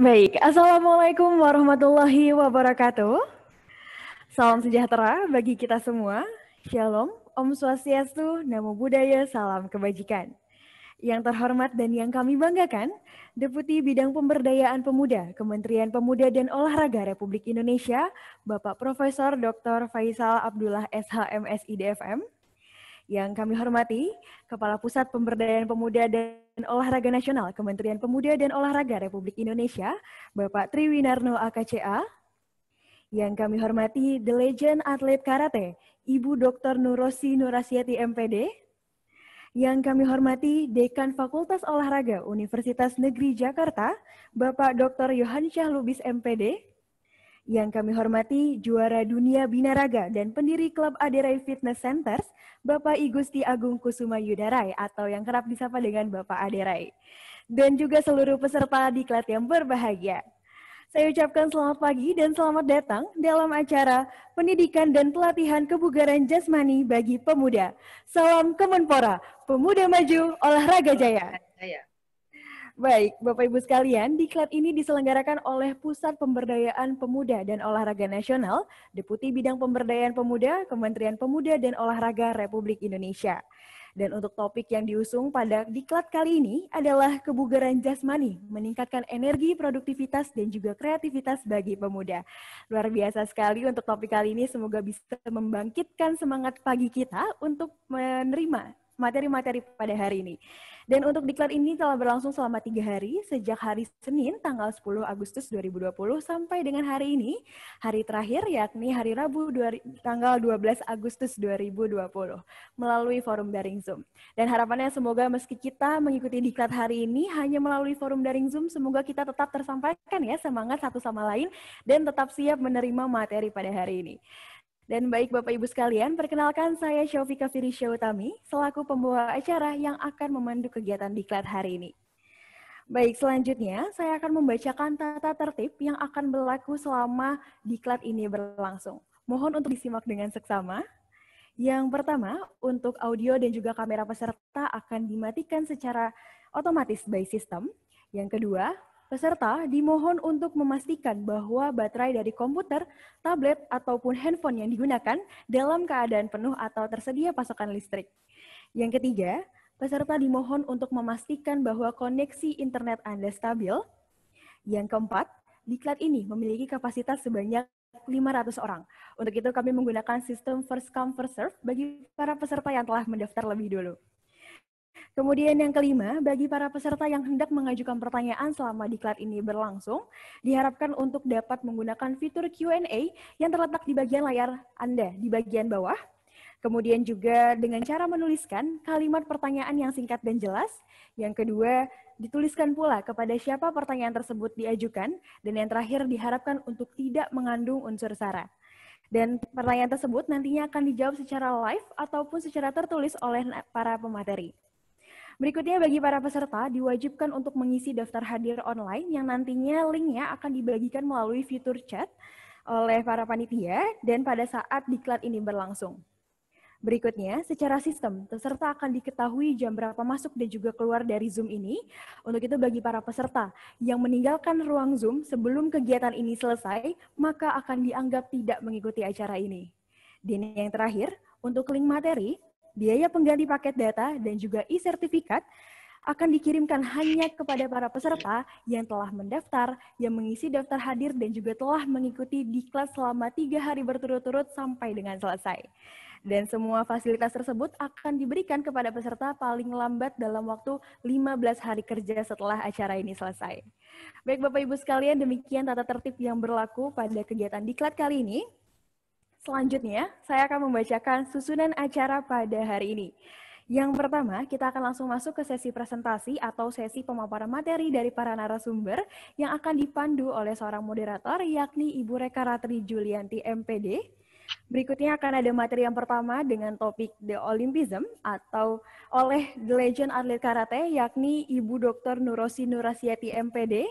Baik, Assalamualaikum warahmatullahi wabarakatuh. Salam sejahtera bagi kita semua. Shalom, Om Swastiastu, Namo Buddhaya, Salam Kebajikan. Yang terhormat dan yang kami banggakan, Deputi Bidang Pemberdayaan Pemuda, Kementerian Pemuda dan Olahraga Republik Indonesia, Bapak Profesor Dr. Faisal Abdullah SHMS IDFM, yang kami hormati, Kepala Pusat Pemberdayaan Pemuda dan Olahraga Nasional Kementerian Pemuda dan Olahraga Republik Indonesia, Bapak Triwinarno AKCA. Yang kami hormati, The Legend Atlet Karate, Ibu Dr. Nurosi Nurasiati MPD. Yang kami hormati, Dekan Fakultas Olahraga Universitas Negeri Jakarta, Bapak Dr. Yohan Syahlubis MPD. Yang kami hormati juara dunia binaraga dan pendiri klub Aderai Fitness Centers, Bapak I Gusti Agung Kusuma Yudarai atau yang kerap disapa dengan Bapak Aderai. Dan juga seluruh peserta diklat yang berbahagia. Saya ucapkan selamat pagi dan selamat datang dalam acara Pendidikan dan Pelatihan Kebugaran Jasmani bagi Pemuda. Salam Kemenpora, Pemuda Maju, Olahraga Jaya. Jaya. Baik, Bapak Ibu sekalian, diklat ini diselenggarakan oleh Pusat Pemberdayaan Pemuda dan Olahraga Nasional, Deputi Bidang Pemberdayaan Pemuda, Kementerian Pemuda dan Olahraga Republik Indonesia. Dan untuk topik yang diusung pada diklat kali ini adalah kebugaran jasmani, meningkatkan energi, produktivitas, dan juga kreativitas bagi pemuda. Luar biasa sekali untuk topik kali ini, semoga bisa membangkitkan semangat pagi kita untuk menerima materi-materi pada hari ini. Dan untuk diklat ini telah berlangsung selama tiga hari, sejak hari Senin tanggal 10 Agustus 2020 sampai dengan hari ini, hari terakhir yakni hari Rabu dua, tanggal 12 Agustus 2020 melalui forum daring Zoom. Dan harapannya semoga meski kita mengikuti diklat hari ini hanya melalui forum daring Zoom, semoga kita tetap tersampaikan ya semangat satu sama lain dan tetap siap menerima materi pada hari ini. Dan baik Bapak Ibu sekalian, perkenalkan saya Syofika Firisya Utami, selaku pembawa acara yang akan memandu kegiatan diklat hari ini. Baik, selanjutnya saya akan membacakan tata tertib yang akan berlaku selama diklat ini berlangsung. Mohon untuk disimak dengan seksama. Yang pertama, untuk audio dan juga kamera peserta akan dimatikan secara otomatis by system. Yang kedua, Peserta dimohon untuk memastikan bahwa baterai dari komputer, tablet, ataupun handphone yang digunakan dalam keadaan penuh atau tersedia pasokan listrik. Yang ketiga, peserta dimohon untuk memastikan bahwa koneksi internet Anda stabil. Yang keempat, diklat ini memiliki kapasitas sebanyak 500 orang. Untuk itu kami menggunakan sistem first come first serve bagi para peserta yang telah mendaftar lebih dulu. Kemudian yang kelima, bagi para peserta yang hendak mengajukan pertanyaan selama diklat ini berlangsung, diharapkan untuk dapat menggunakan fitur Q&A yang terletak di bagian layar Anda di bagian bawah. Kemudian juga dengan cara menuliskan kalimat pertanyaan yang singkat dan jelas. Yang kedua, dituliskan pula kepada siapa pertanyaan tersebut diajukan. Dan yang terakhir, diharapkan untuk tidak mengandung unsur sara. Dan pertanyaan tersebut nantinya akan dijawab secara live ataupun secara tertulis oleh para pemateri. Berikutnya bagi para peserta diwajibkan untuk mengisi daftar hadir online yang nantinya linknya akan dibagikan melalui fitur chat oleh para panitia dan pada saat diklat ini berlangsung. Berikutnya, secara sistem, peserta akan diketahui jam berapa masuk dan juga keluar dari Zoom ini. Untuk itu bagi para peserta yang meninggalkan ruang Zoom sebelum kegiatan ini selesai, maka akan dianggap tidak mengikuti acara ini. Dan yang terakhir, untuk link materi, biaya pengganti paket data, dan juga e-sertifikat akan dikirimkan hanya kepada para peserta yang telah mendaftar, yang mengisi daftar hadir, dan juga telah mengikuti diklat selama tiga hari berturut-turut sampai dengan selesai. Dan semua fasilitas tersebut akan diberikan kepada peserta paling lambat dalam waktu 15 hari kerja setelah acara ini selesai. Baik Bapak Ibu sekalian, demikian tata tertib yang berlaku pada kegiatan diklat kali ini. Selanjutnya, saya akan membacakan susunan acara pada hari ini. Yang pertama, kita akan langsung masuk ke sesi presentasi atau sesi pemaparan materi dari para narasumber yang akan dipandu oleh seorang moderator, yakni Ibu Reka Ratri Julianti MPD. Berikutnya akan ada materi yang pertama dengan topik The Olympism atau oleh The Legend Atlet Karate, yakni Ibu Dr. Nurosi Nurasiati MPD.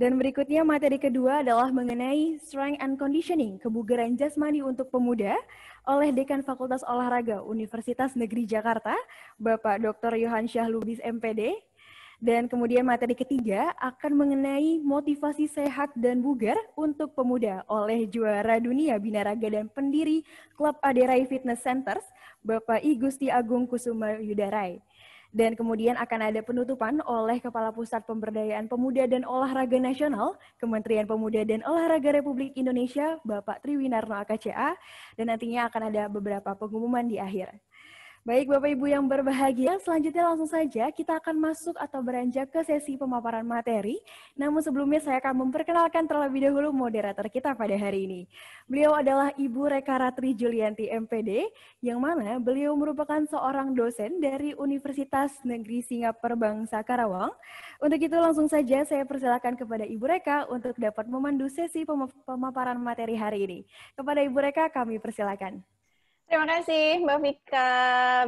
Dan berikutnya materi kedua adalah mengenai Strength and Conditioning, kebugaran jasmani untuk pemuda oleh Dekan Fakultas Olahraga Universitas Negeri Jakarta, Bapak Dr. Yohan Syah Lubis MPD. Dan kemudian materi ketiga akan mengenai motivasi sehat dan bugar untuk pemuda oleh juara dunia binaraga dan pendiri Klub Aderai Fitness Centers, Bapak I Gusti Agung Kusuma Yudarai. Dan kemudian akan ada penutupan oleh Kepala Pusat Pemberdayaan Pemuda dan Olahraga Nasional, Kementerian Pemuda dan Olahraga Republik Indonesia, Bapak Triwinarno AKCA, dan nantinya akan ada beberapa pengumuman di akhir. Baik Bapak Ibu yang berbahagia, selanjutnya langsung saja kita akan masuk atau beranjak ke sesi pemaparan materi. Namun sebelumnya saya akan memperkenalkan terlebih dahulu moderator kita pada hari ini. Beliau adalah Ibu Reka Ratri Julianti MPD, yang mana beliau merupakan seorang dosen dari Universitas Negeri Singapura Bangsa Karawang. Untuk itu langsung saja saya persilakan kepada Ibu Reka untuk dapat memandu sesi pemaparan materi hari ini. Kepada Ibu Reka kami persilakan. Terima kasih Mbak Vika.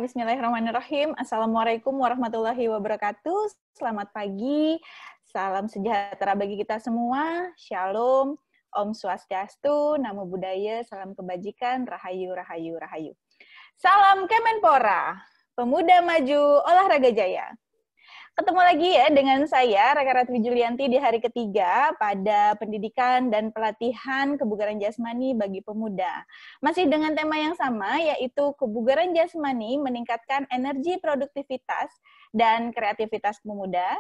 Bismillahirrahmanirrahim. Assalamualaikum warahmatullahi wabarakatuh. Selamat pagi. Salam sejahtera bagi kita semua. Shalom. Om Swastiastu. Namo Buddhaya. Salam kebajikan. Rahayu, rahayu, rahayu. Salam Kemenpora. Pemuda maju, olahraga jaya. Ketemu lagi ya dengan saya, Raka Ratri Julianti di hari ketiga pada pendidikan dan pelatihan kebugaran jasmani bagi pemuda. Masih dengan tema yang sama, yaitu kebugaran jasmani meningkatkan energi produktivitas dan kreativitas pemuda,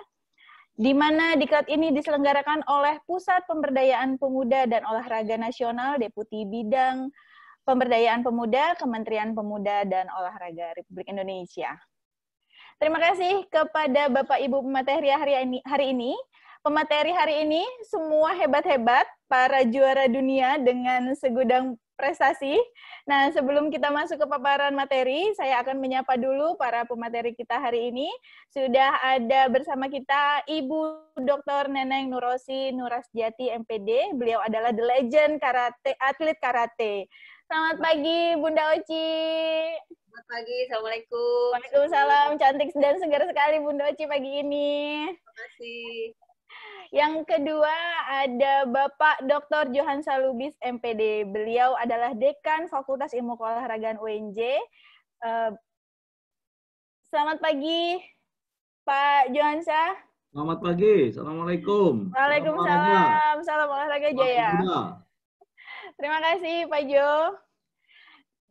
di mana diklat ini diselenggarakan oleh Pusat Pemberdayaan Pemuda dan Olahraga Nasional Deputi Bidang Pemberdayaan Pemuda, Kementerian Pemuda dan Olahraga Republik Indonesia. Terima kasih kepada Bapak Ibu pemateri hari ini. Hari ini. Pemateri hari ini semua hebat-hebat, para juara dunia dengan segudang prestasi. Nah, sebelum kita masuk ke paparan materi, saya akan menyapa dulu para pemateri kita hari ini. Sudah ada bersama kita Ibu Dr. Neneng Nurosi Nurasjati MPD. Beliau adalah the legend karate, atlet karate. Selamat pagi Bunda Oci. Selamat pagi, Assalamualaikum. Waalaikumsalam, cantik dan segar sekali Bunda Oci pagi ini. Terima kasih. Yang kedua ada Bapak Dr. Johan Salubis, MPD. Beliau adalah Dekan Fakultas Ilmu Keolahragaan UNJ. Eh, selamat pagi, Pak Johan Selamat pagi, Assalamualaikum. Waalaikumsalam, salam olahraga jaya. Terima kasih Pak Jo.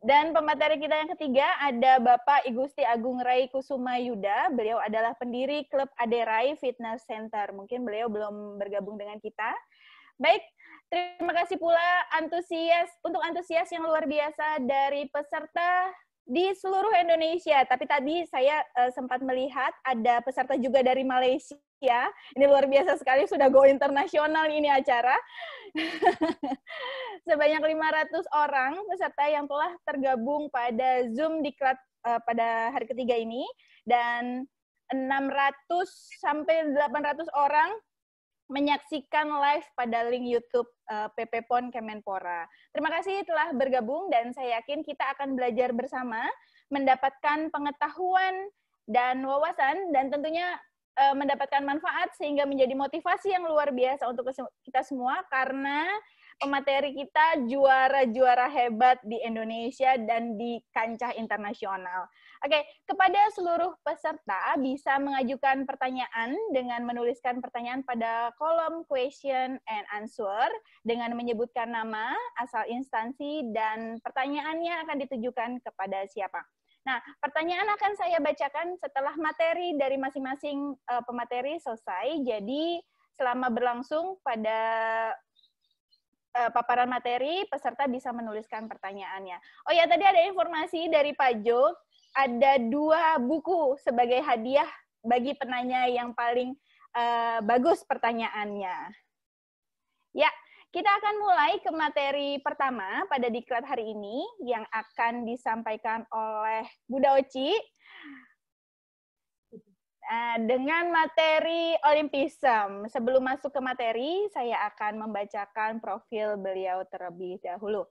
Dan pemateri kita yang ketiga ada Bapak Igusti Agung Rai Kusuma Yuda. Beliau adalah pendiri klub Aderai Fitness Center. Mungkin beliau belum bergabung dengan kita. Baik, terima kasih pula antusias untuk antusias yang luar biasa dari peserta di seluruh Indonesia. Tapi tadi saya uh, sempat melihat ada peserta juga dari Malaysia. Ini luar biasa sekali sudah go internasional ini acara. Sebanyak 500 orang peserta yang telah tergabung pada Zoom di uh, pada hari ketiga ini dan 600 sampai 800 orang menyaksikan live pada link YouTube uh, eh, PP PON Kemenpora. Terima kasih telah bergabung dan saya yakin kita akan belajar bersama, mendapatkan pengetahuan dan wawasan dan tentunya uh, mendapatkan manfaat sehingga menjadi motivasi yang luar biasa untuk kita semua karena pemateri kita juara-juara hebat di Indonesia dan di kancah internasional. Oke, kepada seluruh peserta bisa mengajukan pertanyaan dengan menuliskan pertanyaan pada kolom question and answer dengan menyebutkan nama, asal instansi, dan pertanyaannya akan ditujukan kepada siapa. Nah, pertanyaan akan saya bacakan setelah materi dari masing-masing eh, pemateri selesai. Jadi, selama berlangsung pada Eh, paparan materi, peserta bisa menuliskan pertanyaannya. Oh ya, tadi ada informasi dari Pak Jo, ada dua buku sebagai hadiah bagi penanya yang paling uh, bagus pertanyaannya. Ya, kita akan mulai ke materi pertama pada diklat hari ini yang akan disampaikan oleh Bu Oci. Eh, dengan materi Olimpism. Sebelum masuk ke materi, saya akan membacakan profil beliau terlebih dahulu.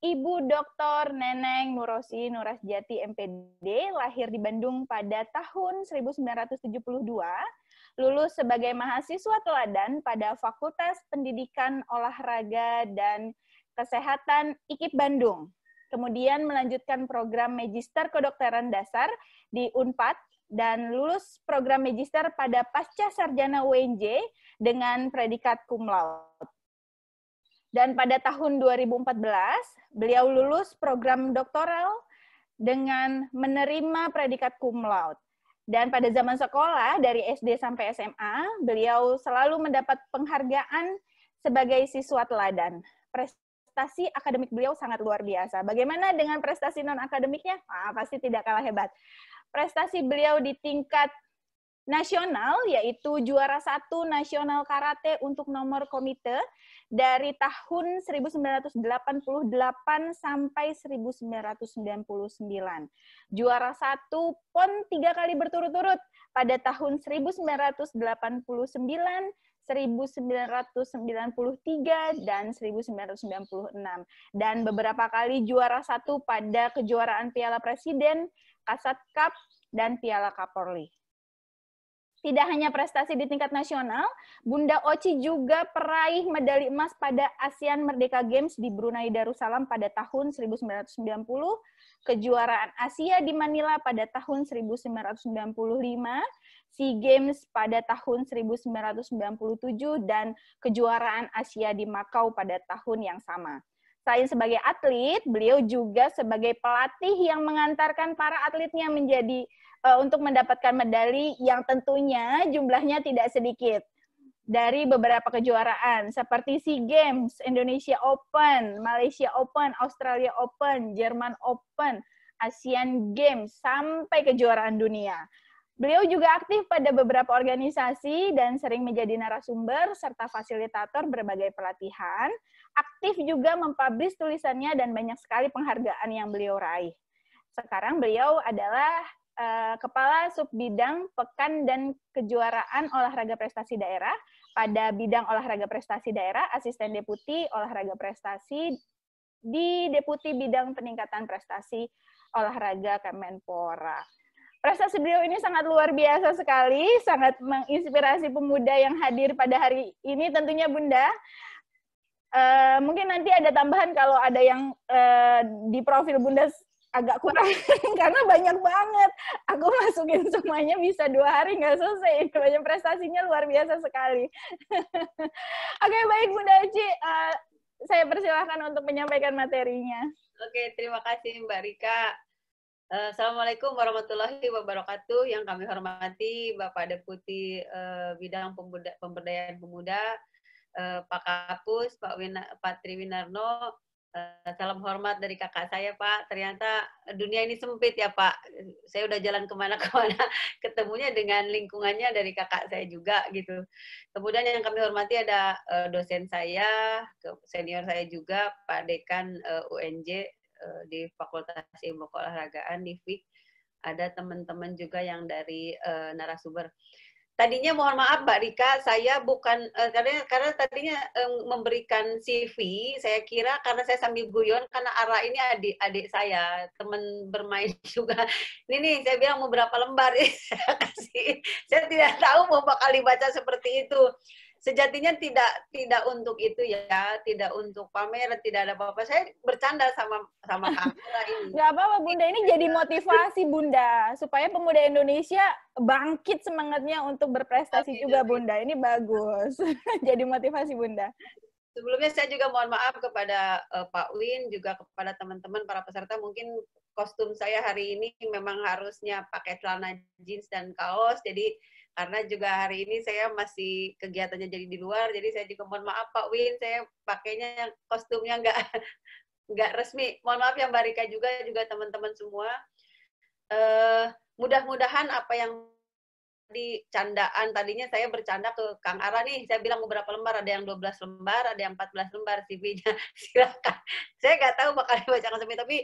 Ibu Dr. Neneng Nurosi Nurasjati MPD lahir di Bandung pada tahun 1972, lulus sebagai mahasiswa teladan pada Fakultas Pendidikan Olahraga dan Kesehatan IKIP Bandung. Kemudian melanjutkan program Magister Kedokteran Dasar di UNPAD dan lulus program magister pada pasca sarjana UNJ dengan predikat cum laude. Dan pada tahun 2014, beliau lulus program doktoral dengan menerima predikat cum laude. Dan pada zaman sekolah, dari SD sampai SMA, beliau selalu mendapat penghargaan sebagai siswa teladan. Prestasi akademik beliau sangat luar biasa. Bagaimana dengan prestasi non-akademiknya? Ah, pasti tidak kalah hebat prestasi beliau di tingkat nasional yaitu juara satu nasional karate untuk nomor komite dari tahun 1988 sampai 1999. Juara satu PON tiga kali berturut-turut pada tahun 1989, 1993 dan 1996 dan beberapa kali juara satu pada kejuaraan Piala Presiden Kasat Cup, dan Piala Kapolri. Tidak hanya prestasi di tingkat nasional, Bunda Oci juga peraih medali emas pada ASEAN Merdeka Games di Brunei Darussalam pada tahun 1990, kejuaraan Asia di Manila pada tahun 1995, SEA Games pada tahun 1997, dan kejuaraan Asia di Makau pada tahun yang sama. Selain sebagai atlet, beliau juga sebagai pelatih yang mengantarkan para atletnya menjadi uh, untuk mendapatkan medali yang tentunya jumlahnya tidak sedikit dari beberapa kejuaraan seperti SEA Games, Indonesia Open, Malaysia Open, Australia Open, Jerman Open, Asian Games sampai kejuaraan dunia. Beliau juga aktif pada beberapa organisasi dan sering menjadi narasumber serta fasilitator berbagai pelatihan aktif juga mempublish tulisannya dan banyak sekali penghargaan yang beliau raih. Sekarang beliau adalah uh, kepala subbidang pekan dan kejuaraan olahraga prestasi daerah pada bidang olahraga prestasi daerah, asisten deputi olahraga prestasi di deputi bidang peningkatan prestasi olahraga Kemenpora. Prestasi beliau ini sangat luar biasa sekali, sangat menginspirasi pemuda yang hadir pada hari ini tentunya Bunda. Eh, mungkin nanti ada tambahan kalau ada yang uh, di profil Bunda agak kurang karena banyak banget. Aku masukin semuanya bisa dua hari nggak selesai. Banyak prestasinya luar biasa sekali. Oke okay, baik Bunda Uci, uh, saya persilahkan untuk menyampaikan materinya. Oke okay, terima kasih Mbak Rika. Assalamualaikum warahmatullahi wabarakatuh. Yang kami hormati Bapak Deputi Bidang Pemberdayaan Pemuda, uh, Pak Kapus, Pak, Wina, Pak Triwinarno. Uh, eh, salam hormat dari kakak saya, Pak. Ternyata dunia ini sempit ya, Pak. Saya udah jalan kemana-kemana, ketemunya dengan lingkungannya dari kakak saya juga gitu. Kemudian yang kami hormati ada uh, dosen saya, senior saya juga, Pak Dekan uh, UNJ uh, di Fakultas Ilmu Keolahragaan di FIK. Ada teman-teman juga yang dari uh, narasumber tadinya mohon maaf Mbak Rika, saya bukan uh, karena karena tadinya um, memberikan CV, saya kira karena saya sambil guyon karena Ara ini adik-adik saya, teman bermain juga. Ini nih saya bilang mau berapa lembar ya saya kasih. Saya tidak tahu mau bakal dibaca seperti itu sejatinya tidak tidak untuk itu ya, tidak untuk pamer, tidak ada apa-apa. Saya bercanda sama sama kamera ini. Gak apa-apa Bunda, ini jadi iya. motivasi Bunda supaya pemuda Indonesia bangkit semangatnya untuk berprestasi Tapi, juga Bunda. Ini bagus. jadi motivasi Bunda. Sebelumnya saya juga mohon maaf kepada uh, Pak Win juga kepada teman-teman para peserta mungkin kostum saya hari ini memang harusnya pakai celana jeans dan kaos. Jadi karena juga hari ini saya masih kegiatannya jadi di luar jadi saya juga mohon maaf Pak Win saya pakainya kostumnya nggak nggak resmi mohon maaf yang Mbak juga juga teman-teman semua uh, mudah-mudahan apa yang di candaan tadinya saya bercanda ke Kang Ara nih saya bilang beberapa lembar ada yang 12 lembar ada yang 14 lembar CV-nya silakan saya nggak tahu bakal dibacakan sampai tapi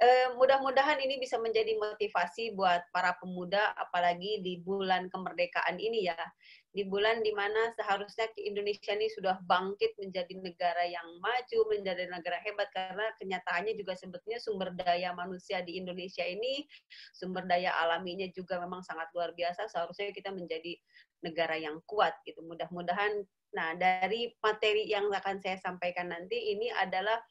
Eh, mudah-mudahan ini bisa menjadi motivasi buat para pemuda, apalagi di bulan kemerdekaan ini ya. Di bulan dimana seharusnya Indonesia ini sudah bangkit menjadi negara yang maju, menjadi negara hebat, karena kenyataannya juga sebetulnya sumber daya manusia di Indonesia ini, sumber daya alaminya juga memang sangat luar biasa, seharusnya kita menjadi negara yang kuat gitu. Mudah-mudahan, nah dari materi yang akan saya sampaikan nanti, ini adalah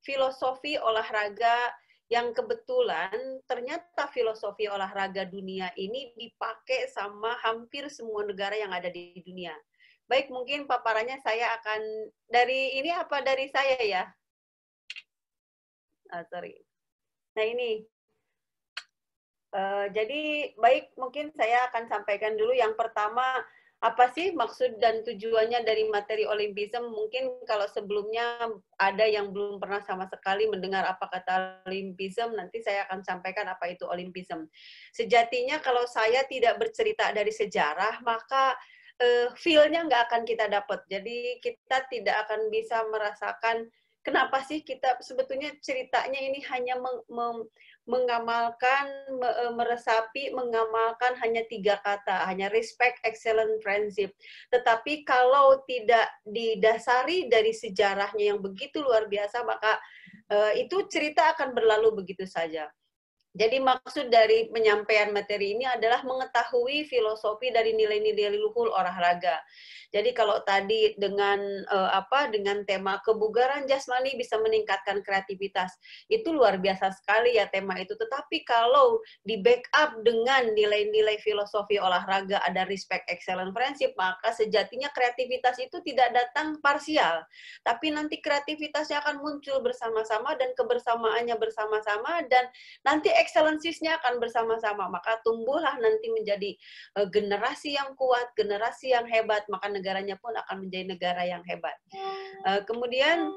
filosofi olahraga yang kebetulan ternyata filosofi olahraga dunia ini dipakai sama hampir semua negara yang ada di dunia. Baik, mungkin paparannya saya akan dari ini apa dari saya ya? Ah, sorry. Nah ini, uh, jadi baik mungkin saya akan sampaikan dulu yang pertama apa sih maksud dan tujuannya dari materi Olimpism? Mungkin kalau sebelumnya ada yang belum pernah sama sekali mendengar apa kata Olimpism, nanti saya akan sampaikan apa itu Olimpism. Sejatinya kalau saya tidak bercerita dari sejarah, maka uh, feel-nya nggak akan kita dapat. Jadi kita tidak akan bisa merasakan kenapa sih kita sebetulnya ceritanya ini hanya meng, mem, mengamalkan e, meresapi mengamalkan hanya tiga kata hanya respect excellent friendship tetapi kalau tidak didasari dari sejarahnya yang begitu luar biasa maka e, itu cerita akan berlalu begitu saja jadi maksud dari penyampaian materi ini adalah mengetahui filosofi dari nilai-nilai luhur olahraga. Jadi kalau tadi dengan uh, apa dengan tema kebugaran jasmani bisa meningkatkan kreativitas. Itu luar biasa sekali ya tema itu. Tetapi kalau di backup dengan nilai-nilai filosofi olahraga ada respect excellent friendship, maka sejatinya kreativitas itu tidak datang parsial. Tapi nanti kreativitasnya akan muncul bersama-sama dan kebersamaannya bersama-sama dan nanti excellencies-nya akan bersama-sama. Maka tumbuhlah nanti menjadi e, generasi yang kuat, generasi yang hebat, maka negaranya pun akan menjadi negara yang hebat. E, kemudian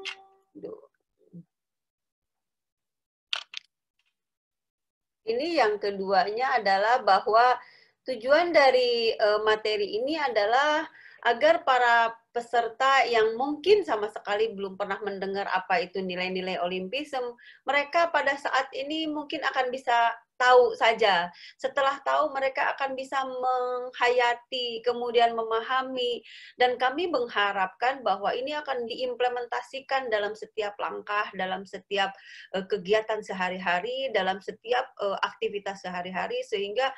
ini yang keduanya adalah bahwa tujuan dari e, materi ini adalah agar para peserta yang mungkin sama sekali belum pernah mendengar apa itu nilai-nilai olimpisme, mereka pada saat ini mungkin akan bisa tahu saja. Setelah tahu mereka akan bisa menghayati, kemudian memahami dan kami mengharapkan bahwa ini akan diimplementasikan dalam setiap langkah, dalam setiap uh, kegiatan sehari-hari, dalam setiap uh, aktivitas sehari-hari sehingga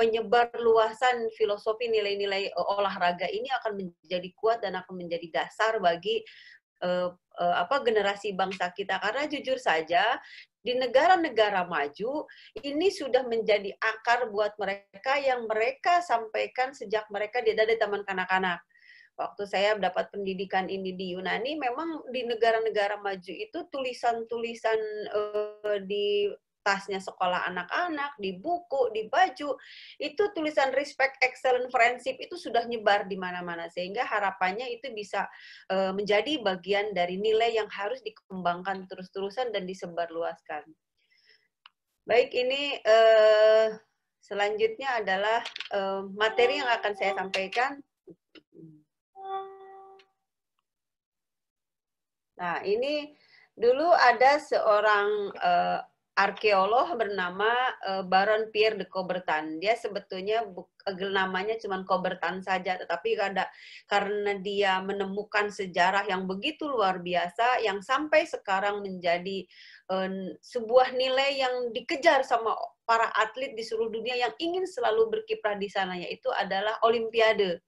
penyebar luasan filosofi nilai-nilai uh, olahraga ini akan menjadi kuat dan akan menjadi dasar bagi apa generasi bangsa kita karena jujur saja di negara-negara maju ini sudah menjadi akar buat mereka yang mereka sampaikan sejak mereka di dari taman kanak-kanak. Waktu saya mendapat pendidikan ini di Yunani, memang di negara-negara maju itu tulisan-tulisan uh, di tasnya sekolah anak-anak, di buku, di baju, itu tulisan respect, excellent, friendship itu sudah nyebar di mana-mana sehingga harapannya itu bisa eh, menjadi bagian dari nilai yang harus dikembangkan terus-terusan dan disebarluaskan. Baik, ini uh, selanjutnya adalah uh, materi yang akan saya sampaikan. Nah, ini dulu ada seorang uh, arkeolog bernama uh, Baron Pierre de Coubertin. Dia sebetulnya eh, namanya cuma Coubertin saja, tetapi ada karena dia menemukan sejarah yang begitu luar biasa yang sampai sekarang menjadi uh, sebuah nilai yang dikejar sama para atlet di seluruh dunia yang ingin selalu berkiprah di sana yaitu adalah olimpiade.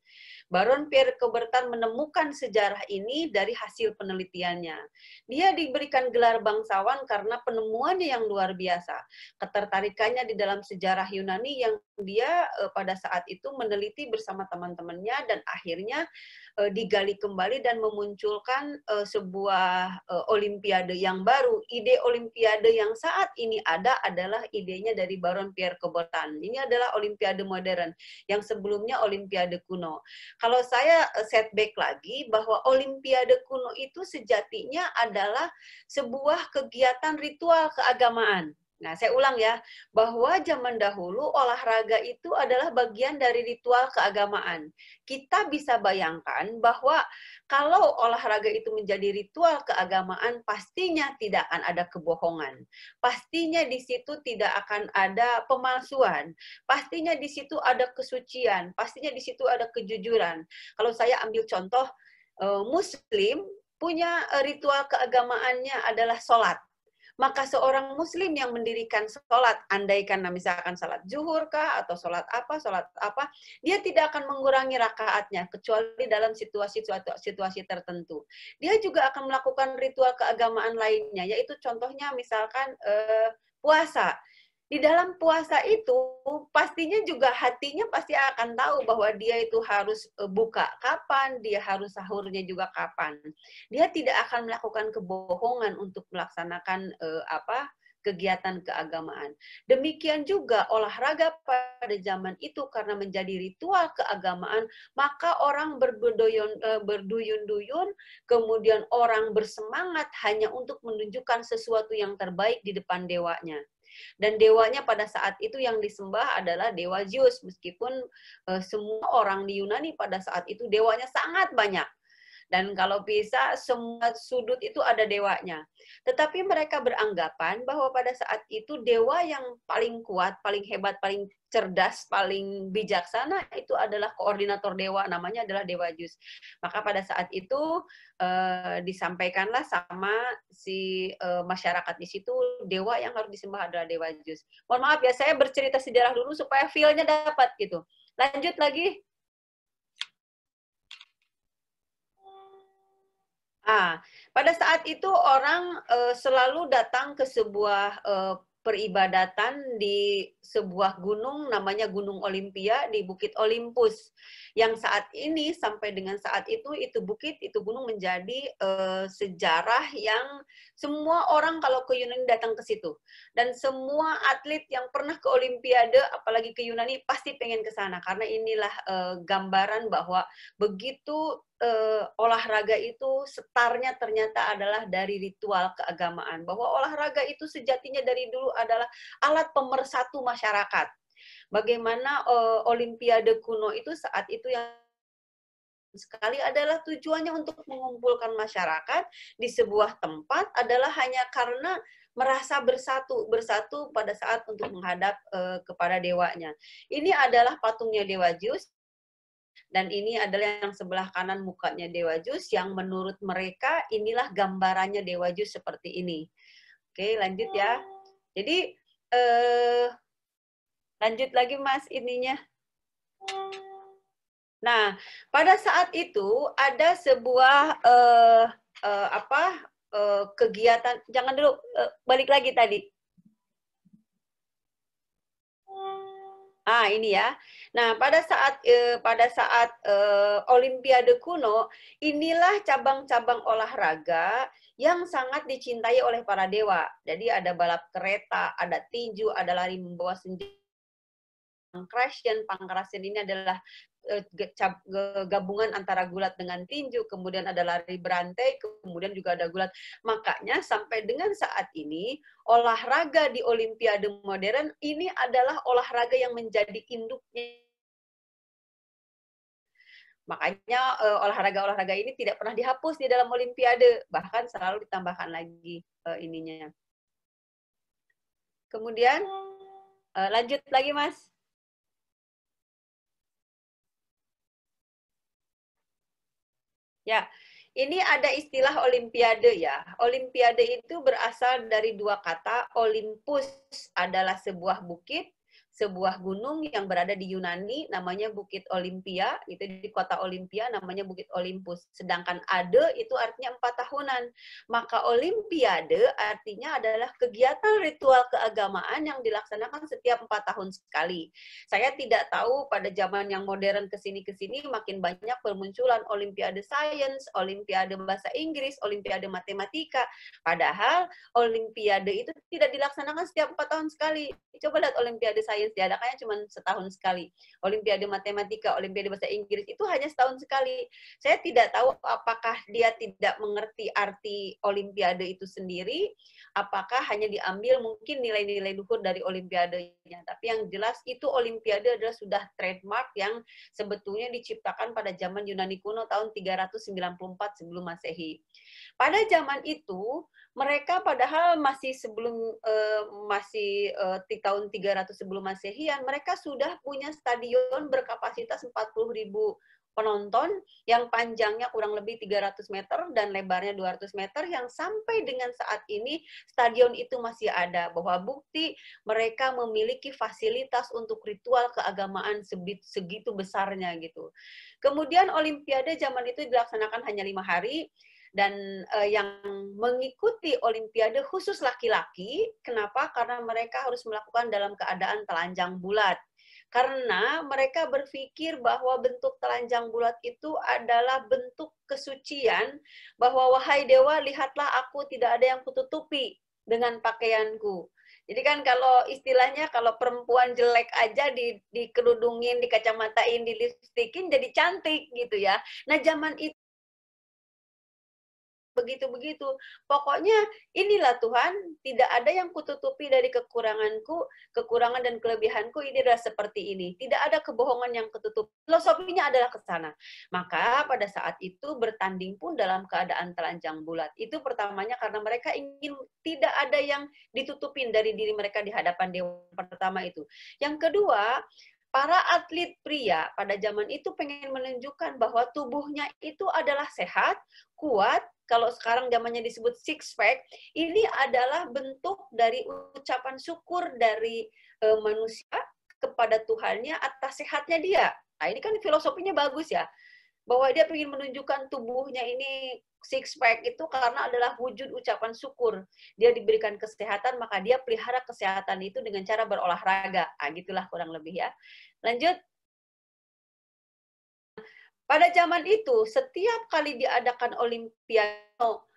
Baron Pierre Coubertin menemukan sejarah ini dari hasil penelitiannya. Dia diberikan gelar bangsawan karena penemuannya yang luar biasa. Ketertarikannya di dalam sejarah Yunani yang dia eh, pada saat itu meneliti bersama teman-temannya dan akhirnya uh, digali kembali dan memunculkan uh, sebuah uh, olimpiade yang baru. Ide olimpiade yang saat ini ada adalah idenya dari Baron Pierre Coubertin. Ini adalah olimpiade modern yang sebelumnya olimpiade kuno. Kalau saya setback lagi bahwa olimpiade kuno itu sejatinya adalah sebuah kegiatan ritual keagamaan Nah, saya ulang ya, bahwa zaman dahulu olahraga itu adalah bagian dari ritual keagamaan. Kita bisa bayangkan bahwa kalau olahraga itu menjadi ritual keagamaan, pastinya tidak akan ada kebohongan. Pastinya di situ tidak akan ada pemalsuan. Pastinya di situ ada kesucian, pastinya di situ ada kejujuran. Kalau saya ambil contoh eh, muslim punya eh, ritual keagamaannya adalah sholat maka seorang muslim yang mendirikan sholat, andaikan misalkan sholat zuhur kah, atau sholat apa, sholat apa, dia tidak akan mengurangi rakaatnya, kecuali dalam situasi situasi tertentu. Dia juga akan melakukan ritual keagamaan lainnya, yaitu contohnya misalkan eh, puasa di dalam puasa itu pastinya juga hatinya pasti akan tahu bahwa dia itu harus e, buka kapan, dia harus sahurnya juga kapan. Dia tidak akan melakukan kebohongan untuk melaksanakan eh, apa kegiatan keagamaan. Demikian juga olahraga pada zaman itu karena menjadi ritual keagamaan, maka orang berduyun, e, berduyun-duyun, kemudian orang bersemangat hanya untuk menunjukkan sesuatu yang terbaik di depan dewanya. Dan dewanya pada saat itu yang disembah adalah dewa Zeus, meskipun eh, semua orang di Yunani pada saat itu dewanya sangat banyak. Dan kalau bisa semua sudut itu ada dewanya. Tetapi mereka beranggapan bahwa pada saat itu dewa yang paling kuat, paling hebat, paling cerdas paling bijaksana itu adalah koordinator dewa namanya adalah Dewa Jus. Maka pada saat itu e, disampaikanlah sama si e, masyarakat di situ dewa yang harus disembah adalah Dewa Jus. Mohon maaf ya saya bercerita sejarah dulu supaya feel-nya dapat gitu. Lanjut lagi. Ah, pada saat itu orang e, selalu datang ke sebuah e, peribadatan di sebuah gunung namanya Gunung Olimpia di Bukit Olympus yang saat ini sampai dengan saat itu itu bukit itu gunung menjadi uh, sejarah yang semua orang kalau ke Yunani datang ke situ dan semua atlet yang pernah ke Olimpiade apalagi ke Yunani pasti pengen ke sana karena inilah uh, gambaran bahwa begitu eh, olahraga itu setarnya ternyata adalah dari ritual keagamaan bahwa olahraga itu sejatinya dari dulu adalah alat pemersatu masyarakat. Bagaimana eh, olimpiade kuno itu saat itu yang sekali adalah tujuannya untuk mengumpulkan masyarakat di sebuah tempat adalah hanya karena merasa bersatu bersatu pada saat untuk menghadap eh, kepada dewanya. Ini adalah patungnya dewa Zeus dan ini adalah yang sebelah kanan mukanya Dewa Jus yang menurut mereka inilah gambarannya Dewa Jus seperti ini. Oke, lanjut ya. Jadi eh lanjut lagi Mas ininya. Nah, pada saat itu ada sebuah eh, eh apa eh, kegiatan jangan dulu eh, balik lagi tadi Ah, ini ya. Nah, pada saat eh, pada saat eh, olimpiade kuno, inilah cabang-cabang olahraga yang sangat dicintai oleh para dewa. Jadi ada balap kereta, ada tinju, ada lari membawa senjata. Pangkrasian, Pangkrasian ini adalah Eh, gabungan antara gulat dengan tinju, kemudian ada lari berantai, kemudian juga ada gulat. Makanya sampai dengan saat ini olahraga di Olimpiade modern ini adalah olahraga yang menjadi induknya Makanya eh, olahraga-olahraga ini tidak pernah dihapus di dalam Olimpiade, bahkan selalu ditambahkan lagi eh, ininya. Kemudian lanjut lagi, Mas. Ya, ini ada istilah olimpiade ya. Olimpiade itu berasal dari dua kata, Olympus adalah sebuah bukit, sebuah gunung yang berada di Yunani namanya Bukit Olimpia itu di kota Olimpia namanya Bukit Olympus sedangkan ade itu artinya empat tahunan maka Olimpiade artinya adalah kegiatan ritual keagamaan yang dilaksanakan setiap empat tahun sekali saya tidak tahu pada zaman yang modern kesini kesini makin banyak permunculan Olimpiade Science Olimpiade Bahasa Inggris Olimpiade Matematika padahal Olimpiade itu tidak dilaksanakan setiap empat tahun sekali coba lihat Olimpiade Science Inggris diadakannya cuma setahun sekali. Olimpiade Matematika, Olimpiade Bahasa Inggris itu hanya setahun sekali. Saya tidak tahu apakah dia tidak mengerti arti Olimpiade itu sendiri, apakah hanya diambil mungkin nilai-nilai luhur dari Olimpiadenya. Tapi yang jelas itu Olimpiade adalah sudah trademark yang sebetulnya diciptakan pada zaman Yunani kuno tahun 394 sebelum Masehi. Pada zaman itu mereka padahal masih sebelum uh, masih uh, eh, di tahun 300 sebelum masehi mereka sudah punya stadion berkapasitas ribu penonton yang panjangnya kurang lebih 300 meter dan lebarnya 200 meter yang sampai dengan saat ini stadion itu masih ada bahwa bukti mereka memiliki fasilitas untuk ritual keagamaan segitu besarnya gitu. Kemudian Olimpiade zaman itu dilaksanakan hanya lima hari dan uh, yang mengikuti olimpiade khusus laki-laki kenapa karena mereka harus melakukan dalam keadaan telanjang bulat karena mereka berpikir bahwa bentuk telanjang bulat itu adalah bentuk kesucian bahwa wahai dewa lihatlah aku tidak ada yang kututupi dengan pakaianku jadi kan kalau istilahnya kalau perempuan jelek aja di dikerudungin, dikacamatain, dilipstikin jadi cantik gitu ya. Nah, zaman itu begitu-begitu. Pokoknya inilah Tuhan, tidak ada yang kututupi dari kekuranganku, kekurangan dan kelebihanku ini adalah seperti ini. Tidak ada kebohongan yang ketutup. Filosofinya adalah ke sana. Maka pada saat itu bertanding pun dalam keadaan telanjang bulat. Itu pertamanya karena mereka ingin tidak ada yang ditutupin dari diri mereka di hadapan Dewa pertama itu. Yang kedua, para atlet pria pada zaman itu pengen menunjukkan bahwa tubuhnya itu adalah sehat, kuat, kalau sekarang zamannya disebut six pack, ini adalah bentuk dari ucapan syukur dari e, manusia kepada Tuhannya atas sehatnya dia. Nah, ini kan filosofinya bagus ya bahwa dia ingin menunjukkan tubuhnya ini six pack itu karena adalah wujud ucapan syukur. Dia diberikan kesehatan, maka dia pelihara kesehatan itu dengan cara berolahraga. Ah, gitulah kurang lebih ya. Lanjut. Pada zaman itu, setiap kali diadakan olimpiade,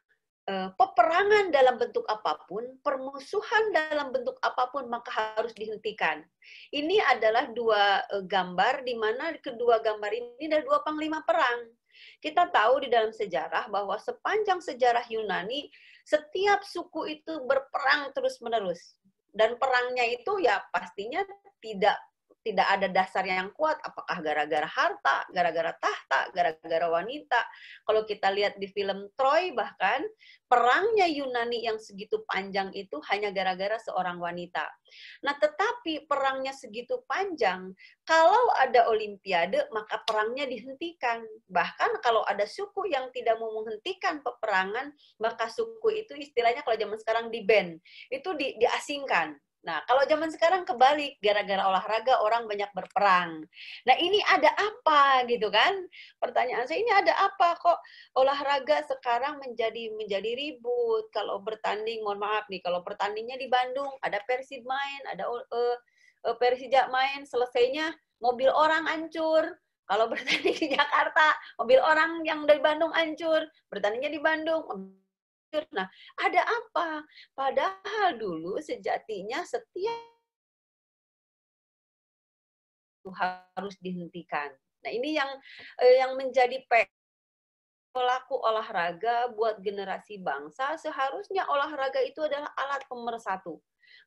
Eh, peperangan dalam bentuk apapun, permusuhan dalam bentuk apapun, maka harus dihentikan. Ini adalah dua eh, gambar di mana kedua gambar ini adalah dua panglima perang. Kita tahu di dalam sejarah bahwa sepanjang sejarah Yunani, setiap suku itu berperang terus-menerus. Dan perangnya itu ya pastinya tidak tidak ada dasar yang kuat, apakah gara-gara harta, gara-gara tahta, gara-gara wanita. Kalau kita lihat di film Troy bahkan, perangnya Yunani yang segitu panjang itu hanya gara-gara seorang wanita. Nah tetapi perangnya segitu panjang, kalau ada olimpiade maka perangnya dihentikan. Bahkan kalau ada suku yang tidak mau menghentikan peperangan, maka suku itu istilahnya kalau zaman sekarang di-ban, itu di, diasingkan Nah, kalau zaman sekarang kebalik, gara-gara olahraga orang banyak berperang. Nah, ini ada apa gitu kan? Pertanyaan saya ini ada apa kok olahraga sekarang menjadi menjadi ribut? Kalau bertanding, mohon maaf nih, kalau pertandingnya di Bandung, ada Persib main, ada uh, uh, Persija main, selesainya mobil orang hancur. Kalau bertanding di Jakarta, mobil orang yang dari Bandung hancur. Bertandingnya di Bandung, Nah, ada apa? Padahal dulu sejatinya setiap itu harus dihentikan. Nah, ini yang eh, yang menjadi pelaku olahraga buat generasi bangsa seharusnya olahraga itu adalah alat pemersatu.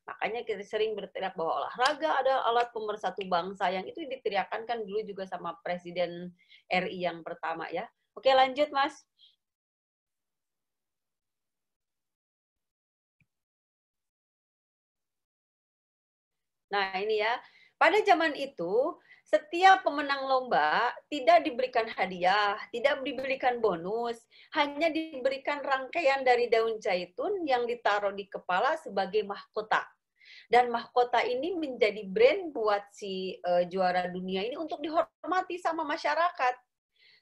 Makanya kita sering berteriak bahwa olahraga adalah alat pemersatu bangsa yang itu diteriakan kan dulu juga sama Presiden RI yang pertama ya. Oke, lanjut Mas. Nah, ini ya. Pada zaman itu, setiap pemenang lomba tidak diberikan hadiah, tidak diberikan bonus, hanya diberikan rangkaian dari daun zaitun yang ditaruh di kepala sebagai mahkota. Dan mahkota ini menjadi brand buat si uh, juara dunia ini untuk dihormati sama masyarakat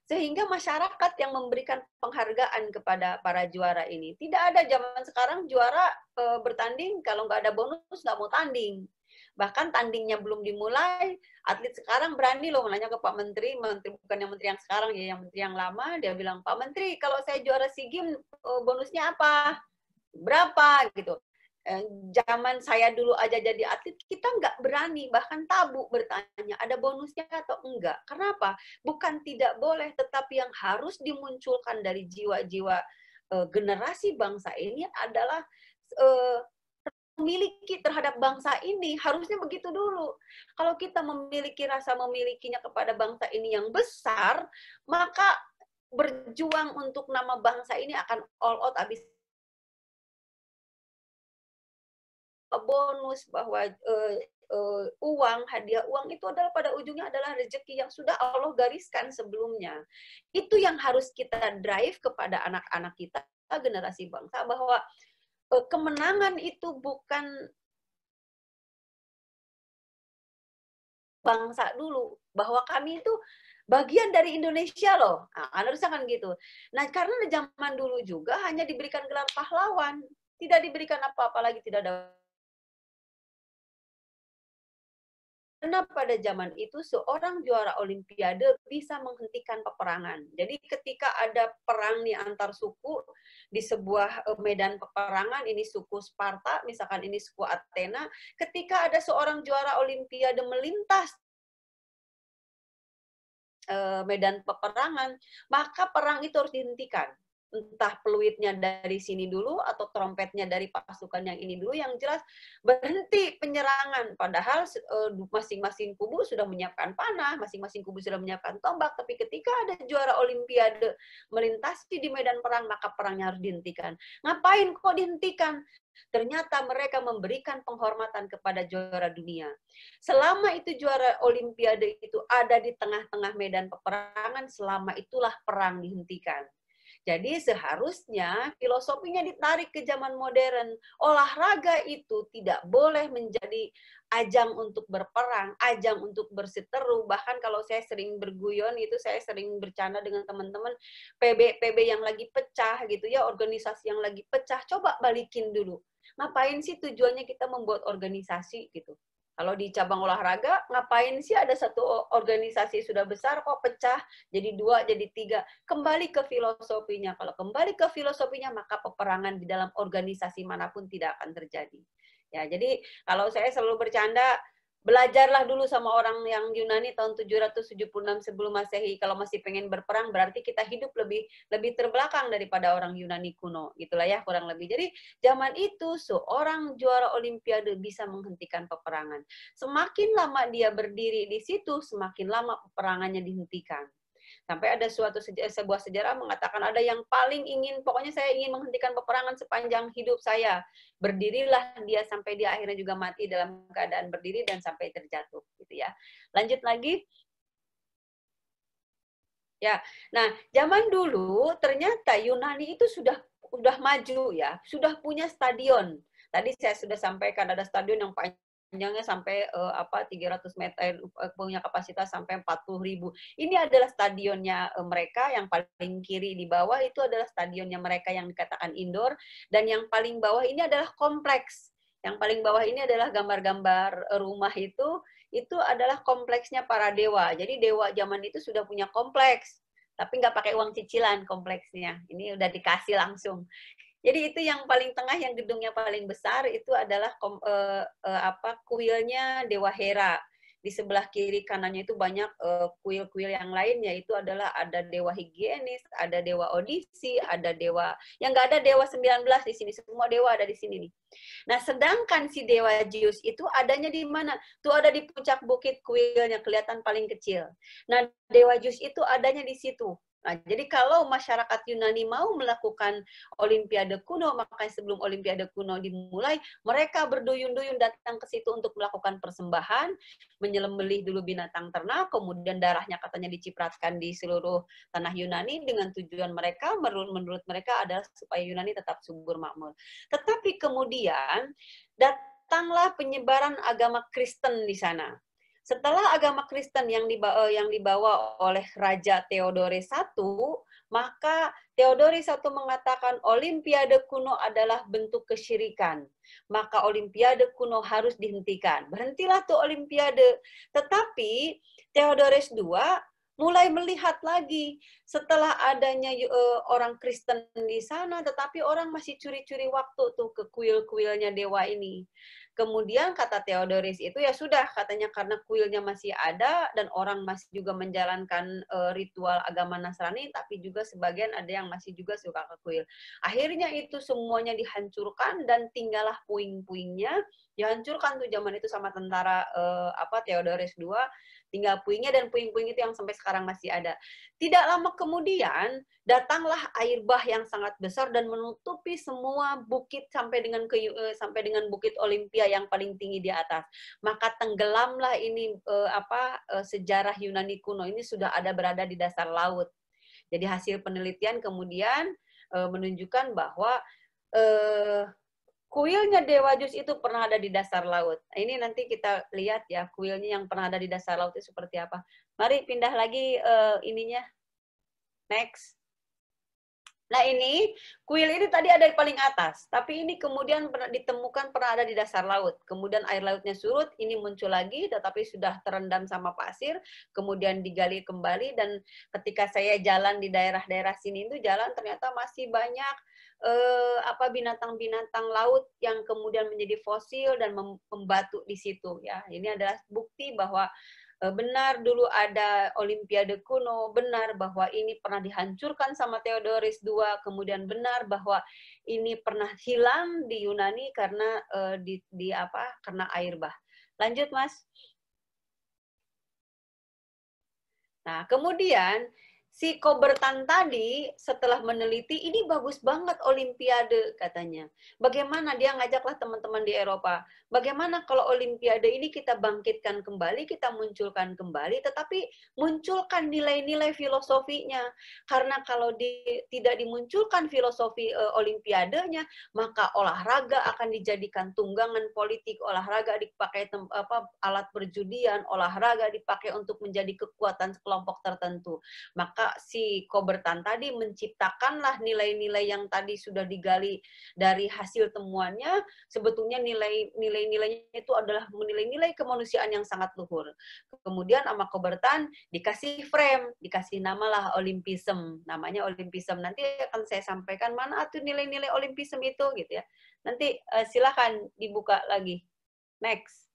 sehingga masyarakat yang memberikan penghargaan kepada para juara ini tidak ada zaman sekarang juara e, bertanding kalau nggak ada bonus nggak mau tanding Bahkan tandingnya belum dimulai, atlet sekarang berani loh nanya ke Pak Menteri, menteri bukan yang menteri yang sekarang ya, yang menteri yang lama, dia bilang, "Pak Menteri, kalau saya juara SEA Games eh, bonusnya apa? Berapa?" gitu. Eh, zaman saya dulu aja jadi atlet, kita nggak berani, bahkan tabu bertanya, ada bonusnya atau enggak. Kenapa? Bukan tidak boleh, tetapi yang harus dimunculkan dari jiwa-jiwa eh, generasi bangsa ini adalah uh, miliki terhadap bangsa ini harusnya begitu dulu. Kalau kita memiliki rasa memilikinya kepada bangsa ini yang besar, maka berjuang untuk nama bangsa ini akan all out habis bonus bahwa uh, uh, uang hadiah uang itu adalah pada ujungnya adalah rezeki yang sudah Allah gariskan sebelumnya itu yang harus kita drive kepada anak-anak kita generasi bangsa bahwa kemenangan itu bukan bangsa dulu bahwa kami itu bagian dari Indonesia loh. Nah, harusnya kan gitu. Nah, karena zaman dulu juga hanya diberikan gelar pahlawan, tidak diberikan apa-apa lagi, tidak ada karena pada zaman itu seorang juara olimpiade bisa menghentikan peperangan. Jadi ketika ada perang nih antar suku di sebuah eh, medan peperangan, ini suku Sparta, misalkan ini suku Athena, ketika ada seorang juara olimpiade melintas eh, medan peperangan, maka perang itu harus dihentikan entah peluitnya dari sini dulu atau trompetnya dari pasukan yang ini dulu yang jelas berhenti penyerangan padahal e, masing-masing kubu sudah menyiapkan panah, masing-masing kubu sudah menyiapkan tombak tapi ketika ada juara olimpiade melintasi di medan perang maka perangnya harus dihentikan. Ngapain kok dihentikan? Ternyata mereka memberikan penghormatan kepada juara dunia. Selama itu juara olimpiade itu ada di tengah-tengah medan peperangan, selama itulah perang dihentikan jadi seharusnya filosofinya ditarik ke zaman modern. Olahraga itu tidak boleh menjadi ajang untuk berperang, ajang untuk berseteru. Bahkan kalau saya sering berguyon itu saya sering bercanda dengan teman-teman PB-PB yang lagi pecah gitu ya, organisasi yang lagi pecah. Coba balikin dulu. Ngapain sih tujuannya kita membuat organisasi gitu? Kalau di cabang olahraga, ngapain sih ada satu organisasi sudah besar kok pecah jadi dua, jadi tiga. Kembali ke filosofinya. Kalau kembali ke filosofinya, maka peperangan di dalam organisasi manapun tidak akan terjadi. Ya, jadi kalau saya selalu bercanda, belajarlah dulu sama orang yang Yunani tahun 776 sebelum Masehi. Kalau masih pengen berperang berarti kita hidup lebih lebih terbelakang daripada orang Yunani kuno. Gitulah ya kurang lebih. Jadi zaman itu seorang juara olimpiade bisa menghentikan peperangan. Semakin lama dia berdiri di situ, semakin lama peperangannya dihentikan. Sampai ada suatu sebuah sejarah mengatakan ada yang paling ingin, pokoknya saya ingin menghentikan peperangan sepanjang hidup saya. Berdirilah dia sampai dia akhirnya juga mati dalam keadaan berdiri dan sampai terjatuh gitu ya. Lanjut lagi. Ya. Nah, zaman dulu ternyata Yunani itu sudah sudah maju ya, sudah punya stadion. Tadi saya sudah sampaikan ada stadion yang panjang panjangnya sampai uh, apa 300 meter eh, punya kapasitas sampai 40 ribu. Ini adalah stadionnya uh, mereka yang paling kiri di bawah itu adalah stadionnya mereka yang dikatakan indoor dan yang paling bawah ini adalah kompleks. Yang paling bawah ini adalah gambar-gambar rumah itu itu adalah kompleksnya para dewa. Jadi dewa zaman itu sudah punya kompleks tapi nggak pakai uang cicilan kompleksnya. Ini udah dikasih langsung. Jadi itu yang paling tengah, yang gedungnya paling besar itu adalah uh, uh, apa kuilnya Dewa Hera. Di sebelah kiri kanannya itu banyak eh, kuil-kuil uh, yang lain, yaitu adalah ada Dewa Higienis, ada Dewa Odisi, ada Dewa, yang nggak ada Dewa 19 di sini, semua Dewa ada di sini nih. Nah, sedangkan si Dewa Jius itu adanya di mana? Itu ada di puncak bukit kuilnya, kelihatan paling kecil. Nah, Dewa Jius itu adanya di situ. Nah, jadi kalau masyarakat Yunani mau melakukan Olimpiade kuno, maka sebelum Olimpiade kuno dimulai, mereka berduyun-duyun datang ke situ untuk melakukan persembahan, menyembelih dulu binatang ternak, kemudian darahnya katanya dicipratkan di seluruh tanah Yunani dengan tujuan mereka, menurut mereka adalah supaya Yunani tetap subur makmur. Tetapi kemudian datanglah penyebaran agama Kristen di sana setelah agama Kristen yang dibawa, eh, yang dibawa oleh Raja Theodore I, maka Theodore I mengatakan Olimpiade kuno adalah bentuk kesyirikan. Maka Olimpiade kuno harus dihentikan. Berhentilah tuh Olimpiade. Tetapi Theodores II mulai melihat lagi setelah adanya uh, orang Kristen di sana, tetapi orang masih curi-curi waktu tuh ke kuil-kuilnya dewa ini. Kemudian kata Theodoris itu ya sudah katanya karena kuilnya masih ada dan orang masih juga menjalankan uh, ritual agama Nasrani tapi juga sebagian ada yang masih juga suka ke kuil. Akhirnya itu semuanya dihancurkan dan tinggallah puing-puingnya dihancurkan tuh zaman itu sama tentara uh, apa Theodoris II tinggal puingnya dan puing-puing itu yang sampai sekarang masih ada. Tidak lama kemudian datanglah air bah yang sangat besar dan menutupi semua bukit sampai dengan ke, eh, sampai dengan bukit Olimpia yang paling tinggi di atas. Maka tenggelamlah ini eh, apa eh, sejarah Yunani kuno ini sudah ada berada di dasar laut. Jadi hasil penelitian kemudian menunjukkan bahwa kuilnya Dewa Jus itu pernah ada di dasar laut. Ini nanti kita lihat ya kuilnya yang pernah ada di dasar laut itu seperti apa. Mari pindah lagi uh, ininya. Next. Nah ini kuil ini tadi ada di paling atas, tapi ini kemudian pernah ditemukan pernah ada di dasar laut. Kemudian air lautnya surut, ini muncul lagi, tetapi sudah terendam sama pasir, kemudian digali kembali dan ketika saya jalan di daerah-daerah sini itu jalan ternyata masih banyak eh, apa binatang-binatang laut yang kemudian menjadi fosil dan membatu di situ ya. Ini adalah bukti bahwa eh, benar dulu ada olimpiade kuno, benar bahwa ini pernah dihancurkan sama Theodorus II, kemudian benar bahwa ini pernah hilang di Yunani karena eh, di, di apa? karena air bah. Lanjut, Mas. Nah, kemudian si Kobertan tadi setelah meneliti ini bagus banget olimpiade katanya. Bagaimana dia ngajaklah teman-teman di Eropa. Bagaimana kalau olimpiade ini kita bangkitkan kembali, kita munculkan kembali tetapi munculkan nilai-nilai filosofinya. Karena kalau di, tidak dimunculkan filosofi e, olimpiadenya, maka olahraga akan dijadikan tunggangan politik, olahraga dipakai tem, apa alat perjudian, olahraga dipakai untuk menjadi kekuatan kelompok tertentu. Maka uh, si Kobertan tadi menciptakanlah nilai-nilai yang tadi sudah digali dari hasil temuannya sebetulnya nilai nilai-nilainya itu adalah nilai-nilai kemanusiaan yang sangat luhur. Kemudian sama Kobertan dikasih frame, dikasih namalah Olimpism, namanya Olimpism. Nanti akan saya sampaikan mana tuh nilai-nilai Olimpism itu gitu ya. Nanti eh, silahkan dibuka lagi. Next.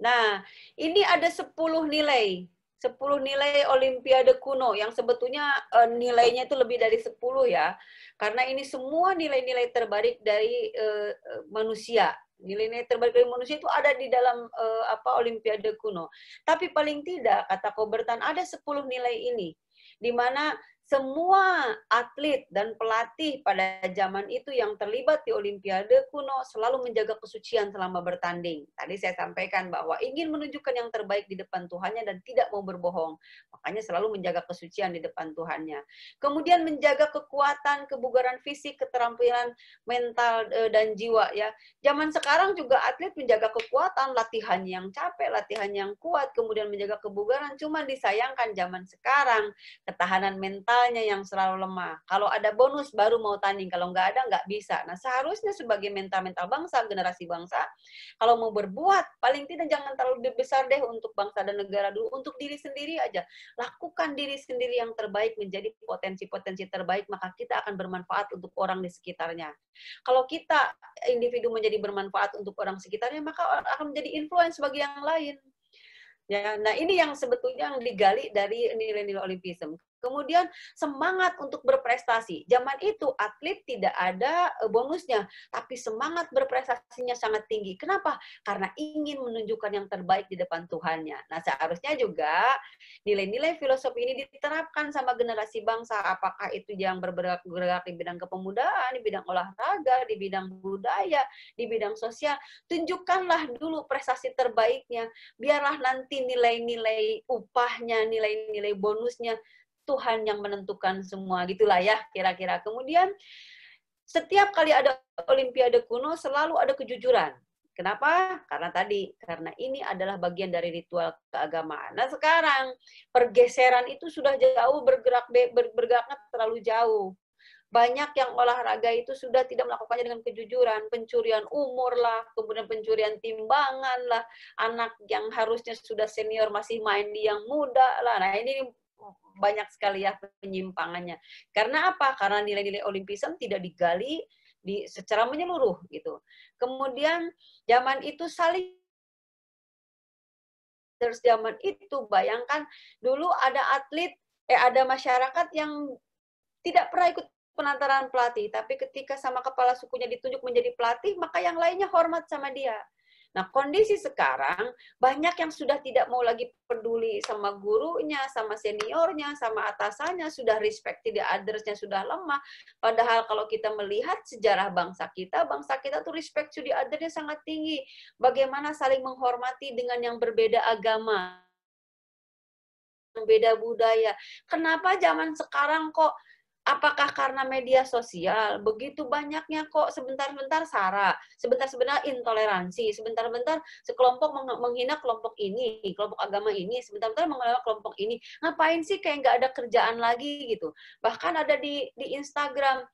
Nah, ini ada 10 nilai. 10 nilai olimpiade kuno yang sebetulnya uh, nilainya itu lebih dari 10 ya. Karena ini semua nilai-nilai terbaik dari uh, manusia. Nilai-nilai terbaik dari manusia itu ada di dalam uh, apa olimpiade kuno. Tapi paling tidak kata Kobertan ada 10 nilai ini di mana semua atlet dan pelatih pada zaman itu yang terlibat di Olimpiade kuno selalu menjaga kesucian selama bertanding. Tadi saya sampaikan bahwa ingin menunjukkan yang terbaik di depan Tuhannya dan tidak mau berbohong. Makanya selalu menjaga kesucian di depan Tuhannya. Kemudian menjaga kekuatan, kebugaran fisik, keterampilan mental eh, dan jiwa ya. Zaman sekarang juga atlet menjaga kekuatan, latihan yang capek, latihan yang kuat, kemudian menjaga kebugaran. Cuma disayangkan zaman sekarang ketahanan mental mentalnya yang selalu lemah. Kalau ada bonus baru mau tanding, kalau nggak ada nggak bisa. Nah seharusnya sebagai mental-mental bangsa, generasi bangsa, kalau mau berbuat, paling tidak jangan terlalu besar deh untuk bangsa dan negara dulu, untuk diri sendiri aja. Lakukan diri sendiri yang terbaik menjadi potensi-potensi terbaik, maka kita akan bermanfaat untuk orang di sekitarnya. Kalau kita individu menjadi bermanfaat untuk orang sekitarnya, maka akan menjadi influence bagi yang lain. Ya, nah ini yang sebetulnya yang digali dari nilai-nilai Olimpisme. Kemudian semangat untuk berprestasi. Zaman itu atlet tidak ada e, bonusnya, tapi semangat berprestasinya sangat tinggi. Kenapa? Karena ingin menunjukkan yang terbaik di depan Tuhannya. Nah, seharusnya juga nilai-nilai filosofi ini diterapkan sama generasi bangsa, apakah itu yang bergerak di bidang kepemudaan, di bidang olahraga, di bidang budaya, di bidang sosial. Tunjukkanlah dulu prestasi terbaiknya. Biarlah nanti nilai-nilai upahnya, nilai-nilai bonusnya Tuhan yang menentukan semua gitulah ya kira-kira. Kemudian setiap kali ada olimpiade kuno selalu ada kejujuran. Kenapa? Karena tadi, karena ini adalah bagian dari ritual keagamaan. Nah sekarang pergeseran itu sudah jauh bergerak bergeraknya terlalu jauh. Banyak yang olahraga itu sudah tidak melakukannya dengan kejujuran, pencurian umur lah, kemudian pencurian timbangan lah, anak yang harusnya sudah senior masih main di yang muda lah. Nah ini banyak sekali ya penyimpangannya. Karena apa? Karena nilai-nilai Olimpism tidak digali di secara menyeluruh gitu. Kemudian zaman itu saling terus zaman itu bayangkan dulu ada atlet eh ada masyarakat yang tidak pernah ikut penantaran pelatih, tapi ketika sama kepala sukunya ditunjuk menjadi pelatih, maka yang lainnya hormat sama dia. Nah, kondisi sekarang banyak yang sudah tidak mau lagi peduli sama gurunya, sama seniornya, sama atasannya, sudah respect tidak addressnya sudah lemah. Padahal kalau kita melihat sejarah bangsa kita, bangsa kita tuh respect to the othernya sangat tinggi. Bagaimana saling menghormati dengan yang berbeda agama, beda budaya. Kenapa zaman sekarang kok apakah karena media sosial begitu banyaknya kok sebentar-bentar sara, sebentar-sebentar intoleransi, sebentar-bentar sekelompok menghina kelompok ini, kelompok agama ini, sebentar-bentar menghina kelompok ini. Ngapain sih kayak nggak ada kerjaan lagi gitu? Bahkan ada di di Instagram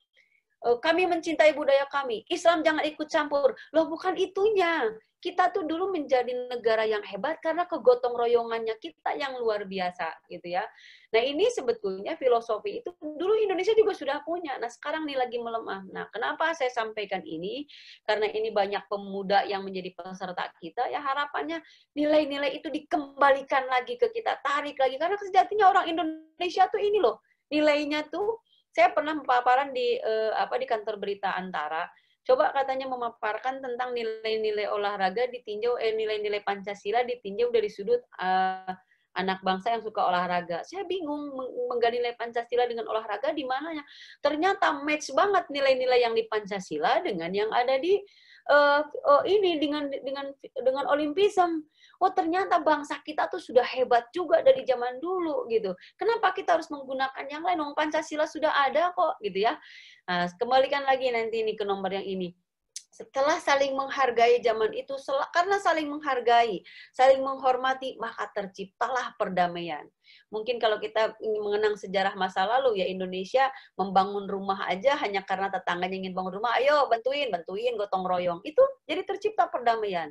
Eh, kami mencintai budaya kami. Islam jangan ikut campur. Loh bukan itunya. Kita tuh dulu menjadi negara yang hebat karena kegotong royongannya kita yang luar biasa gitu ya. Nah ini sebetulnya filosofi itu dulu Indonesia juga sudah punya. Nah sekarang ini lagi melemah. Nah kenapa saya sampaikan ini? Karena ini banyak pemuda yang menjadi peserta kita. Ya harapannya nilai-nilai itu dikembalikan lagi ke kita. Tarik lagi. Karena sejatinya orang Indonesia tuh ini loh. Nilainya tuh saya pernah paparan di uh, apa di kantor berita Antara. Coba katanya memaparkan tentang nilai-nilai olahraga ditinjau eh nilai-nilai Pancasila ditinjau dari sudut uh, anak bangsa yang suka olahraga. Saya bingung menggali nilai Pancasila dengan olahraga di mananya. Ternyata match banget nilai-nilai yang di Pancasila dengan yang ada di uh, uh, ini dengan dengan dengan Olimpism oh ternyata bangsa kita tuh sudah hebat juga dari zaman dulu gitu. Kenapa kita harus menggunakan yang lain? Oh, Pancasila sudah ada kok gitu ya. Nah, kembalikan lagi nanti ini ke nomor yang ini setelah saling menghargai zaman itu, karena saling menghargai, saling menghormati, maka terciptalah perdamaian. Mungkin kalau kita ingin mengenang sejarah masa lalu, ya Indonesia membangun rumah aja hanya karena tetangganya ingin bangun rumah, ayo bantuin, bantuin, gotong royong. Itu jadi tercipta perdamaian.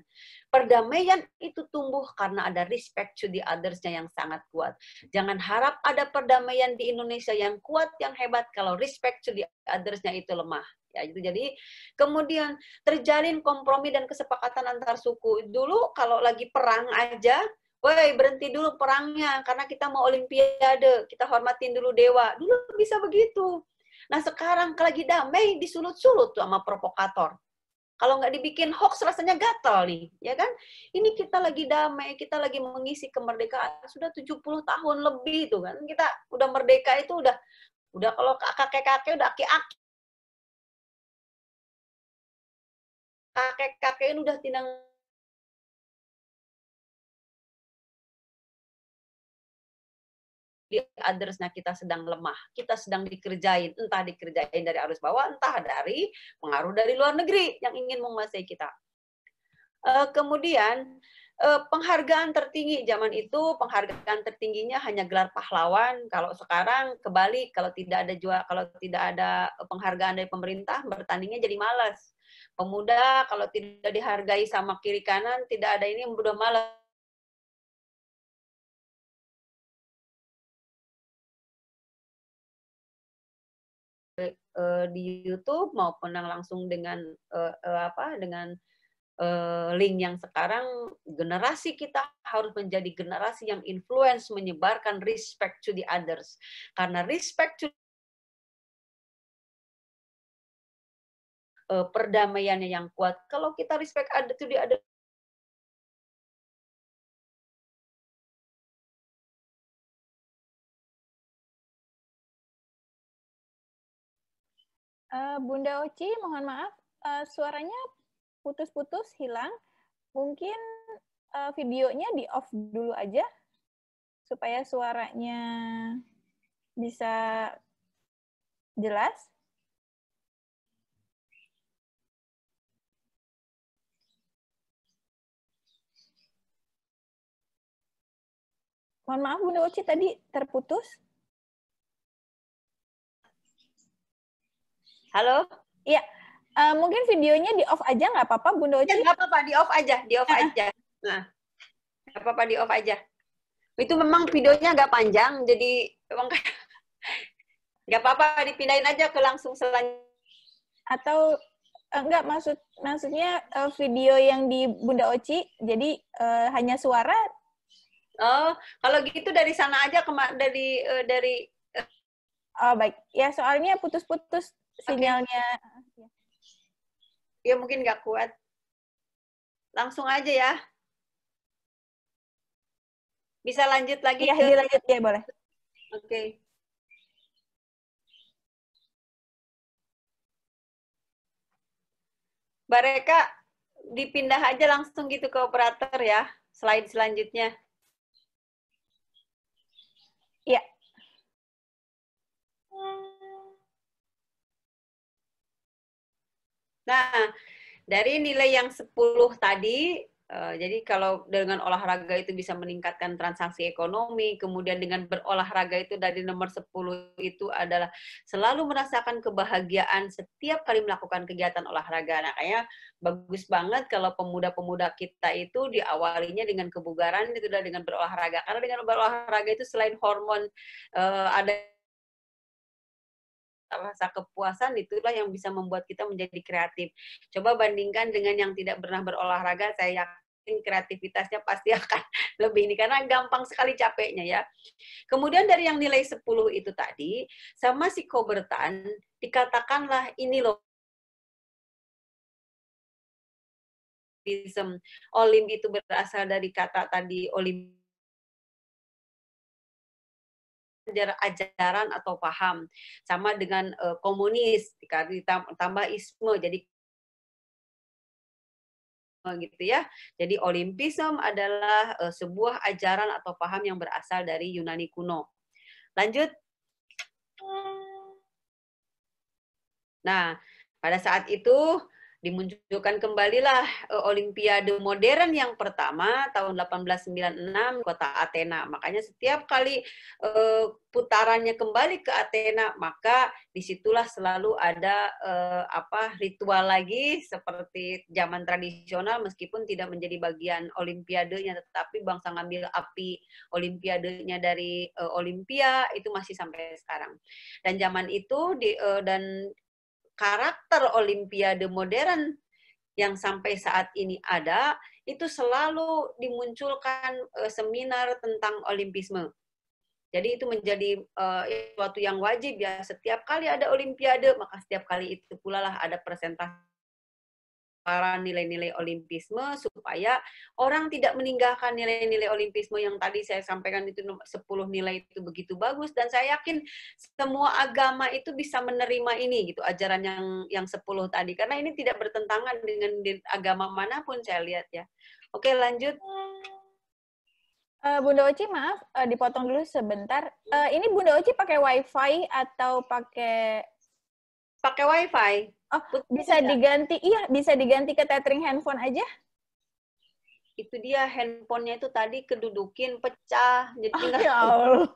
Perdamaian itu tumbuh karena ada respect to the others-nya yang sangat kuat. Jangan harap ada perdamaian di Indonesia yang kuat, yang hebat, kalau respect to the others-nya itu lemah ya gitu. Jadi kemudian terjalin kompromi dan kesepakatan antar suku. Dulu kalau lagi perang aja Woi, berhenti dulu perangnya karena kita mau olimpiade, kita hormatin dulu dewa. Dulu bisa begitu. Nah, sekarang kalau lagi damai disulut-sulut tuh sama provokator. Kalau nggak dibikin hoax rasanya gatel nih, ya kan? Ini kita lagi damai, kita lagi mengisi kemerdekaan sudah 70 tahun lebih itu kan. Kita udah merdeka itu udah udah kalau kakek-kakek udah aki-aki kakek-kakek ini udah tinang di others. kita sedang lemah, kita sedang dikerjain, entah dikerjain dari arus bawah, entah dari pengaruh dari luar negeri yang ingin menguasai kita. Eh, kemudian eh, penghargaan tertinggi zaman itu penghargaan tertingginya hanya gelar pahlawan. Kalau sekarang kebalik, kalau tidak ada jual, kalau tidak ada eh, penghargaan dari pemerintah, bertandingnya jadi malas pemuda kalau tidak dihargai sama kiri kanan tidak ada ini udah malas eh, di YouTube maupun yang langsung dengan uh, apa dengan uh, link yang sekarang generasi kita harus menjadi generasi yang influence menyebarkan respect to the others karena respect to uh, perdamaiannya yang kuat. Kalau kita respect ada tuh dia ada Bunda Oci, mohon maaf eh, suaranya putus-putus hilang. Mungkin eh, videonya di off dulu aja supaya suaranya bisa jelas. Mohon maaf Bunda oci tadi terputus. Halo? Iya. Uh, mungkin videonya di off aja nggak apa-apa Bunda oci iya, Nggak apa-apa, di off aja, di off aja. Nah, nggak apa-apa di off aja. Itu memang videonya nggak panjang, jadi memang nggak apa-apa dipindahin aja ke langsung selanjutnya. Atau enggak eh, maksud maksudnya eh, video yang di Bunda Oci jadi uh, hanya suara Oh, kalau gitu dari sana aja kema dari uh, dari uh. Oh, baik. Ya, soalnya putus-putus sinyalnya. Okay. Ya mungkin nggak kuat. Langsung aja ya. Bisa lanjut lagi? Ya, ke... dilanjut iya, ya boleh. Oke. Okay. Mereka dipindah aja langsung gitu ke operator ya, slide selanjutnya. Iya. Nah, dari nilai yang 10 tadi, Eh, jadi kalau dengan olahraga itu bisa meningkatkan transaksi ekonomi, kemudian dengan berolahraga itu dari nomor 10 itu adalah selalu merasakan kebahagiaan setiap kali melakukan kegiatan olahraga. Nah, kayaknya bagus banget kalau pemuda-pemuda kita itu diawalinya dengan kebugaran itu dengan berolahraga. Karena dengan berolahraga itu selain hormon eh, ada rasa kepuasan itulah yang bisa membuat kita menjadi kreatif. Coba bandingkan dengan yang tidak pernah berolahraga, saya yakin kreativitasnya pasti akan lebih ini karena gampang sekali capeknya ya. Kemudian dari yang nilai 10 itu tadi sama si Kobertan dikatakanlah ini loh Olim itu berasal dari kata tadi olim ajaran atau paham. Sama dengan uh, komunis, ditambah isme, jadi gitu ya. Jadi Olimpisme adalah uh, sebuah ajaran atau paham yang berasal dari Yunani kuno. Lanjut. Nah, pada saat itu dimunculkan kembalilah eh, Olimpiade modern yang pertama tahun 1896 kota Athena. Makanya setiap kali eh, putarannya kembali ke Athena, maka disitulah selalu ada eh, apa ritual lagi seperti zaman tradisional meskipun tidak menjadi bagian Olimpiadenya, tetapi bangsa ngambil api Olimpiadenya dari Olimpia itu masih sampai sekarang. Dan zaman itu dan karakter Olimpiade modern yang sampai saat ini ada itu selalu dimunculkan eh, seminar tentang Olimpisme. Jadi itu menjadi uh, eh, suatu yang wajib ya setiap kali ada Olimpiade maka setiap kali itu pula lah ada presentasi para nilai-nilai olimpisme supaya orang tidak meninggalkan nilai-nilai olimpisme yang tadi saya sampaikan itu 10 nilai itu begitu bagus dan saya yakin semua agama itu bisa menerima ini gitu ajaran yang yang 10 tadi karena ini tidak bertentangan dengan agama manapun saya lihat ya. Oke, lanjut. Eh, Bunda Oci, maaf eh, dipotong dulu sebentar. Hmm. Eh, ini Bunda Oci pakai WiFi atau pakai pakai wifi. Oh, bisa tidak? diganti, iya bisa diganti ke tethering handphone aja? Itu dia handphonenya itu tadi kedudukin pecah, jadi oh, ya Allah.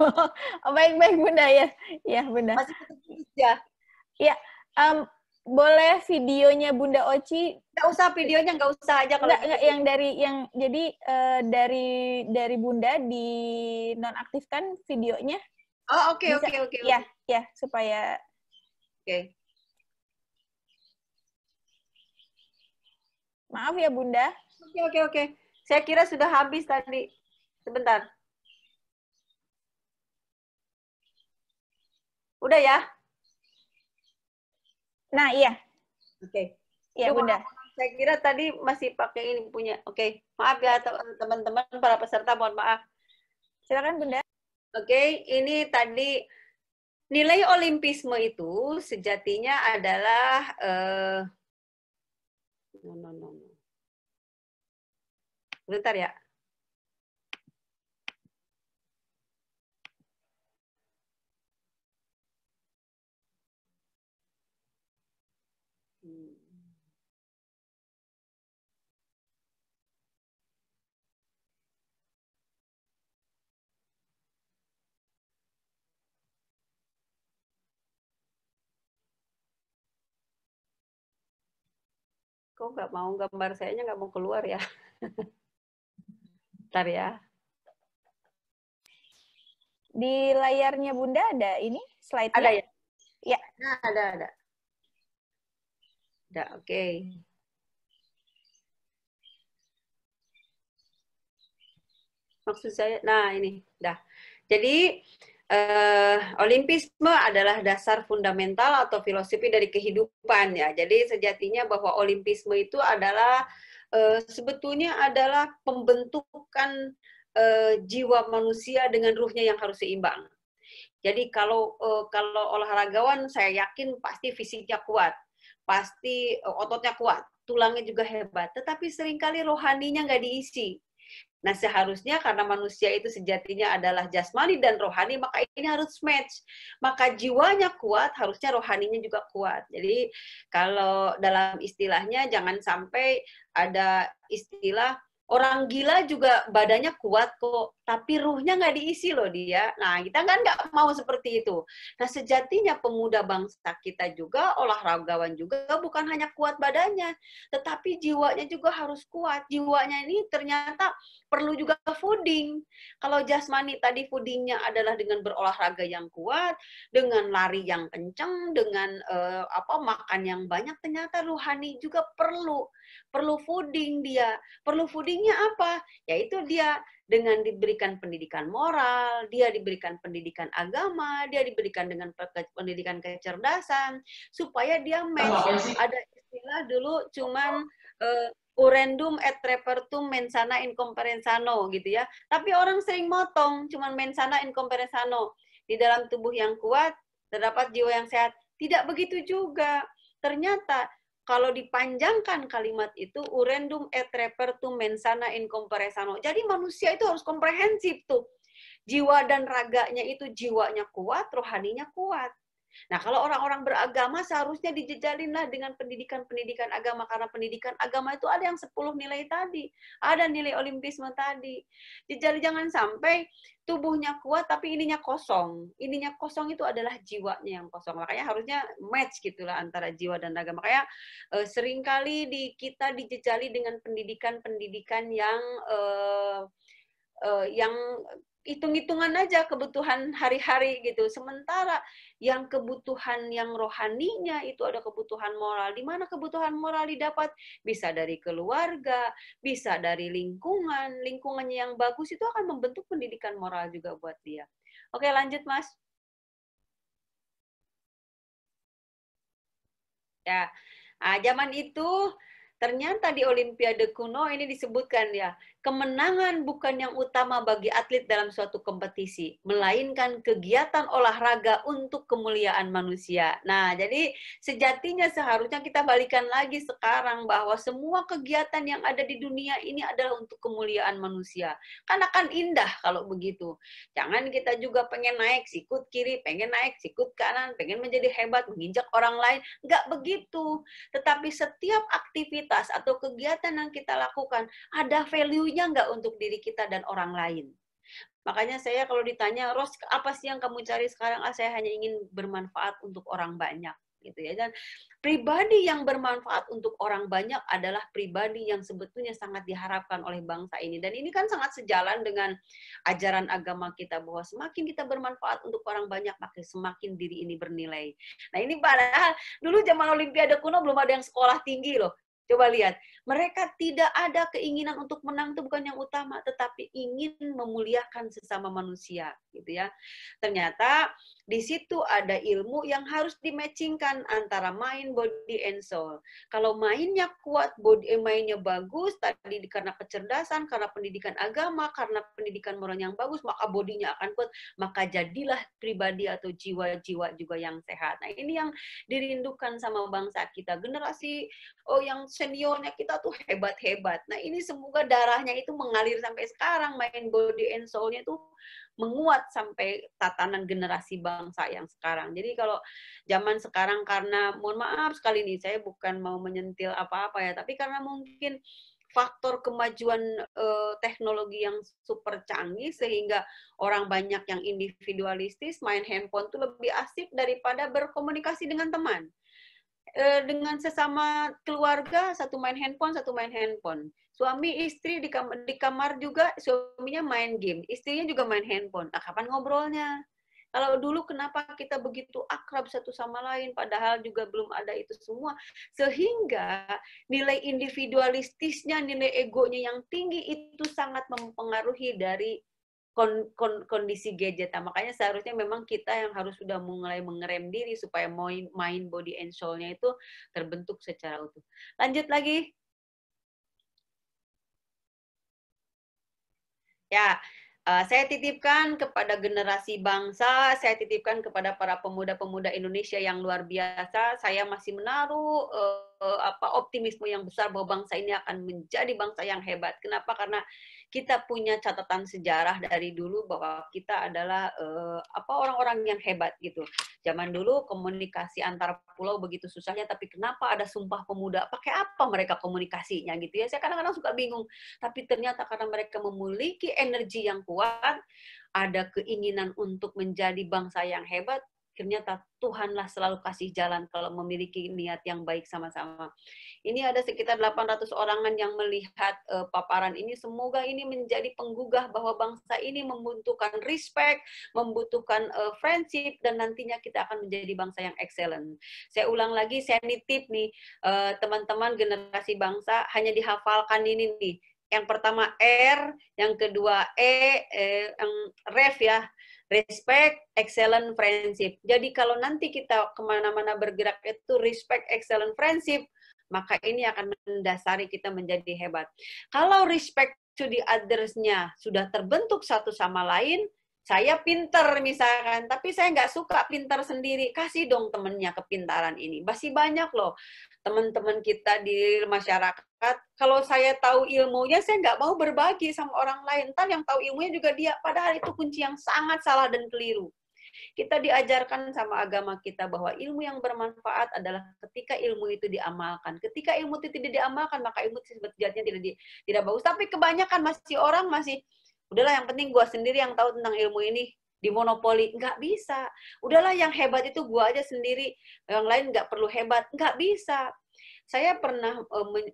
Oh, baik baik bunda ya, ya bunda. Masih ya. Ya, um, boleh videonya Bunda Oci Gak usah videonya gak usah aja kalau enggak, gitu. yang dari yang jadi uh, dari dari Bunda di nonaktifkan videonya oh oke oke oke ya ya supaya oke okay. Maaf ya Bunda. Oke, oke, oke. Saya kira sudah habis tadi. Sebentar. Udah ya? Nah, iya. Oke. Okay. Iya, Bunda. Saya kira tadi masih pakai ini punya. Oke. Okay. Maaf ya teman-teman para peserta, mohon maaf. Silakan, Bunda. Oke, okay. ini tadi nilai olimpisme itu sejatinya adalah eh, No, no, no, Bentar ya. kok nggak mau gambar saya nya nggak mau keluar ya ntar ya di layarnya bunda ada ini slide ada ya ya nah, ada ada ada oke okay. maksud saya nah ini dah jadi Uh, Olimpisme adalah dasar fundamental atau filosofi dari kehidupan ya. Jadi sejatinya bahwa Olimpisme itu adalah uh, sebetulnya adalah pembentukan uh, jiwa manusia dengan ruhnya yang harus seimbang. Jadi kalau uh, kalau olahragawan saya yakin pasti fisiknya kuat, pasti ototnya kuat, tulangnya juga hebat, tetapi seringkali rohaninya nggak diisi. Nah, seharusnya karena manusia itu sejatinya adalah jasmani dan rohani, maka ini harus match. Maka jiwanya kuat, harusnya rohaninya juga kuat. Jadi, kalau dalam istilahnya jangan sampai ada istilah Orang gila juga badannya kuat kok, tapi ruhnya nggak diisi loh dia. Nah, kita kan nggak mau seperti itu. Nah, sejatinya pemuda bangsa kita juga, olahragawan juga, bukan hanya kuat badannya, tetapi jiwanya juga harus kuat. Jiwanya ini ternyata perlu juga fooding. Kalau jasmani tadi foodingnya adalah dengan berolahraga yang kuat, dengan lari yang kencang, dengan eh, apa makan yang banyak, ternyata ruhani juga perlu perlu fooding dia. Perlu foodingnya apa? Yaitu dia dengan diberikan pendidikan moral, dia diberikan pendidikan agama, dia diberikan dengan pendidikan kecerdasan, supaya dia match. Ada istilah dulu cuman uh, urendum et repertum mensana incomprensano gitu ya. Tapi orang sering motong, cuman mensana incomprensano. Di dalam tubuh yang kuat terdapat jiwa yang sehat. Tidak begitu juga. Ternyata kalau dipanjangkan kalimat itu, urendum et repertum mensana in comparesano. Jadi manusia itu harus komprehensif tuh. Jiwa dan raganya itu jiwanya kuat, rohaninya kuat. Nah, kalau orang-orang beragama seharusnya dijejalinlah dengan pendidikan-pendidikan agama karena pendidikan agama itu ada yang 10 nilai tadi, ada nilai olimpisme tadi. Jejali jangan sampai tubuhnya kuat tapi ininya kosong. Ininya kosong itu adalah jiwanya yang kosong. Makanya harusnya match gitulah antara jiwa dan agama Makanya eh, seringkali di kita dijejali dengan pendidikan-pendidikan yang eh, eh, yang hitung-hitungan aja kebutuhan hari-hari gitu. Sementara yang kebutuhan yang rohaninya itu ada kebutuhan moral. Di mana kebutuhan moral didapat? Bisa dari keluarga, bisa dari lingkungan. Lingkungannya yang bagus itu akan membentuk pendidikan moral juga buat dia. Oke, lanjut Mas. Ya. Nah, zaman itu ternyata di Olimpiade kuno ini disebutkan ya, kemenangan bukan yang utama bagi atlet dalam suatu kompetisi, melainkan kegiatan olahraga untuk kemuliaan manusia. Nah, jadi sejatinya seharusnya kita balikan lagi sekarang bahwa semua kegiatan yang ada di dunia ini adalah untuk kemuliaan manusia. Kan akan indah kalau begitu. Jangan kita juga pengen naik sikut kiri, pengen naik sikut kanan, pengen menjadi hebat, menginjak orang lain. Nggak begitu. Tetapi setiap aktivitas atau kegiatan yang kita lakukan ada value-nya ya nggak untuk diri kita dan orang lain. Makanya saya kalau ditanya, Ros, apa sih yang kamu cari sekarang? Ah, saya hanya ingin bermanfaat untuk orang banyak gitu ya dan pribadi yang bermanfaat untuk orang banyak adalah pribadi yang sebetulnya sangat diharapkan oleh bangsa ini dan ini kan sangat sejalan dengan ajaran agama kita bahwa semakin kita bermanfaat untuk orang banyak maka semakin diri ini bernilai nah ini padahal dulu zaman olimpiade kuno belum ada yang sekolah tinggi loh Coba lihat, mereka tidak ada keinginan untuk menang itu bukan yang utama, tetapi ingin memuliakan sesama manusia, gitu ya. Ternyata di situ ada ilmu yang harus dimatchingkan antara mind, body, and soul. Kalau mainnya kuat, body, eh, mainnya bagus, tadi karena kecerdasan, karena pendidikan agama, karena pendidikan moral yang bagus, maka bodinya akan kuat, maka jadilah pribadi atau jiwa-jiwa juga yang sehat. Nah ini yang dirindukan sama bangsa kita, generasi oh yang seniornya kita tuh hebat-hebat. Nah ini semoga darahnya itu mengalir sampai sekarang, main body and soulnya tuh menguat sampai tatanan generasi bangsa yang sekarang. Jadi kalau zaman sekarang karena mohon maaf sekali ini saya bukan mau menyentil apa-apa ya, tapi karena mungkin faktor kemajuan uh, teknologi yang super canggih sehingga orang banyak yang individualistis main handphone tuh lebih asik daripada berkomunikasi dengan teman. Eh, dengan sesama keluarga satu main handphone satu main handphone suami istri di, kamar di kamar juga suaminya main game istrinya juga main handphone nah kapan ngobrolnya kalau dulu kenapa kita begitu akrab satu sama lain padahal juga belum ada itu semua. Sehingga nilai individualistisnya, nilai egonya yang tinggi itu sangat mempengaruhi dari kon, kon, kondisi gadget. Nah, makanya seharusnya memang kita yang harus sudah mulai mengerem diri supaya main, main body and soul-nya itu terbentuk secara utuh. Lanjut lagi. Ya, eh, saya titipkan kepada generasi bangsa, saya titipkan kepada para pemuda-pemuda Indonesia yang luar biasa. Saya masih menaruh eh, apa optimisme yang besar bahwa bangsa ini akan menjadi bangsa yang hebat. Kenapa? Karena kita punya catatan sejarah dari dulu bahwa kita adalah uh, apa orang-orang yang hebat gitu. Zaman dulu komunikasi antar pulau begitu susahnya, tapi kenapa ada sumpah pemuda? Pakai apa mereka komunikasinya gitu ya? Saya kadang-kadang suka bingung. Tapi ternyata karena mereka memiliki energi yang kuat, ada keinginan untuk menjadi bangsa yang hebat, ternyata Tuhanlah selalu kasih jalan kalau memiliki niat yang baik sama-sama. Ini ada sekitar 800 orangan yang melihat uh, paparan ini. Semoga ini menjadi penggugah bahwa bangsa ini membutuhkan respect, membutuhkan uh, friendship, dan nantinya kita akan menjadi bangsa yang excellent. Saya ulang lagi, saya nitip nih eh, teman-teman uh, generasi bangsa hanya dihafalkan ini nih. Yang pertama R, yang kedua E, eh, yang Rev ya, respect, excellent friendship. Jadi kalau nanti kita kemana-mana bergerak itu respect, excellent friendship, maka ini akan mendasari kita menjadi hebat. Kalau respect to the others-nya sudah terbentuk satu sama lain, saya pinter misalkan, tapi saya nggak suka pinter sendiri. Kasih dong temennya kepintaran ini. Masih banyak loh teman-teman kita di masyarakat. Kalau saya tahu ilmunya, saya nggak mau berbagi sama orang lain. Entah yang tahu ilmunya juga dia. Padahal itu kunci yang sangat salah dan keliru. Kita diajarkan sama agama kita bahwa ilmu yang bermanfaat adalah ketika ilmu itu diamalkan. Ketika ilmu itu tidak diamalkan, maka ilmu itu sebetulnya tidak di, tidak bagus. Tapi kebanyakan masih orang masih, udahlah yang penting gue sendiri yang tahu tentang ilmu ini di monopoli nggak bisa udahlah yang hebat itu gua aja sendiri yang lain nggak perlu hebat nggak bisa saya pernah eh,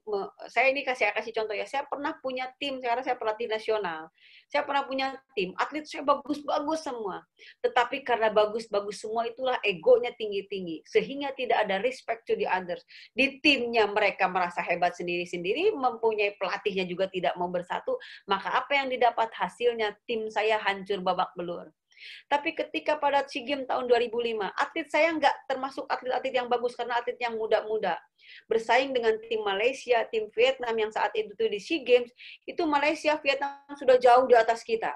saya ini kasih kasih contoh ya saya pernah punya tim sekarang saya pelatih nasional saya pernah punya tim atlet saya bagus-bagus semua tetapi karena bagus-bagus semua itulah egonya tinggi-tinggi sehingga tidak ada respect to the others di timnya mereka merasa hebat sendiri-sendiri mempunyai pelatihnya juga tidak mau bersatu maka apa yang didapat hasilnya tim saya hancur babak belur tapi ketika pada SEA Games tahun 2005, atlet saya nggak termasuk atlet-atlet yang bagus karena atlet yang muda-muda bersaing dengan tim Malaysia, tim Vietnam yang saat itu di SEA Games, itu Malaysia, Vietnam sudah jauh di atas kita.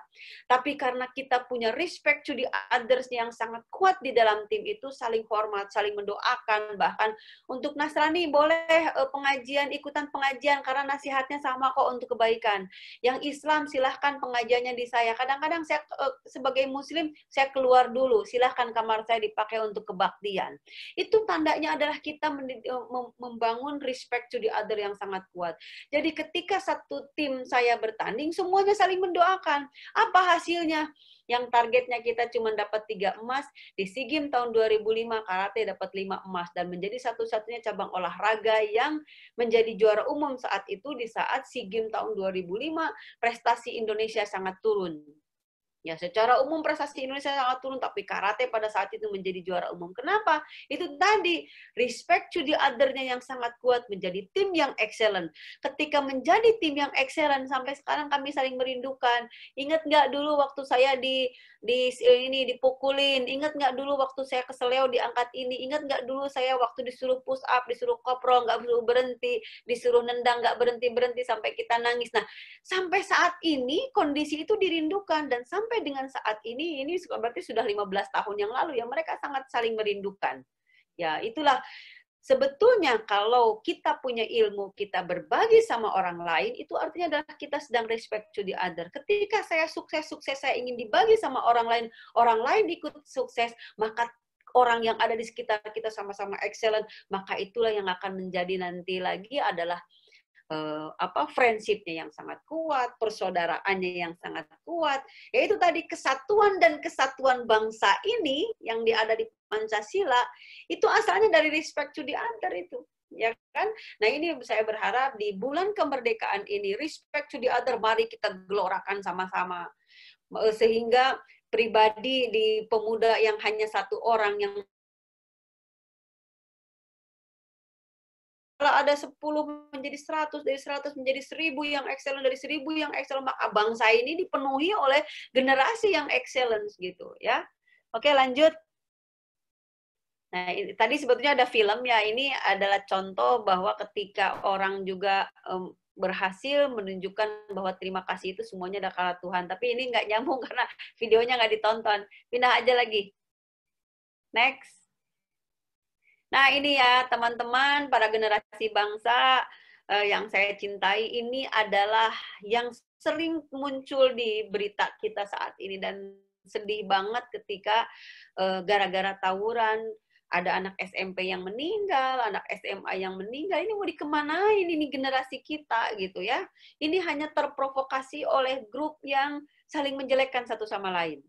Tapi karena kita punya respect to the others yang sangat kuat di dalam tim itu, saling hormat, saling mendoakan, bahkan untuk Nasrani boleh eh, pengajian, ikutan pengajian, karena nasihatnya sama kok untuk kebaikan. Yang Islam silahkan pengajiannya di saya. Kadang-kadang saya eh, sebagai Muslim, saya keluar dulu, silahkan kamar saya dipakai untuk kebaktian. Itu tandanya adalah kita eh, membangun respect to the other yang sangat kuat. Jadi ketika satu tim saya bertanding, semuanya saling mendoakan. Apa hasilnya? Yang targetnya kita cuma dapat tiga emas, di SEA Games tahun 2005 karate dapat lima emas dan menjadi satu-satunya cabang olahraga yang menjadi juara umum saat itu di saat SEA Games tahun 2005 prestasi Indonesia sangat turun. Ya, secara umum prestasi Indonesia sangat turun, tapi karate pada saat itu menjadi juara umum. Kenapa? Itu tadi, respect to the other-nya yang sangat kuat, menjadi tim yang excellent. Ketika menjadi tim yang excellent, sampai sekarang kami saling merindukan. Ingat nggak dulu waktu saya di di ini dipukulin ingat nggak dulu waktu saya keseleo diangkat ini ingat nggak dulu saya waktu disuruh push up disuruh kopro nggak perlu berhenti disuruh nendang nggak berhenti berhenti sampai kita nangis nah sampai saat ini kondisi itu dirindukan dan sampai dengan saat ini ini berarti sudah 15 tahun yang lalu ya mereka sangat saling merindukan ya itulah Sebetulnya kalau kita punya ilmu, kita berbagi sama orang lain, itu artinya adalah kita sedang respect to the other. Ketika saya sukses-sukses, saya ingin dibagi sama orang lain, orang lain ikut sukses, maka orang yang ada di sekitar kita sama-sama excellent, maka itulah yang akan menjadi nanti lagi adalah eh, apa friendshipnya yang sangat kuat, persaudaraannya yang sangat kuat, yaitu tadi kesatuan dan kesatuan bangsa ini yang ada di Pancasila itu asalnya dari respect to the other itu ya kan? Nah ini saya berharap di bulan kemerdekaan ini respect to the other mari kita gelorakan sama-sama eh, sehingga pribadi di pemuda yang hanya satu orang yang kalau ada 10 menjadi 100, dari 100 menjadi 1000 yang excellent, dari 1000 yang excellent, maka bangsa ini dipenuhi oleh generasi yang excellent gitu ya. Oke lanjut. Nah, ini, tadi sebetulnya ada film ya, ini adalah contoh bahwa ketika orang juga um, berhasil menunjukkan bahwa terima kasih itu semuanya ada kalah Tuhan. Tapi ini nggak nyambung karena videonya nggak ditonton. Pindah aja lagi. Next. Nah, ini ya teman-teman para generasi bangsa eh, yang saya cintai ini adalah yang sering muncul di berita kita saat ini dan sedih banget ketika gara eh, gara-gara tawuran ada anak SMP yang meninggal, anak SMA yang meninggal, ini mau dikemanain ini generasi kita gitu ya. Ini hanya terprovokasi oleh grup yang saling menjelekkan satu sama lain.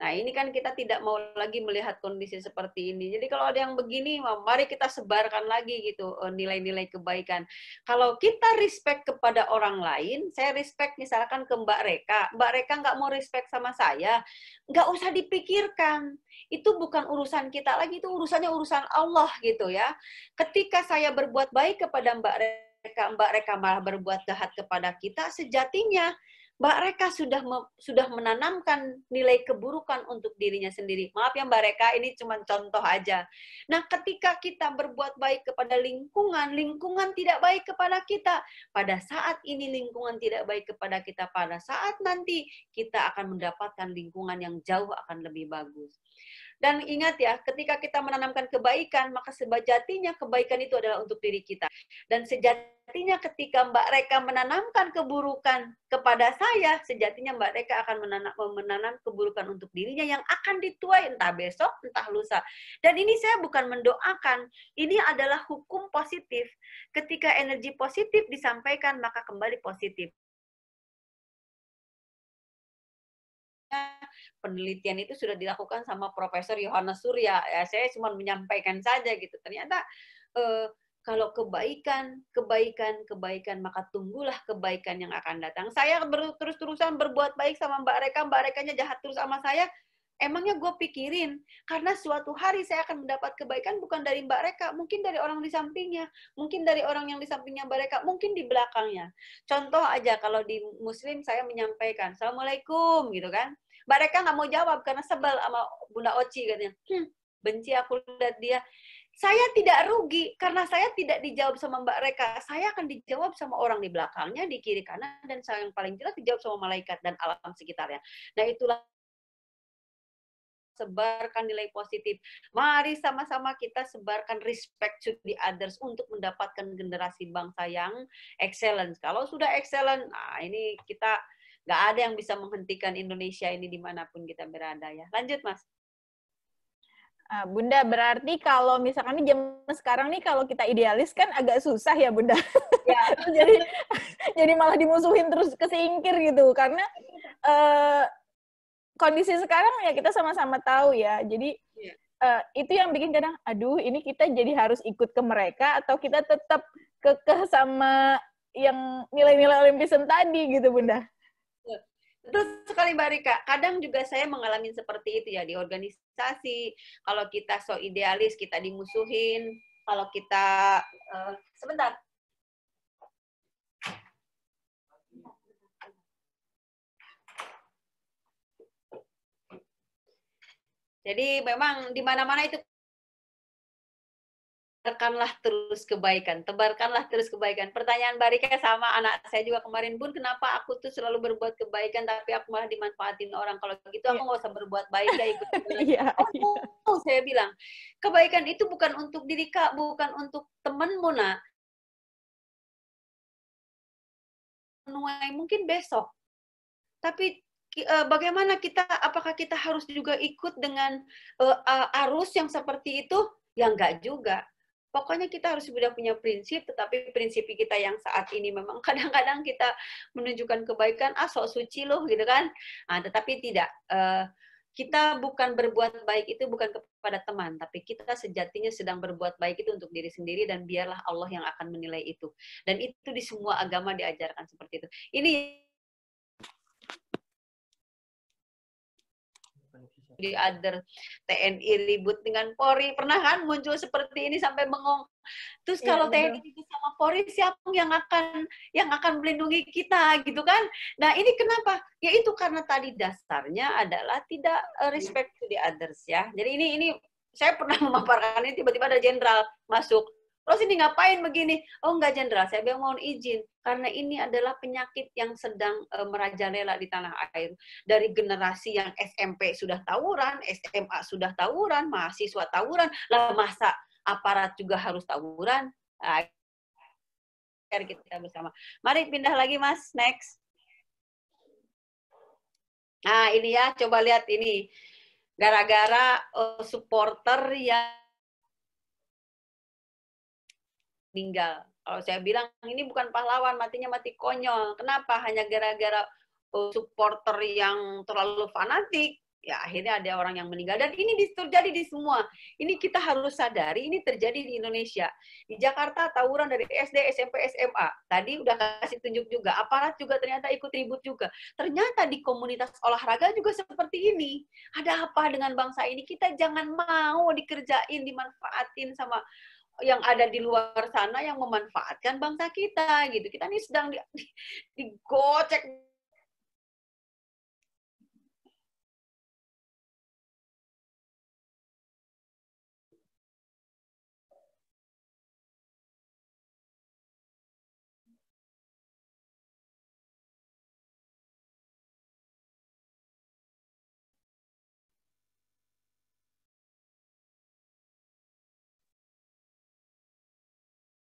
Nah, ini kan kita tidak mau lagi melihat kondisi seperti ini. Jadi kalau ada yang begini, mari kita sebarkan lagi gitu e, nilai-nilai kebaikan. Kalau kita respect kepada orang lain, saya respect misalkan ke Mbak Reka. Mbak Reka nggak mau respect sama saya, nggak usah dipikirkan. Itu bukan urusan kita lagi, itu urusannya urusan Allah gitu ya. Ketika saya berbuat baik kepada Mbak Reka, Mbak Reka malah berbuat jahat kepada kita, sejatinya Mbak Reka sudah me, sudah menanamkan nilai keburukan untuk dirinya sendiri. Maaf ya Mbak Reka, ini cuma contoh aja. Nah, ketika kita berbuat baik kepada lingkungan, lingkungan tidak baik kepada kita. Pada saat ini lingkungan tidak baik kepada kita, pada saat nanti kita akan mendapatkan lingkungan yang jauh akan lebih bagus. Dan ingat ya, ketika kita menanamkan kebaikan, maka sejatinya kebaikan itu adalah untuk diri kita. Dan sejatinya ketika Mbak Reka menanamkan keburukan kepada saya, sejatinya Mbak Reka akan menanam, menanam keburukan untuk dirinya yang akan dituai entah besok, entah lusa. Dan ini saya bukan mendoakan, ini adalah hukum positif. Ketika energi positif disampaikan, maka kembali positif. penelitian itu sudah dilakukan sama Profesor Yohanes Surya. Ya, saya cuma menyampaikan saja gitu. Ternyata eh, kalau kebaikan, kebaikan, kebaikan, maka tunggulah kebaikan yang akan datang. Saya terus-terusan berbuat baik sama Mbak Reka, Mbak Rekanya jahat terus sama saya, emangnya gue pikirin, karena suatu hari saya akan mendapat kebaikan bukan dari Mbak Reka, mungkin dari orang di sampingnya, mungkin dari orang yang di sampingnya Mbak Reka, mungkin di belakangnya. Contoh aja, kalau di Muslim saya menyampaikan, Assalamualaikum, gitu kan. Mereka nggak mau jawab karena sebel sama Bunda Oci katanya. Hmm, benci aku lihat dia. Saya tidak rugi karena saya tidak dijawab sama Mbak Reka. Saya akan dijawab sama orang di belakangnya, di kiri kanan, dan saya yang paling jelas dijawab sama malaikat dan alam sekitarnya. Nah itulah sebarkan nilai positif. Mari sama-sama kita sebarkan respect to the others untuk mendapatkan generasi bangsa yang excellent. Kalau sudah excellent, nah ini kita Gak ada yang bisa menghentikan Indonesia ini dimanapun kita berada ya. Lanjut Mas. Ah, Bunda, berarti kalau misalkan ini jam sekarang nih kalau kita idealis kan agak susah ya Bunda. Ya. jadi jadi malah dimusuhin terus kesingkir gitu karena uh, kondisi sekarang ya kita sama-sama tahu ya. Jadi ya. Uh, itu yang bikin kadang aduh ini kita jadi harus ikut ke mereka atau kita tetap kekeh sama yang nilai-nilai olimpism tadi gitu Bunda. Betul sekali Mbak Rika. Kadang juga saya mengalami seperti itu ya di organisasi. Kalau kita so idealis, kita dimusuhin. Kalau kita uh, sebentar. Jadi memang di mana-mana itu tebarkanlah terus kebaikan, tebarkanlah terus kebaikan. Pertanyaan Barika sama anak saya juga kemarin, Bun, kenapa aku tuh selalu berbuat kebaikan tapi aku malah dimanfaatin orang? Kalau gitu aku iya. nggak usah berbuat baik ya ikut. yeah, oh, saya bilang, kebaikan itu bukan untuk diri Kak, bukan untuk temenmu, Nak. Menuai mungkin besok. Tapi eh, bagaimana kita apakah kita harus juga ikut dengan eh, arus yang seperti itu? Ya enggak juga pokoknya kita harus sudah punya prinsip, tetapi prinsip kita yang saat ini memang kadang-kadang kita menunjukkan kebaikan, ah sok suci loh gitu kan. Nah, tetapi tidak. Uh, kita bukan berbuat baik itu bukan kepada teman, tapi kita sejatinya sedang berbuat baik itu untuk diri sendiri dan biarlah Allah yang akan menilai itu. Dan itu di semua agama diajarkan seperti itu. Ini di other TNI ribut dengan Polri pernah kan muncul seperti ini sampai bengong terus iya, kalau ya, TNI itu sama Polri siapa yang akan yang akan melindungi kita gitu kan nah ini kenapa ya itu karena tadi dasarnya adalah tidak eh, iya. respect to the others ya jadi ini ini saya pernah memaparkan ini tiba-tiba ada jenderal masuk lo sini ngapain begini oh enggak jenderal saya bilang mohon izin karena ini adalah penyakit yang sedang e, merajalela di tanah air dari generasi yang SMP sudah tawuran SMA sudah tawuran mahasiswa tawuran lah masa aparat juga harus tawuran nah, kita bersama mari pindah lagi mas next nah ini ya coba lihat ini gara-gara uh, supporter yang meninggal. Kalau saya bilang ini bukan pahlawan, matinya mati konyol. Kenapa? Hanya gara-gara oh, supporter yang terlalu fanatik. Ya akhirnya ada orang yang meninggal dan ini terjadi di semua. Ini kita harus sadari ini terjadi di Indonesia. Di Jakarta tawuran dari SD, SMP, SMA. Tadi udah kasih tunjuk juga aparat juga ternyata ikut ribut juga. Ternyata di komunitas olahraga juga seperti ini. Ada apa dengan bangsa ini? Kita jangan mau dikerjain, dimanfaatin sama yang ada di luar sana yang memanfaatkan bangsa kita gitu. Kita ini sedang digocek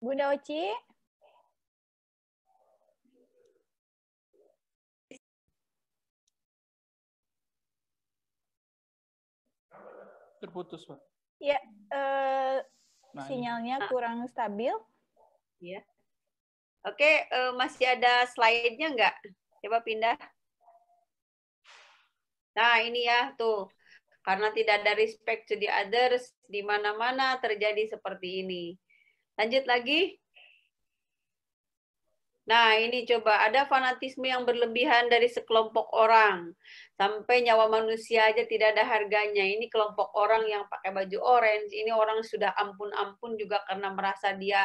Bunda Oci? Terputus, Pak. Ya, nah, eh, sinyalnya ah. kurang stabil. Ya, Oke, eh, masih ada slide-nya nggak? Coba pindah. Nah, ini ya, tuh. Karena tidak ada respect to the others, di mana-mana terjadi seperti ini. Lanjut lagi. Nah, ini coba ada fanatisme yang berlebihan dari sekelompok orang. Sampai nyawa manusia aja tidak ada harganya. Ini kelompok orang yang pakai baju orange, ini orang sudah ampun-ampun juga karena merasa dia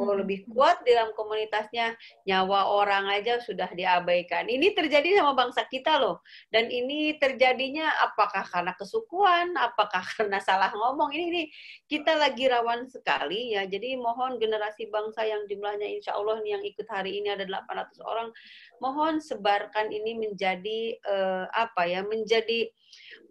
oh, lebih kuat dalam komunitasnya nyawa orang aja sudah diabaikan ini terjadi sama bangsa kita loh dan ini terjadinya apakah karena kesukuan apakah karena salah ngomong ini, ini kita lagi rawan sekali ya jadi mohon generasi bangsa yang jumlahnya insya Allah nih yang ikut hari ini ada 800 orang mohon sebarkan ini menjadi eh, apa ya menjadi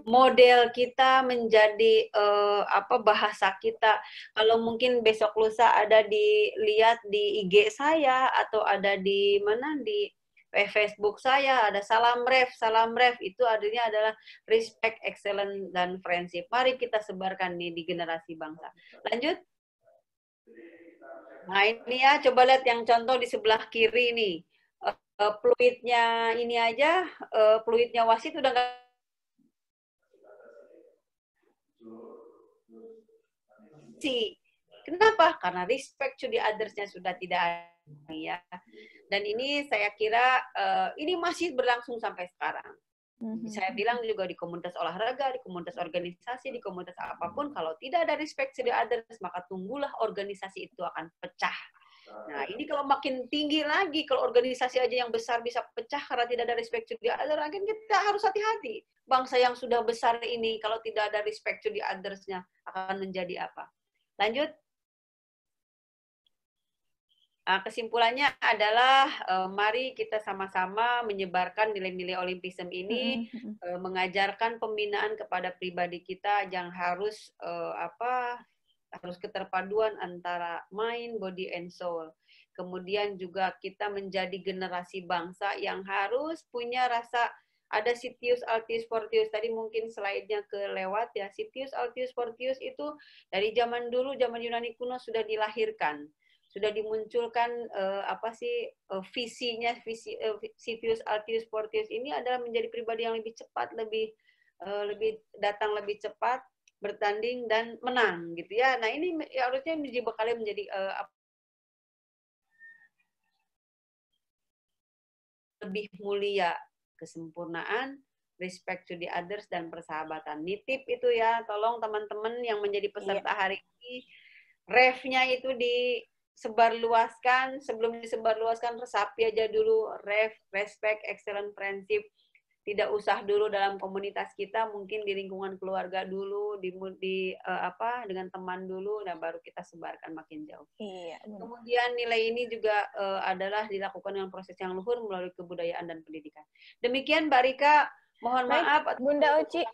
model kita menjadi uh, apa bahasa kita. Kalau mungkin besok lusa ada dilihat di IG saya atau ada di mana di eh, Facebook saya ada salam ref, salam ref itu artinya adalah respect, excellent dan friendship. Mari kita sebarkan nih di generasi bangsa. Lanjut. Nah ini ya, coba lihat yang contoh di sebelah kiri nih. Uh, fluidnya ini aja, uh, fluidnya wasit udah gak benci. Kenapa? Karena respect to the others-nya sudah tidak ada ya. Dan ini saya kira uh, ini masih berlangsung sampai sekarang. Mm-hmm. Saya bilang juga di komunitas olahraga, di komunitas organisasi, di komunitas apapun, kalau tidak ada respect to the others, maka tunggulah organisasi itu akan pecah. Nah, ini kalau makin tinggi lagi, kalau organisasi aja yang besar bisa pecah karena tidak ada respect to the others, kan kita harus hati-hati. Bangsa yang sudah besar ini, kalau tidak ada respect to the others-nya, akan menjadi apa? Lanjut. Eh, kesimpulannya adalah eh, mari kita sama-sama menyebarkan nilai-nilai olimpism ini, mm-hmm. mm-hmm. Eh, mengajarkan pembinaan kepada pribadi kita yang harus apa harus keterpaduan antara mind, body, and soul. Kemudian juga kita menjadi generasi bangsa yang harus punya rasa ada Sitius altius fortius tadi mungkin slide-nya kelewat ya Sitius altius fortius itu dari zaman dulu zaman Yunani kuno sudah dilahirkan sudah dimunculkan eh, apa sih eh, visinya visi eh, Sitius altius fortius ini adalah menjadi pribadi yang lebih cepat lebih eh, lebih datang lebih cepat bertanding dan menang gitu ya nah ini ya, harusnya bekalnya menjadi eh, menjadi lebih mulia kesempurnaan, respect to the others dan persahabatan. Nitip itu ya, tolong teman-teman yang menjadi iya. peserta hari ini refnya itu disebarluaskan, sebelum disebarluaskan resapi aja dulu ref, respect, excellent friendship tidak usah dulu dalam komunitas kita mungkin di lingkungan keluarga dulu di, di uh, apa dengan teman dulu nah baru kita sebarkan makin jauh iya kemudian nilai ini juga uh, adalah dilakukan dengan proses yang luhur melalui kebudayaan dan pendidikan demikian Barika, mohon Baik, maaf Bunda Uci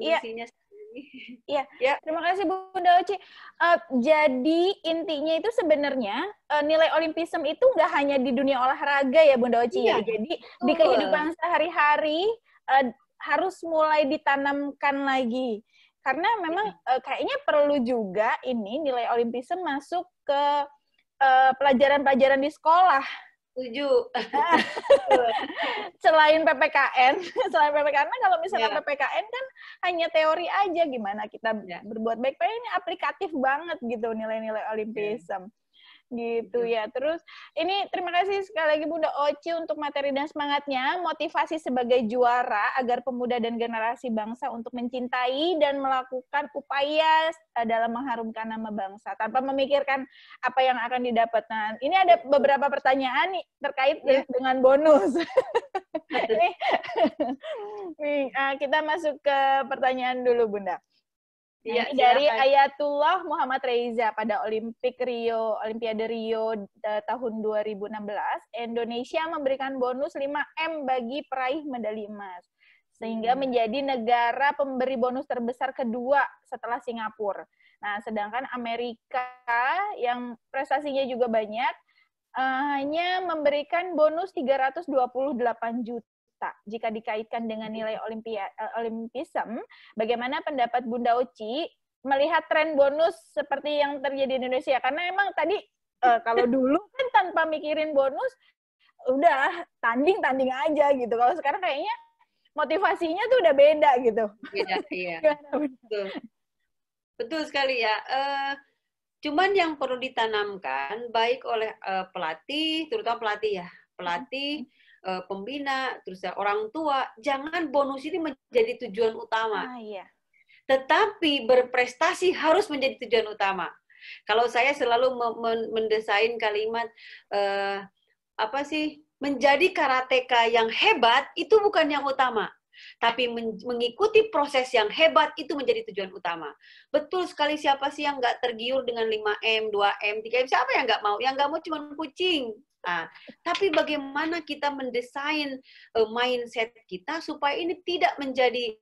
iya. kondisinya iya. Iya. Ya. Terima kasih Bunda Oci. Uh, eh, jadi intinya itu sebenarnya uh, nilai olimpisme itu nggak hanya di dunia olahraga ya Bunda Oci ya? iya. ya. Jadi oh. di kehidupan sehari-hari uh, harus mulai ditanamkan lagi. Karena memang uh, kayaknya perlu juga ini nilai olimpisme masuk ke pelajaran-pelajaran uh, pelajaran -pelajaran di sekolah Setuju. selain PPKN, selain PPKN, nah kalau misalnya yeah. PPKN kan hanya teori aja gimana kita yeah. berbuat baik, ini aplikatif banget gitu nilai-nilai iya. Olimpism. Yeah gitu iya. ya. Terus ini terima kasih sekali lagi Bunda Oci untuk materi dan semangatnya, motivasi sebagai juara agar pemuda dan generasi bangsa untuk mencintai dan melakukan upaya eh, dalam mengharumkan nama bangsa tanpa memikirkan apa yang akan didapat. Nah, ini ada beberapa pertanyaan nih, terkait ya. dengan bonus. ini eh, kita masuk ke pertanyaan dulu Bunda. Ya, dari Ayatullah Muhammad Reza pada Olimpik Rio, Olimpiade Rio eh, tahun 2016, Indonesia memberikan bonus 5M bagi peraih medali emas sehingga hmm. menjadi negara pemberi bonus terbesar kedua setelah Singapura. Nah, sedangkan Amerika yang prestasinya juga banyak uh, hanya memberikan bonus 328 juta kita. Jika dikaitkan dengan nilai Olimpia, eh, Olimpism, bagaimana pendapat Bunda Uci melihat tren bonus seperti yang terjadi di Indonesia? Karena emang tadi uh, kalau dulu kan tanpa mikirin bonus, udah tanding-tanding aja gitu. Kalau sekarang kayaknya motivasinya tuh udah beda gitu. Beda, iya. Betul. Betul sekali ya. Uh, cuman yang perlu ditanamkan baik oleh uh, pelatih, terutama pelatih ya, pelatih, mm-hmm. Eh, pembina, terus ya orang tua, jangan bonus ini menjadi tujuan utama. Ah, iya. Tetapi berprestasi harus menjadi tujuan utama. Kalau saya selalu mendesain kalimat uh, apa sih menjadi karateka yang hebat itu bukan yang utama, tapi men mengikuti proses yang hebat itu menjadi tujuan utama. Betul sekali siapa sih yang nggak tergiur dengan 5M, 2M, 3M, siapa yang nggak mau? Yang nggak mau cuma kucing tapi bagaimana kita mendesain uh, mindset kita supaya ini tidak menjadi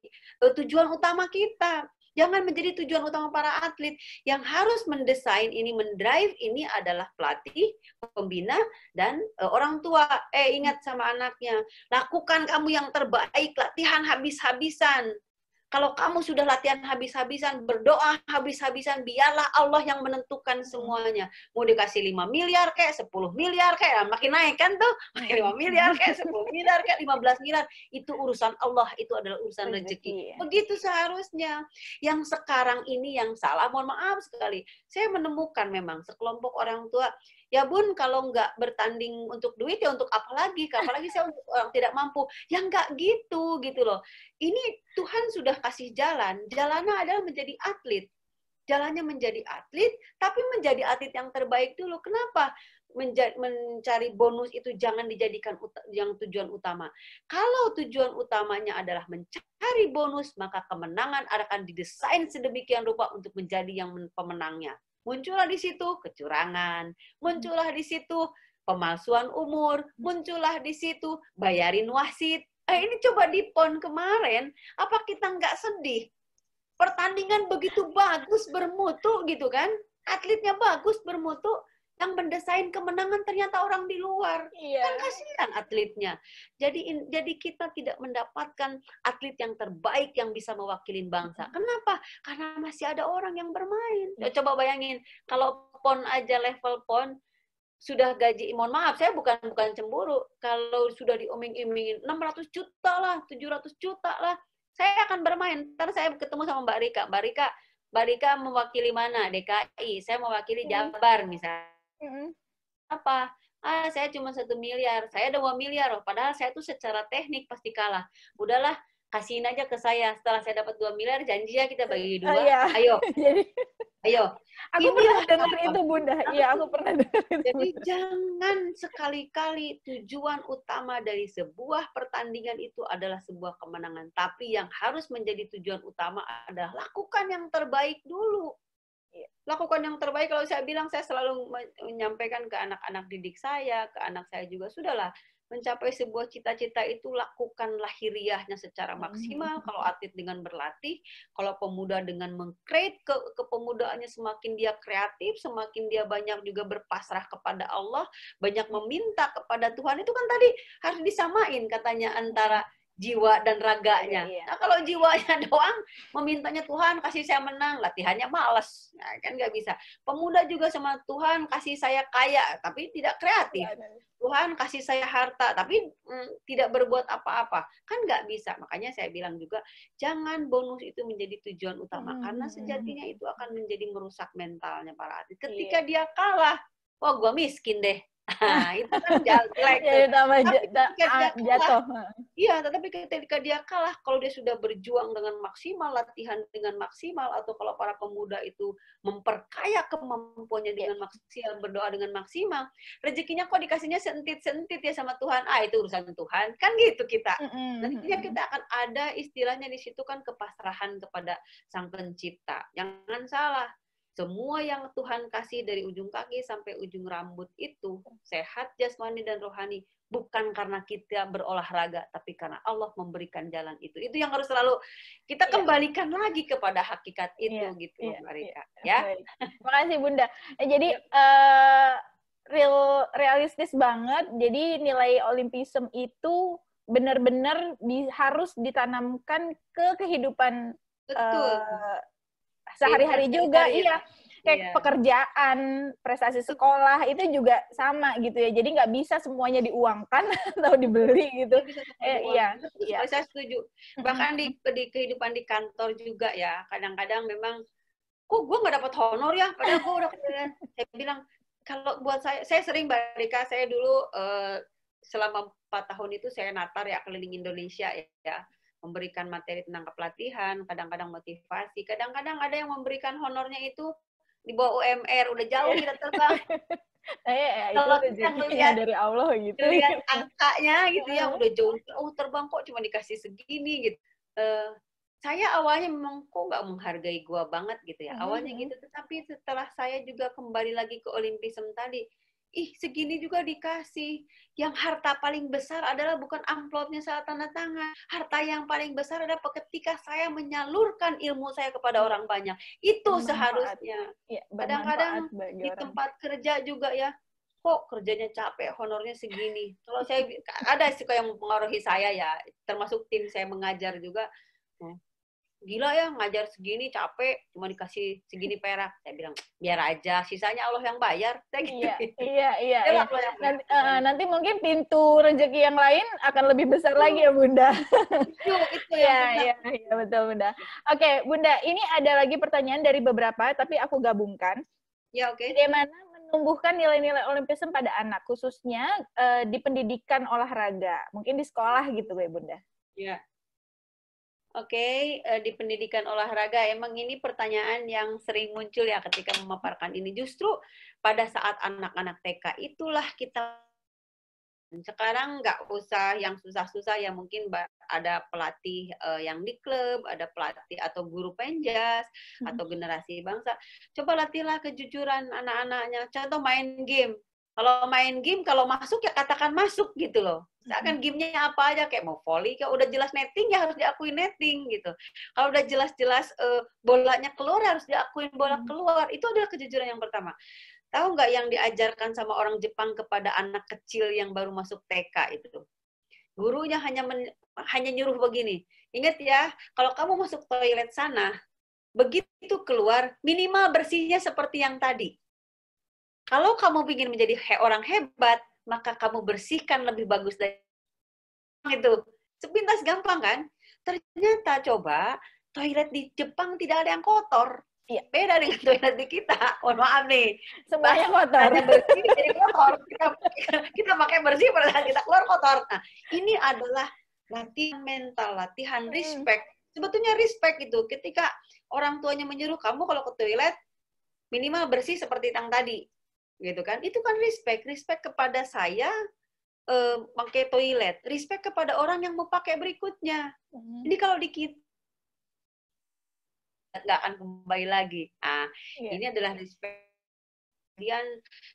uh, tujuan utama kita. Jangan menjadi tujuan utama para atlet. Yang harus mendesain ini, mendrive ini adalah pelatih, pembina, dan e, orang tua. Eh, ingat sama anaknya. Lakukan kamu yang terbaik, latihan habis-habisan. Kalau kamu sudah latihan habis-habisan, berdoa habis-habisan, biarlah Allah yang menentukan hmm. semuanya. Mau dikasih 5 miliar kayak 10 miliar kayak makin naik kan tuh. Makin 5 miliar kayak 10 miliar kayak 15 miliar. Itu urusan Allah, itu adalah urusan rezeki. Ya. Begitu seharusnya. Yang sekarang ini yang salah, mohon maaf sekali. Saya menemukan memang sekelompok orang tua ya bun kalau nggak bertanding untuk duit ya untuk apa lagi apalagi saya orang tidak mampu ya nggak gitu gitu loh ini Tuhan sudah kasih jalan jalannya adalah menjadi atlet jalannya menjadi atlet tapi menjadi atlet yang terbaik dulu kenapa mencari bonus itu jangan dijadikan yang tujuan utama. Kalau tujuan utamanya adalah mencari bonus, maka kemenangan akan didesain sedemikian rupa untuk menjadi yang pemenangnya. Muncullah di situ kecurangan, muncullah di situ pemalsuan umur, muncullah di situ bayarin wasit. Eh, ini coba di PON kemarin, apa kita nggak sedih? Pertandingan begitu bagus bermutu gitu kan? Atletnya bagus bermutu, yang mendesain kemenangan ternyata orang di luar. Iya. Kan kasihan atletnya. Jadi in, jadi kita tidak mendapatkan atlet yang terbaik yang bisa mewakilin bangsa. Iya. Kenapa? Karena masih ada orang yang bermain. Iya. Ya, coba bayangin kalau pon aja level pon sudah gaji mohon maaf saya bukan bukan cemburu kalau sudah dioming-imingin 600 juta lah 700 juta lah saya akan bermain ntar saya ketemu sama Mbak Rika Mbak Rika Mbak Rika mewakili mana DKI saya mewakili iya. Jabar misalnya apa? Ah, saya cuma satu miliar, saya ada dua miliar, loh padahal saya tuh secara teknik pasti kalah. Udahlah, kasihin aja ke saya. Setelah saya dapat dua miliar, janji ya kita bagi dua. Oh, iya. Ayo, jadi, ayo. Aku Ini pernah dengar itu bunda. Iya, aku pernah dengar Jadi bunda. jangan sekali-kali tujuan utama dari sebuah pertandingan itu adalah sebuah kemenangan. Tapi yang harus menjadi tujuan utama adalah lakukan yang terbaik dulu. Iya. lakukan yang terbaik. Kalau saya bilang, saya selalu menyampaikan ke anak-anak didik saya, ke anak saya juga, sudahlah mencapai sebuah cita-cita itu lakukan lahiriahnya secara hmm. maksimal. -hmm. Kalau atlet dengan berlatih, kalau pemuda dengan mengcreate ke kepemudaannya semakin dia kreatif, semakin dia banyak juga berpasrah kepada Allah, banyak meminta kepada Tuhan itu kan tadi harus disamain katanya antara jiwa dan raganya. Iya. iya. Nah kalau jiwanya doang memintanya Tuhan kasih saya menang, latihannya malas, nah, kan nggak bisa. Pemuda juga sama Tuhan kasih saya kaya, tapi tidak kreatif. Iya, iya. Tuhan kasih saya harta, tapi mm, tidak berbuat apa-apa, kan nggak bisa. Makanya saya bilang juga jangan bonus itu menjadi tujuan utama, hmm. karena sejatinya itu akan menjadi merusak mentalnya para atlet. Ketika iya. dia kalah, wah gue miskin deh Nah, itu kan jelek. Jadi tambah ah, jatuh. Iya, tetapi ketika dia kalah, kalau dia sudah berjuang dengan maksimal, latihan dengan maksimal, atau kalau para pemuda itu memperkaya kemampuannya dengan iya. maksimal, berdoa dengan maksimal, rezekinya kok dikasihnya sentit-sentit ya sama Tuhan. Ah, itu urusan Tuhan. Kan gitu kita. Nantinya kita akan ada istilahnya di situ kan kepasrahan kepada Sang Pencipta. Jangan salah, semua yang Tuhan kasih dari ujung kaki sampai ujung rambut itu sehat jasmani dan rohani bukan karena kita berolahraga tapi karena Allah memberikan jalan itu. Itu yang harus selalu kita iya. kembalikan lagi kepada hakikat itu yeah. gitu yeah. Mbak Rika yeah. ya. Terima kasih Bunda. Eh, jadi uh, real realistis banget. Jadi nilai olimpisme itu benar-benar di, harus ditanamkan ke kehidupan Betul. Uh, sehari-hari iya, juga iya kayak iya. pekerjaan, prestasi sekolah itu juga sama gitu ya. Jadi nggak bisa semuanya diuangkan atau dibeli gitu. Bisa eh, iya, iya. Saya setuju. Bahkan di, di kehidupan di kantor juga ya, kadang-kadang memang kok gue nggak dapat honor ya, padahal gue udah Saya bilang kalau buat saya, saya sering Mbak Rika, saya dulu uh, selama empat tahun itu saya natar ya keliling Indonesia ya memberikan materi tentang kepelatihan, kadang-kadang motivasi, kadang-kadang ada yang memberikan honornya itu di bawah UMR, udah jauh kita terbang. Eh, kalau kita melihat iya, dari Allah gitu. Lihat angkanya gitu ya, udah jauh, oh terbang kok cuma dikasih segini gitu. Uh, saya awalnya memang kok nggak menghargai gua banget gitu ya. Awalnya gitu, tetapi setelah saya juga kembali lagi ke Olimpism tadi, ih segini juga dikasih. Yang harta paling besar adalah bukan amplopnya saat tanda tangan. Harta yang paling besar adalah ketika saya menyalurkan ilmu saya kepada orang banyak. Itu bermanfaat. seharusnya. kadang iya, Kadang-kadang di tempat kerja juga ya, kok kerjanya capek, honornya segini. Kalau saya ada sih yang mempengaruhi saya ya, termasuk tim saya mengajar juga gila ya ngajar segini capek cuma dikasih segini perak saya bilang biar aja sisanya Allah yang bayar saya gitu iya iya iya, iya. Nanti, uh, nanti mungkin pintu rezeki yang lain akan lebih besar uh. lagi ya bunda itu, itu ya iya iya, iya betul bunda oke okay, bunda ini ada lagi pertanyaan dari beberapa tapi aku gabungkan ya oke okay. bagaimana menumbuhkan nilai-nilai olimpisme pada anak khususnya uh, di pendidikan olahraga mungkin di sekolah gitu ya bunda ya Oke, okay, eh, di pendidikan olahraga emang ini pertanyaan yang sering muncul ya ketika memaparkan ini. Justru pada saat anak-anak TK itulah kita sekarang nggak usah yang susah-susah ya mungkin ada pelatih eh, yang di klub, ada pelatih atau guru penjas hmm. atau generasi bangsa. Coba latihlah kejujuran anak-anaknya. Contoh main game, kalau main game, kalau masuk ya katakan masuk gitu loh. Seakan gamenya apa aja, kayak mau volley, kayak udah jelas netting ya harus diakui netting gitu. Kalau udah jelas-jelas uh, bolanya keluar ya harus diakui bola keluar. Itu adalah kejujuran yang pertama. Tahu nggak yang diajarkan sama orang Jepang kepada anak kecil yang baru masuk TK itu? Gurunya hanya men, hanya nyuruh begini. Ingat ya, kalau kamu masuk toilet sana, begitu keluar minimal bersihnya seperti yang tadi kalau kamu ingin menjadi he orang hebat, maka kamu bersihkan lebih bagus dari itu. Sepintas gampang kan? Ternyata coba toilet di Jepang tidak ada yang kotor. Iya. Beda dengan toilet di kita. Mohon maaf nih. Semuanya kotor. bersih jadi kotor. Kita, kita pakai bersih padahal kita keluar kotor. Nah, ini adalah latihan mental, latihan hmm. respect. Sebetulnya respect itu ketika orang tuanya menyuruh kamu kalau ke toilet minimal bersih seperti yang tadi gitu kan itu kan respect respect kepada saya eh, pakai toilet respect kepada orang yang mau pakai berikutnya mm ini kalau dikit nggak akan kembali lagi ah yeah. ini adalah respect kemudian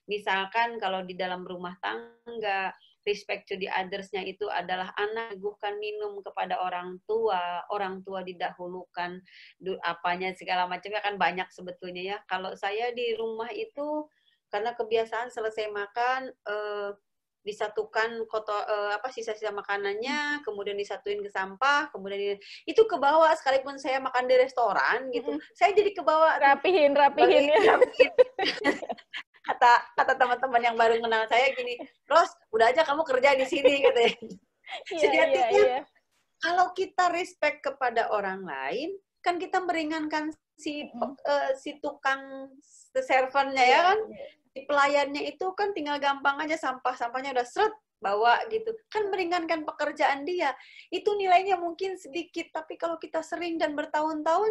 misalkan kalau di dalam rumah tangga respect to the others-nya itu adalah anak guhkan minum kepada orang tua, orang tua didahulukan apanya segala macamnya kan banyak sebetulnya ya. Kalau saya di rumah itu karena kebiasaan selesai makan eh, disatukan kotor eh, apa sisa-sisa makanannya kemudian disatuin ke sampah kemudian itu ke bawah sekalipun saya makan di restoran gitu mm -hmm. saya jadi ke bawah rapihin rapihin, ya. rapihin. kata kata teman-teman yang baru kenal saya gini Ros udah aja kamu kerja di sini gitu jadi yeah, artinya yeah, yeah. kalau kita respect kepada orang lain kan kita meringankan si hmm. uh, si tukang servernya yeah, ya iya, kan yeah. si pelayannya itu kan tinggal gampang aja sampah sampahnya udah seret bawa gitu kan meringankan pekerjaan dia itu nilainya mungkin sedikit tapi kalau kita sering dan bertahun-tahun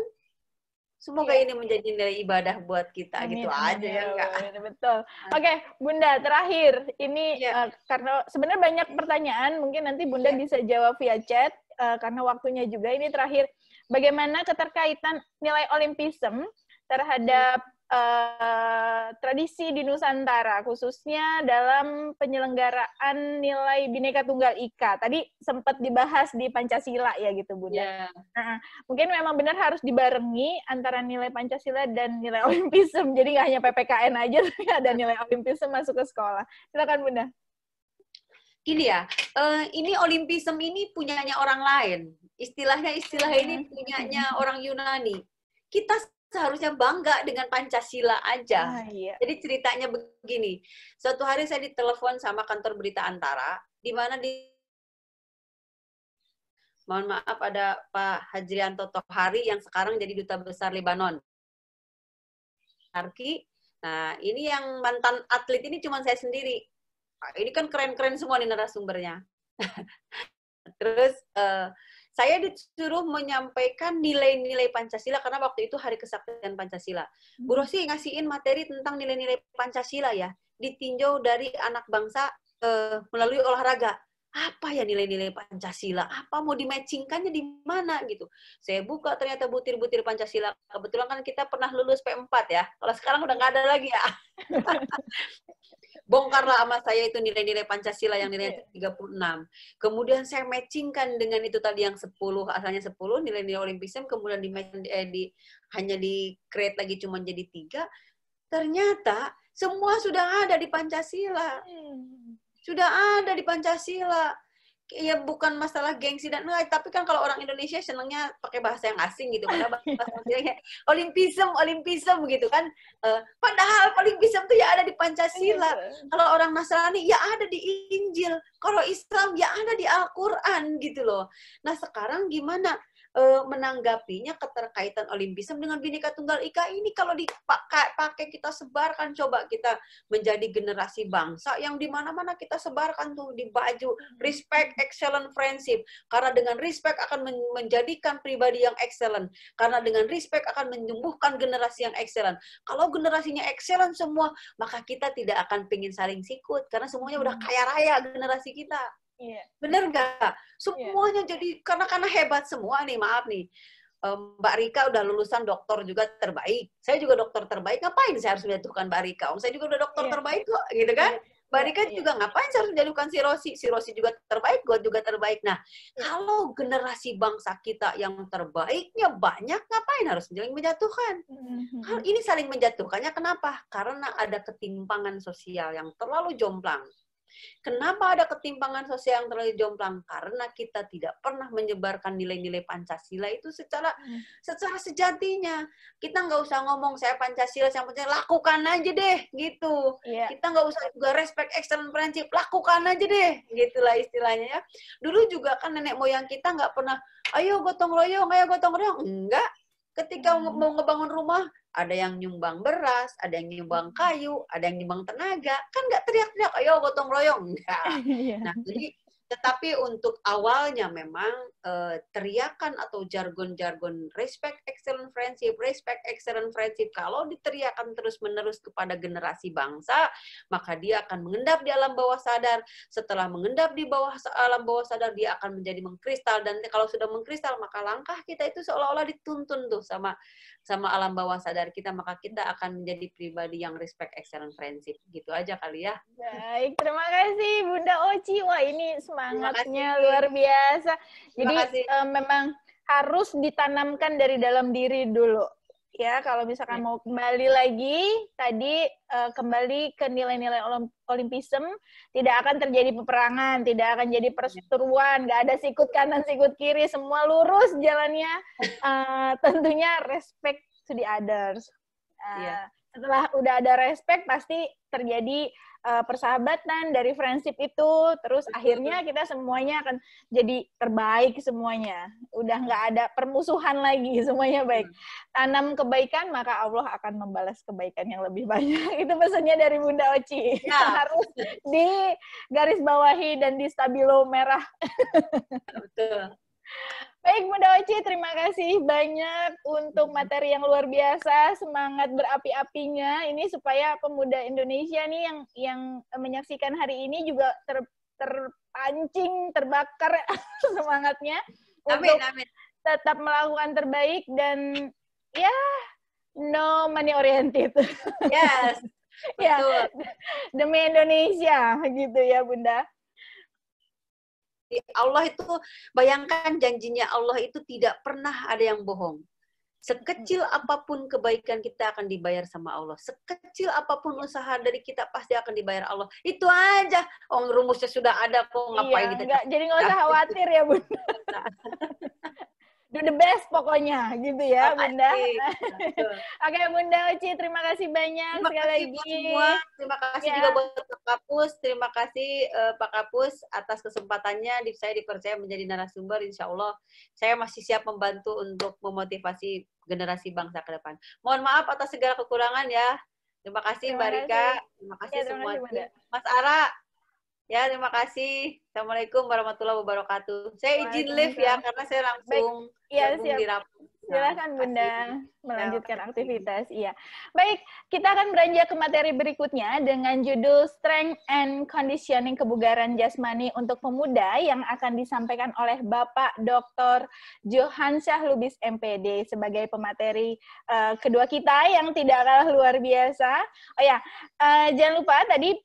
Semoga yeah. ini menjadi nilai ibadah buat kita amin, gitu amin, aja ya kak. Betul. Ah. Oke, okay, Bunda terakhir ini yeah. Iya. uh, karena sebenarnya banyak pertanyaan mungkin nanti Bunda yeah. bisa jawab via chat uh, karena waktunya juga ini terakhir bagaimana keterkaitan nilai Olimpisme terhadap uh, tradisi di Nusantara, khususnya dalam penyelenggaraan nilai Bhinneka Tunggal Ika. Tadi sempat dibahas di Pancasila ya gitu, Bunda. Yeah. Iya. Nah, mungkin memang benar harus dibarengi antara nilai Pancasila dan nilai Olimpisme. Jadi nggak hanya PPKN aja, tapi ada nilai Olimpisme masuk ke sekolah. Silakan, Bunda. Gini ya, uh, ini Olimpism ini punyanya orang lain. Istilahnya istilah ini hmm. punyanya orang Yunani. Kita seharusnya bangga dengan Pancasila aja. Ah, iya. Jadi ceritanya begini. Suatu hari saya ditelepon sama kantor berita Antara, di mana di mohon maaf ada Pak Hajrianto Tohari yang sekarang jadi duta besar Lebanon. Arki, nah ini yang mantan atlet ini cuma saya sendiri ini kan keren-keren semua nih narasumbernya. Terus uh, saya disuruh menyampaikan nilai-nilai Pancasila karena waktu itu hari kesaktian Pancasila. Hmm. Bu Rosi ngasihin materi tentang nilai-nilai Pancasila ya, ditinjau dari anak bangsa uh, melalui olahraga. Apa ya nilai-nilai Pancasila? Apa mau dimatchingkannya di mana gitu? Saya buka ternyata butir-butir Pancasila. Kebetulan kan kita pernah lulus P4 ya. Kalau sekarang udah nggak ada lagi ya. Bongkarlah sama saya itu nilai-nilai Pancasila yang nilai 36. Kemudian saya matchingkan dengan itu tadi yang 10, asalnya 10, nilai-nilai Olimpism, kemudian di, eh, di hanya di create lagi cuma jadi tiga. Ternyata semua sudah ada di Pancasila. Hmm. Sudah ada di Pancasila. Iya bukan masalah gengsi dan enggak, tapi kan kalau orang Indonesia senangnya pakai bahasa yang asing gitu, karena bahasa olimpism, olimpism gitu kan. Uh, padahal olimpism tuh ya ada di Pancasila. Iya. Kalau orang Nasrani ya ada di Injil. Kalau Islam ya ada di Al-Qur'an gitu loh. Nah, sekarang gimana? uh, menanggapinya keterkaitan Olimpisme dengan Bhinneka Tunggal Ika ini kalau dipakai pakai kita sebarkan coba kita menjadi generasi bangsa yang di mana-mana kita sebarkan tuh di baju respect excellent friendship karena dengan respect akan menjadikan pribadi yang excellent karena dengan respect akan menyembuhkan generasi yang excellent kalau generasinya excellent semua maka kita tidak akan pingin saling sikut karena semuanya udah hmm. kaya raya generasi kita Yeah. Bener nggak? Iya. Semuanya yeah. jadi karena karena hebat semua nih, maaf nih. Mbak Rika udah lulusan dokter juga terbaik. Saya juga dokter terbaik. Ngapain saya harus menjatuhkan Mbak Rika? Om saya juga udah dokter yeah. terbaik kok, gitu kan? Yeah. Mbak Rika yeah. Iya. juga ngapain saya harus menjatuhkan si Rosi? Si Rosi juga terbaik, gue juga terbaik. Nah, iya. kalau generasi bangsa kita yang terbaiknya banyak, ngapain harus saling menjatuhkan? -hmm. ini saling menjatuhkannya kenapa? Karena ada ketimpangan sosial yang terlalu jomplang. Kenapa ada ketimpangan sosial yang terlalu jomplang? Karena kita tidak pernah menyebarkan nilai-nilai Pancasila itu secara hmm. secara sejatinya. Kita nggak usah ngomong saya Pancasila, saya Pancasila, lakukan aja deh gitu. Yeah. Kita nggak usah juga respect external friendship, lakukan aja deh gitulah istilahnya ya. Dulu juga kan nenek moyang kita nggak pernah, ayo gotong royong, ayo gotong royong. Enggak, ketika hmm. mau ngebangun rumah ada yang nyumbang beras, ada yang nyumbang kayu, ada yang nyumbang tenaga, kan nggak teriak-teriak, ayo gotong royong, enggak. Iya. Nah, jadi tetapi untuk awalnya memang eh, teriakan atau jargon-jargon respect excellent friendship, respect excellent friendship kalau diteriakan terus-menerus kepada generasi bangsa, maka dia akan mengendap di alam bawah sadar. Setelah mengendap di bawah alam bawah sadar, dia akan menjadi mengkristal dan kalau sudah mengkristal maka langkah kita itu seolah-olah dituntun tuh sama sama alam bawah sadar kita, maka kita akan menjadi pribadi yang respect excellent friendship. Gitu aja kali ya. Baik, terima kasih Bunda Oci. Wah, ini semangatnya luar biasa. Jadi e, memang harus ditanamkan dari dalam diri dulu. Ya, kalau misalkan ya. mau kembali lagi, tadi uh, kembali ke nilai-nilai olimpisme, tidak akan terjadi peperangan, tidak akan jadi ya. perseteruan, nggak ada sikut kanan, sikut kiri, semua lurus jalannya. Uh, tentunya respect to the others. Uh, iya. yeah. Setelah udah ada respect, pasti terjadi uh, persahabatan dari friendship itu terus Betul. akhirnya kita semuanya akan jadi terbaik semuanya udah nggak ada permusuhan lagi semuanya baik hmm. tanam kebaikan maka Allah akan membalas kebaikan yang lebih banyak itu pesannya dari Bunda Oci ya. harus di garis bawahi dan di stabilo merah Betul. Baik Bunda Oci, terima kasih banyak untuk materi yang luar biasa, semangat berapi-apinya ini supaya pemuda Indonesia nih yang yang menyaksikan hari ini juga ter, terpancing, terbakar semangatnya amin, untuk amin. tetap melakukan terbaik dan ya no money oriented. Yes. ya, demi Indonesia gitu ya Bunda. Allah itu bayangkan janjinya Allah itu tidak pernah ada yang bohong. Sekecil hmm. apapun kebaikan kita akan dibayar sama Allah. Sekecil apapun usaha dari kita pasti akan dibayar Allah. Itu aja. Om rumusnya sudah ada kok ngapain iya, kita. Enggak, jadi nggak usah khawatir ya, Bunda. do the best pokoknya gitu ya oh, Bunda. Oke okay, Bunda Uci terima kasih banyak terima sekali kasih lagi. Semua. Terima kasih ya. juga buat Pak Kapus, terima kasih uh, Pak Kapus atas kesempatannya di saya dipercaya menjadi narasumber Insya Allah saya masih siap membantu untuk memotivasi generasi bangsa ke depan. Mohon maaf atas segala kekurangan ya. Terima kasih terima Mbak Rika, terima kasih ya, terima semua. Mas Ara, Ya, terima kasih. Assalamualaikum warahmatullahi wabarakatuh. Saya izin live ya, karena saya langsung ya, siap. Di Silakan Bunda melanjutkan ya, aktivitas. Iya. Baik, kita akan beranjak ke materi berikutnya dengan judul Strength and Conditioning Kebugaran Jasmani untuk Pemuda yang akan disampaikan oleh Bapak Dr. Johan Lubis MPD sebagai pemateri uh, kedua kita yang tidak kalah luar biasa. Oh ya, uh, jangan lupa tadi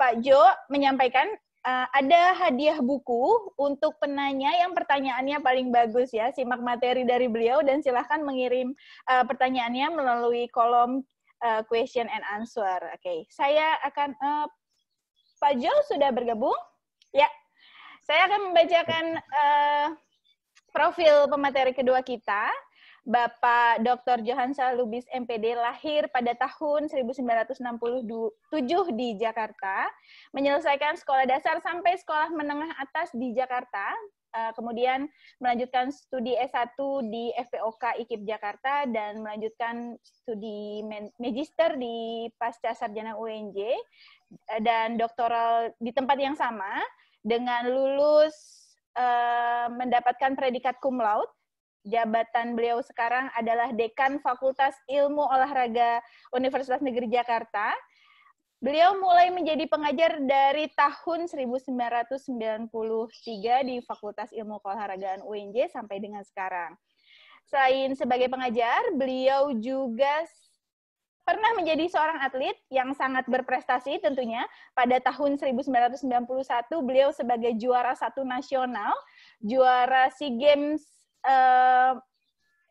Pak Jo menyampaikan uh, ada hadiah buku untuk penanya yang pertanyaannya paling bagus ya. Simak materi dari beliau dan silahkan mengirim uh, pertanyaannya melalui kolom uh, question and answer. Oke, okay. saya akan uh, Pak Jo sudah bergabung. Ya, saya akan membacakan uh, profil pemateri kedua kita. Bapak Dr. Johansa Lubis MPD lahir pada tahun 1967 di Jakarta, menyelesaikan sekolah dasar sampai sekolah menengah atas di Jakarta, eh, kemudian melanjutkan studi S1 di FPOK IKIP Jakarta dan melanjutkan studi magister di Pasca Sarjana UNJ eh, dan doktoral di tempat yang sama dengan lulus eh, mendapatkan predikat cum laude jabatan beliau sekarang adalah Dekan Fakultas Ilmu Olahraga Universitas Negeri Jakarta. Beliau mulai menjadi pengajar dari tahun 1993 di Fakultas Ilmu Keolahragaan UNJ sampai dengan sekarang. Selain sebagai pengajar, beliau juga pernah menjadi seorang atlet yang sangat berprestasi tentunya. Pada tahun 1991 beliau sebagai juara satu nasional, juara SEA Games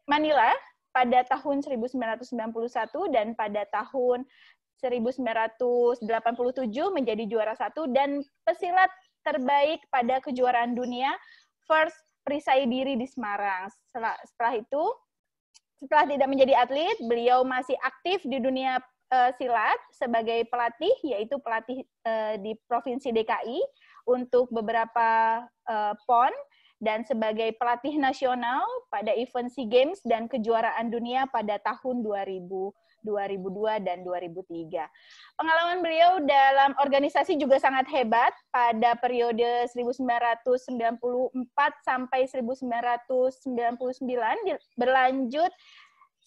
Manila pada tahun 1991 dan pada tahun 1987 menjadi juara satu dan pesilat terbaik pada kejuaraan dunia first perisai diri di Semarang. Setelah, setelah itu, setelah tidak menjadi atlet, beliau masih aktif di dunia uh, silat sebagai pelatih, yaitu pelatih uh, di Provinsi DKI untuk beberapa uh, pon dan sebagai pelatih nasional pada event SEA Games dan kejuaraan dunia pada tahun 2000, 2002 dan 2003. Pengalaman beliau dalam organisasi juga sangat hebat pada periode 1994 sampai 1999 berlanjut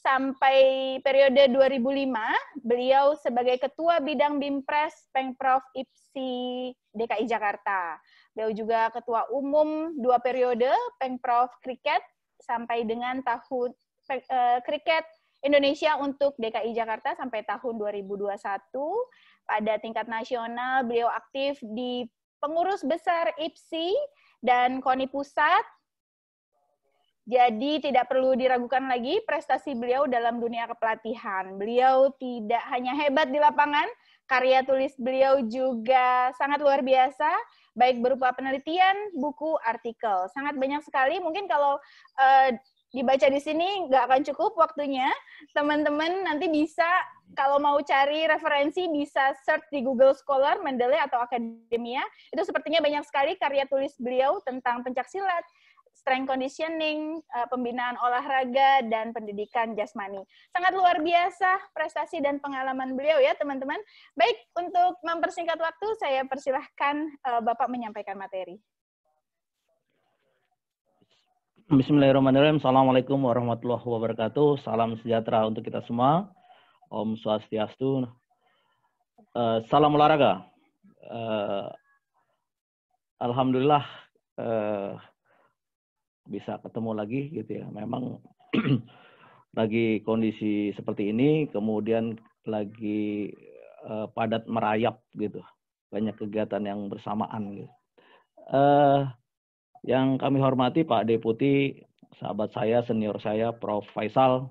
sampai periode 2005 beliau sebagai ketua bidang Bimpres Pengprov IPSI DKI Jakarta. Beliau juga ketua umum dua periode Pengprov Kriket sampai dengan tahun eh, Cricket kriket Indonesia untuk DKI Jakarta sampai tahun 2021. Pada tingkat nasional beliau aktif di pengurus besar IPSI dan KONI Pusat. Jadi tidak perlu diragukan lagi prestasi beliau dalam dunia kepelatihan. Beliau tidak hanya hebat di lapangan, karya tulis beliau juga sangat luar biasa baik berupa penelitian, buku, artikel. Sangat banyak sekali. Mungkin kalau uh, dibaca di sini nggak akan cukup waktunya. Teman-teman nanti bisa kalau mau cari referensi bisa search di Google Scholar, Mendeley atau Akademia. Itu sepertinya banyak sekali karya tulis beliau tentang pencaksilat, strength conditioning, eh, pembinaan olahraga, dan pendidikan jasmani. Sangat luar biasa prestasi dan pengalaman beliau ya teman-teman. Baik, untuk mempersingkat waktu, saya persilahkan eh, Bapak menyampaikan materi. Bismillahirrahmanirrahim. Assalamualaikum warahmatullahi wabarakatuh. Salam sejahtera untuk kita semua. Om Swastiastu. Eh, salam olahraga. Alhamdulillah bisa ketemu lagi gitu ya. Memang lagi kondisi seperti ini, kemudian lagi uh, padat merayap gitu. Banyak kegiatan yang bersamaan gitu. Uh, yang kami hormati Pak Deputi, sahabat saya, senior saya, Prof. Faisal,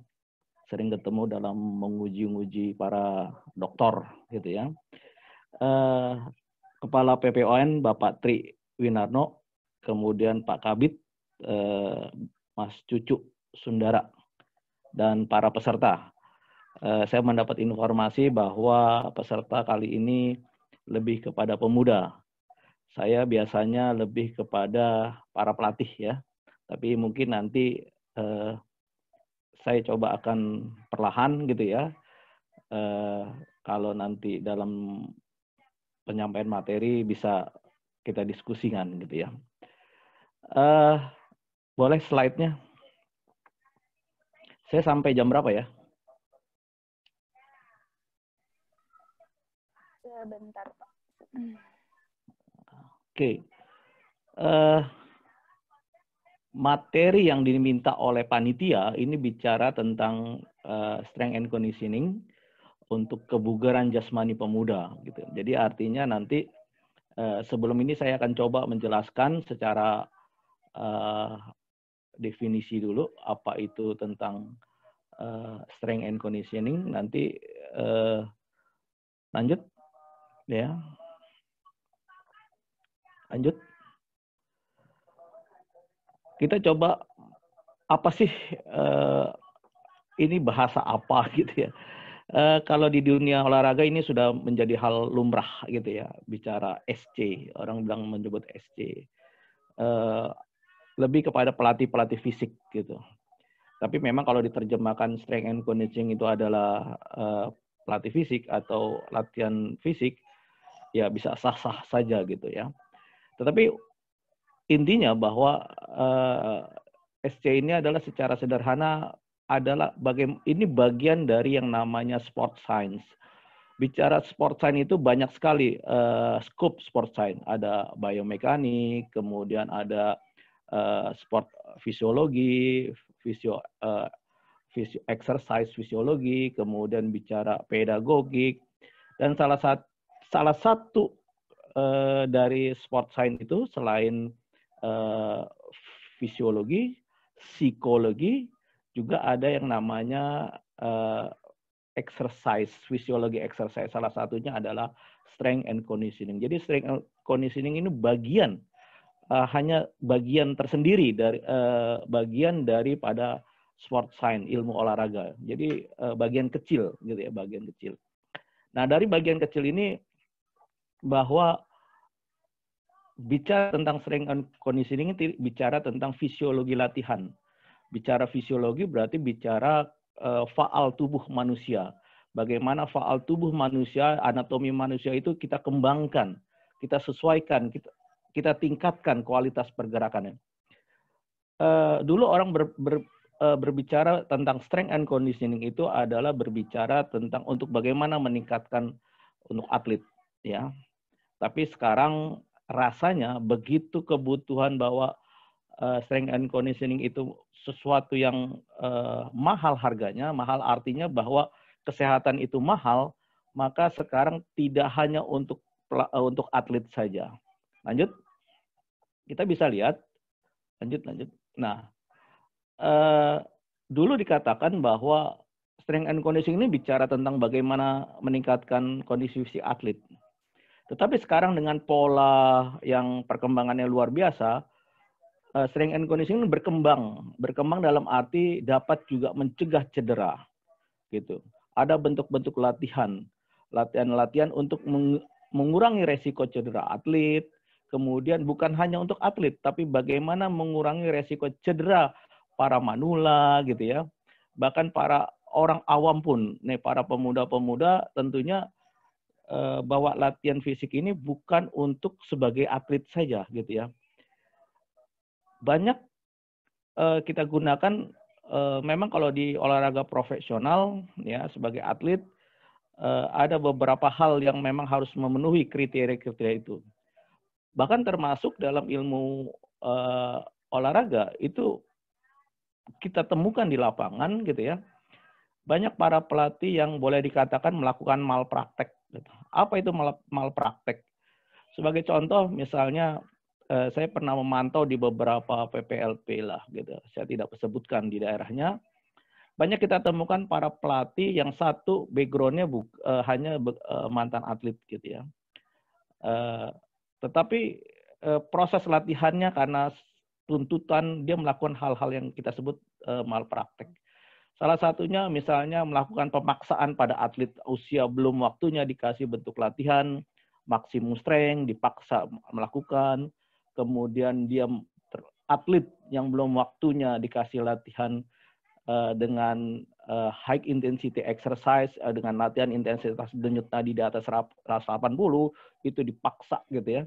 sering ketemu dalam menguji nguji para doktor gitu ya. Uh, Kepala PPON Bapak Tri Winarno, kemudian Pak Kabit eh, Mas Cucu Sundara dan para peserta. Eh, saya mendapat informasi bahwa peserta kali ini lebih kepada pemuda. Saya biasanya lebih kepada para pelatih ya, tapi mungkin nanti eh, saya coba akan perlahan gitu ya. Eh, kalau nanti dalam penyampaian materi bisa kita diskusikan gitu ya. Eh, boleh slide-nya? Saya sampai jam berapa ya? Sebentar, Pak. Oke. Okay. Uh, eh, materi yang diminta oleh panitia ini bicara tentang uh, strength and conditioning untuk kebugaran jasmani pemuda gitu. Jadi artinya nanti uh, sebelum ini saya akan coba menjelaskan secara uh, definisi dulu apa itu tentang uh, strength and conditioning nanti uh, lanjut ya lanjut kita coba apa sih uh, ini bahasa apa gitu ya uh, kalau di dunia olahraga ini sudah menjadi hal lumrah gitu ya bicara SC orang bilang menyebut SC lebih kepada pelatih-pelatih fisik gitu. Tapi memang kalau diterjemahkan strength and conditioning itu adalah uh, pelatih fisik atau latihan fisik, ya bisa sah-sah saja gitu ya. Tetapi intinya bahwa uh, eh, SC ini adalah secara sederhana adalah bagaimana ini bagian dari yang namanya sport science. Bicara sport science itu banyak sekali uh, scope sport science. Ada biomekanik, kemudian ada Eh, sport fisiologi, fisio, uh, exercise fisiologi, kemudian bicara pedagogik dan salah satu salah satu uh, dari sport science itu selain uh, fisiologi, psikologi juga ada yang namanya uh, exercise, fisiologi exercise. Salah satunya adalah strength and conditioning. Jadi strength and conditioning ini bagian uh, hanya bagian tersendiri dari uh, bagian daripada sport science ilmu olahraga. Jadi uh, bagian kecil gitu ya, bagian kecil. Nah, dari bagian kecil ini bahwa bicara tentang strength and conditioning bicara tentang fisiologi latihan. Bicara fisiologi berarti bicara uh, faal tubuh manusia. Bagaimana faal tubuh manusia, anatomi manusia itu kita kembangkan, kita sesuaikan, kita kita tingkatkan kualitas pergerakannya. Eh, dulu orang ber, ber, eh, berbicara tentang strength and conditioning itu adalah berbicara tentang untuk bagaimana meningkatkan untuk atlet, ya. Tapi sekarang rasanya begitu kebutuhan bahwa eh, strength and conditioning itu sesuatu yang mahal harganya, mahal artinya bahwa kesehatan itu mahal, maka sekarang tidak hanya untuk untuk atlet saja. Lanjut kita bisa lihat lanjut lanjut. Nah, eh, dulu dikatakan bahwa strength and conditioning ini bicara tentang bagaimana meningkatkan kondisi fisik atlet. Tetapi sekarang dengan pola yang perkembangannya luar biasa, eh, strength and conditioning berkembang, berkembang dalam arti dapat juga mencegah cedera, gitu. Ada bentuk-bentuk latihan, latihan-latihan untuk mengurangi resiko cedera atlet, Kemudian bukan hanya untuk atlet, tapi bagaimana mengurangi resiko cedera para manula gitu ya. Bahkan para orang awam pun, nih para pemuda-pemuda tentunya eh, bawa latihan fisik ini bukan untuk sebagai atlet saja gitu ya. Banyak eh, kita gunakan eh, memang kalau di olahraga profesional ya sebagai atlet ada beberapa hal yang memang harus memenuhi kriteria-kriteria itu bahkan termasuk dalam ilmu uh, olahraga itu kita temukan di lapangan gitu ya banyak para pelatih yang boleh dikatakan melakukan malpraktek gitu. apa itu mal malpraktek sebagai contoh misalnya uh, saya pernah memantau di beberapa PPLP lah gitu saya tidak sebutkan di daerahnya banyak kita temukan para pelatih yang satu backgroundnya uh, hanya uh, mantan atlet gitu ya uh, tetapi eh, proses latihannya karena tuntutan dia melakukan hal-hal yang kita sebut eh, malpraktek. Salah satunya misalnya melakukan pemaksaan pada atlet usia belum waktunya dikasih bentuk latihan, maksimum strength dipaksa melakukan, kemudian dia atlet yang belum waktunya dikasih latihan Eh, dengan uh, high intensity exercise uh, dengan latihan intensitas denyut nadi di atas 180 itu dipaksa gitu ya.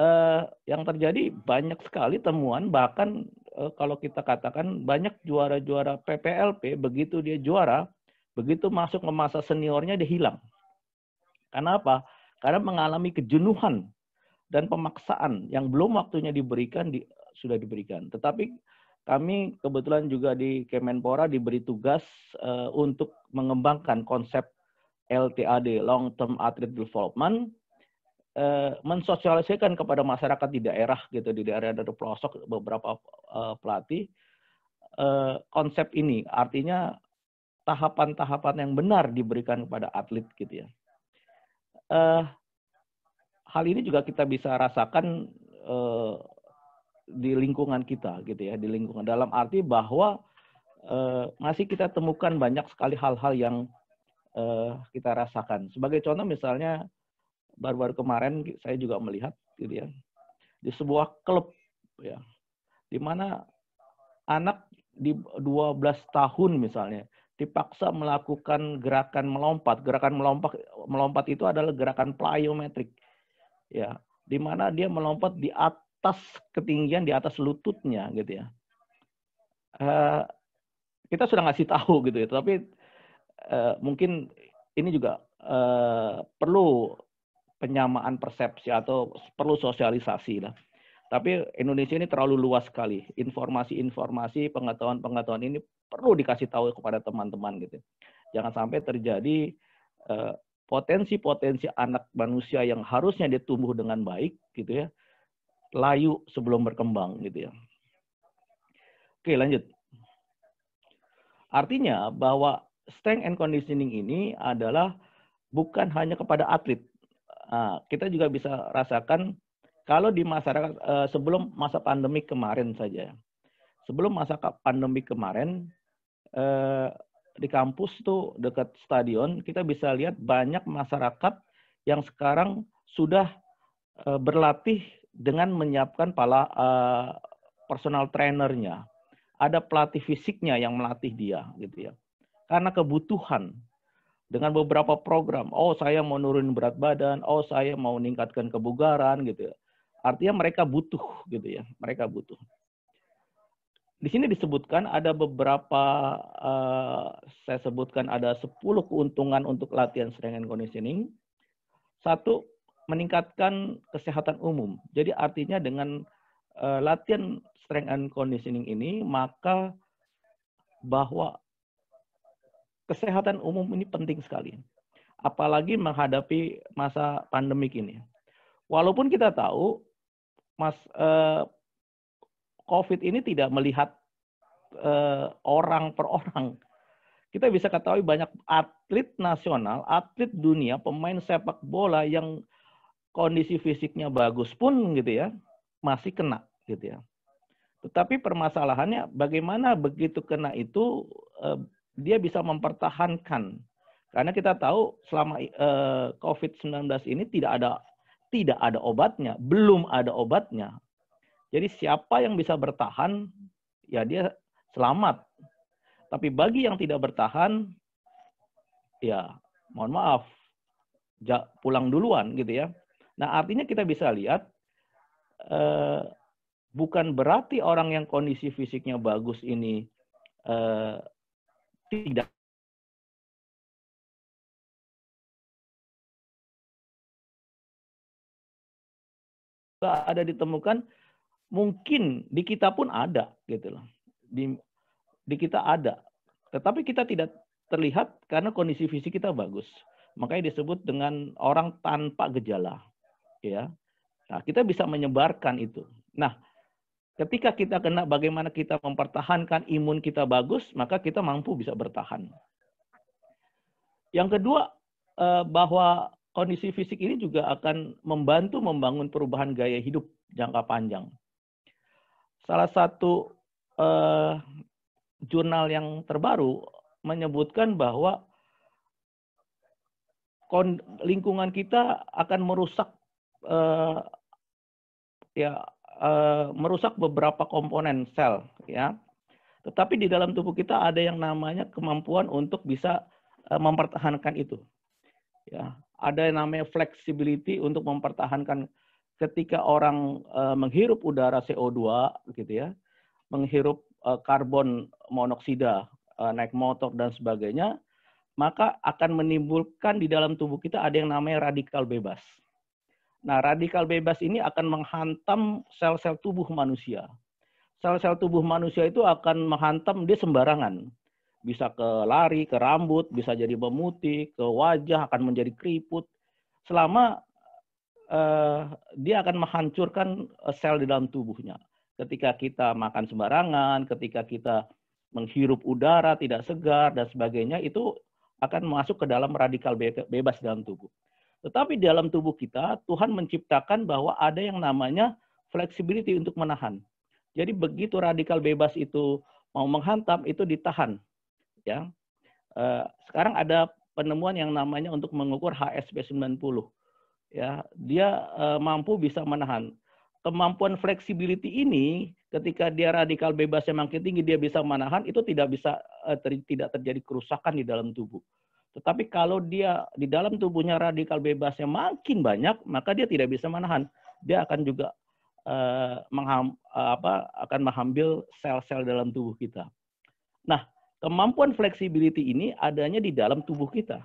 Uh, yang terjadi banyak sekali temuan bahkan uh, kalau kita katakan banyak juara-juara PPLP begitu dia juara begitu masuk ke masa seniornya dia hilang. Karena apa? Karena mengalami kejenuhan dan pemaksaan yang belum waktunya diberikan di, sudah diberikan. Tetapi kami kebetulan juga di Kemenpora diberi tugas uh, untuk mengembangkan konsep LTAD (Long Term Athlete Development) uh, mensosialisasikan kepada masyarakat di daerah gitu di daerah dari pelosok beberapa uh, pelatih uh, konsep ini artinya tahapan-tahapan yang benar diberikan kepada atlet gitu ya. Uh, hal ini juga kita bisa rasakan uh, di lingkungan kita gitu ya di lingkungan dalam arti bahwa eh, masih kita temukan banyak sekali hal-hal yang eh, kita rasakan sebagai contoh misalnya baru-baru kemarin saya juga melihat gitu ya di sebuah klub ya di mana anak di 12 tahun misalnya dipaksa melakukan gerakan melompat. Gerakan melompat melompat itu adalah gerakan plyometric. Ya, di mana dia melompat di atas tas ketinggian di atas lututnya gitu ya. Uh, kita sudah ngasih tahu gitu ya, tapi uh, mungkin ini juga uh, perlu penyamaan persepsi atau perlu sosialisasi lah. Tapi Indonesia ini terlalu luas sekali. Informasi-informasi, pengetahuan-pengetahuan ini perlu dikasih tahu kepada teman-teman gitu. Ya. Jangan sampai terjadi potensi-potensi anak manusia yang harusnya ditumbuh dengan baik gitu ya layu sebelum berkembang gitu ya. Oke, lanjut. Artinya bahwa strength and conditioning ini adalah bukan hanya kepada atlet. Nah, kita juga bisa rasakan kalau di masyarakat eh, sebelum masa pandemi kemarin saja. Sebelum masa pandemi kemarin eh, di kampus tuh dekat stadion kita bisa lihat banyak masyarakat yang sekarang sudah eh, berlatih dengan menyiapkan pala uh, personal trainernya, ada pelatih fisiknya yang melatih dia gitu ya. Karena kebutuhan dengan beberapa program, oh saya mau nurunin berat badan, oh saya mau meningkatkan kebugaran gitu ya. Artinya mereka butuh gitu ya, mereka butuh. Di sini disebutkan ada beberapa, uh, saya sebutkan ada 10 keuntungan untuk latihan strength and conditioning. Satu, meningkatkan kesehatan umum. Jadi artinya dengan uh, latihan strength and conditioning ini maka bahwa kesehatan umum ini penting sekali. Apalagi menghadapi masa pandemik ini. Walaupun kita tahu Mas uh, COVID ini tidak melihat uh, orang per orang. Kita bisa ketahui banyak atlet nasional, atlet dunia, pemain sepak bola yang kondisi fisiknya bagus pun gitu ya, masih kena gitu ya. Tetapi permasalahannya bagaimana begitu kena itu eh, dia bisa mempertahankan. Karena kita tahu selama eh, COVID-19 ini tidak ada tidak ada obatnya, belum ada obatnya. Jadi siapa yang bisa bertahan ya dia selamat. Tapi bagi yang tidak bertahan ya mohon maaf pulang duluan gitu ya Nah, artinya kita bisa lihat eh, bukan berarti orang yang kondisi fisiknya bagus ini eh, tidak ada ditemukan mungkin di kita pun ada gitu loh di di kita ada tetapi kita tidak terlihat karena kondisi fisik kita bagus makanya disebut dengan orang tanpa gejala ya. Nah, kita bisa menyebarkan itu. Nah, ketika kita kena bagaimana kita mempertahankan imun kita bagus, maka kita mampu bisa bertahan. Yang kedua, eh, bahwa kondisi fisik ini juga akan membantu membangun perubahan gaya hidup jangka panjang. Salah satu eh, jurnal yang terbaru menyebutkan bahwa lingkungan kita akan merusak uh, ya uh, merusak beberapa komponen sel ya. Tetapi di dalam tubuh kita ada yang namanya kemampuan untuk bisa uh, mempertahankan itu. Ya, ada yang namanya flexibility untuk mempertahankan ketika orang uh, menghirup udara CO2 gitu ya, menghirup uh, karbon monoksida, uh, naik motor dan sebagainya, maka akan menimbulkan di dalam tubuh kita ada yang namanya radikal bebas Nah, radikal bebas ini akan menghantam sel-sel tubuh manusia. Sel-sel tubuh manusia itu akan menghantam dia sembarangan. Bisa ke lari, ke rambut, bisa jadi memutih, ke wajah, akan menjadi keriput. Selama eh, dia akan menghancurkan eh, sel di dalam tubuhnya. Ketika kita makan sembarangan, ketika kita menghirup udara tidak segar, dan sebagainya, itu akan masuk ke dalam radikal bebas dalam tubuh. Tetapi di dalam tubuh kita, Tuhan menciptakan bahwa ada yang namanya flexibility untuk menahan. Jadi begitu radikal bebas itu mau menghantam, itu ditahan. Ya, eh, sekarang ada penemuan yang namanya untuk mengukur HSP 90. Ya, dia eh, mampu bisa menahan. Kemampuan flexibility ini ketika dia radikal bebasnya makin tinggi dia bisa menahan itu tidak bisa eh, tidak terjadi kerusakan di dalam tubuh. Tetapi kalau dia di dalam tubuhnya radikal bebasnya makin banyak, maka dia tidak bisa menahan. Dia akan juga eh, mengham, eh, apa, akan mengambil sel-sel dalam tubuh kita. Nah, kemampuan fleksibilitas ini adanya di dalam tubuh kita.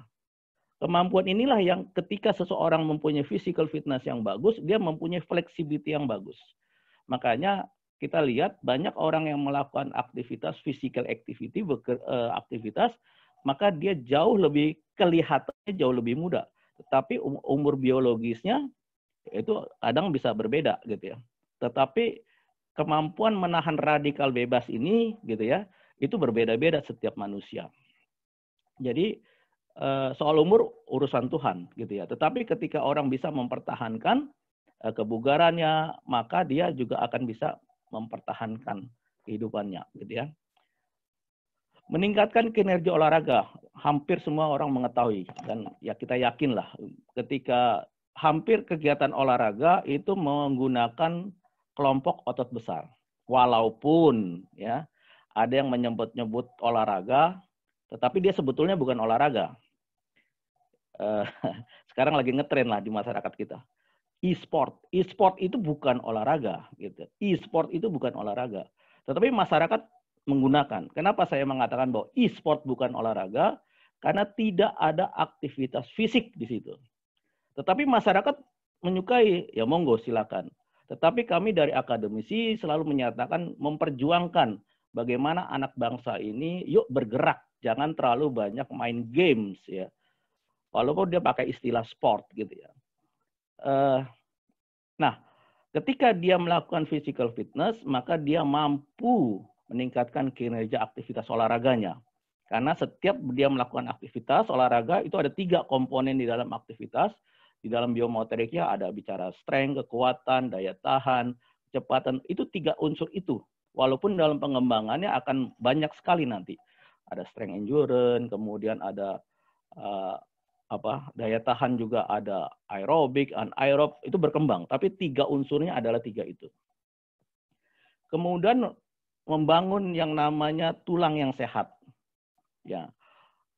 Kemampuan inilah yang ketika seseorang mempunyai physical fitness yang bagus, dia mempunyai fleksibilitas yang bagus. Makanya kita lihat banyak orang yang melakukan aktivitas physical activity, eh, aktivitas maka dia jauh lebih kelihatannya jauh lebih muda. Tetapi um, umur biologisnya itu kadang bisa berbeda gitu ya. Tetapi kemampuan menahan radikal bebas ini gitu ya, itu berbeda-beda setiap manusia. Jadi eh, soal umur urusan Tuhan gitu ya. Tetapi ketika orang bisa mempertahankan eh, kebugarannya, maka dia juga akan bisa mempertahankan kehidupannya gitu ya. Meningkatkan kinerja olahraga, hampir semua orang mengetahui dan ya kita yakinlah ketika hampir kegiatan olahraga itu menggunakan kelompok otot besar. Walaupun ya ada yang menyebut-nyebut olahraga, tetapi dia sebetulnya bukan olahraga. Eh, sekarang lagi ngetren lah di masyarakat kita. E-sport, e-sport itu bukan olahraga gitu. E-sport itu bukan olahraga. Tetapi masyarakat menggunakan. Kenapa saya mengatakan bahwa e-sport bukan olahraga? Karena tidak ada aktivitas fisik di situ. Tetapi masyarakat menyukai, ya monggo silakan. Tetapi kami dari akademisi selalu menyatakan memperjuangkan bagaimana anak bangsa ini yuk bergerak, jangan terlalu banyak main games ya. Walaupun dia pakai istilah sport gitu ya. Uh, nah, ketika dia melakukan physical fitness, maka dia mampu meningkatkan kinerja aktivitas olahraganya. Karena setiap dia melakukan aktivitas olahraga itu ada tiga komponen di dalam aktivitas. Di dalam biomotoriknya ada bicara strength, kekuatan, daya tahan, kecepatan. Itu tiga unsur itu. Walaupun dalam pengembangannya akan banyak sekali nanti. Ada strength endurance, kemudian ada uh, apa daya tahan juga ada aerobik, anaerob itu berkembang. Tapi tiga unsurnya adalah tiga itu. Kemudian membangun yang namanya tulang yang sehat. Ya.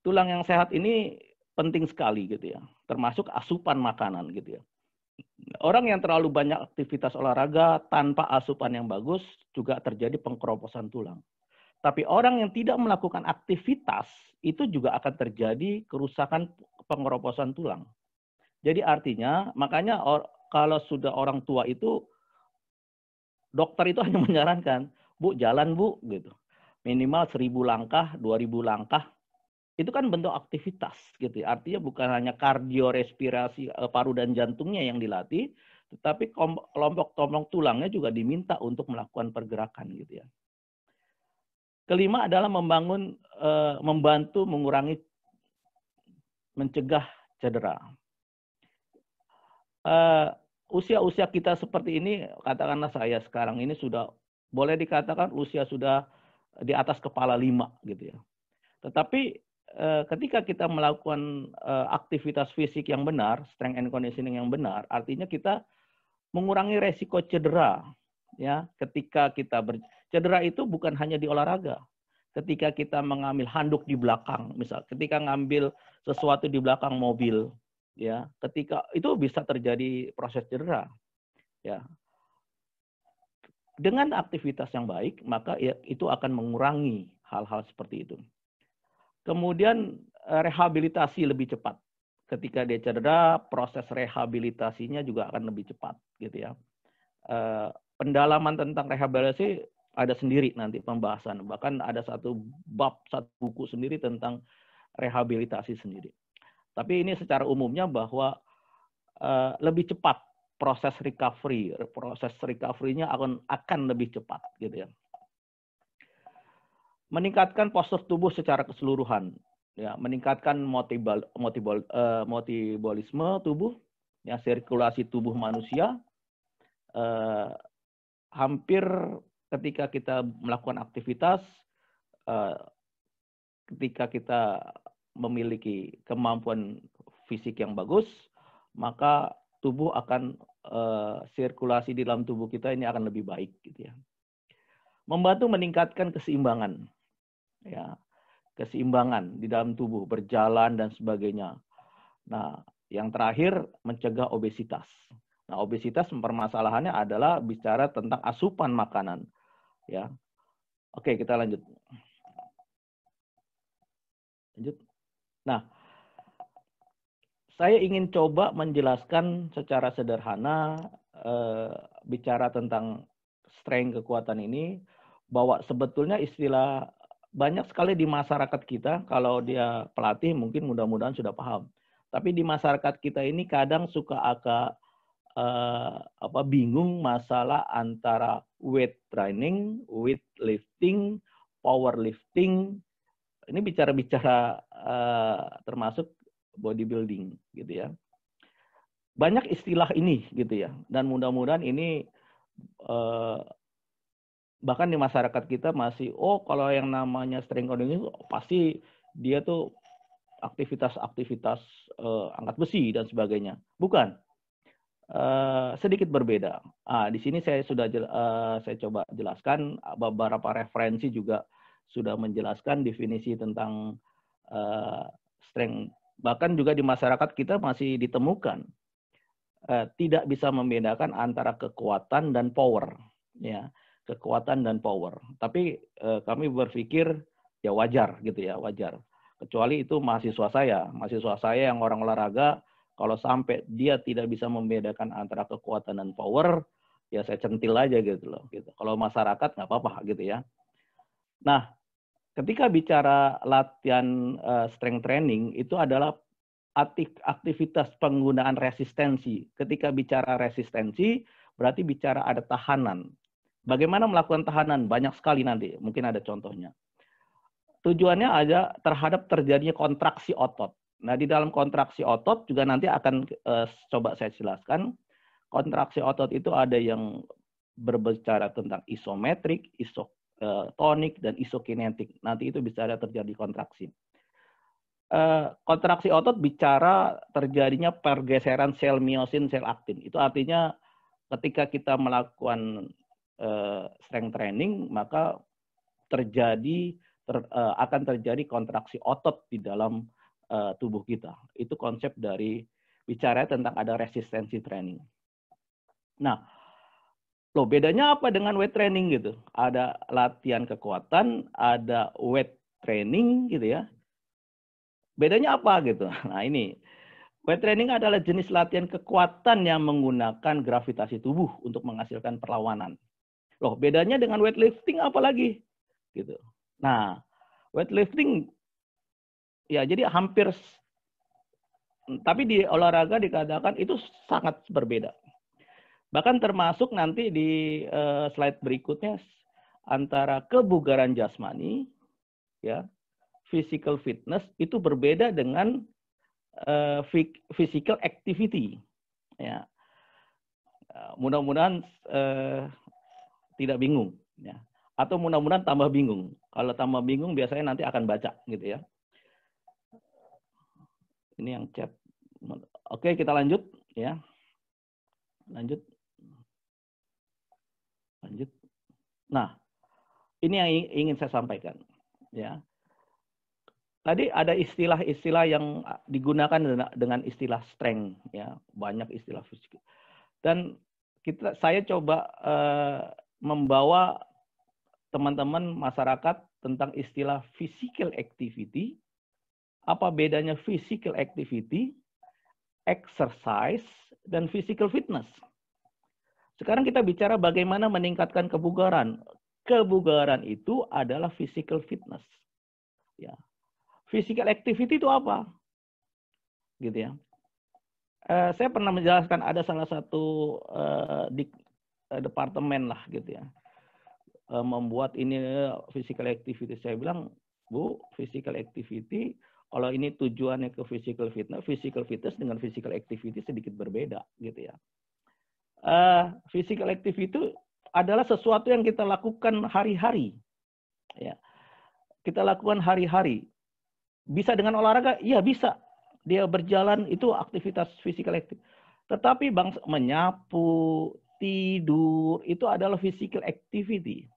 Tulang yang sehat ini penting sekali gitu ya, termasuk asupan makanan gitu ya. Orang yang terlalu banyak aktivitas olahraga tanpa asupan yang bagus juga terjadi pengkeroposan tulang. Tapi orang yang tidak melakukan aktivitas itu juga akan terjadi kerusakan pengeroposan tulang. Jadi artinya makanya kalau sudah orang tua itu dokter itu hanya menyarankan Bu, jalan Bu gitu. Minimal 1000 langkah, 2000 langkah. Itu kan bentuk aktivitas gitu. Ya. Artinya bukan hanya kardio, respirasi, e, paru dan jantungnya yang dilatih, tetapi kelompok kelompok tulangnya juga diminta untuk melakukan pergerakan gitu ya. Kelima adalah membangun e, membantu mengurangi mencegah cedera. E, usia-usia kita seperti ini, katakanlah saya sekarang ini sudah boleh dikatakan usia sudah di atas kepala lima gitu ya. Tetapi eh, ketika kita melakukan eh, aktivitas fisik yang benar, strength and conditioning yang benar, artinya kita mengurangi resiko cedera ya. Ketika kita ber, cedera itu bukan hanya di olahraga. Ketika kita mengambil handuk di belakang, misal ketika ngambil sesuatu di belakang mobil, ya, ketika itu bisa terjadi proses cedera. Ya. Dengan aktivitas yang baik, maka ya, itu akan mengurangi hal-hal seperti itu. Kemudian e, rehabilitasi lebih cepat. Ketika dia cedera, proses rehabilitasinya juga akan lebih cepat, gitu ya. E, pendalaman tentang rehabilitasi ada sendiri nanti pembahasan. Bahkan ada satu bab, satu buku sendiri tentang rehabilitasi sendiri. Tapi ini secara umumnya bahwa e, lebih cepat proses recovery, proses recovery-nya akan akan lebih cepat gitu ya. Meningkatkan postur tubuh secara keseluruhan, ya, meningkatkan motibol, motibol, uh, eh, motibolisme tubuh, ya, sirkulasi tubuh manusia. Uh, hampir ketika kita melakukan aktivitas, uh, ketika kita memiliki kemampuan fisik yang bagus, maka tubuh akan eh, sirkulasi di dalam tubuh kita ini akan lebih baik gitu ya. Membantu meningkatkan keseimbangan. Ya, keseimbangan di dalam tubuh, berjalan dan sebagainya. Nah, yang terakhir mencegah obesitas. Nah, obesitas permasalahannya adalah bicara tentang asupan makanan. Ya. Oke, kita lanjut. Lanjut. Nah, saya ingin coba menjelaskan secara sederhana eh, bicara tentang strength kekuatan ini bahwa sebetulnya istilah banyak sekali di masyarakat kita kalau dia pelatih mungkin mudah-mudahan sudah paham. Tapi di masyarakat kita ini kadang suka agak eh, apa bingung masalah antara weight training, weight lifting, power lifting. Ini bicara-bicara eh, termasuk bodybuilding gitu ya. Banyak istilah ini gitu ya dan mudah-mudahan ini eh, bahkan di masyarakat kita masih oh kalau yang namanya strength conditioning pasti dia tuh aktivitas-aktivitas eh, angkat besi dan sebagainya. Bukan. Uh, sedikit berbeda. Ah, di sini saya sudah uh, saya coba jelaskan beberapa referensi juga sudah menjelaskan definisi tentang uh, strength bahkan juga di masyarakat kita masih ditemukan eh, tidak bisa membedakan antara kekuatan dan power ya kekuatan dan power tapi eh, kami berpikir ya wajar gitu ya wajar kecuali itu mahasiswa saya mahasiswa saya yang orang olahraga kalau sampai dia tidak bisa membedakan antara kekuatan dan power ya saya centil aja gitu loh gitu kalau masyarakat nggak apa-apa gitu ya nah ketika bicara latihan uh, strength training itu adalah aktivitas penggunaan resistensi. Ketika bicara resistensi, berarti bicara ada tahanan. Bagaimana melakukan tahanan? Banyak sekali nanti, mungkin ada contohnya. Tujuannya aja terhadap terjadinya kontraksi otot. Nah, di dalam kontraksi otot juga nanti akan uh, coba saya jelaskan. Kontraksi otot itu ada yang berbicara tentang isometrik, isok. Eh, tonik dan isokinetik. Nanti itu bisa ada terjadi kontraksi. Eh, kontraksi otot bicara terjadinya pergeseran sel miosin sel aktin. Itu artinya ketika kita melakukan eh, strength training maka terjadi akan terjadi kontraksi otot di dalam tubuh kita. Itu konsep dari bicara tentang ada resistensi training. Nah, Loh, bedanya apa dengan weight training gitu? Ada latihan kekuatan, ada weight training gitu ya. Bedanya apa gitu? Nah, ini Weight training adalah jenis latihan kekuatan yang menggunakan gravitasi tubuh untuk menghasilkan perlawanan. Loh, bedanya dengan weightlifting apa lagi? Gitu. Nah, weightlifting ya jadi hampir tapi di olahraga dikatakan itu sangat berbeda. Bahkan termasuk nanti di uh, slide berikutnya antara kebugaran jasmani ya, physical fitness itu berbeda dengan uh, physical activity ya. Eh, mudah-mudahan uh, tidak bingung ya. Atau mudah-mudahan tambah bingung. Kalau tambah bingung biasanya nanti akan baca gitu ya. Ini yang chat. Oke, kita lanjut ya. Lanjut. Lanjut. Nah, ini yang ingin saya sampaikan. Ya, tadi ada istilah-istilah yang ah, digunakan dengan istilah strength, ya banyak istilah fisik. Dan kita, saya coba uh, membawa teman-teman masyarakat tentang istilah physical activity. Apa bedanya physical activity, exercise, dan physical fitness? Sekarang kita bicara bagaimana meningkatkan kebugaran. Kebugaran itu adalah physical fitness. Ya. Physical activity itu apa? Gitu ya. Eh, saya pernah menjelaskan ada salah satu eh, di eh, departemen lah gitu ya. Eh, membuat ini eh, physical activity. Saya bilang, Bu, physical activity kalau ini tujuannya ke physical fitness, physical fitness dengan physical activity sedikit berbeda gitu ya uh, eh, physical activity itu adalah sesuatu yang kita lakukan hari-hari. Ya. Kita lakukan hari-hari. Bisa dengan olahraga? Iya, bisa. Dia berjalan itu aktivitas physical activity. Tetapi bang menyapu, tidur itu adalah physical activity.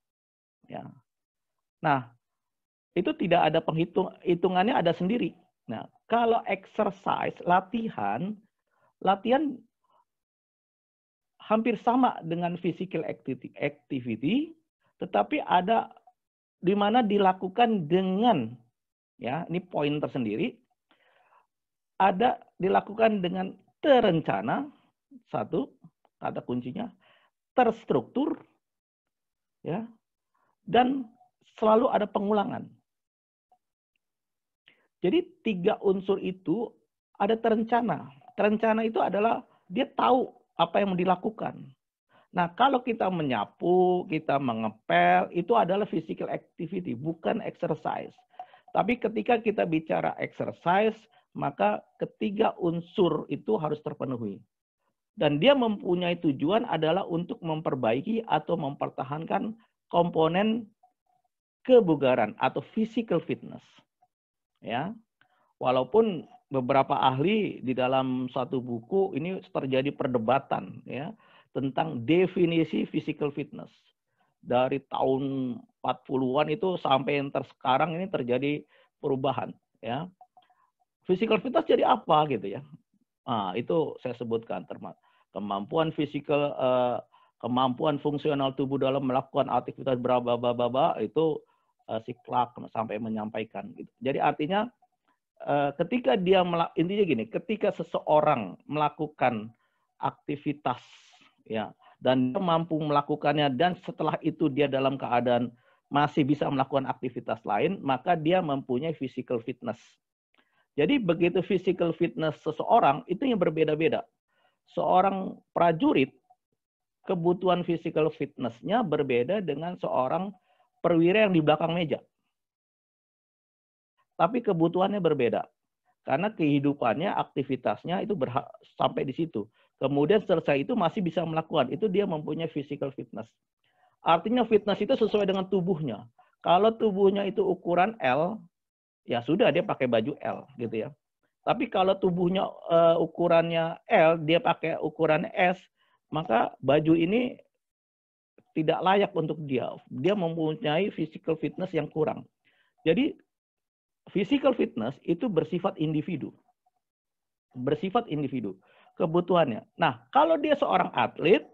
Ya. Nah, itu tidak ada penghitung hitungannya ada sendiri. Nah, kalau exercise, latihan, latihan hampir sama dengan physical activity, tetapi ada di mana dilakukan dengan ya ini poin tersendiri ada dilakukan dengan terencana satu kata kuncinya terstruktur ya dan selalu ada pengulangan jadi tiga unsur itu ada terencana terencana itu adalah dia tahu apa yang dilakukan. Nah, kalau kita menyapu, kita mengepel, itu adalah physical activity, bukan exercise. Tapi ketika kita bicara exercise, maka ketiga unsur itu harus terpenuhi. Dan dia mempunyai tujuan adalah untuk memperbaiki atau mempertahankan komponen kebugaran atau physical fitness. Ya. Walaupun beberapa ahli di dalam satu buku ini terjadi perdebatan ya tentang definisi physical fitness. Dari tahun 40-an itu sampai yang sekarang ini terjadi perubahan ya. Physical fitness jadi apa gitu ya. Nah, itu saya sebutkan termasuk kemampuan physical eh, kemampuan fungsional tubuh dalam melakukan aktivitas berapa baba itu uh, si Clark sampai menyampaikan gitu. Jadi artinya Eh, ketika dia intinya gini, ketika seseorang melakukan aktivitas ya dan dia mampu melakukannya dan setelah itu dia dalam keadaan masih bisa melakukan aktivitas lain, maka dia mempunyai physical fitness. Jadi begitu physical fitness seseorang itu yang berbeda-beda. Seorang prajurit kebutuhan physical fitnessnya berbeda dengan seorang perwira yang di belakang meja tapi kebutuhannya berbeda. Karena kehidupannya, aktivitasnya itu berhak sampai di situ. Kemudian selesai itu masih bisa melakukan. Itu dia mempunyai physical fitness. Artinya fitness itu sesuai dengan tubuhnya. Kalau tubuhnya itu ukuran L, ya sudah dia pakai baju L gitu ya. Tapi kalau tubuhnya uh, ukurannya L, dia pakai ukuran S, maka baju ini tidak layak untuk dia. Dia mempunyai physical fitness yang kurang. Jadi physical fitness itu bersifat individu. Bersifat individu kebutuhannya. Nah, kalau dia seorang atlet,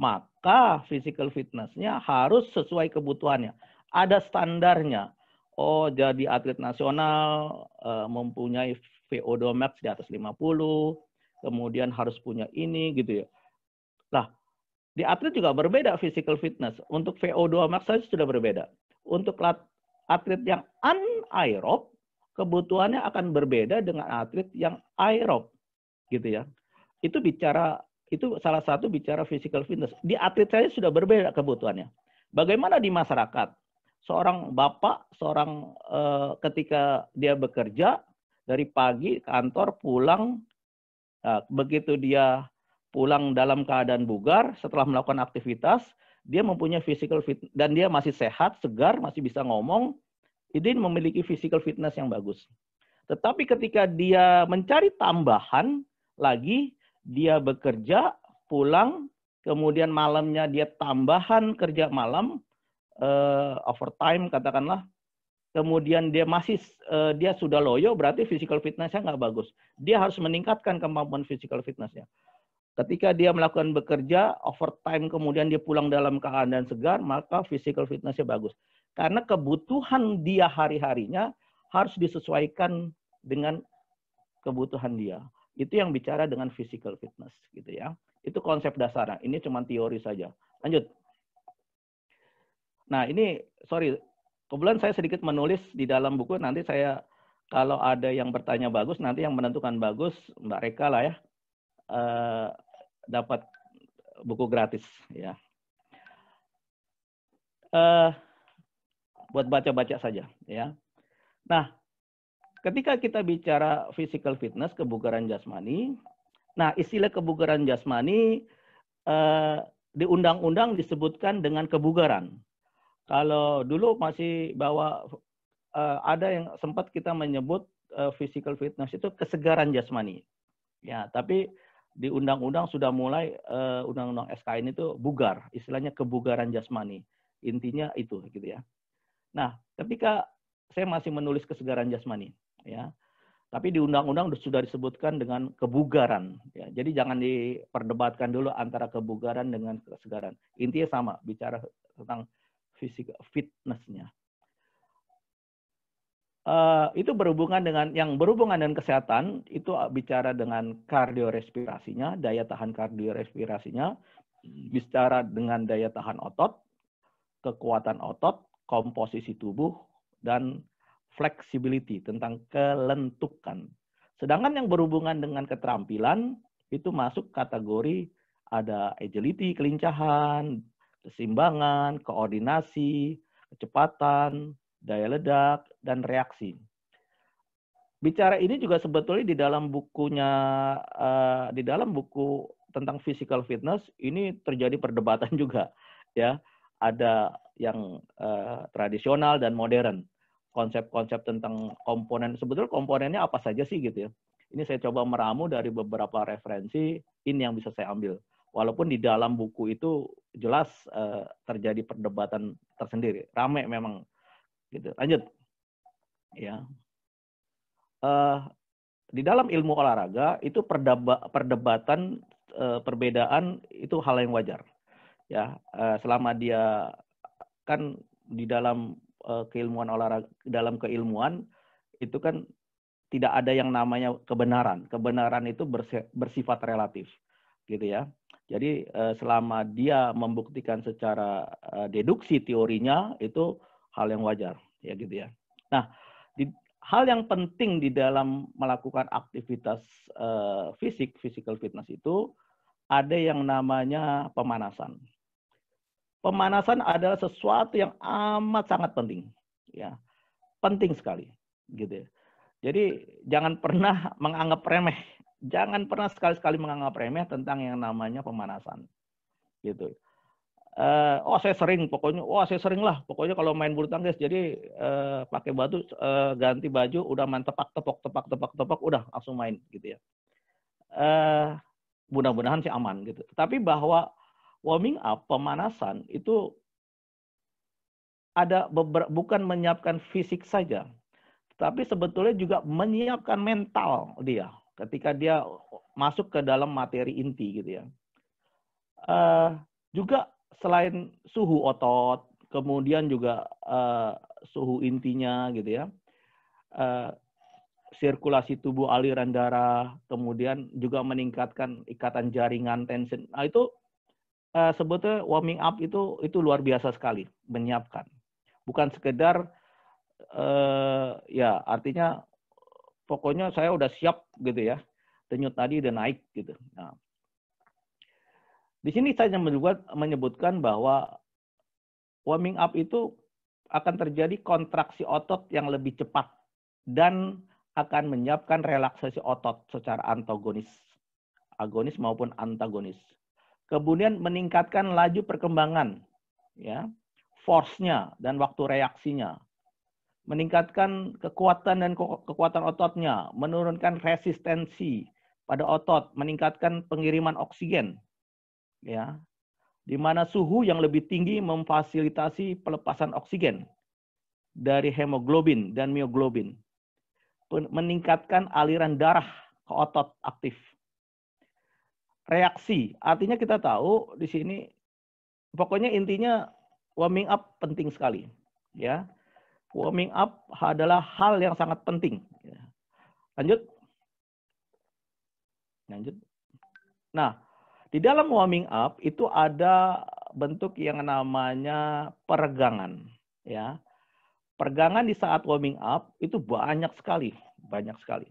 maka physical fitnessnya harus sesuai kebutuhannya. Ada standarnya. Oh, jadi atlet nasional eh, mempunyai VO2 max di atas 50, kemudian harus punya ini gitu ya. Nah, di atlet juga berbeda physical fitness. Untuk VO2 max saja sudah berbeda. Untuk Atlet yang anaerob kebutuhannya akan berbeda dengan atlet yang aerob gitu ya. Itu bicara itu salah satu bicara physical fitness. Di atlet saya sudah berbeda kebutuhannya. Bagaimana di masyarakat? Seorang bapak, seorang eh, ketika dia bekerja dari pagi kantor pulang eh, begitu dia pulang dalam keadaan bugar setelah melakukan aktivitas dia mempunyai physical fit dan dia masih sehat, segar, masih bisa ngomong, ini memiliki physical fitness yang bagus. Tetapi ketika dia mencari tambahan lagi, dia bekerja, pulang, kemudian malamnya dia tambahan kerja malam, uh, overtime katakanlah, kemudian dia masih uh, dia sudah loyo, berarti physical fitnessnya nggak bagus. Dia harus meningkatkan kemampuan physical fitnessnya. Ketika dia melakukan bekerja, overtime kemudian dia pulang dalam keadaan segar, maka physical fitnessnya bagus. Karena kebutuhan dia hari-harinya harus disesuaikan dengan kebutuhan dia. Itu yang bicara dengan physical fitness gitu ya. Itu konsep dasarnya. Ini cuma teori saja. Lanjut. Nah, ini sorry, kebetulan saya sedikit menulis di dalam buku nanti saya kalau ada yang bertanya bagus nanti yang menentukan bagus Mbak Reka lah ya. Uh, dapat buku gratis ya. Uh, buat baca-baca saja ya. Nah, ketika kita bicara physical fitness kebugaran jasmani, nah istilah kebugaran jasmani uh, di undang-undang disebutkan dengan kebugaran. Kalau dulu masih bawa uh, ada yang sempat kita menyebut uh, physical fitness itu kesegaran jasmani. Ya, tapi di undang-undang sudah mulai uh, undang-undang SKN itu bugar, istilahnya kebugaran jasmani. Intinya itu gitu ya. Nah, ketika saya masih menulis kesegaran jasmani, ya. Tapi di undang-undang sudah disebutkan dengan kebugaran, ya. Jadi jangan diperdebatkan dulu antara kebugaran dengan kesegaran. Intinya sama, bicara tentang fisik fitnessnya. Eh, itu berhubungan dengan yang berhubungan dengan kesehatan itu eh, bicara dengan kardiorespirasinya, daya tahan kardiorespirasinya, bicara dengan daya tahan otot, kekuatan otot, komposisi tubuh dan flexibility tentang kelentukan. Sedangkan yang berhubungan dengan keterampilan itu masuk kategori ada agility, kelincahan, keseimbangan, koordinasi, kecepatan, daya ledak, dan reaksi. Bicara ini juga sebetulnya di dalam bukunya, eh, di dalam buku tentang physical fitness, ini terjadi perdebatan juga. ya Ada yang uh, tradisional dan modern. Konsep-konsep tentang komponen, sebetulnya komponennya apa saja sih gitu ya. Ini saya coba meramu dari beberapa referensi, ini yang bisa saya ambil walaupun di dalam buku itu jelas uh, terjadi perdebatan tersendiri. Rame memang Gitu. Lanjut. Ya. Uh, di dalam ilmu olahraga itu perdeba, perdebatan uh, perbedaan itu hal yang wajar. Ya, uh, selama dia kan di dalam uh, keilmuan olahraga dalam keilmuan itu kan tidak ada yang namanya kebenaran. Kebenaran itu bersifat relatif, gitu ya. Jadi selama dia membuktikan secara deduksi teorinya itu hal yang wajar ya gitu ya. Nah, di, hal yang penting di dalam melakukan aktivitas uh, fisik physical fitness itu ada yang namanya pemanasan. Pemanasan adalah sesuatu yang amat sangat penting ya. Penting sekali gitu ya. Jadi jangan pernah menganggap remeh, jangan pernah sekali kali menganggap remeh tentang yang namanya pemanasan. Gitu uh, oh saya sering pokoknya oh, saya sering lah pokoknya kalau main bulu tangkis jadi uh, pakai batu uh, ganti baju udah main tepak tepok tepak tepak tepak udah langsung main gitu ya uh, mudah-mudahan sih aman gitu tapi bahwa warming up pemanasan itu ada beberapa bukan menyiapkan fisik saja tapi sebetulnya juga menyiapkan mental dia ketika dia masuk ke dalam materi inti gitu ya uh, juga selain suhu otot, kemudian juga uh, suhu intinya gitu ya, uh, sirkulasi tubuh, aliran darah, kemudian juga meningkatkan ikatan jaringan tension. Nah itu uh, sebetulnya warming up itu itu luar biasa sekali menyiapkan. Bukan sekedar uh, ya artinya pokoknya saya udah siap gitu ya. Denyut tadi udah naik gitu. Nah, di sini saya menyebut, menyebutkan bahwa warming up itu akan terjadi kontraksi otot yang lebih cepat dan akan menyiapkan relaksasi otot secara antagonis, agonis maupun antagonis. Kemudian meningkatkan laju perkembangan, ya, force-nya dan waktu reaksinya. Meningkatkan kekuatan dan kekuatan ototnya, menurunkan resistensi pada otot, meningkatkan pengiriman oksigen ya, di mana suhu yang lebih tinggi memfasilitasi pelepasan oksigen dari hemoglobin dan mioglobin, meningkatkan aliran darah ke otot aktif. Reaksi, artinya kita tahu di sini, pokoknya intinya warming up penting sekali, ya. Warming up adalah hal yang sangat penting. Ya. Lanjut, lanjut. Nah, di dalam warming up itu ada bentuk yang namanya peregangan, ya. Peregangan di saat warming up itu banyak sekali, banyak sekali.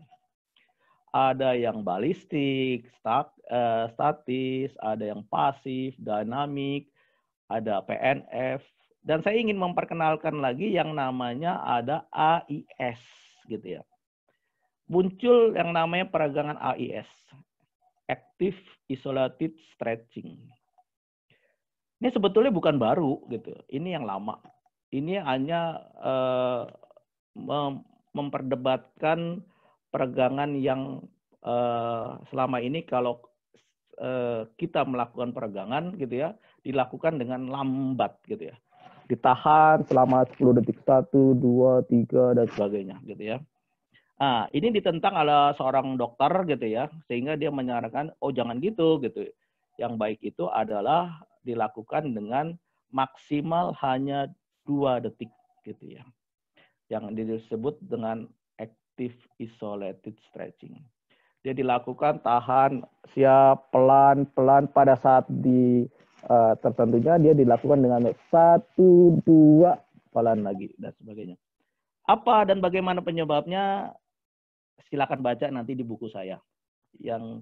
Ada yang balistik, stat, uh, statis, ada yang pasif, dinamik, ada PNF, dan saya ingin memperkenalkan lagi yang namanya ada AIS gitu ya. Muncul yang namanya peregangan AIS active isolated stretching. Ini sebetulnya bukan baru gitu. Ini yang lama. Ini hanya uh, memperdebatkan peregangan yang uh, selama ini kalau uh, kita melakukan peregangan gitu ya, dilakukan dengan lambat gitu ya. Ditahan selama 10 detik, 1, 2, 3, dan sebagainya gitu ya. Nah, ini ditentang oleh seorang dokter gitu ya, sehingga dia menyarankan, oh jangan gitu gitu. Yang baik itu adalah dilakukan dengan maksimal hanya dua detik gitu ya. Yang disebut dengan active isolated stretching. Dia dilakukan tahan siap pelan-pelan pada saat di uh, tertentunya dia dilakukan dengan satu dua pelan lagi dan sebagainya. Apa dan bagaimana penyebabnya? silakan baca nanti di buku saya yang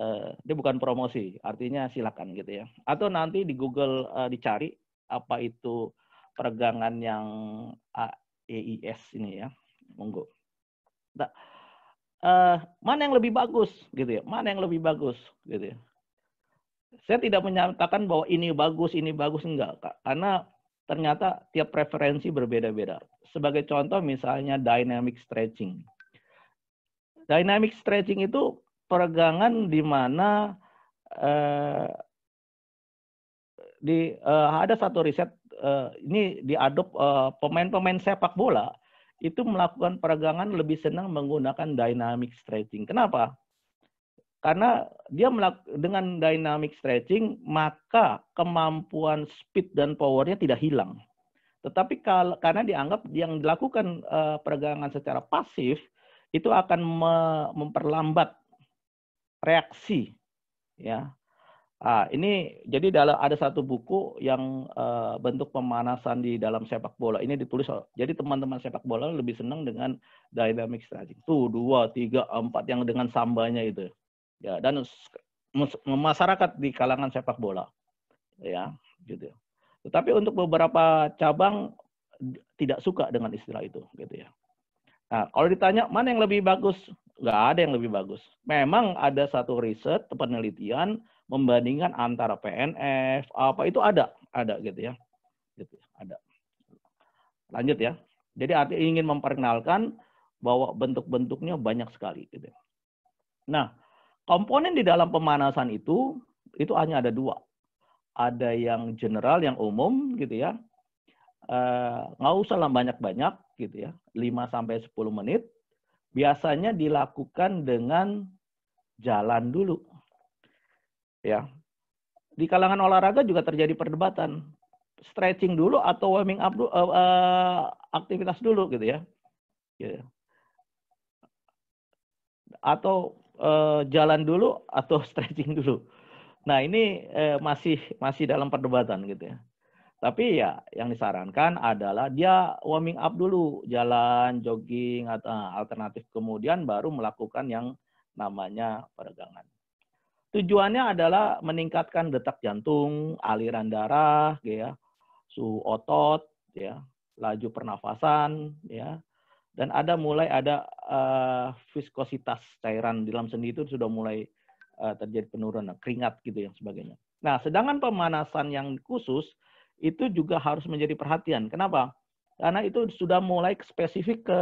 eh, dia bukan promosi, artinya silakan gitu ya. Atau nanti di Google eh, dicari apa itu peregangan yang AES ini ya, monggo. Nah, eh, mana yang lebih bagus gitu ya? Mana yang lebih bagus gitu ya? Saya tidak menyatakan bahwa ini bagus, ini bagus enggak, Kak. Karena ternyata tiap preferensi berbeda-beda. Sebagai contoh misalnya dynamic stretching Dynamic stretching itu peregangan di mana eh, di eh, ada satu riset eh, ini diadop eh, pemain-pemain sepak bola itu melakukan peregangan lebih senang menggunakan dynamic stretching. Kenapa? Karena dia dengan dynamic stretching maka kemampuan speed dan powernya tidak hilang. Tetapi karena dianggap yang dilakukan eh, peregangan secara pasif itu akan memperlambat reaksi ya ah, ini jadi dalam ada satu buku yang uh, bentuk pemanasan di dalam sepak bola ini ditulis jadi teman-teman sepak bola lebih senang dengan dynamic stretching tuh dua tiga empat yang dengan sambanya itu ya dan masyarakat di kalangan sepak bola ya gitu tetapi untuk beberapa cabang tidak suka dengan istilah itu gitu ya Nah, kalau ditanya mana yang lebih bagus, nggak ada yang lebih bagus. Memang ada satu riset penelitian membandingkan antara PNF apa itu ada, ada gitu ya, gitu ya, ada. Lanjut ya. Jadi artinya ingin memperkenalkan bahwa bentuk-bentuknya banyak sekali. Gitu. Ya. Nah, komponen di dalam pemanasan itu itu hanya ada dua. Ada yang general, yang umum, gitu ya. Eh, nggak e, usah lah banyak-banyak gitu ya, 5 sampai 10 menit, biasanya dilakukan dengan jalan dulu. Ya. Di kalangan olahraga juga terjadi perdebatan. Stretching dulu atau warming up uh, uh, aktivitas dulu gitu ya. Gitu. Ya. Atau uh, jalan dulu atau stretching dulu. Nah, ini uh, masih masih dalam perdebatan gitu ya. Tapi ya yang disarankan adalah dia warming up dulu, jalan, jogging, atau eh, alternatif kemudian baru melakukan yang namanya peregangan. Tujuannya adalah meningkatkan detak jantung, aliran darah, ya, suhu otot, ya, laju pernafasan, ya, dan ada mulai ada uh, viskositas cairan di dalam sendi itu sudah mulai uh, terjadi penurunan, keringat gitu yang sebagainya. Nah, sedangkan pemanasan yang khusus itu juga harus menjadi perhatian. Kenapa? Karena itu sudah mulai spesifik ke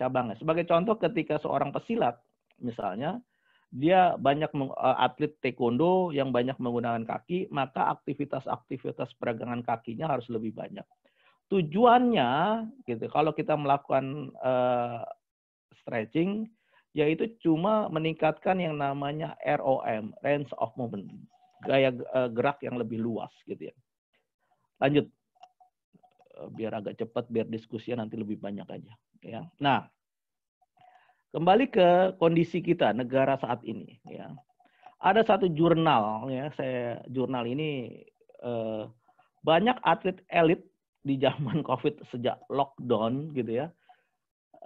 cabangnya. Sebagai contoh ketika seorang pesilat misalnya dia banyak eh, atlet taekwondo yang banyak menggunakan kaki, maka aktivitas-aktivitas peregangan kakinya harus lebih banyak. Tujuannya gitu. Kalau kita melakukan uh, stretching yaitu cuma meningkatkan yang namanya ROM, range of movement, gaya uh, gerak yang lebih luas gitu ya. Lanjut. Eh, biar agak cepat, biar diskusi nanti lebih banyak aja. Ya. Nah, kembali ke kondisi kita negara saat ini. Ya. Ada satu jurnal ya, saya jurnal ini eh, banyak atlet elit di zaman COVID sejak lockdown gitu ya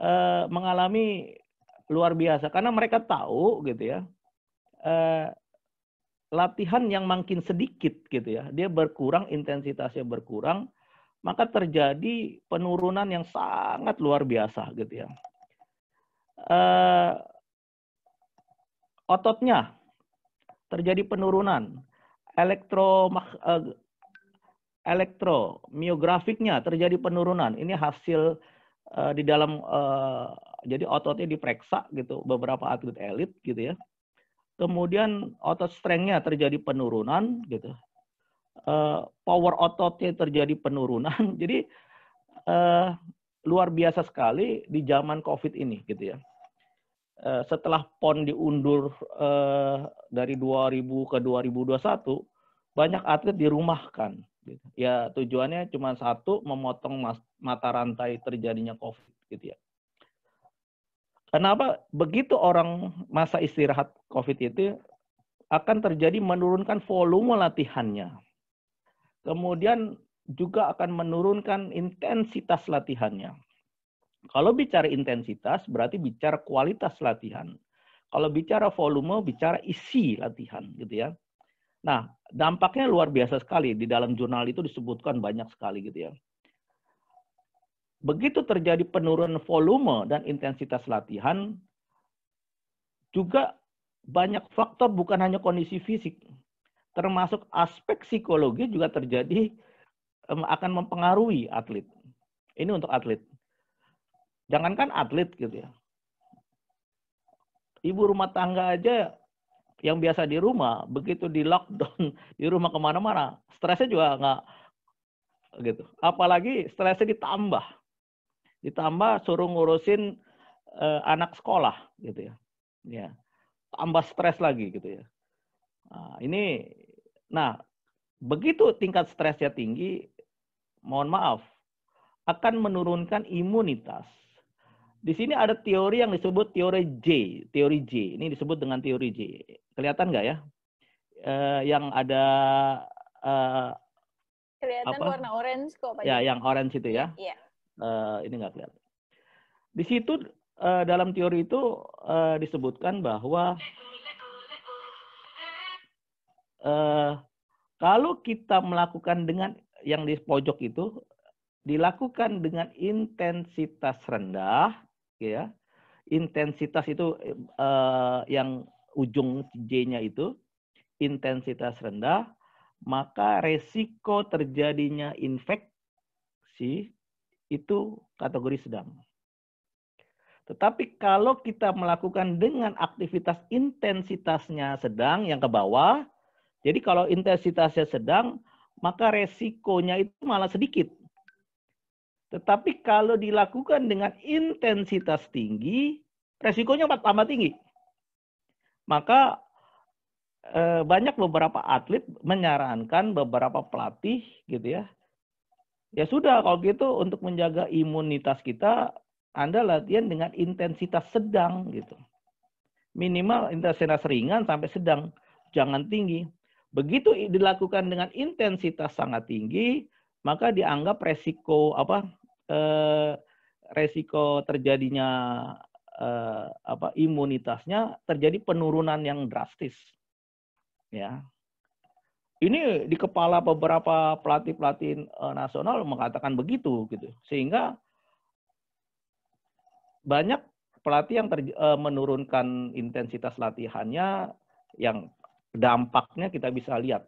eh, mengalami luar biasa karena mereka tahu gitu ya eh, latihan yang makin sedikit gitu ya, dia berkurang intensitasnya berkurang, maka terjadi penurunan yang sangat luar biasa gitu ya. Uh, ototnya terjadi penurunan, elektro uh, eh, elektromiografiknya terjadi penurunan. Ini hasil uh, di dalam uh, jadi ototnya diperiksa gitu beberapa atlet elit gitu ya kemudian otot strength terjadi penurunan gitu uh, power ototnya terjadi penurunan jadi uh, luar biasa sekali di zaman covid ini gitu ya uh, setelah pon diundur uh, dari 2000 ke 2021 banyak atlet dirumahkan gitu. ya tujuannya cuma satu memotong mata rantai terjadinya covid gitu ya Kenapa begitu orang masa istirahat COVID itu akan terjadi menurunkan volume latihannya. Kemudian juga akan menurunkan intensitas latihannya. Kalau bicara intensitas berarti bicara kualitas latihan. Kalau bicara volume bicara isi latihan gitu ya. Nah, dampaknya luar biasa sekali di dalam jurnal itu disebutkan banyak sekali gitu ya begitu terjadi penurunan volume dan intensitas latihan, juga banyak faktor bukan hanya kondisi fisik, termasuk aspek psikologi juga terjadi akan mempengaruhi atlet. Ini untuk atlet. Jangankan atlet gitu ya. Ibu rumah tangga aja yang biasa di rumah, begitu di lockdown, di rumah kemana-mana, stresnya juga nggak gitu. Apalagi stresnya ditambah Ditambah suruh ngurusin uh, anak sekolah gitu ya. Ya. Tambah stres lagi gitu ya. Nah, ini nah begitu tingkat stresnya tinggi, mohon maaf, akan menurunkan imunitas. Di sini ada teori yang disebut teori J, teori J. Ini disebut dengan teori J. Kelihatan nggak ya? uh, yang ada uh, kelihatan apa? warna orange kok Pak. Ya, yang orange itu ya. Iya uh, ini nggak kelihatan. Di situ uh, dalam teori itu uh, disebutkan bahwa uh, kalau kita melakukan dengan yang di pojok itu dilakukan dengan intensitas rendah, ya intensitas itu uh, yang ujung J-nya itu intensitas rendah, maka resiko terjadinya infeksi itu kategori sedang. Tetapi kalau kita melakukan dengan aktivitas intensitasnya sedang yang ke bawah, jadi kalau intensitasnya sedang, maka resikonya itu malah sedikit. Tetapi kalau dilakukan dengan intensitas tinggi, resikonya tambah tinggi. Maka eh, banyak beberapa atlet menyarankan beberapa pelatih gitu ya Ya sudah, kalau gitu untuk menjaga imunitas kita, Anda latihan dengan intensitas sedang gitu. Minimal intensitas ringan sampai sedang, jangan tinggi. Begitu dilakukan dengan intensitas sangat tinggi, maka dianggap resiko apa eh, resiko terjadinya eh, apa imunitasnya terjadi penurunan yang drastis. Ya, ini di kepala beberapa pelatih-pelatih eh, nasional mengatakan begitu gitu. Sehingga banyak pelatih yang ter, eh, menurunkan intensitas latihannya yang dampaknya kita bisa lihat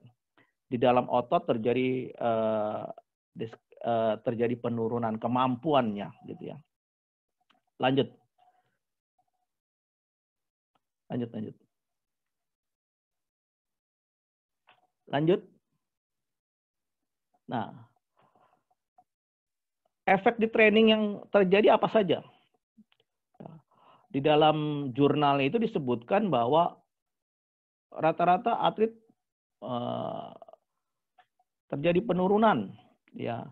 di dalam otot terjadi uh, dis, uh, terjadi penurunan kemampuannya gitu ya. Lanjut. Lanjut lanjut. Lanjut. Nah, efek di training yang terjadi apa saja? Di dalam jurnal itu disebutkan bahwa rata-rata atlet eh, terjadi penurunan ya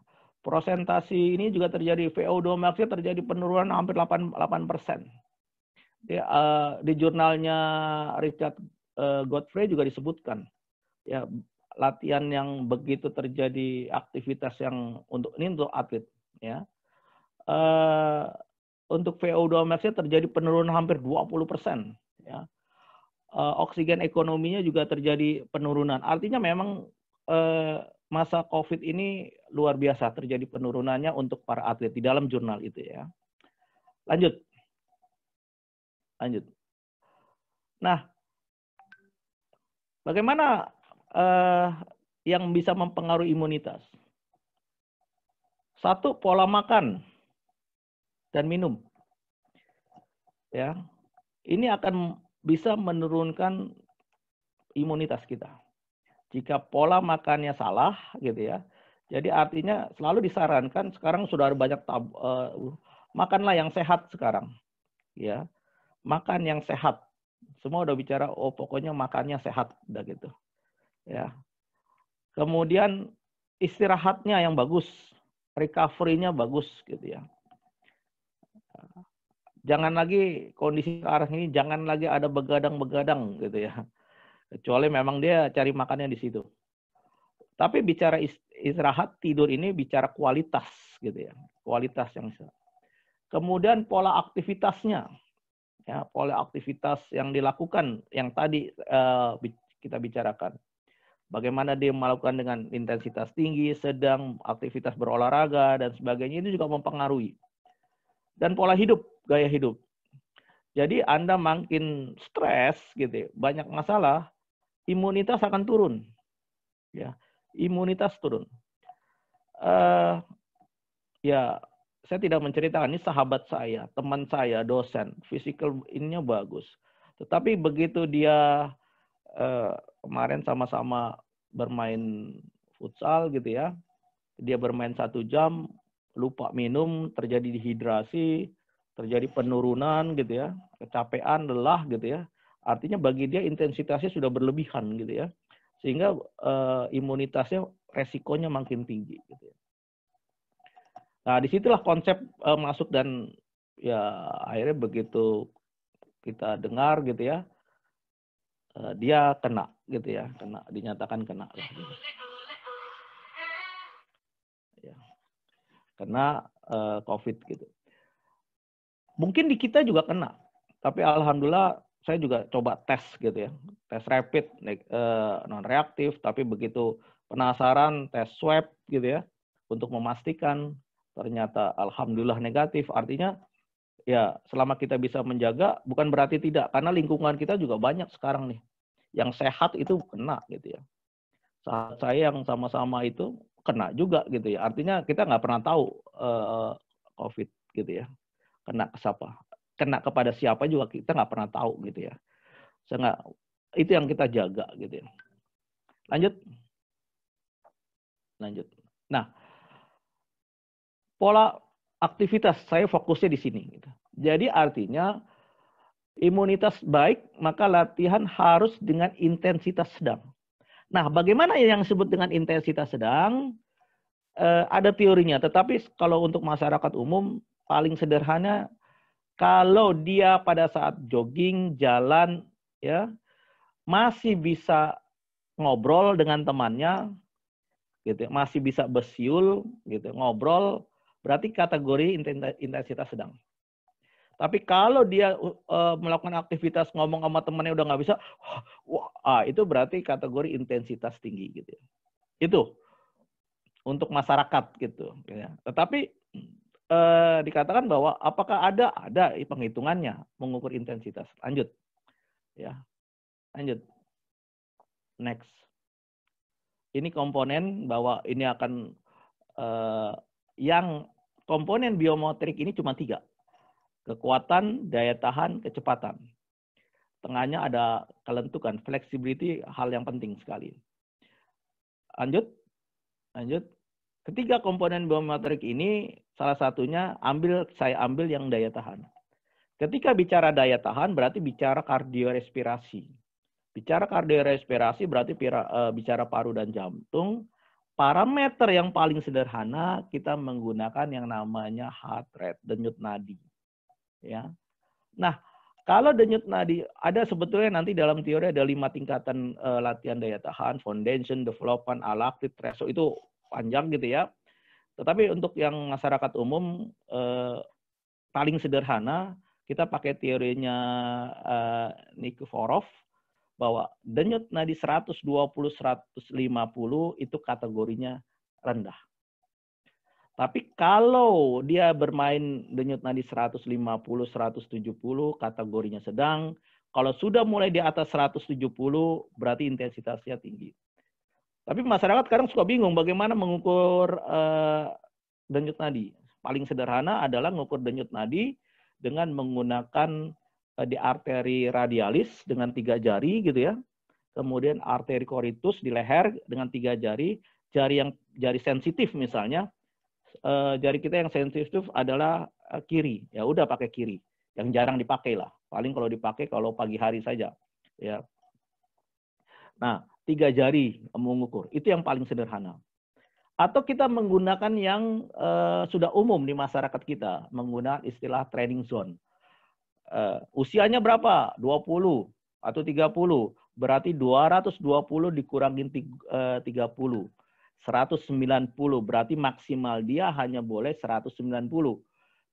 prosentasi ini juga terjadi VO2 max terjadi penurunan hampir 8 persen. Di, ya, uh, eh, di jurnalnya Richard uh, Godfrey juga disebutkan ya latihan yang begitu terjadi aktivitas yang untuk ini untuk atlet ya. Uh, untuk VO2 maxnya terjadi penurunan hampir 20% ya. Uh, oksigen ekonominya juga terjadi penurunan. Artinya memang uh, masa Covid ini luar biasa terjadi penurunannya untuk para atlet di dalam jurnal itu ya. Lanjut. Lanjut. Nah, bagaimana uh, yang bisa mempengaruhi imunitas. Satu, pola makan dan minum. Ya. Ini akan bisa menurunkan imunitas kita. Jika pola makannya salah gitu ya. Jadi artinya selalu disarankan sekarang sudah ada banyak tab, uh, makanlah yang sehat sekarang. Ya. Makan yang sehat. Semua udah bicara oh pokoknya makannya sehat udah gitu. Ya. Kemudian istirahatnya yang bagus, recovery-nya bagus gitu ya. Jangan lagi kondisi arah ini jangan lagi ada begadang-begadang gitu ya. Kecuali memang dia cari makannya di situ. Tapi bicara istirahat tidur ini bicara kualitas gitu ya. Kualitas yang Kemudian pola aktivitasnya. Ya, pola aktivitas yang dilakukan yang tadi uh, kita bicarakan bagaimana dia melakukan dengan intensitas tinggi, sedang, aktivitas berolahraga, dan sebagainya, ini juga mempengaruhi. Dan pola hidup, gaya hidup. Jadi Anda makin stres, gitu, ya, banyak masalah, imunitas akan turun. ya Imunitas turun. Uh, ya, saya tidak menceritakan, ini sahabat saya, teman saya, dosen, physical ininya bagus. Tetapi begitu dia Eh, kemarin sama-sama bermain futsal gitu ya. Dia bermain satu jam, lupa minum, terjadi dehidrasi, terjadi penurunan gitu ya, kecapean, lelah gitu ya. Artinya bagi dia intensitasnya sudah berlebihan gitu ya. Sehingga uh, imunitasnya resikonya makin tinggi gitu ya. Nah, disitulah konsep uh, masuk dan ya akhirnya begitu kita dengar gitu ya Eh, dia kena gitu ya, kena dinyatakan kena lah. Gitu. Ya. Kena uh, COVID gitu. Mungkin di kita juga kena, tapi alhamdulillah saya juga coba tes gitu ya, tes rapid uh, eh, non reaktif, tapi begitu penasaran tes swab gitu ya, untuk memastikan ternyata alhamdulillah negatif, artinya ya selama kita bisa menjaga bukan berarti tidak karena lingkungan kita juga banyak sekarang nih yang sehat itu kena gitu ya saat saya yang sama-sama itu kena juga gitu ya artinya kita nggak pernah tahu uh, covid gitu ya kena ke siapa kena kepada siapa juga kita nggak pernah tahu gitu ya saya nggak itu yang kita jaga gitu ya lanjut lanjut nah pola aktivitas saya fokusnya di sini. Gitu. Jadi artinya imunitas baik maka latihan harus dengan intensitas sedang. Nah, bagaimana yang disebut dengan intensitas sedang? Eh, ada teorinya, tetapi kalau untuk masyarakat umum paling sederhana kalau dia pada saat jogging, jalan ya masih bisa ngobrol dengan temannya gitu, ya, masih bisa bersiul gitu, ya, ngobrol berarti kategori intensitas sedang. Tapi kalau dia uh, uh melakukan aktivitas ngomong sama temannya udah nggak bisa, wah, wah, itu berarti kategori intensitas tinggi gitu. Ya. Itu untuk masyarakat gitu. Ya. Tetapi uh, dikatakan bahwa apakah ada ada penghitungannya mengukur intensitas. Lanjut, ya, lanjut. Next, ini komponen bahwa ini akan uh, yang Komponen biomotrik ini cuma tiga. Kekuatan, daya tahan, kecepatan. Tengahnya ada kelentukan, flexibility, hal yang penting sekali. Lanjut. Lanjut. Ketiga komponen biomotrik ini, salah satunya ambil saya ambil yang daya tahan. Ketika bicara daya tahan, berarti bicara kardiorespirasi. Bicara kardiorespirasi berarti eh, bicara paru dan jantung, parameter yang paling sederhana kita menggunakan yang namanya heart rate, denyut nadi. Ya. Nah, kalau denyut nadi ada sebetulnya nanti dalam teori ada lima tingkatan uh, latihan daya tahan, foundation, development, alaktif, threshold itu panjang gitu ya. Tetapi untuk yang masyarakat umum uh, paling sederhana kita pakai teorinya uh, eh, Nikiforov bahwa denyut nadi 120 150 itu kategorinya rendah. Tapi kalau dia bermain denyut nadi 150 170 kategorinya sedang, kalau sudah mulai di atas 170 berarti intensitasnya tinggi. Tapi masyarakat sekarang suka bingung bagaimana mengukur uh, denyut nadi. Paling sederhana adalah mengukur denyut nadi dengan menggunakan Eh, di arteri radialis dengan tiga jari gitu ya. Kemudian arteri koritus di leher dengan tiga jari, jari yang jari sensitif misalnya eh, jari kita yang sensitif adalah eh, kiri. Ya udah pakai kiri. Yang jarang dipakai lah. Paling kalau dipakai kalau pagi hari saja. Ya. Nah, tiga jari mengukur. Itu yang paling sederhana. Atau kita menggunakan yang sudah umum di masyarakat kita, menggunakan istilah training zone uh, usianya berapa? 20 atau 30. Berarti 220 dikurangin uh, 30. 190 berarti maksimal dia hanya boleh 190.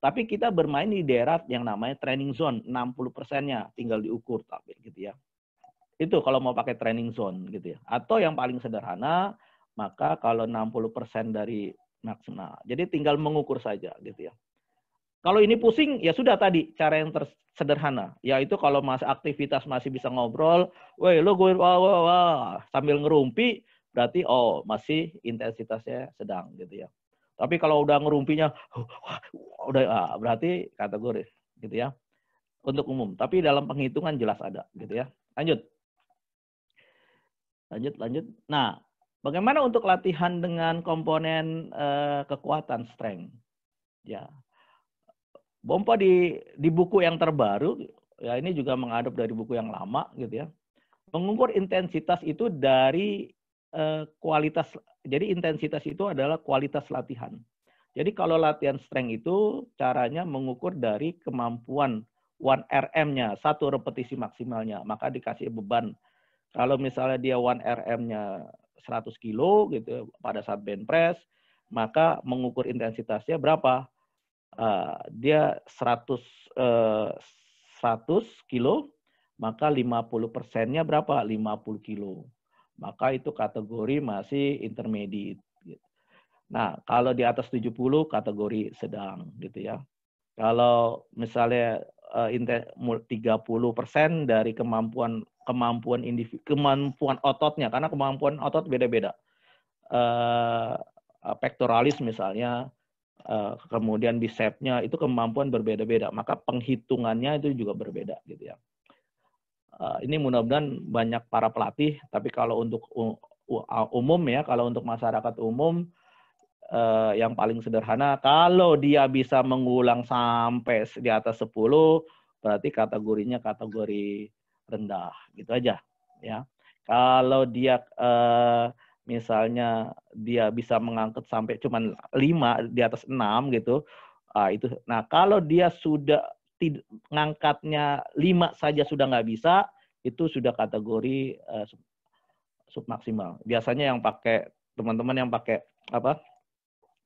Tapi kita bermain di daerah yang namanya training zone, 60 persennya tinggal diukur tapi gitu ya. Itu kalau mau pakai training zone gitu ya. Atau yang paling sederhana, maka kalau 60 persen dari maksimal. Jadi tinggal mengukur saja gitu ya. Kalau ini pusing, ya sudah tadi cara yang tersederhana yaitu kalau masih aktivitas masih bisa ngobrol, weh lo gue wah, wah, wah, sambil ngerumpi, berarti oh masih intensitasnya sedang gitu ya. Tapi kalau udah ngerumpinya, udah ah, berarti kategori gitu ya. Untuk umum, tapi dalam penghitungan jelas ada gitu ya. Lanjut. Lanjut, lanjut. Nah, bagaimana untuk latihan dengan komponen eh, kekuatan strength? Ya, Bompa di di buku yang terbaru ya ini juga mengadop dari buku yang lama gitu ya. Mengukur intensitas itu dari eh, kualitas jadi intensitas itu adalah kualitas latihan. Jadi kalau latihan strength itu caranya mengukur dari kemampuan 1RM-nya, satu repetisi maksimalnya, maka dikasih beban. Kalau misalnya dia 1RM-nya 100 kilo gitu ya, pada saat bench press, maka mengukur intensitasnya berapa? Eh, dia 100 100 eh, kilo maka 50 persennya berapa 50 kilo maka itu kategori masih intermediate gitu. nah kalau di atas 70 kategori sedang gitu ya kalau misalnya eh, tiga 30 persen dari kemampuan kemampuan individu kemampuan ototnya karena kemampuan otot beda-beda uh, pektoralis misalnya Eh, kemudian bisepnya itu kemampuan berbeda-beda maka penghitungannya itu juga berbeda gitu ya eh, ini mudah-mudahan banyak para pelatih tapi kalau untuk umum ya kalau untuk masyarakat umum eh, yang paling sederhana kalau dia bisa mengulang sampai di atas 10 berarti kategorinya kategori rendah gitu aja ya kalau dia misalnya dia bisa mengangkat sampai cuma lima di atas enam gitu. Nah, itu. Nah, kalau dia sudah ngangkatnya lima saja sudah nggak bisa, itu sudah kategori uh, sub, sub maksimal. Biasanya yang pakai teman-teman yang pakai apa?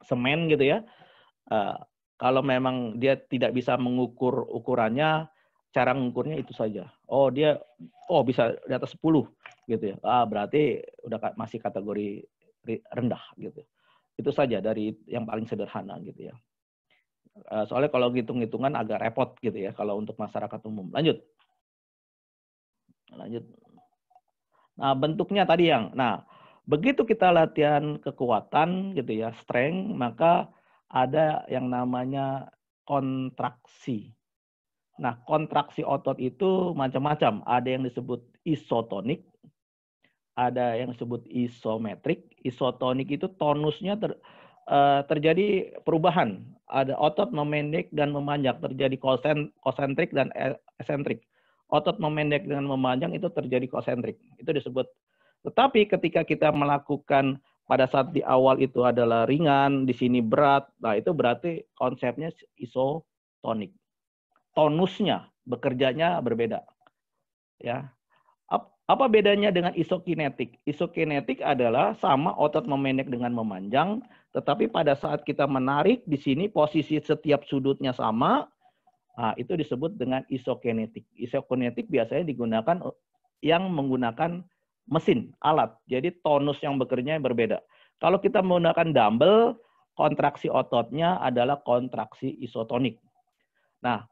semen gitu ya. Uh, kalau memang dia tidak bisa mengukur ukurannya, cara mengukurnya itu saja. Oh, dia oh bisa di atas sepuluh gitu ya. Ah berarti udah masih kategori rendah gitu. Itu saja dari yang paling sederhana gitu ya. Eh, soalnya kalau hitung-hitungan agak repot gitu ya kalau untuk masyarakat umum. Lanjut. Lanjut. Nah, bentuknya tadi yang nah, begitu kita latihan kekuatan gitu ya, strength, maka ada yang namanya kontraksi. Nah, kontraksi otot itu macam-macam. Ada yang disebut isotonik, ada yang disebut isometrik. Isotonik itu tonusnya ter, uh, terjadi perubahan. Ada otot memendek dan memanjang, terjadi kosen, kosentrik dan esentrik. Otot memendek dengan memanjang itu terjadi kosentrik. Itu disebut. Tetapi ketika kita melakukan pada saat di awal itu adalah ringan, di sini berat, nah itu berarti konsepnya isotonik. Tonusnya, bekerjanya berbeda. Ya, apa bedanya dengan isokinetik? Isokinetik adalah sama otot memendek dengan memanjang, tetapi pada saat kita menarik di sini posisi setiap sudutnya sama, nah, itu disebut dengan isokinetik. Isokinetik biasanya digunakan yang menggunakan mesin, alat. Jadi tonus yang bekerja yang berbeda. Kalau kita menggunakan dumbbell, kontraksi ototnya adalah kontraksi isotonik. Nah,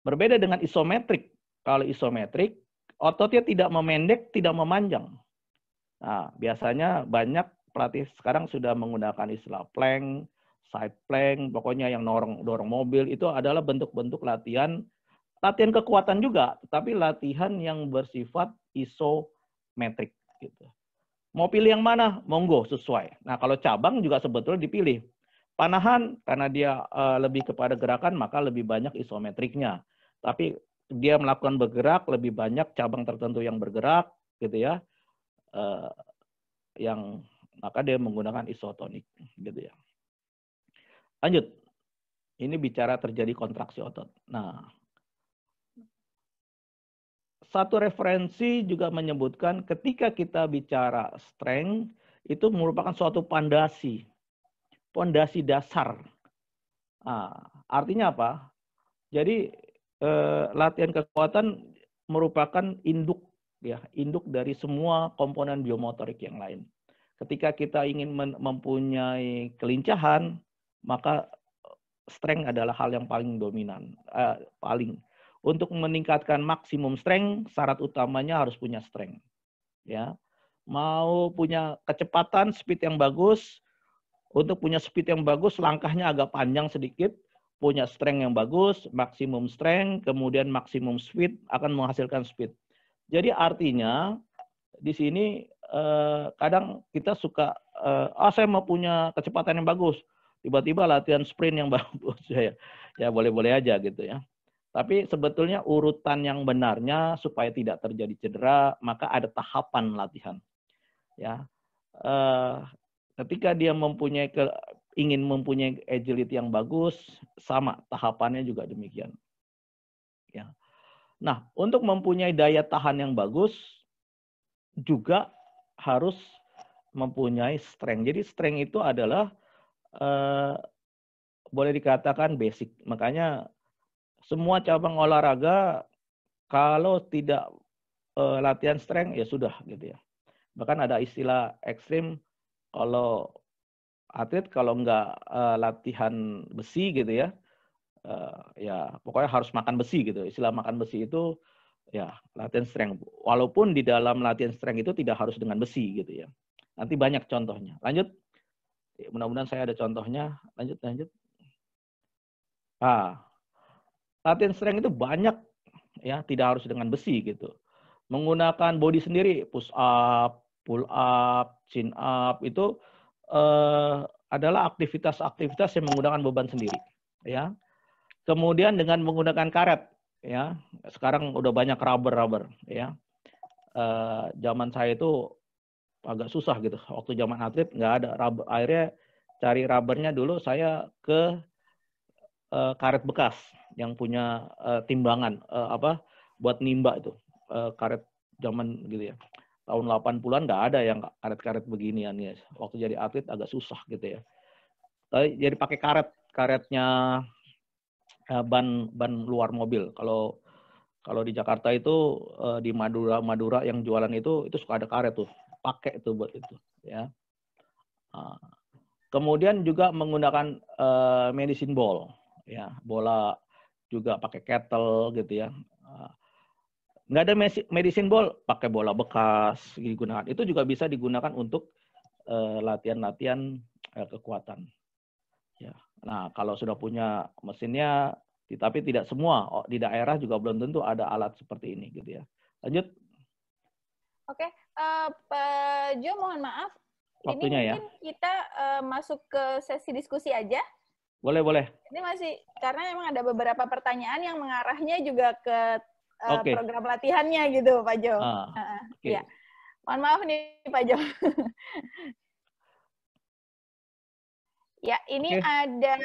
berbeda dengan isometrik. Kalau isometrik, Ototnya tidak memendek, tidak memanjang. Nah, biasanya banyak pelatih sekarang sudah menggunakan istilah plank, side plank, pokoknya yang dorong dorong mobil itu adalah bentuk-bentuk latihan latihan kekuatan juga, tetapi latihan yang bersifat isometrik gitu. Mau pilih yang mana? Monggo sesuai. Nah, kalau cabang juga sebetulnya dipilih. Panahan karena dia eh, lebih kepada gerakan maka lebih banyak isometriknya. Tapi dia melakukan bergerak lebih banyak cabang tertentu yang bergerak gitu ya eh, yang maka dia menggunakan isotonik gitu ya lanjut ini bicara terjadi kontraksi otot nah satu referensi juga menyebutkan ketika kita bicara strength itu merupakan suatu pandasi pondasi dasar nah, artinya apa jadi eh, latihan kekuatan merupakan induk ya, induk dari semua komponen biomotorik yang lain. Ketika kita ingin mempunyai kelincahan, maka eh, strength adalah hal yang paling dominan, eh, paling. Untuk meningkatkan maksimum strength, syarat utamanya harus punya strength. Ya, mau punya kecepatan, speed yang bagus. Untuk punya speed yang bagus, langkahnya agak panjang sedikit punya strength yang bagus, maksimum strength, kemudian maksimum speed akan menghasilkan speed. Jadi artinya di sini eh, kadang kita suka eh, ah saya mau punya kecepatan yang bagus, tiba-tiba latihan sprint yang bagus ya, ya. Ya boleh-boleh aja gitu ya. Tapi sebetulnya urutan yang benarnya supaya tidak terjadi cedera, maka ada tahapan latihan. Ya. Eh, ketika dia mempunyai ingin mempunyai agility yang bagus, sama tahapannya juga demikian. Ya. Nah, untuk mempunyai daya tahan yang bagus, juga harus mempunyai strength. Jadi strength itu adalah eh, boleh dikatakan basic. Makanya semua cabang olahraga kalau tidak eh, latihan strength ya sudah gitu ya. Bahkan ada istilah ekstrim kalau atlet kalau nggak uh, latihan besi gitu ya, uh, ya pokoknya harus makan besi gitu. Istilah makan besi itu ya latihan strength. Walaupun di dalam latihan strength itu tidak harus dengan besi gitu ya. Nanti banyak contohnya. Lanjut. Ya, mudah-mudahan saya ada contohnya. Lanjut, lanjut. Ah, latihan strength itu banyak ya, tidak harus dengan besi gitu. Menggunakan body sendiri, push up, pull up, chin up itu Eh, adalah aktivitas-aktivitas yang menggunakan beban sendiri, ya. Kemudian dengan menggunakan karet, ya. Sekarang udah banyak rubber-rubber, ya. Eh, zaman saya itu agak susah gitu. Waktu zaman atlet nggak ada rubber. Akhirnya cari rubbernya dulu saya ke uh, karet bekas yang punya uh, timbangan uh, apa buat nimba itu uh, karet zaman gitu ya tahun 80-an nggak ada yang karet-karet beginian ya. Waktu jadi atlet agak susah gitu ya. Tapi jadi pakai karet, karetnya eh, ban ban luar mobil. Kalau kalau di Jakarta itu eh, di Madura Madura yang jualan itu itu suka ada karet tuh, pakai itu buat itu ya. Ah. Kemudian juga menggunakan eh, medicine ball ya, bola juga pakai kettle gitu ya. Ah nggak ada medicine ball pakai bola bekas digunakan itu juga bisa digunakan untuk eh, latihan-latihan uh, uh, kekuatan ya nah kalau sudah punya mesinnya tapi tidak semua oh, di daerah juga belum tentu ada alat seperti ini gitu ya lanjut oke okay. uh, eh, Pak Jo mohon maaf waktunya ini ya. mungkin ya kita uh, masuk ke sesi diskusi aja boleh boleh ini masih karena emang ada beberapa pertanyaan yang mengarahnya juga ke Eh, okay. program latihannya gitu Pak Jo. Ah, okay. ya. Mohon maaf nih Pak Jo. ya ini okay. ada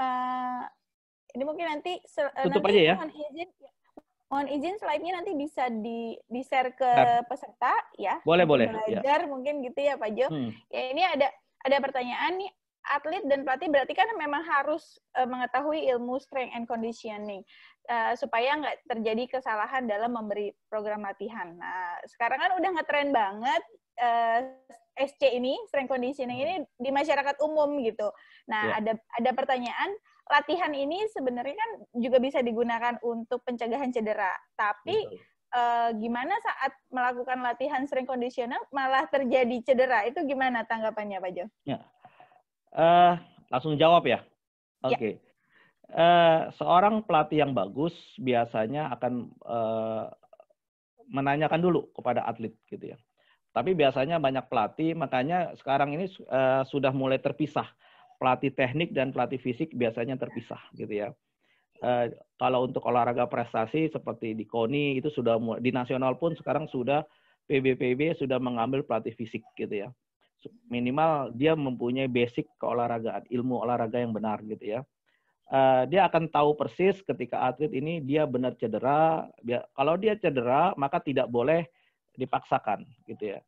uh, ini mungkin nanti eh, tutup nanti aja ya. Mohon izin, ya. mohon izin slide-nya nanti bisa di di share ke peserta ya. Boleh boleh. Ya. Belajar ya. mungkin gitu ya Pak Jo. Hmm. Ya ini ada ada pertanyaan nih atlet dan pelatih berarti kan memang harus mengetahui ilmu strength and conditioning. Eh, supaya nggak terjadi kesalahan dalam memberi program latihan. Nah, sekarang kan udah ngetren banget uh, eh, SC ini, strength conditioning ini di masyarakat umum gitu. Nah, yeah. ada ada pertanyaan, latihan ini sebenarnya kan juga bisa digunakan untuk pencegahan cedera, tapi uh, gimana saat melakukan latihan strength conditioning malah terjadi cedera? Itu gimana tanggapannya, Pak Jo? Ya. Uh, langsung jawab ya. ya. Oke. Okay. Eh, seorang pelatih yang bagus biasanya akan eh, menanyakan dulu kepada atlet gitu ya. Tapi biasanya banyak pelatih, makanya sekarang ini eh, sudah mulai terpisah pelatih teknik dan pelatih fisik biasanya terpisah gitu ya. kalau untuk olahraga prestasi seperti di KONI itu sudah di nasional pun sekarang sudah PBPB sudah mengambil pelatih fisik gitu ya. Minimal dia mempunyai basic keolahragaan, ilmu olahraga yang benar gitu ya. Eh, dia akan tahu persis ketika atlet ini dia benar cedera. Dia, kalau dia cedera, maka tidak boleh dipaksakan, gitu ya.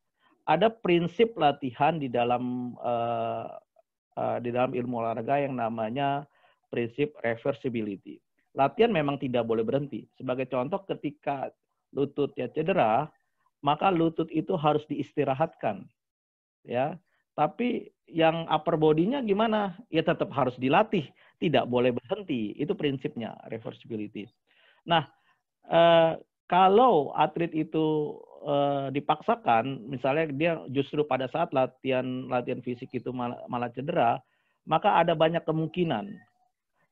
Ada prinsip latihan di dalam uh, uh, di dalam ilmu olahraga yang namanya prinsip reversibility. Latihan memang tidak boleh berhenti. Sebagai contoh, ketika lututnya cedera, maka lutut itu harus diistirahatkan, ya. Tapi yang upper body gimana? Ya tetap harus dilatih tidak boleh berhenti. Itu prinsipnya reversibility. Nah, eh, kalau atlet itu eh, dipaksakan, misalnya dia justru pada saat latihan latihan fisik itu malah, malah cedera, maka ada banyak kemungkinan.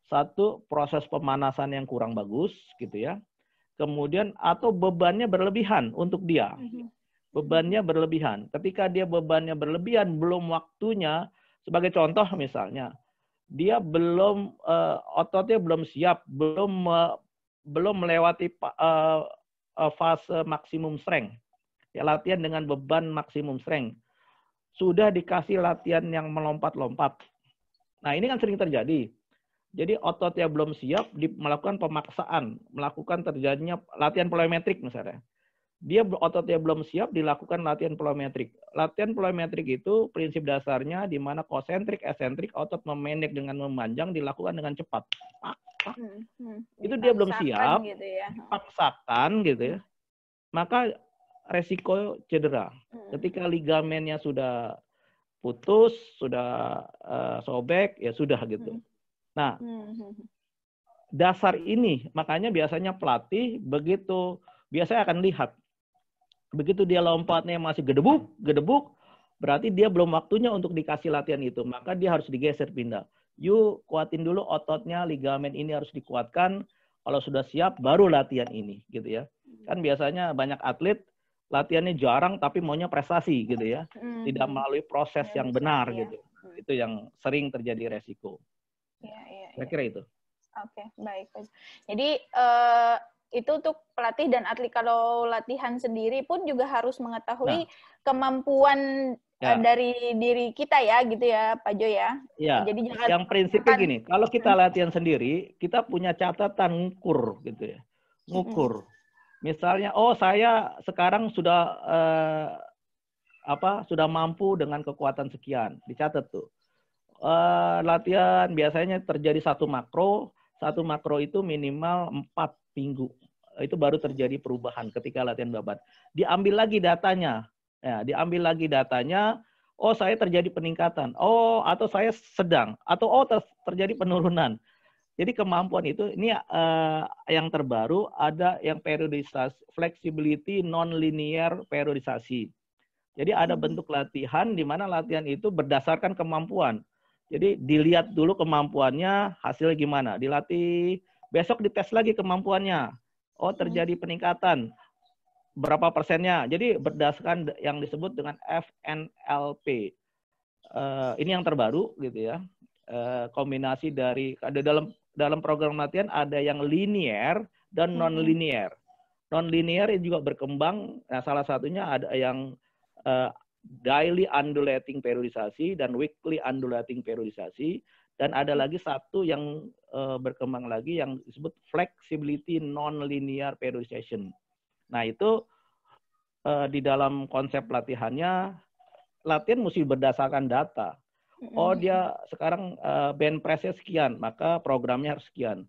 Satu, proses pemanasan yang kurang bagus, gitu ya. Kemudian atau bebannya berlebihan untuk dia. Mhm. Bebannya berlebihan. Ketika dia bebannya berlebihan, belum waktunya. Sebagai contoh misalnya, dia belum uh, ototnya belum siap, belum uh, belum melewati uh, uh, fase maksimum strength. Ya, latihan dengan beban maksimum strength. Sudah dikasih latihan yang melompat-lompat. Nah, ini kan sering terjadi. Jadi ototnya belum siap melakukan pemaksaan, melakukan terjadinya latihan plyometric misalnya dia ototnya belum siap dilakukan latihan plyometrik. Latihan plyometrik itu prinsip dasarnya di mana konsentrik, esentrik, otot memendek dengan memanjang dilakukan dengan cepat. Pak, pak. Hmm, hmm. Itu dia belum siap, gitu ya. gitu ya. Maka resiko cedera. Hmm. Ketika ligamennya sudah putus, sudah uh, sobek, ya sudah gitu. Hmm. Nah, hmm, hmm, hmm. dasar ini makanya biasanya pelatih begitu biasanya akan lihat Begitu dia lompatnya masih gedebuk, gedebuk, berarti dia belum waktunya untuk dikasih latihan itu. Maka dia harus digeser pindah. Yuk kuatin dulu ototnya, ligamen ini harus dikuatkan. Kalau sudah siap, baru latihan ini, gitu ya. Kan biasanya banyak atlet latihannya jarang tapi maunya prestasi gitu ya. Hmm. Tidak melalui proses yang benar iya. gitu. Itu yang sering terjadi resiko. Ya, Saya iya. kira itu. Oke, okay, baik. Jadi uh, itu untuk pelatih dan atlet kalau latihan sendiri pun juga harus mengetahui nah. kemampuan eh, ya. dari diri kita ya gitu ya Pak Jo ya. ya. Jadi jangan yang prinsipnya gini, kalau kita latihan sendiri, kita punya catatan ngukur gitu ya. Ngukur. Misalnya oh saya sekarang sudah eh, apa sudah mampu dengan kekuatan sekian, dicatat tuh. Eh, latihan biasanya terjadi satu makro, satu makro itu minimal empat minggu. Itu baru terjadi perubahan ketika latihan babat. Diambil lagi datanya. Ya, diambil lagi datanya, oh saya terjadi peningkatan, oh atau saya sedang, atau oh ter terjadi penurunan. Jadi kemampuan itu ini uh, yang terbaru ada yang periodisasi flexibility non-linear periodisasi. Jadi ada hmm. bentuk latihan di mana latihan itu berdasarkan kemampuan. Jadi dilihat dulu kemampuannya hasilnya gimana. Dilatih Besok dites lagi kemampuannya. Oh, hmm. terjadi peningkatan. Berapa persennya? Jadi berdasarkan yang disebut dengan FNLP. Uh, eh, ini yang terbaru gitu ya. Uh, kombinasi dari ada dalam dalam program latihan ada yang linear dan hmm. non linear Non ini juga berkembang. Nah, salah satunya ada yang uh, daily undulating periodisasi dan weekly undulating periodisasi dan ada lagi satu yang uh, berkembang lagi yang disebut flexibility non-linear periodization. Nah itu uh, di dalam konsep latihannya, latihan mesti berdasarkan data. Oh dia sekarang uh, band pressnya sekian, maka programnya harus sekian.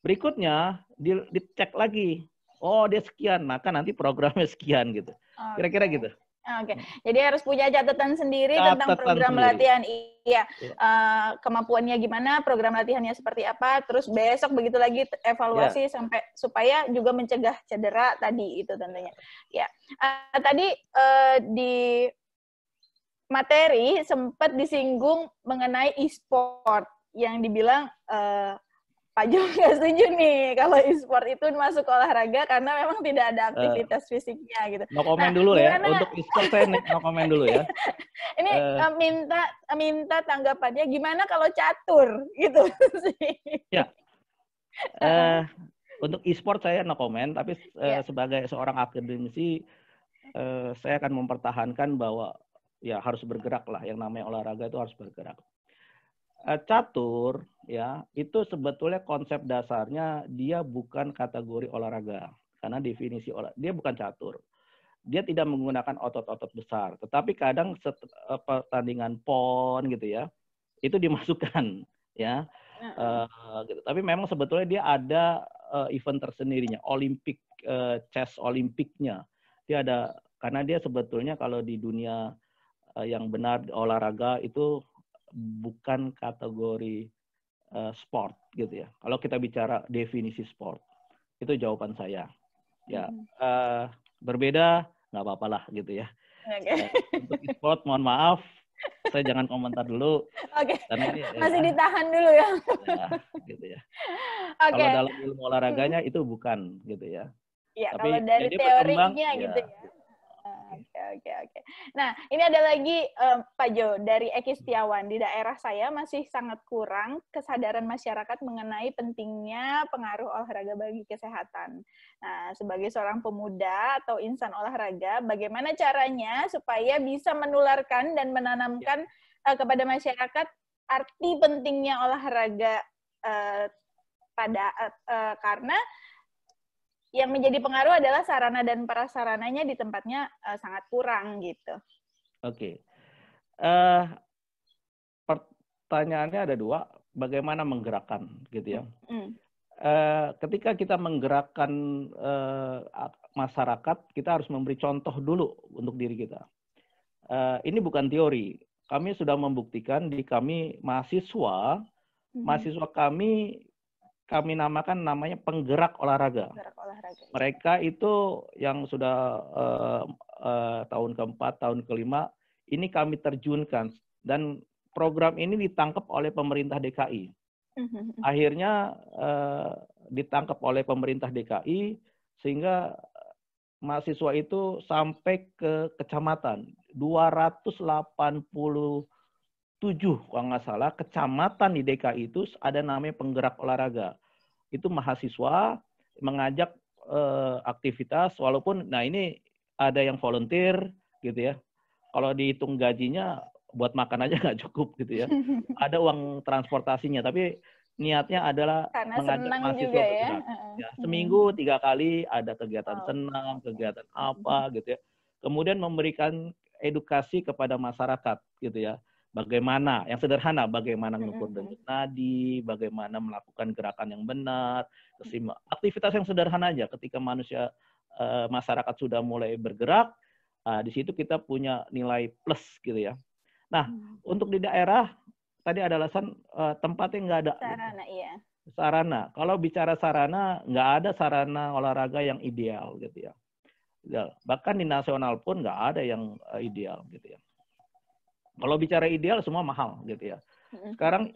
Berikutnya di, dicek lagi, oh dia sekian, maka nanti programnya sekian gitu. Kira-kira okay. gitu. Oke, okay. Hmm. jadi harus punya catatan sendiri catatan tentang program sendiri. latihan. Iya, yeah. Iya. uh, kemampuannya gimana, program latihannya seperti apa, terus besok begitu lagi evaluasi yeah. sampai supaya juga mencegah cedera tadi itu tentunya. Ya, yeah. uh, tadi uh, di materi sempat disinggung mengenai e-sport yang dibilang uh, Pak Jo nggak setuju nih kalau e-sport itu masuk olahraga karena memang tidak ada eh. aktivitas uh, fisiknya gitu. No komen nah, dulu ya gimana? untuk e-sport saya no komen dulu ya. Ini uh, minta minta tanggapannya gimana kalau catur gitu sih. Ya. Uh, untuk e-sport saya no komen tapi uh, yeah. sebagai seorang akademisi uh, saya akan mempertahankan bahwa ya harus bergerak lah yang namanya olahraga itu harus bergerak. Eh, catur ya itu sebetulnya konsep dasarnya dia bukan kategori olahraga karena definisi olah dia bukan catur dia tidak menggunakan otot-otot besar tetapi kadang set, eh, pertandingan pon gitu ya itu dimasukkan ya uh, gitu. tapi memang sebetulnya dia ada uh, event tersendirinya olimpik uh, chess olimpiknya dia ada karena dia sebetulnya kalau di dunia yang benar olahraga itu bukan kategori uh, sport gitu ya. Kalau kita bicara definisi sport, itu jawaban saya. Ya, hmm. uh, berbeda nggak apa apalah gitu ya. Okay. Uh, eh, untuk sport mohon maaf, saya jangan komentar dulu. Oke. Okay. Masih ya, ditahan dulu ya. ya gitu ya. Okay. Kalau dalam ilmu olahraganya hmm. itu bukan gitu ya. Iya, kalau dari teorinya ya. gitu ya. ya. Oke, oke, oke. Nah, ini ada lagi um, Pak Jo dari Eki Setiawan. Di daerah saya masih sangat kurang kesadaran masyarakat mengenai pentingnya pengaruh olahraga bagi kesehatan. Nah, sebagai seorang pemuda atau insan olahraga, bagaimana caranya supaya bisa menularkan dan menanamkan uh, kepada masyarakat arti pentingnya olahraga uh, pada uh, uh, karena yang menjadi pengaruh adalah sarana dan prasarananya di tempatnya uh, sangat kurang gitu. Oke. Okay. Uh, eh, pertanyaannya ada dua, bagaimana menggerakkan gitu ya. Mm. Uh, ketika kita menggerakkan uh, masyarakat, kita harus memberi contoh dulu untuk diri kita. Uh, ini bukan teori. Kami sudah membuktikan di kami mahasiswa, mm. mahasiswa kami kami namakan namanya penggerak olahraga. Penggerak olahraga. Iya. Mereka itu yang sudah uh, uh, tahun keempat, tahun kelima, ini kami terjunkan dan program ini ditangkap oleh pemerintah DKI. Mm-hmm. Akhirnya uh, ditangkap oleh pemerintah DKI sehingga mahasiswa itu sampai ke kecamatan 287 kalau nggak salah kecamatan di DKI itu ada namanya penggerak olahraga itu mahasiswa mengajak eh, aktivitas walaupun nah ini ada yang volunteer gitu ya. Kalau dihitung gajinya buat makan aja nggak cukup gitu ya. Ada uang transportasinya tapi niatnya adalah Karena mengajak mahasiswa juga ya. ya. Seminggu hmm. tiga kali ada kegiatan oh. senang, kegiatan apa hmm. gitu ya. Kemudian memberikan edukasi kepada masyarakat gitu ya bagaimana yang sederhana bagaimana mengukur denyut nadi, bagaimana melakukan gerakan yang benar, aktivitas yang sederhana aja ketika manusia eh, masyarakat sudah mulai bergerak, ah, di situ kita punya nilai plus gitu ya. Nah, hmm. untuk di daerah tadi ada alasan eh, tempatnya nggak ada. Sarana, iya. Sarana. Kalau bicara sarana, nggak ada sarana olahraga yang ideal gitu ya. Bahkan di nasional pun nggak ada yang eh, ideal gitu ya. Kalau bicara ideal semua mahal gitu ya. Sekarang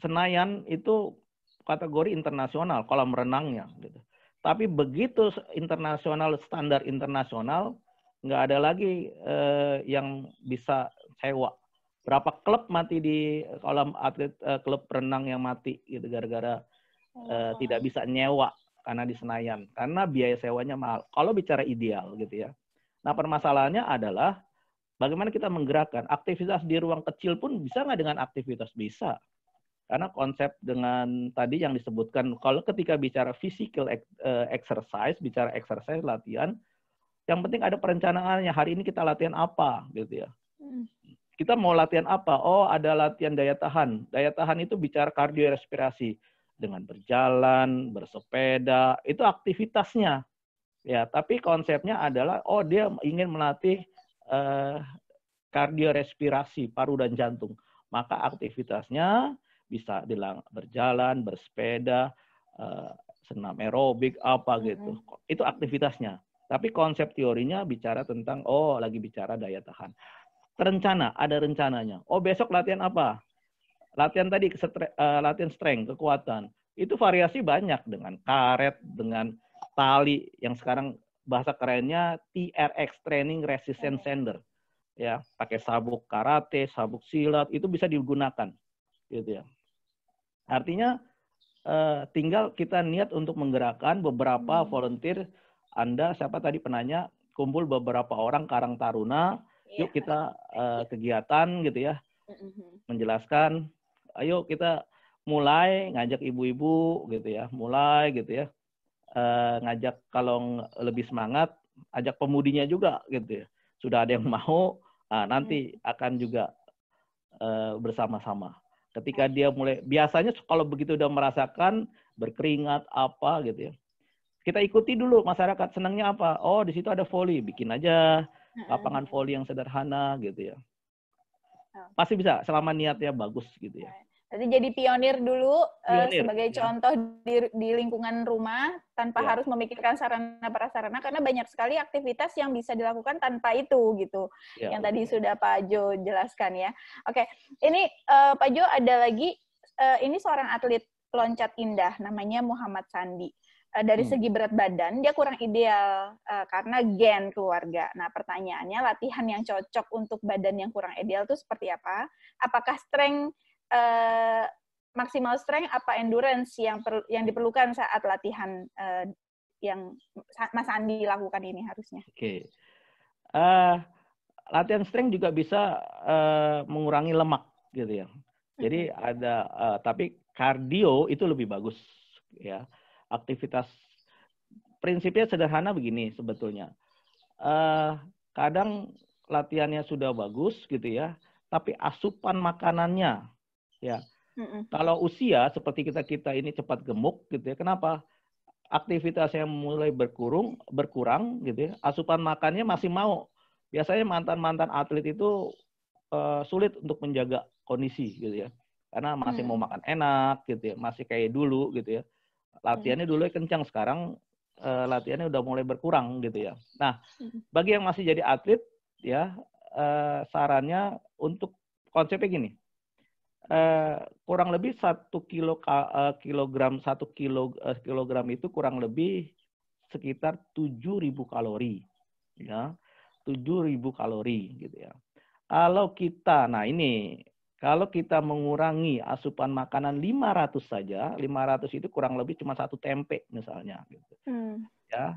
Senayan itu kategori internasional kolam renangnya gitu. Tapi begitu internasional standar internasional nggak ada lagi eh, yang bisa sewa. Berapa klub mati di kolam atlet eh, klub renang yang mati gitu gara-gara eh, oh. tidak bisa nyewa karena di Senayan karena biaya sewanya mahal. Kalau bicara ideal gitu ya. Nah, permasalahannya adalah Bagaimana kita menggerakkan aktivitas di ruang kecil pun bisa nggak dengan aktivitas bisa? Karena konsep dengan tadi yang disebutkan, kalau ketika bicara physical eh, exercise, bicara exercise latihan, yang penting ada perencanaannya. Hari ini kita latihan apa, gitu ya. Hmm. Kita mau latihan apa? Oh, ada latihan daya tahan. Daya tahan itu bicara kardiorespirasi dengan berjalan, bersepeda, itu aktivitasnya. Ya, tapi konsepnya adalah oh dia ingin melatih eh, kardiorespirasi paru dan jantung. Maka aktivitasnya bisa dilang berjalan, bersepeda, eh, senam aerobik apa gitu. Itu aktivitasnya. Tapi konsep teorinya bicara tentang oh lagi bicara daya tahan. Rencana, ada rencananya. Oh besok latihan apa? Latihan tadi uh, latihan strength, kekuatan. Itu variasi banyak dengan karet, dengan tali yang sekarang bahasa kerennya TRX Training Resistance Center. Ya, pakai sabuk karate, sabuk silat itu bisa digunakan gitu ya. Artinya eh, tinggal kita niat untuk menggerakkan beberapa hmm. volunteer Anda siapa tadi penanya kumpul beberapa orang Karang Taruna, iya. yuk kita eh, kegiatan gitu ya. Mm-hmm. Menjelaskan, ayo kita mulai ngajak ibu-ibu gitu ya, mulai gitu ya Eh, ngajak kalau lebih semangat ajak pemudinya juga gitu ya sudah ada yang mau nah, nanti hmm. akan juga uh, bersama-sama ketika dia mulai biasanya kalau begitu udah merasakan berkeringat apa gitu ya kita ikuti dulu masyarakat senangnya apa oh di situ ada volley bikin aja hmm. lapangan volley yang sederhana gitu ya pasti oh. bisa selama niatnya bagus gitu ya Berarti jadi pionir dulu eh, pionir, uh, sebagai ya. contoh di, di lingkungan rumah tanpa ya. harus memikirkan sarana prasarana karena banyak sekali aktivitas yang bisa dilakukan tanpa itu gitu. Ya, yang tadi sudah Pak Jo jelaskan ya. Oke, ini uh, Pak Jo ada lagi uh, ini seorang atlet loncat indah namanya Muhammad Sandi. dari hmm. segi berat badan dia kurang ideal uh, karena gen keluarga. Nah, pertanyaannya latihan yang cocok untuk badan yang kurang ideal itu seperti apa? Apakah strength uh, maksimal strength apa endurance yang per, yang diperlukan saat latihan uh, yang Mas Andi lakukan ini harusnya. Oke. Okay. Uh, eh, latihan strength juga bisa uh, mengurangi lemak gitu ya. Jadi hmm. ada uh, tapi kardio itu lebih bagus ya. Aktivitas prinsipnya sederhana begini sebetulnya. Uh, kadang latihannya sudah bagus gitu ya, tapi asupan makanannya Ya. Mm-mm. Kalau usia seperti kita kita ini cepat gemuk gitu ya. Kenapa? Aktivitasnya mulai berkurung, berkurang gitu ya. Asupan makannya masih mau. Biasanya mantan-mantan atlet itu uh, sulit untuk menjaga kondisi gitu ya. Karena masih mm. mau makan enak gitu ya, masih kayak dulu gitu ya. Latihannya mm. dulu kencang, sekarang uh, latihannya udah mulai berkurang gitu ya. Nah, mm. bagi yang masih jadi atlet ya uh, sarannya untuk konsepnya gini Eh, kurang lebih satu kilo uh, kilogram satu kilo uh, kilogram itu kurang lebih sekitar tujuh ribu kalori ya ribu kalori gitu ya kalau kita nah ini kalau kita mengurangi asupan makanan 500 saja, 500 itu kurang lebih cuma satu tempe misalnya. Gitu. Hmm. Ya,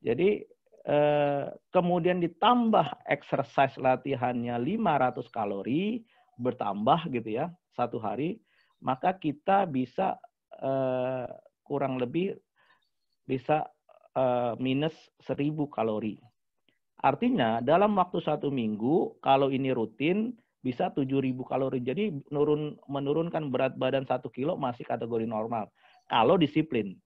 jadi eh, kemudian ditambah exercise latihannya 500 kalori bertambah gitu ya satu hari, maka kita bisa uh, kurang lebih bisa uh, minus seribu kalori. Artinya dalam waktu satu minggu kalau ini rutin bisa 7000 kalori. Jadi menurun, menurunkan berat badan 1 kilo masih kategori normal. Kalau disiplin.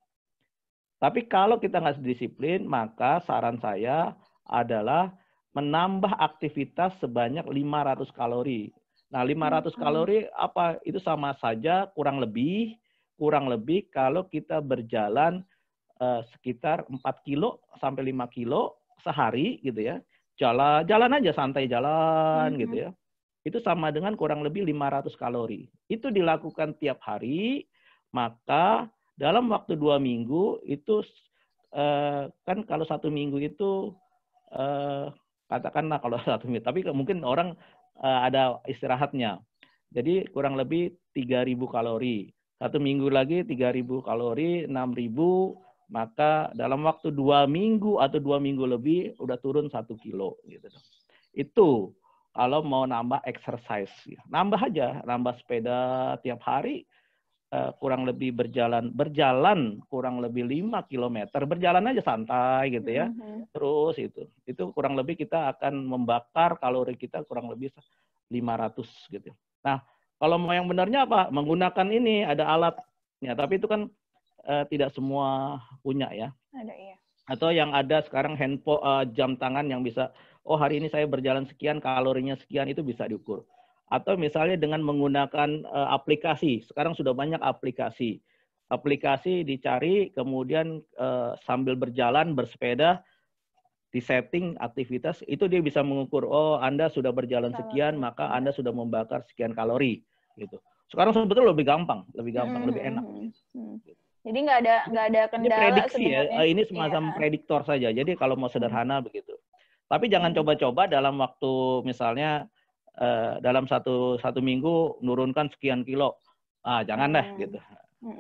Tapi kalau kita nggak disiplin, maka saran saya adalah menambah aktivitas sebanyak 500 kalori. Nah, 500 iya. kalori apa? Itu sama saja kurang lebih kurang lebih kalau kita berjalan uh, sekitar 4 kilo sampai 5 kilo sehari gitu ya. Jalan jalan aja santai jalan hmm. gitu ya. Itu sama dengan kurang lebih 500 kalori. Itu dilakukan tiap hari, maka dalam waktu dua minggu itu eh, kan kalau satu minggu itu eh, katakanlah kalau satu minggu tapi mungkin orang uh, ada istirahatnya. Jadi kurang lebih 3000 kalori. Satu minggu lagi 3000 kalori, 6000 maka dalam waktu dua minggu atau dua minggu lebih udah turun satu kilo gitu. Itu kalau mau nambah exercise, ya. nambah aja, nambah sepeda tiap hari, Eh, kurang lebih berjalan berjalan kurang lebih lima kilometer berjalan aja santai gitu ya mm-hmm. terus itu itu kurang lebih kita akan membakar kalori kita kurang lebih 500 gitu nah kalau mau yang benarnya apa menggunakan ini ada alatnya tapi itu kan uh, tidak semua punya ya ada iya atau yang ada sekarang handphone uh, jam tangan yang bisa oh hari ini saya berjalan sekian kalorinya sekian itu bisa diukur atau misalnya dengan menggunakan uh, aplikasi. Sekarang sudah banyak aplikasi. Aplikasi dicari, kemudian uh, sambil berjalan, bersepeda, di setting aktivitas, itu dia bisa mengukur, oh Anda sudah berjalan sekian, maka ya. Anda sudah membakar sekian kalori. gitu. Sekarang sebetulnya lebih gampang, lebih gampang, hmm. lebih enak. Hmm, hmm. Jadi nggak ada nggak ada kendala. Ya, eh, ini prediksi sebenarnya. ya, ini semacam ya. prediktor saja. Jadi kalau mau hmm. sederhana begitu. Tapi jangan hmm. coba-coba dalam waktu misalnya Eh, dalam satu satu minggu nurunkan sekian kilo ah jangan deh hmm. Oh. gitu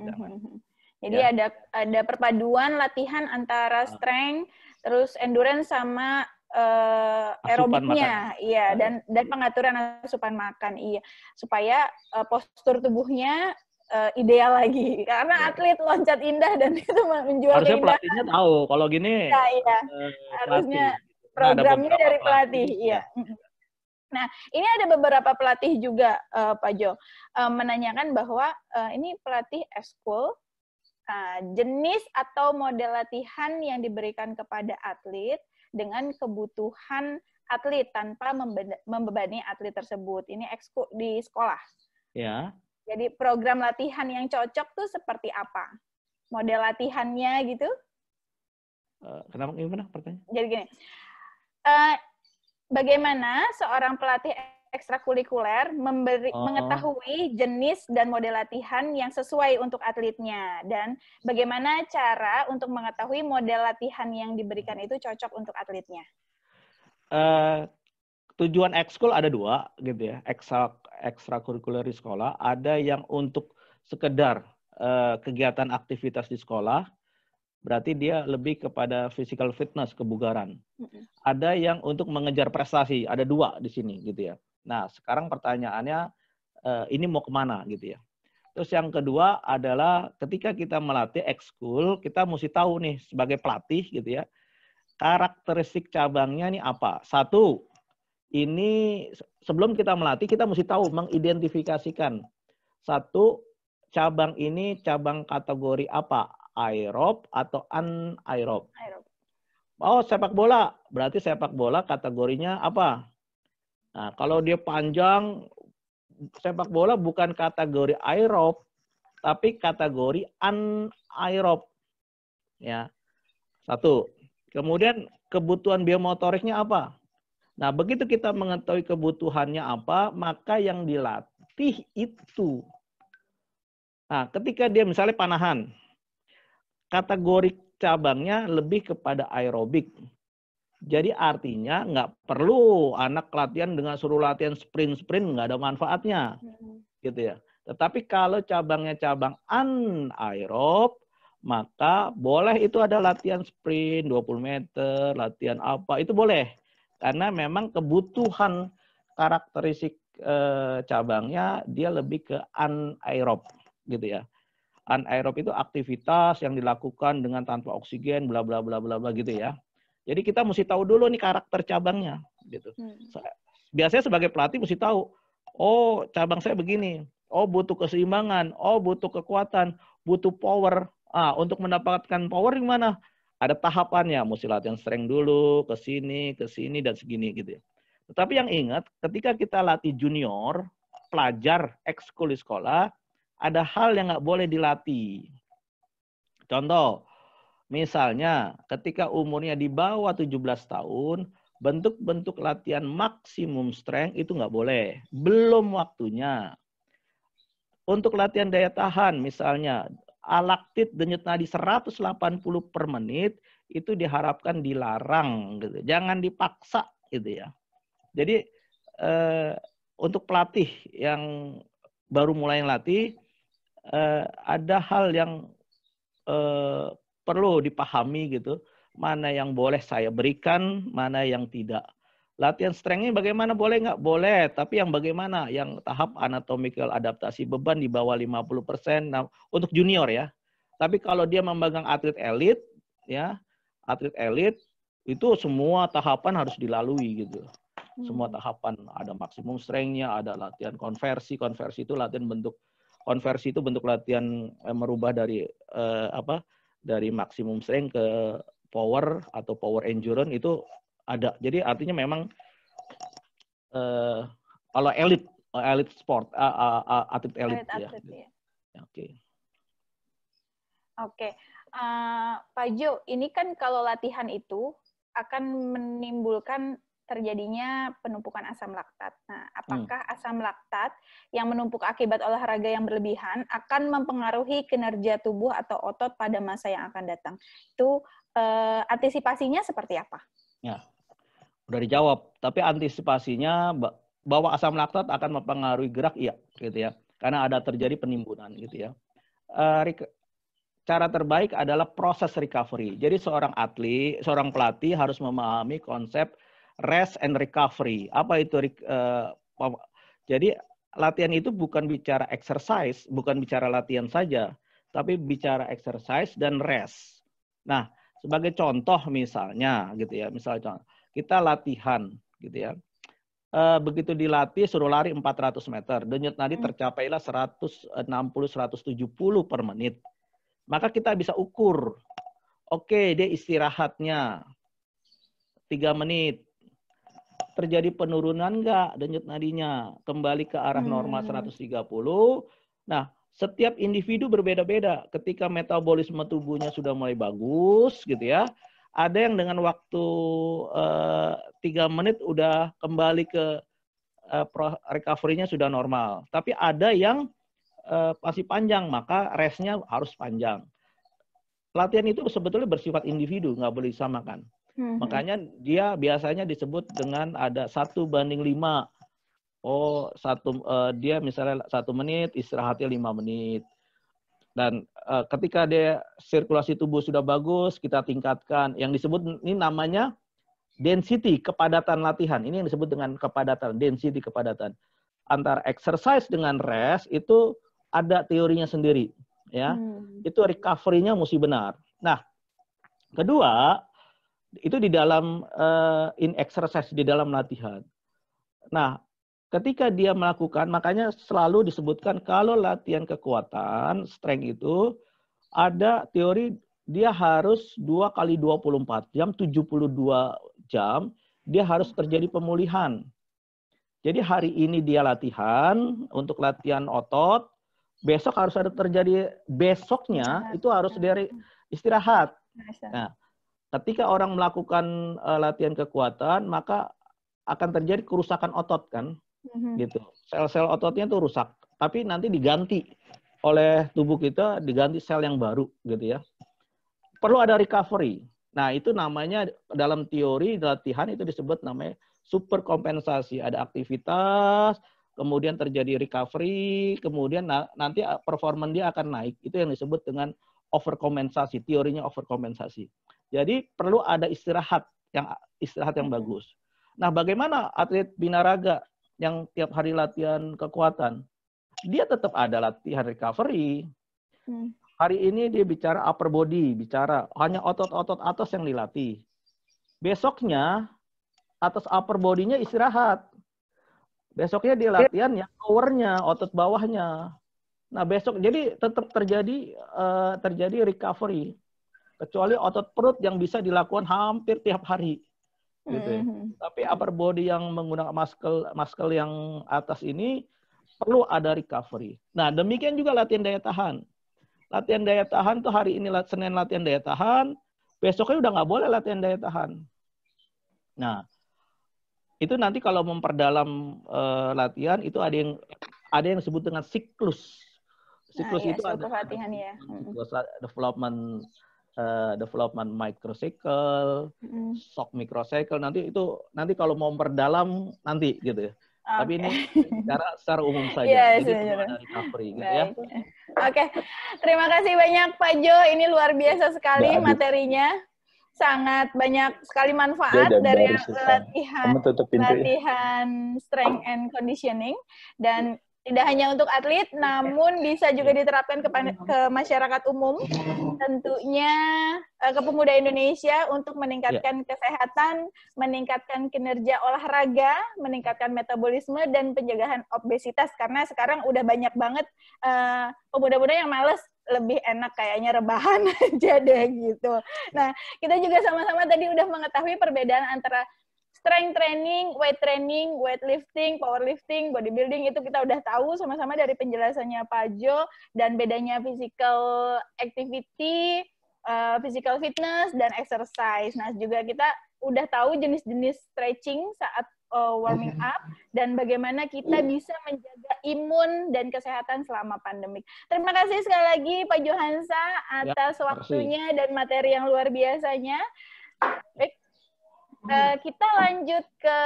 jangan. jadi ya. ada ada perpaduan latihan antara ah. strength terus endurance sama uh, aerobiknya iya ah. dan dan pengaturan asupan makan iya supaya uh, postur tubuhnya uh, ideal lagi karena ya. atlet loncat indah dan itu menjual harusnya pelatihnya tahu kalau gini ya, iya. Uh, harusnya pelatih. Nah, programnya nah, dari pelatih, pelatih. iya, iya. Nah, ini ada beberapa pelatih juga, uh, Pak Jo, uh, menanyakan bahwa uh, ini pelatih eskul, uh, jenis atau model latihan yang diberikan kepada atlet dengan kebutuhan atlet tanpa membebani atlet tersebut. Ini eskul di sekolah. Ya. Jadi program latihan yang cocok tuh seperti apa? Model latihannya gitu? Uh, kenapa gimana pertanyaan? Jadi gini, uh, bagaimana seorang pelatih ekstrakurikuler memberi oh. mengetahui jenis dan model latihan yang sesuai untuk atletnya dan bagaimana cara untuk mengetahui model latihan yang diberikan itu cocok untuk atletnya. Uh, tujuan ekskul ada dua gitu ya ekstra ekstrakurikuler di sekolah ada yang untuk sekedar uh, kegiatan aktivitas di sekolah berarti dia lebih kepada physical fitness kebugaran. Ada yang untuk mengejar prestasi, ada dua di sini gitu ya. Nah sekarang pertanyaannya eh, ini mau kemana gitu ya. Terus yang kedua adalah ketika kita melatih ekskul, kita mesti tahu nih sebagai pelatih gitu ya, karakteristik cabangnya nih apa. Satu, ini sebelum kita melatih kita mesti tahu mengidentifikasikan satu cabang ini cabang kategori apa aerob atau anaerob? Aerob. Oh, sepak bola. Berarti sepak bola kategorinya apa? Nah, kalau dia panjang, sepak bola bukan kategori aerob, tapi kategori anaerob. Ya, satu. Kemudian kebutuhan biomotoriknya apa? Nah, begitu kita mengetahui kebutuhannya apa, maka yang dilatih itu. Nah, ketika dia misalnya panahan, kategori cabangnya lebih kepada aerobik. Jadi artinya nggak perlu anak latihan dengan suruh latihan sprint-sprint nggak ada manfaatnya, hmm. gitu ya. Tetapi kalau cabangnya cabang anaerob, maka boleh itu ada latihan sprint 20 meter, latihan apa itu boleh karena memang kebutuhan karakteristik eh, cabangnya dia lebih ke anaerob, gitu ya anaerob itu aktivitas yang dilakukan dengan tanpa oksigen bla bla bla bla bla gitu ya. Jadi kita mesti tahu dulu nih karakter cabangnya gitu. Hmm. Biasanya sebagai pelatih mesti tahu, oh cabang saya begini, oh butuh keseimbangan, oh butuh kekuatan, butuh power. Ah, untuk mendapatkan power mana? Ada tahapannya, mesti latihan strength dulu, ke sini, ke sini dan segini gitu ya. Tetapi yang ingat, ketika kita latih junior, pelajar ekskul sekolah, ada hal yang nggak boleh dilatih. Contoh, misalnya ketika umurnya di bawah 17 tahun, bentuk-bentuk latihan maksimum strength itu nggak boleh. Belum waktunya. Untuk latihan daya tahan misalnya, alaktit denyut nadi 180 per menit itu diharapkan dilarang gitu. Jangan dipaksa gitu ya. Jadi eh, untuk pelatih yang baru mulai latih eh, ada hal yang eh, perlu dipahami gitu, mana yang boleh saya berikan, mana yang tidak. Latihan strength bagaimana boleh nggak? Boleh, tapi yang bagaimana? Yang tahap anatomical adaptasi beban di bawah 50% nah, untuk junior ya. Tapi kalau dia memegang atlet elit ya, atlet elit itu semua tahapan harus dilalui gitu. Semua hmm. tahapan ada maksimum strengthnya ada latihan konversi, konversi itu latihan bentuk konversi itu bentuk latihan eh, merubah dari eh, apa dari maksimum strength ke power atau power endurance itu ada. Jadi artinya memang eh, kalau eh, elit elit sport uh, uh, uh, atlet elit ya. ya. Oke. Oke. Eh, Pak Jo, ini kan kalau latihan itu akan menimbulkan terjadinya penumpukan asam laktat. Nah, hmm. apakah hmm. asam laktat yang menumpuk akibat olahraga yang berlebihan akan mempengaruhi kinerja tubuh atau otot pada masa yang akan datang? Itu eh, antisipasinya seperti apa? Ya, udah dijawab. Tapi antisipasinya bahwa asam laktat akan mempengaruhi gerak, iya, gitu ya. Karena ada terjadi penimbunan, gitu ya. Eh, cara terbaik adalah proses recovery. Jadi seorang atlet, seorang pelatih harus memahami konsep rest and recovery. Apa itu? Uh, jadi latihan itu bukan bicara exercise, bukan bicara latihan saja, tapi bicara exercise dan rest. Nah, sebagai contoh misalnya, gitu ya, misalnya kita latihan, gitu ya. Eh, begitu dilatih suruh lari 400 meter, denyut nadi hmm. tercapailah 160-170 per menit. Maka kita bisa ukur, oke dia istirahatnya 3 menit, terjadi penurunan nggak denyut nadinya kembali ke arah hmm. normal 130. Nah, setiap individu berbeda-beda. Ketika metabolisme tubuhnya sudah mulai bagus gitu ya. Ada yang dengan waktu eh, tiga uh, menit udah kembali ke uh, recovery-nya sudah normal. Tapi ada yang uh, masih panjang, maka rest-nya harus panjang. Latihan itu sebetulnya bersifat individu, nggak boleh disamakan. Hmm. Makanya dia biasanya disebut dengan ada satu banding lima. Oh, satu uh, dia misalnya satu menit istirahatnya lima menit. Dan uh, ketika dia sirkulasi tubuh sudah bagus, kita tingkatkan. Yang disebut ini namanya density kepadatan latihan. Ini yang disebut dengan kepadatan, density kepadatan. Antara exercise dengan rest itu ada teorinya sendiri, ya. Hmm. Itu recovery-nya mesti benar. Nah, kedua, itu di dalam uh, in exercise di dalam latihan. Nah, ketika dia melakukan makanya selalu disebutkan kalau latihan kekuatan strength itu ada teori dia harus dua kali 24 jam 72 jam dia harus terjadi pemulihan. Jadi hari ini dia latihan untuk latihan otot, besok harus ada terjadi besoknya itu harus dari iya. istirahat. Nah, ketika orang melakukan uh, latihan kekuatan maka akan terjadi kerusakan otot kan mm-hmm. gitu sel-sel ototnya itu rusak tapi nanti diganti oleh tubuh kita diganti sel yang baru gitu ya perlu ada recovery nah itu namanya dalam teori latihan itu disebut namanya super kompensasi ada aktivitas kemudian terjadi recovery kemudian na- nanti eh, performa dia akan naik itu yang disebut dengan overkompensasi teorinya overkompensasi jadi perlu ada istirahat yang istirahat yang bagus. Nah, bagaimana atlet binaraga yang tiap hari latihan kekuatan? Dia tetap ada latihan recovery. Hmm. Hari ini dia bicara upper body, bicara hanya otot-otot atas yang dilatih. Besoknya atas upper bodinya istirahat. Besoknya dia latihan yang powernya, otot bawahnya. Nah besok jadi tetap terjadi uh, terjadi recovery kecuali otot perut yang bisa dilakukan hampir tiap hari gitu ya. Mm-hmm. Tapi upper body yang menggunakan muscle muscle yang atas ini perlu ada recovery. Nah, demikian juga latihan daya tahan. Latihan daya tahan tuh hari ini Senin latihan daya tahan, besoknya udah nggak boleh latihan daya tahan. Nah, itu nanti kalau memperdalam uh, latihan itu ada yang ada yang disebut dengan siklus. Nah, siklus nah, iya, itu ada latihan ya. Siklus development uh, development microcycle, mm. shock microcycle nanti itu nanti kalau mau memperdalam nanti gitu ya. Okay. Tapi ini cara secara umum saja. Yeah, Jadi sebenarnya. semua ada recovery gitu ya. Baik. ya. Oke. Okay. Terima kasih banyak Pak Jo, ini luar biasa sekali Baik. materinya. Sangat banyak sekali manfaat ya, dari latihan, latihan strength and conditioning dan tidak hanya untuk atlet, namun bisa juga iya. diterapkan ke, iya. ke masyarakat umum. Iya. Tentunya eh, ke pemuda Indonesia untuk meningkatkan ya. kesehatan, meningkatkan kinerja olahraga, meningkatkan metabolisme dan penjagaan obesitas karena sekarang udah banyak banget uh, pemuda-pemuda yang males lebih enak kayaknya rebahan aja deh gitu. Nah, kita juga sama-sama tadi udah mengetahui perbedaan antara strength training, weight training, weightlifting, powerlifting, bodybuilding itu kita udah tahu sama-sama dari penjelasannya Pak Jo dan bedanya physical activity, uh, physical fitness dan exercise. Nah, juga kita udah tahu jenis-jenis stretching saat uh, warming mm-hmm. up dan bagaimana kita iya. bisa menjaga imun dan kesehatan selama pandemik. Terima kasih sekali lagi Pak Johansa ya, atas ya, waktunya dan materi yang luar biasanya. Baik. Eh, kita lanjut ke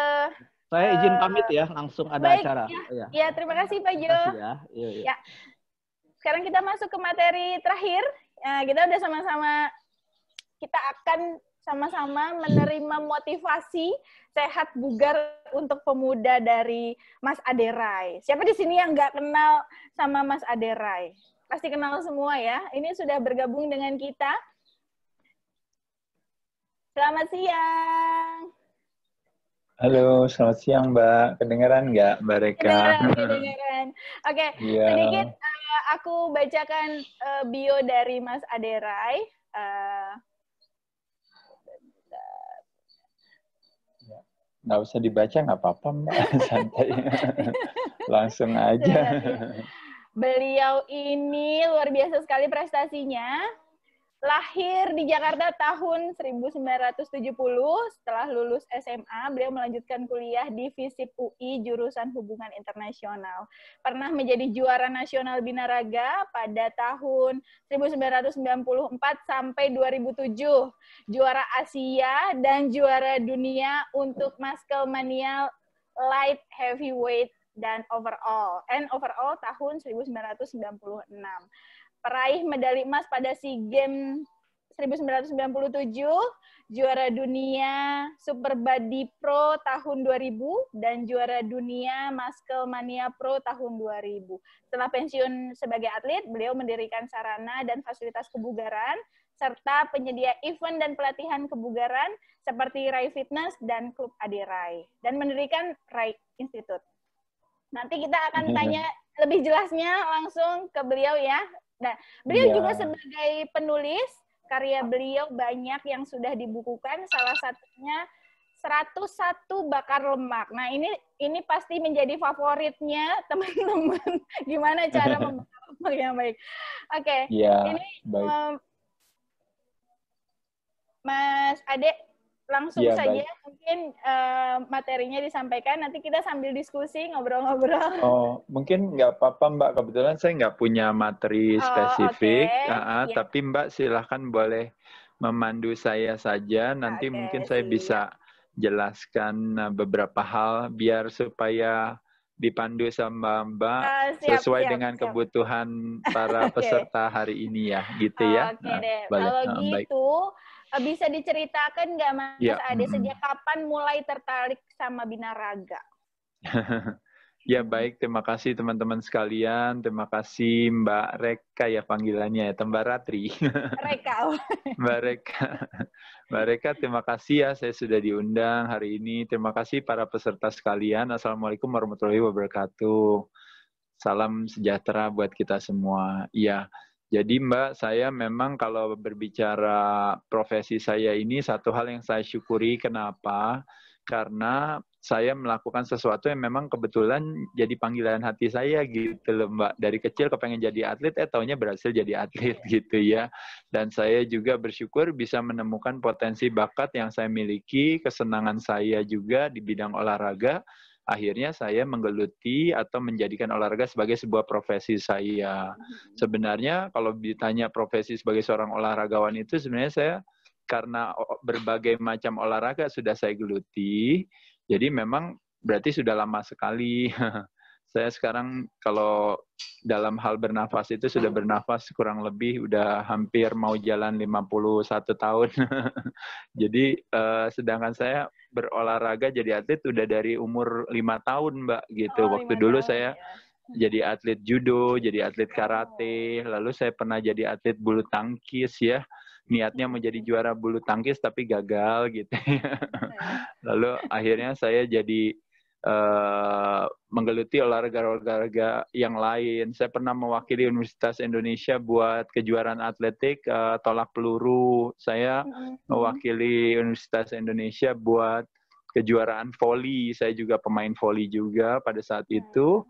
saya eh, izin pamit ya, langsung ada baik, acara. Ya. Iya. ya, terima kasih Pak Jo. Kasih ya. Ya, ya. ya. Sekarang kita masuk ke materi terakhir. ya, kita udah sama-sama kita akan sama-sama menerima motivasi sehat bugar untuk pemuda dari Mas Aderai. Siapa di sini yang nggak kenal sama Mas Aderai? Pasti kenal semua ya. Ini sudah bergabung dengan kita Selamat siang. Halo, selamat siang Mbak. Kedengeran nggak Mbak Reka? Kedengeran, Oke, okay, iya. yeah. sedikit uh, aku bacakan uh, bio dari Mas Aderai. Uh, nggak usah dibaca nggak apa-apa Mbak, santai. Langsung aja. Iya. Beliau ini luar biasa sekali prestasinya lahir di Jakarta tahun 1970. Setelah lulus SMA, beliau melanjutkan kuliah di FISIP UI jurusan Hubungan Internasional. Pernah menjadi juara nasional binaraga pada tahun 1994 sampai 2007, juara Asia dan juara dunia untuk Maskel Mania light heavyweight dan overall and overall tahun 1996 peraih medali emas pada SEA Games 1997, juara dunia Super Body Pro tahun 2000 dan juara dunia Muscle Mania Pro tahun 2000. Setelah pensiun sebagai atlet, beliau mendirikan sarana dan fasilitas kebugaran serta penyedia event dan pelatihan kebugaran seperti Rai Fitness dan Klub Adirai dan mendirikan Rai Institute. Nanti kita akan iya, iya. tanya lebih jelasnya langsung ke beliau ya, Nah, beliau yeah. juga sebagai penulis, karya beliau banyak yang sudah dibukukan, salah satunya 101 bakar lemak. Nah, ini ini pasti menjadi favoritnya teman-teman. Gimana cara membakar lemak yang baik? Oke. Okay. Iya, yeah, ini baik. Um, Mas Ade langsung ya, saja baik. mungkin uh, materinya disampaikan nanti kita sambil diskusi ngobrol-ngobrol. Oh, mungkin nggak apa-apa Mbak kebetulan saya nggak punya materi oh, spesifik, okay. uh -huh, ah, ya. tapi Mbak silahkan boleh memandu saya saja. Nanti okay, mungkin saya bisa jelaskan eh, beberapa hal biar supaya dipandu sama Mbak uh, siap, sesuai siap, dengan siap. kebutuhan para okay. peserta hari ini ya, gitu ya. okay nah, deh. Kalau nah, gitu. Baik bisa diceritakan nggak Mas ya. Ade sejak kapan mulai tertarik sama binaraga? ya baik, terima kasih teman-teman sekalian, terima kasih Mbak Reka ya panggilannya ya, Mbak Ratri. Reka. Mbak Reka. Mbak Reka, terima kasih ya saya sudah diundang hari ini. Terima kasih para peserta sekalian. Assalamualaikum warahmatullahi wabarakatuh. Salam sejahtera buat kita semua. Ya. Jadi Mbak, saya memang kalau berbicara profesi saya ini satu hal yang saya syukuri kenapa? Karena saya melakukan sesuatu yang memang kebetulan jadi panggilan hati saya gitu loh Mbak. Dari kecil kepengen jadi atlet, eh taunya berhasil jadi atlet gitu ya. Dan saya juga bersyukur bisa menemukan potensi bakat yang saya miliki, kesenangan saya juga di bidang olahraga akhirnya saya menggeluti atau menjadikan olahraga sebagai sebuah profesi saya. Hmm. Sebenarnya kalau ditanya profesi sebagai seorang olahragawan itu sebenarnya saya karena berbagai macam olahraga sudah saya geluti, jadi memang berarti sudah lama sekali. saya sekarang kalau dalam hal bernafas itu sudah bernafas kurang lebih udah hampir mau jalan 51 tahun. jadi uh, sedangkan saya berolahraga jadi atlet udah dari umur 5 tahun, Mbak, gitu. Oh, Waktu dulu tahun, saya ya. jadi atlet judo, jadi atlet oh. karate, oh. lalu saya pernah jadi atlet bulu tangkis ya niatnya mau jadi juara bulu tangkis tapi gagal gitu. Ya. Iya. Lalu akhirnya saya jadi uh, menggeluti olahraga-olahraga yang lain. Saya pernah mewakili Universitas Indonesia buat kejuaraan atletik uh, tolak peluru. Saya mm-hmm. mewakili Universitas Indonesia buat kejuaraan volley. Saya juga pemain volley juga pada saat itu.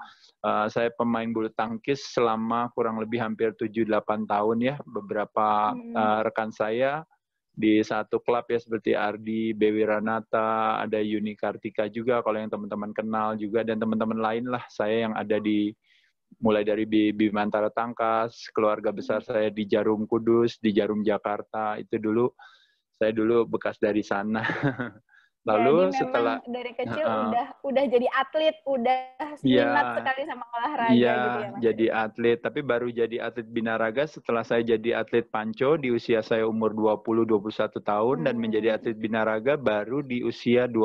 Uh, saya pemain bulu tangkis selama kurang lebih hampir 7-8 tahun ya. Beberapa uh, rekan saya di satu klub ya seperti Ardi, Bewi Ranata, ada Yuni Kartika juga kalau yang teman-teman kenal juga dan teman-teman lain lah saya yang ada di mulai dari Bimantara Tangkas, keluarga besar hmm. saya di Jarum Kudus, di Jarum Jakarta itu dulu saya dulu bekas dari sana. Lalu jadi setelah dari kecil uh, udah udah jadi atlet, udah minat minat sekali sama olahraga ya, gitu ya. jadi ya? atlet, tapi baru jadi atlet binaraga setelah saya jadi atlet panco di usia saya umur 20 21 tahun hmm. dan menjadi atlet binaraga baru di usia 20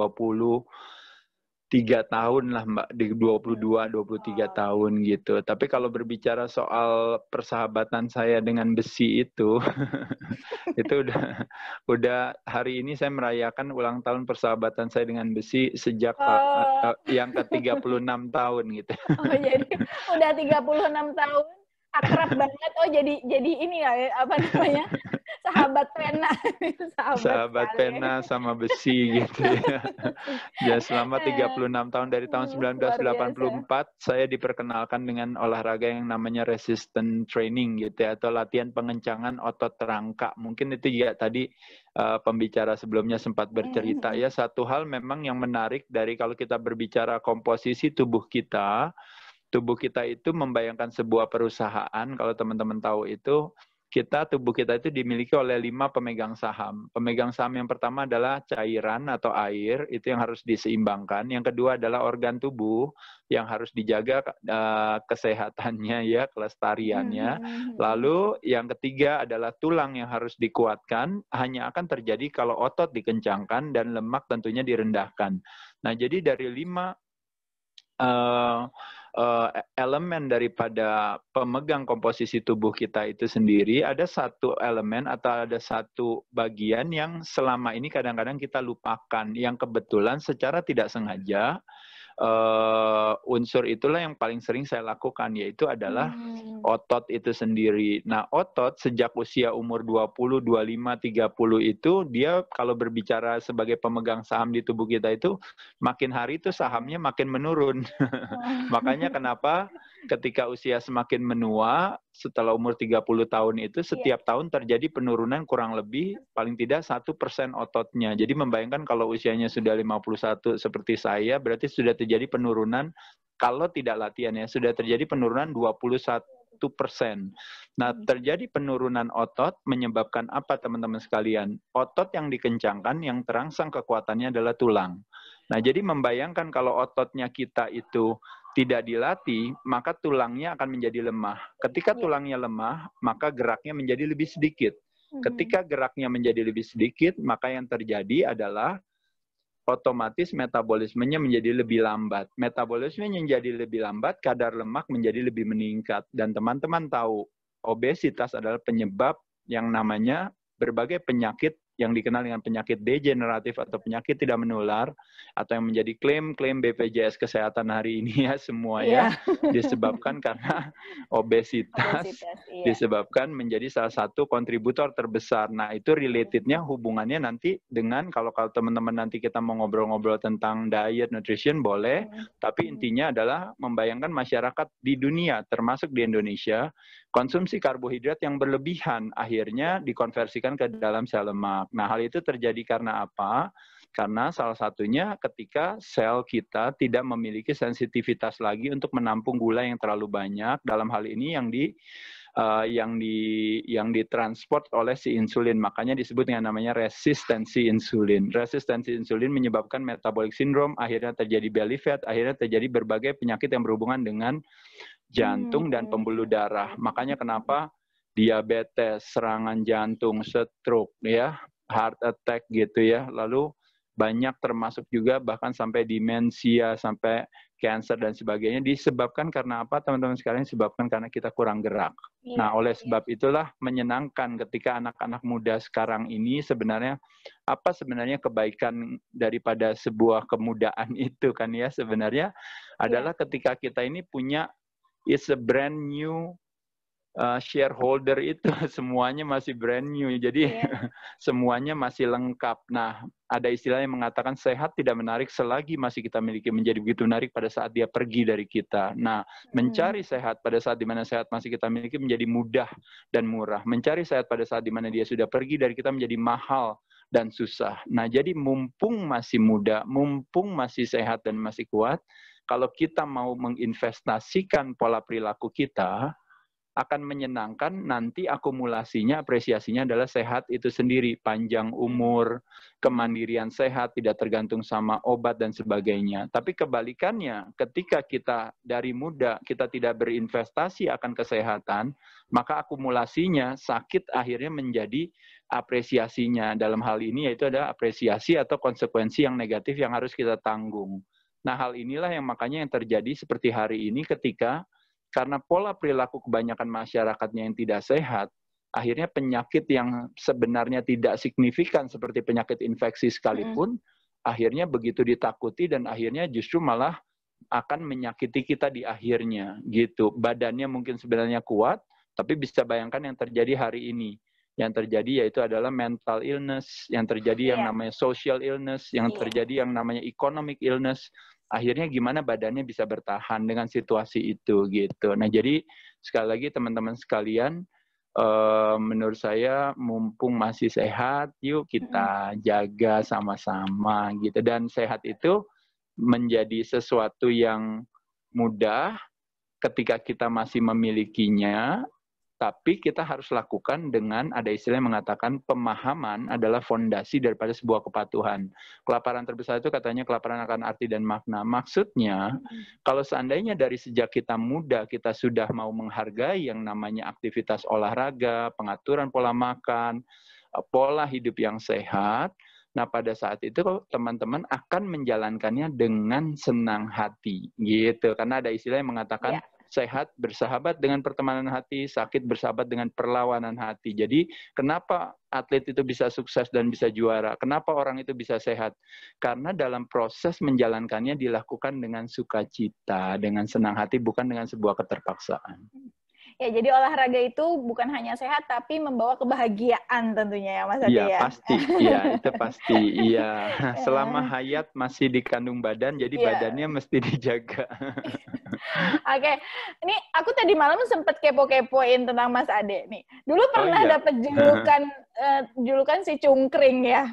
tiga tahun lah mbak di dua iya, dua dua puluh iya. puluh tiga tahun gitu tapi kalau berbicara soal persahabatan saya dengan besi itu itu udah udah hari ini saya merayakan ulang tahun persahabatan saya dengan besi sejak oh. yang ke enam tahun gitu oh jadi udah tiga puluh enam tahun akrab banget oh jadi jadi ini ya apa namanya sahabat pena sahabat, sahabat pena sama besi gitu ya ya selama 36 eh, tahun dari tahun 1984 hmm, saya diperkenalkan dengan olahraga yang namanya resistant training gitu ya atau latihan pengencangan otot rangka mungkin itu juga tadi uh, pembicara sebelumnya sempat bercerita hmm. ya satu hal memang yang menarik dari kalau kita berbicara komposisi tubuh kita tubuh kita itu membayangkan sebuah perusahaan kalau teman-teman tahu itu kita tubuh kita itu dimiliki oleh lima pemegang saham. Pemegang saham yang pertama adalah cairan atau air, itu yang harus diseimbangkan. Yang kedua adalah organ tubuh yang harus dijaga uh, kesehatannya ya, kelestariannya. Hmm, hmm, hmm. Lalu yang ketiga adalah tulang yang harus dikuatkan. Hanya akan terjadi kalau otot dikencangkan dan lemak tentunya direndahkan. Nah, jadi dari lima uh, uh, elemen daripada pemegang komposisi tubuh kita itu sendiri ada satu elemen atau ada satu bagian yang selama ini kadang-kadang kita lupakan yang kebetulan secara tidak sengaja uh, unsur itulah yang paling sering saya lakukan yaitu adalah hmm. otot itu sendiri. Nah, otot sejak usia umur 20, 25, 30 itu dia kalau berbicara sebagai pemegang saham di tubuh kita itu makin hari itu sahamnya makin menurun. Makanya kenapa ketika usia semakin menua, setelah umur 30 tahun itu iya. setiap yeah. tahun terjadi penurunan kurang lebih paling tidak satu persen ototnya. Jadi membayangkan kalau usianya sudah 51 seperti saya, berarti sudah terjadi penurunan kalau tidak latihan ya, sudah terjadi penurunan 21 persen. Nah, hmm. terjadi penurunan otot menyebabkan apa teman-teman sekalian? Otot yang dikencangkan, yang terangsang kekuatannya adalah tulang. Nah, jadi membayangkan kalau ototnya kita itu tidak dilatih, maka tulangnya akan menjadi lemah. Ketika iya. tulangnya lemah, maka geraknya menjadi lebih sedikit. Mm-hmm. Ketika geraknya menjadi lebih sedikit, maka yang terjadi adalah otomatis metabolismenya menjadi lebih lambat. Metabolismenya menjadi lebih lambat, kadar lemak menjadi lebih meningkat. Dan teman-teman tahu, obesitas adalah penyebab yang namanya berbagai penyakit yang dikenal dengan penyakit degeneratif atau penyakit tidak menular atau yang menjadi klaim-klaim BPJS kesehatan hari ini ya semua yeah. Iya. disebabkan karena obesitas, obesitas iya. disebabkan menjadi salah satu kontributor terbesar. Nah, itu relatednya hubungannya nanti dengan kalau kalau teman-teman nanti kita mau ngobrol-ngobrol tentang diet nutrition boleh, mm. tapi hmm. intinya adalah membayangkan masyarakat di dunia termasuk di Indonesia konsumsi karbohidrat yang berlebihan akhirnya dikonversikan ke dalam sel lemak. Nah, hal itu terjadi karena apa? Karena salah satunya ketika sel kita tidak memiliki sensitivitas lagi untuk menampung gula yang terlalu banyak. Dalam hal ini yang di uh, yang di yang ditransport oleh si insulin. Makanya disebut dengan namanya resistensi insulin. Resistensi insulin menyebabkan metabolic syndrome, akhirnya terjadi belly fat, akhirnya terjadi berbagai penyakit yang berhubungan dengan jantung hmm, dan pembuluh darah. Makanya kenapa diabetes, serangan jantung, stroke ya, heart attack gitu ya. Lalu banyak termasuk juga bahkan sampai demensia, sampai cancer dan sebagainya disebabkan karena apa teman-teman sekalian disebabkan karena kita kurang gerak. Ya, nah, oleh iya. sebab ya. itulah menyenangkan ketika anak-anak muda sekarang ini sebenarnya apa sebenarnya kebaikan daripada sebuah kemudaan itu kan ya sebenarnya ya. adalah ketika kita ini punya is a brand new uh, shareholder itu semuanya masih brand new. Jadi yeah. semuanya masih lengkap. Nah, ada istilah yang mengatakan sehat tidak menarik selagi masih kita miliki menjadi begitu menarik pada saat dia pergi dari kita. Nah, hmm. mencari hmm. sehat pada saat dimana sehat masih kita miliki menjadi mudah dan murah. Mencari sehat pada saat dimana dia sudah pergi dari kita menjadi mahal dan susah. Nah, jadi mumpung masih muda, mumpung masih sehat dan masih kuat, kalau kita mau menginvestasikan pola perilaku kita, akan menyenangkan nanti akumulasinya, apresiasinya adalah sehat itu sendiri, panjang umur, kemandirian sehat, tidak tergantung sama obat dan sebagainya. Tapi kebalikannya, ketika kita dari muda, kita tidak berinvestasi akan kesehatan, maka akumulasinya sakit akhirnya menjadi apresiasinya. Dalam hal ini yaitu ada apresiasi atau konsekuensi yang negatif yang harus kita tanggung. Nah, hal inilah yang makanya yang terjadi seperti hari ini ketika karena pola perilaku kebanyakan masyarakatnya yang tidak sehat, akhirnya penyakit yang sebenarnya tidak signifikan seperti penyakit infeksi sekalipun, mm. akhirnya begitu ditakuti dan akhirnya justru malah akan menyakiti kita di akhirnya gitu. Badannya mungkin sebenarnya kuat, tapi bisa bayangkan yang terjadi hari ini yang terjadi yaitu adalah mental illness, yang terjadi yeah. yang iya. namanya social illness, yang yeah. terjadi yang namanya economic illness, akhirnya gimana badannya bisa bertahan dengan situasi itu gitu. Nah jadi sekali lagi teman-teman sekalian, uh, menurut saya mumpung masih sehat, yuk kita jaga sama-sama gitu. Dan sehat itu menjadi sesuatu yang mudah ketika kita masih memilikinya tapi kita harus lakukan dengan ada istilah yang mengatakan pemahaman adalah fondasi daripada sebuah kepatuhan. Kelaparan terbesar itu katanya kelaparan akan arti dan makna. Maksudnya, kalau seandainya dari sejak kita muda kita sudah mau menghargai yang namanya aktivitas olahraga, pengaturan pola makan, eh, pola hidup yang sehat, Nah, pada saat itu teman-teman akan menjalankannya dengan senang hati gitu. Karena ada istilah yang mengatakan yeah sehat bersahabat dengan pertemanan hati, sakit bersahabat dengan perlawanan hati. Jadi, kenapa atlet itu bisa sukses dan bisa juara? Kenapa orang itu bisa sehat? Karena dalam proses menjalankannya dilakukan dengan sukacita, dengan senang hati, bukan dengan sebuah keterpaksaan. Ya, jadi olahraga itu bukan hanya sehat, tapi membawa kebahagiaan tentunya ya, Mas Adi. Iya, pasti. Iya, itu pasti. Iya. Ya. Selama hayat masih di kandung badan, jadi ya. badannya mesti dijaga. Oke. Ini aku tadi malam sempat kepo-kepoin tentang Mas Ade nih. Dulu oh, pernah oh, iya. dapat julukan uh, julukan si cungkring ya.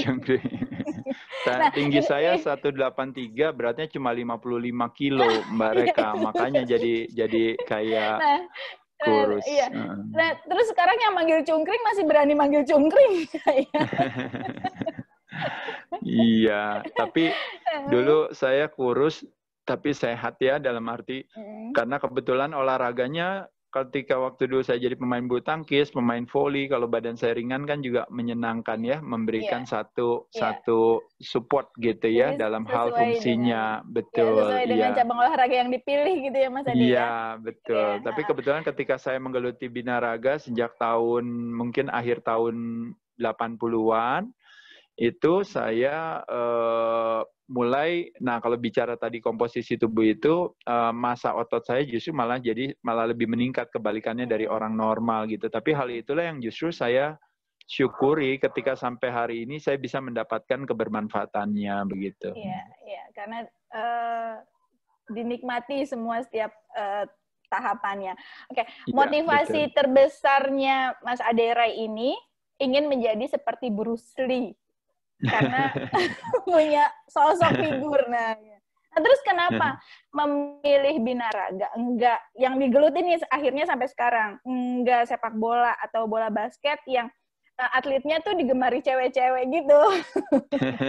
cungkring nah, tinggi saya 183 beratnya cuma 55 kilo Mbak iya, Reka iya. makanya jadi jadi kayak nah, nah kurus. Iya. Hmm. Nah, terus sekarang yang manggil cungkring masih berani manggil cungkring ya? iya, tapi dulu saya kurus tapi sehat ya dalam arti mm. karena kebetulan olahraganya ketika waktu dulu saya jadi pemain bulu tangkis, pemain voli, kalau badan saya ringan kan juga menyenangkan ya, memberikan yeah. satu yeah. satu support gitu ya Jadi dalam hal fungsinya, dengan, betul. Ya, sesuai dengan iya, iya. cabang olahraga yang dipilih gitu ya Mas Adi. Ya? Iya ya, betul. Ya, Tapi kebetulan ketika saya menggeluti binaraga sejak tahun mungkin akhir tahun 80-an, itu saya eh, mulai nah kalau bicara tadi komposisi tubuh itu eh, masa otot saya justru malah jadi malah lebih meningkat kebalikannya dari orang normal gitu tapi hal itulah yang justru saya syukuri ketika sampai hari ini saya bisa mendapatkan kebermanfaatannya begitu iya iya karena uh, dinikmati semua setiap uh, tahapannya oke okay. Iya, motivasi yeah, terbesarnya Mas Adera ini ingin menjadi seperti Bruce Lee karena punya sosok figur nah ya. Nah, terus kenapa memilih binaraga? Enggak, yang digelutin nih akhirnya sampai sekarang. Enggak sepak bola atau bola basket yang eh, atletnya tuh digemari cewek-cewek gitu.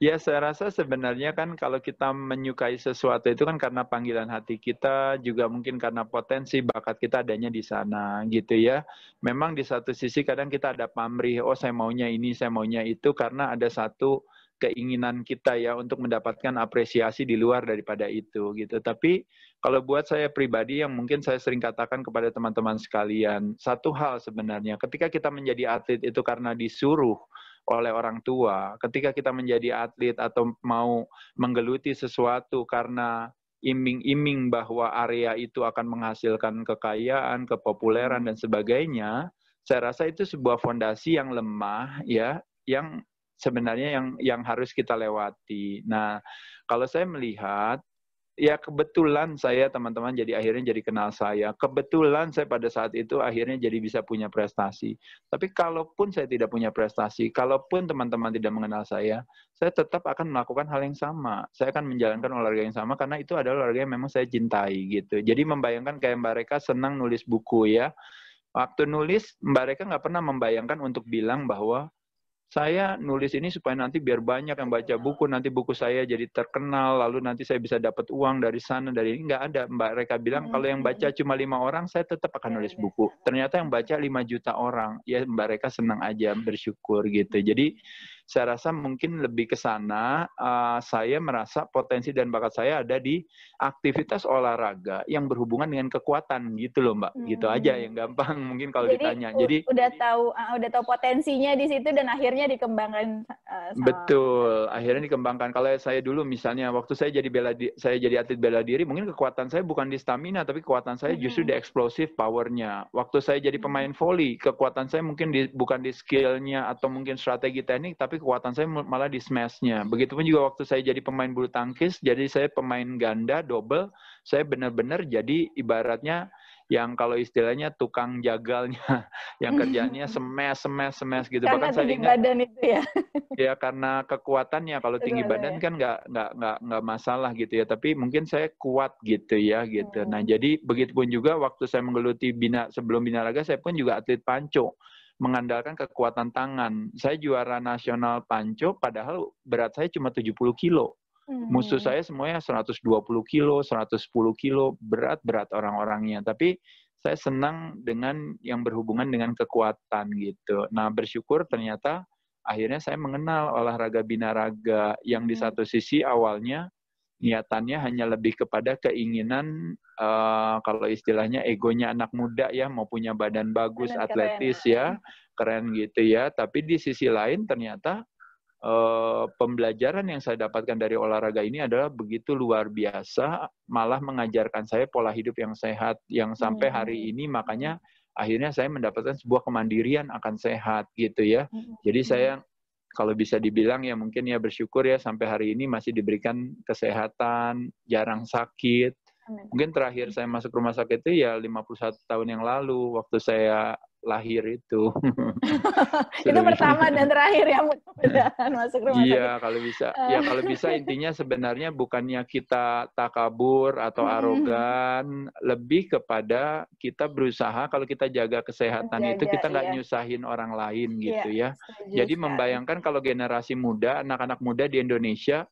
Ya, saya rasa sebenarnya kan kalau kita menyukai sesuatu itu kan karena panggilan hati kita, juga mungkin karena potensi bakat kita adanya di sana gitu ya. Memang di satu sisi kadang kita ada pamrih, oh saya maunya ini, saya maunya itu, karena ada satu keinginan kita ya untuk mendapatkan apresiasi di luar daripada itu gitu. Tapi kalau buat saya pribadi yang mungkin saya sering katakan kepada teman-teman sekalian, satu hal sebenarnya ketika kita menjadi atlet itu karena disuruh oleh orang tua. Ketika kita menjadi atlet atau mau menggeluti sesuatu karena iming-iming bahwa area itu akan menghasilkan kekayaan, kepopuleran dan sebagainya, saya rasa itu sebuah fondasi yang lemah ya, yang sebenarnya yang yang harus kita lewati. Nah, kalau saya melihat ya kebetulan saya teman-teman jadi akhirnya jadi kenal saya. Kebetulan saya pada saat itu akhirnya jadi bisa punya prestasi. Tapi kalaupun saya tidak punya prestasi, kalaupun teman-teman tidak mengenal saya, saya tetap akan melakukan hal yang sama. Saya akan menjalankan olahraga yang sama karena itu adalah olahraga yang memang saya cintai gitu. Jadi membayangkan kayak mereka senang nulis buku ya. Waktu nulis, mereka nggak pernah membayangkan untuk bilang bahwa saya nulis ini supaya nanti biar banyak yang baca iya. buku, nanti buku saya jadi terkenal, lalu nanti saya bisa dapat uang dari sana, dari ini. Nggak ada. Mbak mereka bilang, oh, kalau yang iya. baca cuma lima orang, saya tetap akan nulis iya, buku. Ternyata yang baca lima juta orang. Ya Mbak Reka senang aja, bersyukur gitu. Jadi saya rasa mungkin lebih ke sana uh, saya merasa potensi dan bakat saya ada di aktivitas olahraga yang berhubungan dengan kekuatan gitu loh mbak gitu hmm. gitu aja yang gampang mungkin kalau jadi, ditanya jadi udah tahu uh, udah tahu potensinya di situ dan akhirnya dikembangkan uh, sama... betul akhirnya dikembangkan kalau saya dulu misalnya waktu saya jadi bela di, saya jadi atlet bela diri mungkin kekuatan saya bukan di stamina tapi kekuatan saya justru di hmm. eksplosif powernya waktu saya jadi hmm. pemain volley kekuatan saya mungkin di, bukan di skillnya atau mungkin strategi teknik tapi kekuatan saya malah di smash-nya. Begitupun juga waktu saya jadi pemain bulu tangkis, jadi saya pemain ganda double, saya benar-benar jadi ibaratnya yang kalau istilahnya tukang jagalnya yang kerjanya semes semes semes gitu karena bahkan tinggi saya ingat badan itu ya ya karena kekuatannya kalau tinggi ya. badan ya. kan nggak nggak nggak nggak masalah gitu ya tapi mungkin saya kuat gitu ya gitu nah, hmm. nah jadi begitupun juga waktu saya menggeluti bina sebelum binaraga saya pun juga atlet panco mengandalkan kekuatan tangan. Saya juara nasional panco, padahal berat saya cuma 70 kilo. Hmm. Musuh saya semuanya 120 kilo, 110 kilo, berat-berat orang-orangnya. Tapi saya senang dengan yang berhubungan dengan kekuatan gitu. Nah bersyukur ternyata akhirnya saya mengenal olahraga binaraga yang di hmm. satu sisi awalnya niatannya hanya lebih kepada keinginan Eh, kalau istilahnya egonya anak muda ya mau punya badan bagus, keren, atletis keren. ya, keren gitu ya. Tapi di sisi lain ternyata uh, pembelajaran yang saya dapatkan dari olahraga ini adalah begitu luar biasa, malah mengajarkan saya pola hidup yang sehat yang sampai hmm. hari ini makanya akhirnya saya mendapatkan sebuah kemandirian akan sehat gitu ya. Hmm. Jadi saya kalau bisa dibilang ya mungkin ya bersyukur ya sampai hari ini masih diberikan kesehatan, jarang sakit, Kan Mungkin terakhir gitu. saya masuk rumah sakit itu ya 51 tahun yang lalu waktu saya lahir itu. itu pertama dan terakhir ya mudah-mudahan masuk rumah iya, sakit. Iya, kalau bisa. Eh. ya kalau bisa intinya sebenarnya bukannya kita takabur atau arogan, lebih kepada kita berusaha kalau kita jaga kesehatan jaga, itu kita nggak iya. nyusahin orang lain iya, gitu iya, ya. Jadi membayangkan kalau generasi muda, anak-anak muda di Indonesia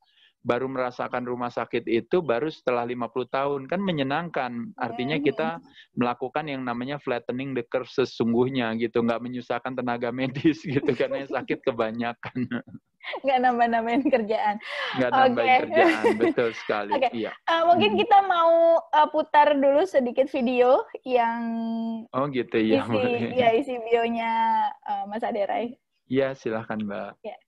baru merasakan rumah sakit itu baru setelah 50 tahun kan menyenangkan artinya iya. kita melakukan yang namanya flattening the curve sesungguhnya gitu nggak menyusahkan tenaga medis gitu karena yang sakit kebanyakan nggak nambah-nambahin kerjaan. Nggak nambahin kerjaan, betul sekali. Okay. Iya. Uh, mungkin hmm. kita mau uh, putar dulu sedikit video yang oh gitu ya, isi, ya isi bionya uh, eh, Mas Aderai. Iya, silahkan Mbak. Yeah.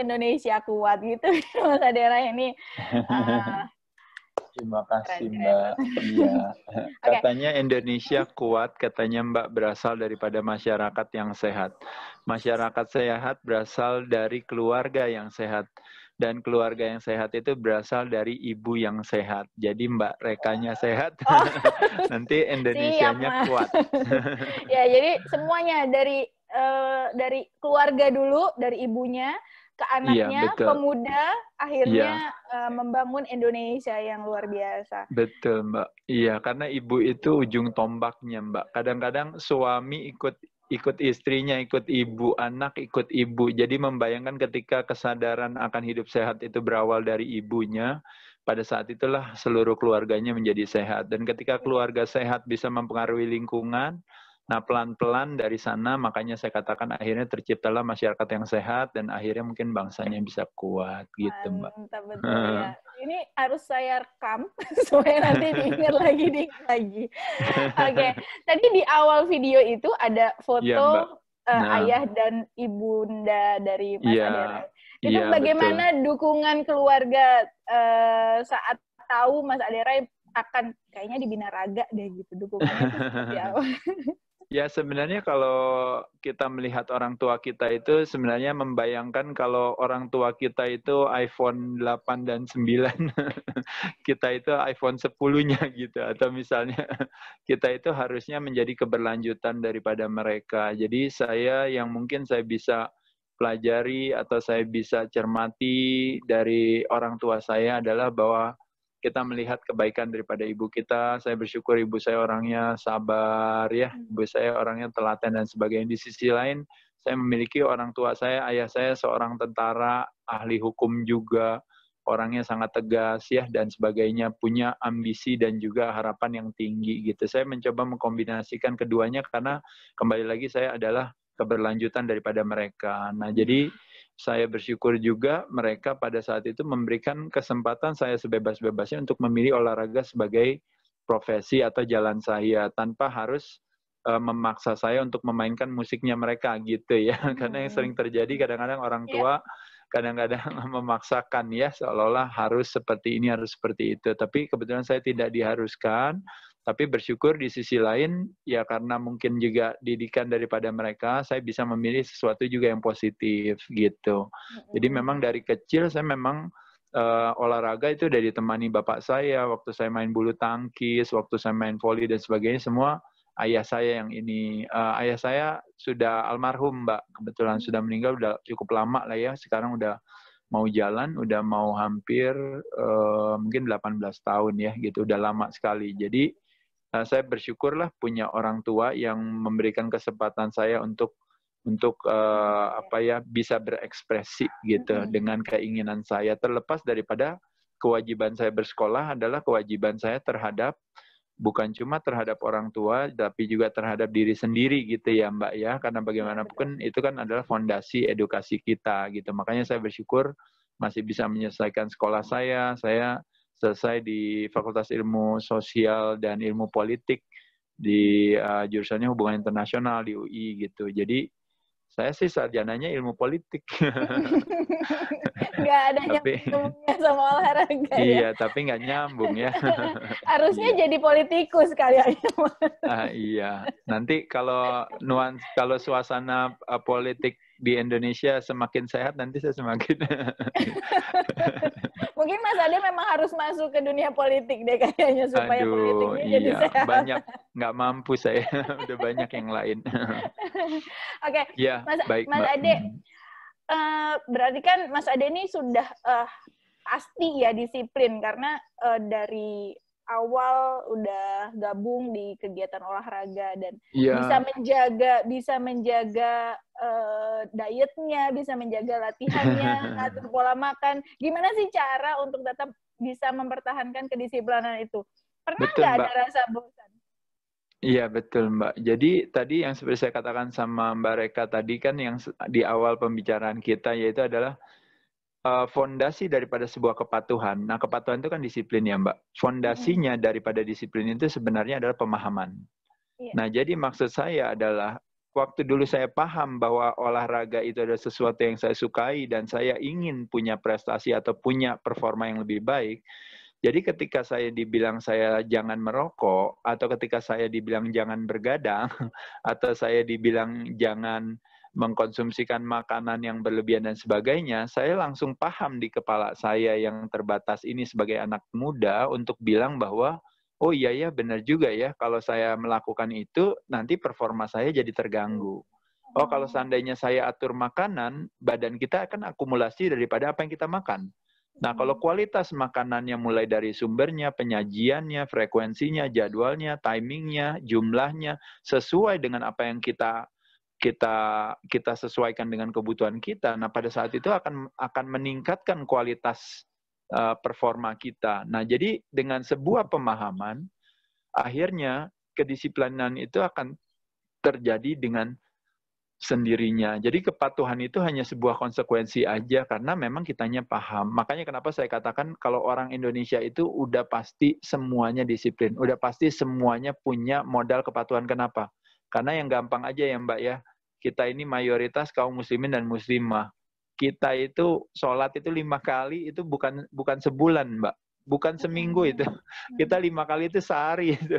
Indonesia kuat gitu Mas Adera ini. Uh, Terima kasih keren, Mbak. Iya. Katanya Indonesia kuat, katanya Mbak berasal daripada masyarakat yang sehat. Masyarakat sehat berasal dari keluarga yang sehat dan keluarga yang sehat itu berasal dari ibu yang sehat. Jadi Mbak rekanya sehat, oh. nanti Indonesia nya kuat. ya, jadi semuanya dari uh, dari keluarga dulu, dari ibunya, ke anaknya ya, pemuda akhirnya ya. membangun Indonesia yang luar biasa. Betul, Mbak. Iya, karena ibu itu ujung tombaknya, Mbak. Kadang-kadang suami ikut ikut istrinya, ikut ibu, anak ikut ibu. Jadi membayangkan ketika kesadaran akan hidup sehat itu berawal dari ibunya, pada saat itulah seluruh keluarganya menjadi sehat. Dan ketika keluarga sehat bisa mempengaruhi lingkungan, Nah, pelan-pelan dari sana, makanya saya katakan akhirnya terciptalah masyarakat yang sehat dan akhirnya mungkin bangsanya bisa kuat gitu, Mbak. Mantap betul ya. Ini harus saya rekam supaya nanti diingat lagi diingat lagi. Oke, okay. tadi di awal video itu ada foto ya, nah. ayah dan ibunda dari Mas ya, Adera. Itu ya, bagaimana betul. dukungan keluarga uh, saat tahu Mas Adera akan kayaknya di Binaraga deh gitu dukungannya. Ya sebenarnya kalau kita melihat orang tua kita itu sebenarnya membayangkan kalau orang tua kita itu iPhone 8 dan 9, kita itu iPhone 10-nya gitu. Atau misalnya kita itu harusnya menjadi keberlanjutan daripada mereka. Jadi saya yang mungkin saya bisa pelajari atau saya bisa cermati dari orang tua saya adalah bahwa kita melihat kebaikan daripada ibu kita. Saya bersyukur ibu saya orangnya sabar ya, hmm. ibu saya orangnya telaten dan sebagainya. Di sisi lain, saya memiliki orang tua saya, ayah saya seorang tentara, ahli hukum juga, orangnya sangat tegas ya dan sebagainya, punya ambisi dan juga harapan yang tinggi gitu. Saya mencoba mengkombinasikan keduanya karena kembali lagi saya adalah keberlanjutan daripada mereka. Nah, jadi hmm saya bersyukur juga mereka pada saat itu memberikan kesempatan saya sebebas-bebasnya untuk memilih olahraga sebagai profesi atau jalan saya tanpa harus eh, memaksa saya untuk memainkan musiknya mereka gitu ya. Karena yang hmm. sering terjadi kadang-kadang orang iya. tua kadang-kadang memaksakan ya seolah-olah harus seperti ini harus seperti itu. Tapi kebetulan saya tidak diharuskan. Tapi bersyukur di sisi lain, ya karena mungkin juga didikan daripada mereka, saya bisa memilih sesuatu juga yang positif gitu. Jadi memang dari kecil saya memang uh, olahraga itu dari ditemani bapak saya, waktu saya main bulu tangkis, waktu saya main voli dan sebagainya, semua ayah saya yang ini uh, ayah saya sudah almarhum mbak kebetulan sudah meninggal udah cukup lama lah ya sekarang udah mau jalan udah mau hampir uh, mungkin 18 tahun ya gitu udah lama sekali jadi Nah, saya bersyukurlah punya orang tua yang memberikan kesempatan saya untuk untuk uh, apa ya bisa berekspresi gitu mm-hmm. dengan keinginan saya terlepas daripada kewajiban saya bersekolah adalah kewajiban saya terhadap bukan cuma terhadap orang tua tapi juga terhadap diri sendiri gitu ya Mbak ya karena bagaimanapun itu kan adalah fondasi edukasi kita gitu makanya saya bersyukur masih bisa menyelesaikan sekolah saya saya selesai di Fakultas Ilmu Sosial dan Ilmu Politik di uh, jurusannya hubungan internasional di UI gitu. Jadi saya sih sarjananya ilmu politik. nggak ada tapi, nyambungnya sama olahraga. Ya? Iya, ya? tapi nggak nyambung ya. Harusnya iya. jadi politikus kali ya ah, iya. Nanti kalau nuans kalau suasana uh, politik di Indonesia semakin sehat nanti saya semakin mungkin Mas Ade memang harus masuk ke dunia politik deh kayaknya supaya Aduh, politiknya iya. jadi sehat banyak nggak mampu saya udah banyak yang lain oke okay. ya, Mas baik, Mas Ade uh, berarti kan Mas Ade ini sudah uh, pasti ya disiplin karena uh, dari awal udah gabung di kegiatan olahraga dan ya. bisa menjaga bisa menjaga uh, dietnya, bisa menjaga latihannya, ngatur pola makan. Gimana sih cara untuk tetap bisa mempertahankan kedisiplinan itu? Pernah nggak ada rasa bosan? Iya betul Mbak. Jadi tadi yang seperti saya katakan sama Mbak Reka tadi kan yang di awal pembicaraan kita yaitu adalah Eh, fondasi daripada sebuah kepatuhan. Nah, kepatuhan itu kan disiplin ya, Mbak. Fondasinya hmm. daripada disiplin itu sebenarnya adalah pemahaman. Yeah. Nah, jadi maksud saya adalah waktu dulu saya paham bahwa olahraga itu adalah sesuatu yang saya sukai dan saya ingin punya prestasi atau punya performa yang lebih baik. Jadi ketika saya dibilang saya jangan merokok atau ketika saya dibilang jangan bergadang atau saya dibilang jangan mengkonsumsikan makanan yang berlebihan dan sebagainya, saya langsung paham di kepala saya yang terbatas ini sebagai anak muda untuk bilang bahwa oh iya ya benar juga ya kalau saya melakukan itu nanti performa saya jadi terganggu. Oh hmm. kalau seandainya saya atur makanan, badan kita akan akumulasi daripada apa yang kita makan. Nah, kalau hmm. kualitas makanannya mulai dari sumbernya, penyajiannya, frekuensinya, jadwalnya, timingnya, jumlahnya, sesuai dengan apa yang kita kita kita sesuaikan dengan kebutuhan kita. Nah, pada saat itu akan akan meningkatkan kualitas uh, performa kita. Nah, jadi dengan sebuah pemahaman akhirnya kedisiplinan itu akan terjadi dengan sendirinya. Jadi kepatuhan itu hanya sebuah konsekuensi aja karena memang kitanya paham. Makanya kenapa saya katakan kalau orang Indonesia itu udah pasti semuanya disiplin, udah pasti semuanya punya modal kepatuhan. Kenapa? Karena yang gampang aja ya Mbak ya, kita ini mayoritas kaum muslimin dan muslimah. Kita itu sholat itu lima kali itu bukan bukan sebulan Mbak, bukan hmm. seminggu itu. Hmm. Kita lima kali itu sehari itu.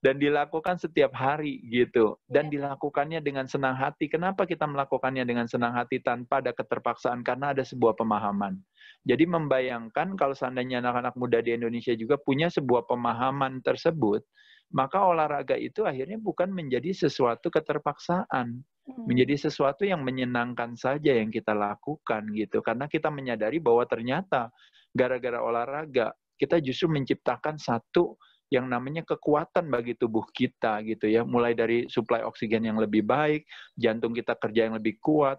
Dan dilakukan setiap hari gitu. Dan iya. dilakukannya dengan senang hati. Kenapa kita melakukannya dengan senang hati tanpa ada keterpaksaan? Karena ada sebuah pemahaman. Jadi membayangkan kalau seandainya anak-anak muda di Indonesia juga punya sebuah pemahaman tersebut, maka olahraga itu akhirnya bukan menjadi sesuatu keterpaksaan, hmm. menjadi sesuatu yang menyenangkan saja yang kita lakukan gitu. Karena kita menyadari bahwa ternyata gara-gara olahraga kita justru menciptakan satu yang namanya kekuatan bagi tubuh kita gitu ya. Mulai dari suplai oksigen yang lebih baik, jantung kita kerja yang lebih kuat.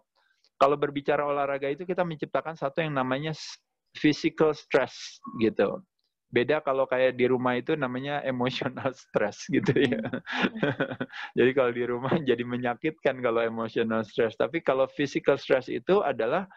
Kalau berbicara olahraga itu kita menciptakan satu yang namanya physical stress gitu. Beda kalau kayak di rumah itu namanya emotional stress gitu ya. Hmm. jadi kalau di rumah jadi menyakitkan kalau emotional stress. Tapi kalau physical stress itu adalah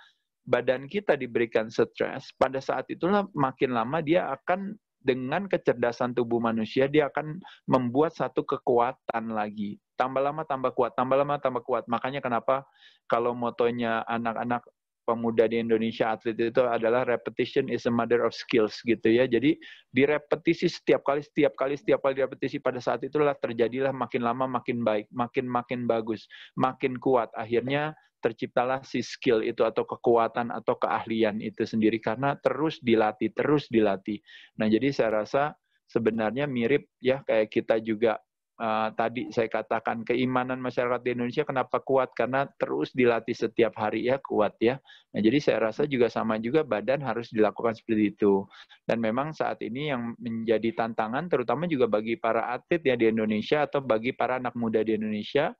badan kita diberikan stress pada saat itulah makin lama dia akan dengan kecerdasan tubuh manusia dia akan membuat satu kekuatan lagi. Tambah lama tambah kuat, tambah lama tambah kuat. Makanya kenapa kalau motonya anak-anak pemuda di Indonesia atlet itu adalah repetition is a mother of skills gitu ya. Jadi direpetisi setiap kali, setiap kali, setiap kali direpetisi pada saat itulah terjadilah makin lama makin baik, makin makin bagus, makin kuat. Akhirnya terciptalah si skill itu atau kekuatan atau keahlian itu sendiri karena terus dilatih, terus dilatih. Nah, jadi saya rasa sebenarnya mirip ya kayak kita juga uh, tadi saya katakan keimanan masyarakat di Indonesia kenapa kuat karena terus dilatih setiap hari ya kuat ya. Nah, jadi saya rasa juga sama juga badan harus dilakukan seperti itu. Dan memang saat ini yang menjadi tantangan terutama juga bagi para atlet ya di Indonesia atau bagi para anak muda di Indonesia.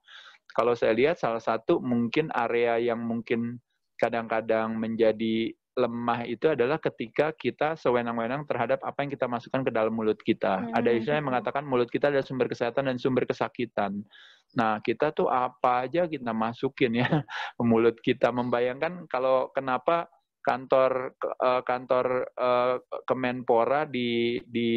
Kalau saya lihat salah satu mungkin area yang mungkin kadang-kadang menjadi lemah itu adalah ketika kita sewenang-wenang terhadap apa yang kita masukkan ke dalam mulut kita. Hmm. Ada istilah yang hmm. mengatakan mulut kita adalah sumber kesehatan dan sumber kesakitan. Nah, kita tuh apa aja kita masukin ya ke mulut kita. Membayangkan kalau kenapa kantor uh, kantor uh, eh, Kemenpora di di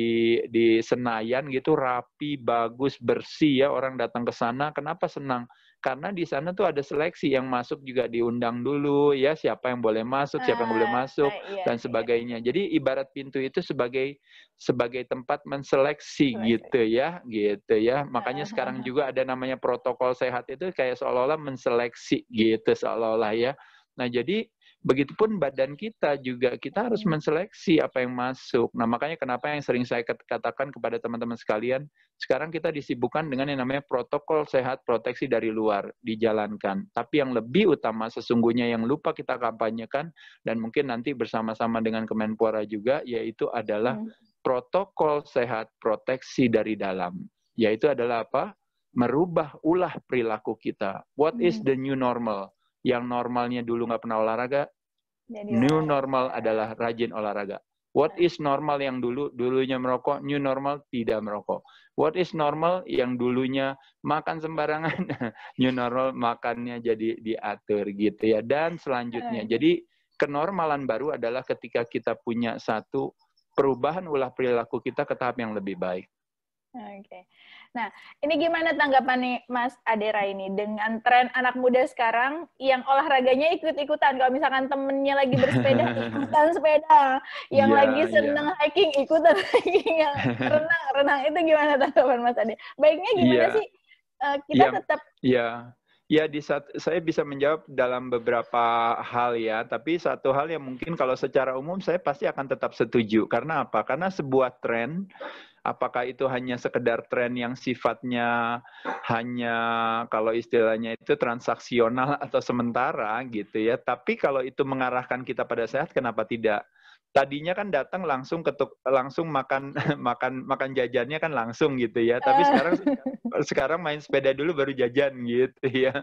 di Senayan gitu rapi, bagus, bersih ya orang datang ke sana. Kenapa senang? karena di sana tuh ada seleksi yang masuk juga diundang dulu ya siapa yang boleh masuk siapa yang boleh ah, masuk uh, iya, dan iya. sebagainya iya. jadi ibarat pintu itu sebagai sebagai tempat menseleksi gitu ya gitu ya makanya ah, sekarang juga ada namanya protokol sehat itu kayak seolah-olah menseleksi gitu seolah-olah ya nah jadi Begitupun badan kita juga kita harus hmm. menseleksi apa yang masuk. Nah, makanya kenapa yang sering saya katakan kepada teman-teman sekalian, sekarang kita disibukkan dengan yang namanya protokol sehat proteksi dari luar dijalankan. Tapi yang lebih utama sesungguhnya yang lupa kita kampanyekan dan mungkin nanti bersama-sama dengan Kemenpora juga yaitu adalah hmm. protokol sehat proteksi dari dalam. Yaitu adalah apa? merubah ulah perilaku kita. What is hmm. the new normal? Yang normalnya dulu nggak pernah olahraga, jadi new olahraga. normal adalah rajin olahraga. What is normal yang dulu dulunya merokok, new normal tidak merokok. What is normal yang dulunya makan sembarangan, new normal makannya jadi diatur gitu ya. Dan selanjutnya. Jadi kenormalan baru adalah ketika kita punya satu perubahan ulah perilaku kita ke tahap yang lebih baik. Oke. Okay. Nah, ini gimana tanggapan nih Mas Adera ini dengan tren anak muda sekarang yang olahraganya ikut-ikutan. Kalau misalkan temennya lagi bersepeda, ikutan sepeda. Yang yeah, lagi iya. seneng yeah. hiking, ikutan hiking. Yang renang, renang. Itu gimana tanggapan Mas Adera? Baiknya gimana yeah. sih uh, kita yeah. tetap... Yeah. Ya, iya, di saat saya bisa menjawab dalam beberapa hal ya, tapi satu hal yang mungkin kalau secara umum saya pasti akan tetap setuju. Karena apa? Karena sebuah tren apakah itu hanya sekedar tren yang sifatnya hanya kalau istilahnya itu transaksional atau sementara gitu ya. Tapi kalau itu mengarahkan kita pada sehat kenapa tidak? Tadinya kan datang langsung ketuk langsung makan makan makan jajannya kan langsung gitu ya. Tapi eh. sekarang sekarang main sepeda dulu baru jajan gitu ya.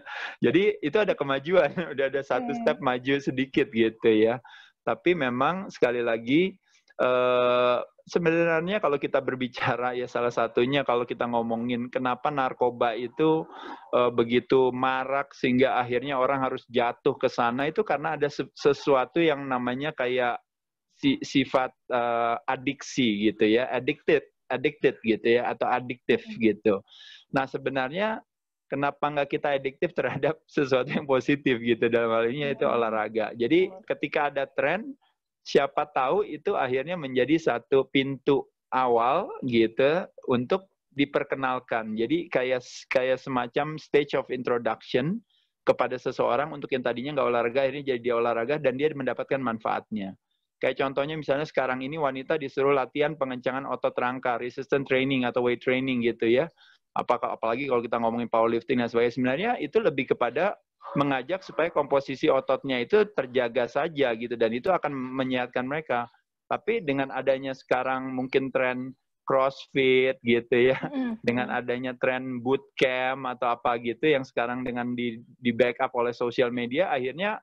Jadi itu ada kemajuan, udah ada satu iya. step maju sedikit gitu ya. Tapi memang sekali lagi eh, sebenarnya kalau kita berbicara ya salah satunya kalau kita ngomongin kenapa narkoba itu e, begitu marak sehingga akhirnya orang harus jatuh ke sana itu karena ada sesuatu yang namanya kayak si, sifat e, adiksi gitu ya, addicted, addicted gitu ya atau adiktif hmm. gitu. Nah, sebenarnya kenapa nggak kita adiktif terhadap sesuatu yang positif gitu dalam hal ini yaitu hmm. olahraga. Jadi ketika ada tren siapa tahu itu akhirnya menjadi satu pintu awal gitu untuk diperkenalkan. Jadi kayak kayak semacam stage of introduction kepada seseorang untuk yang tadinya nggak olahraga ini jadi dia olahraga dan dia mendapatkan manfaatnya. Kayak contohnya misalnya sekarang ini wanita disuruh latihan pengencangan otot rangka, resistance training atau weight training gitu ya. Apakah apalagi kalau kita ngomongin powerlifting dan sebagainya sebenarnya itu lebih kepada mengajak supaya komposisi ototnya itu terjaga saja gitu dan itu akan menyehatkan mereka. Tapi dengan adanya sekarang mungkin tren CrossFit gitu ya, mm. dengan adanya tren bootcamp atau apa gitu yang sekarang dengan di di backup oleh sosial media, akhirnya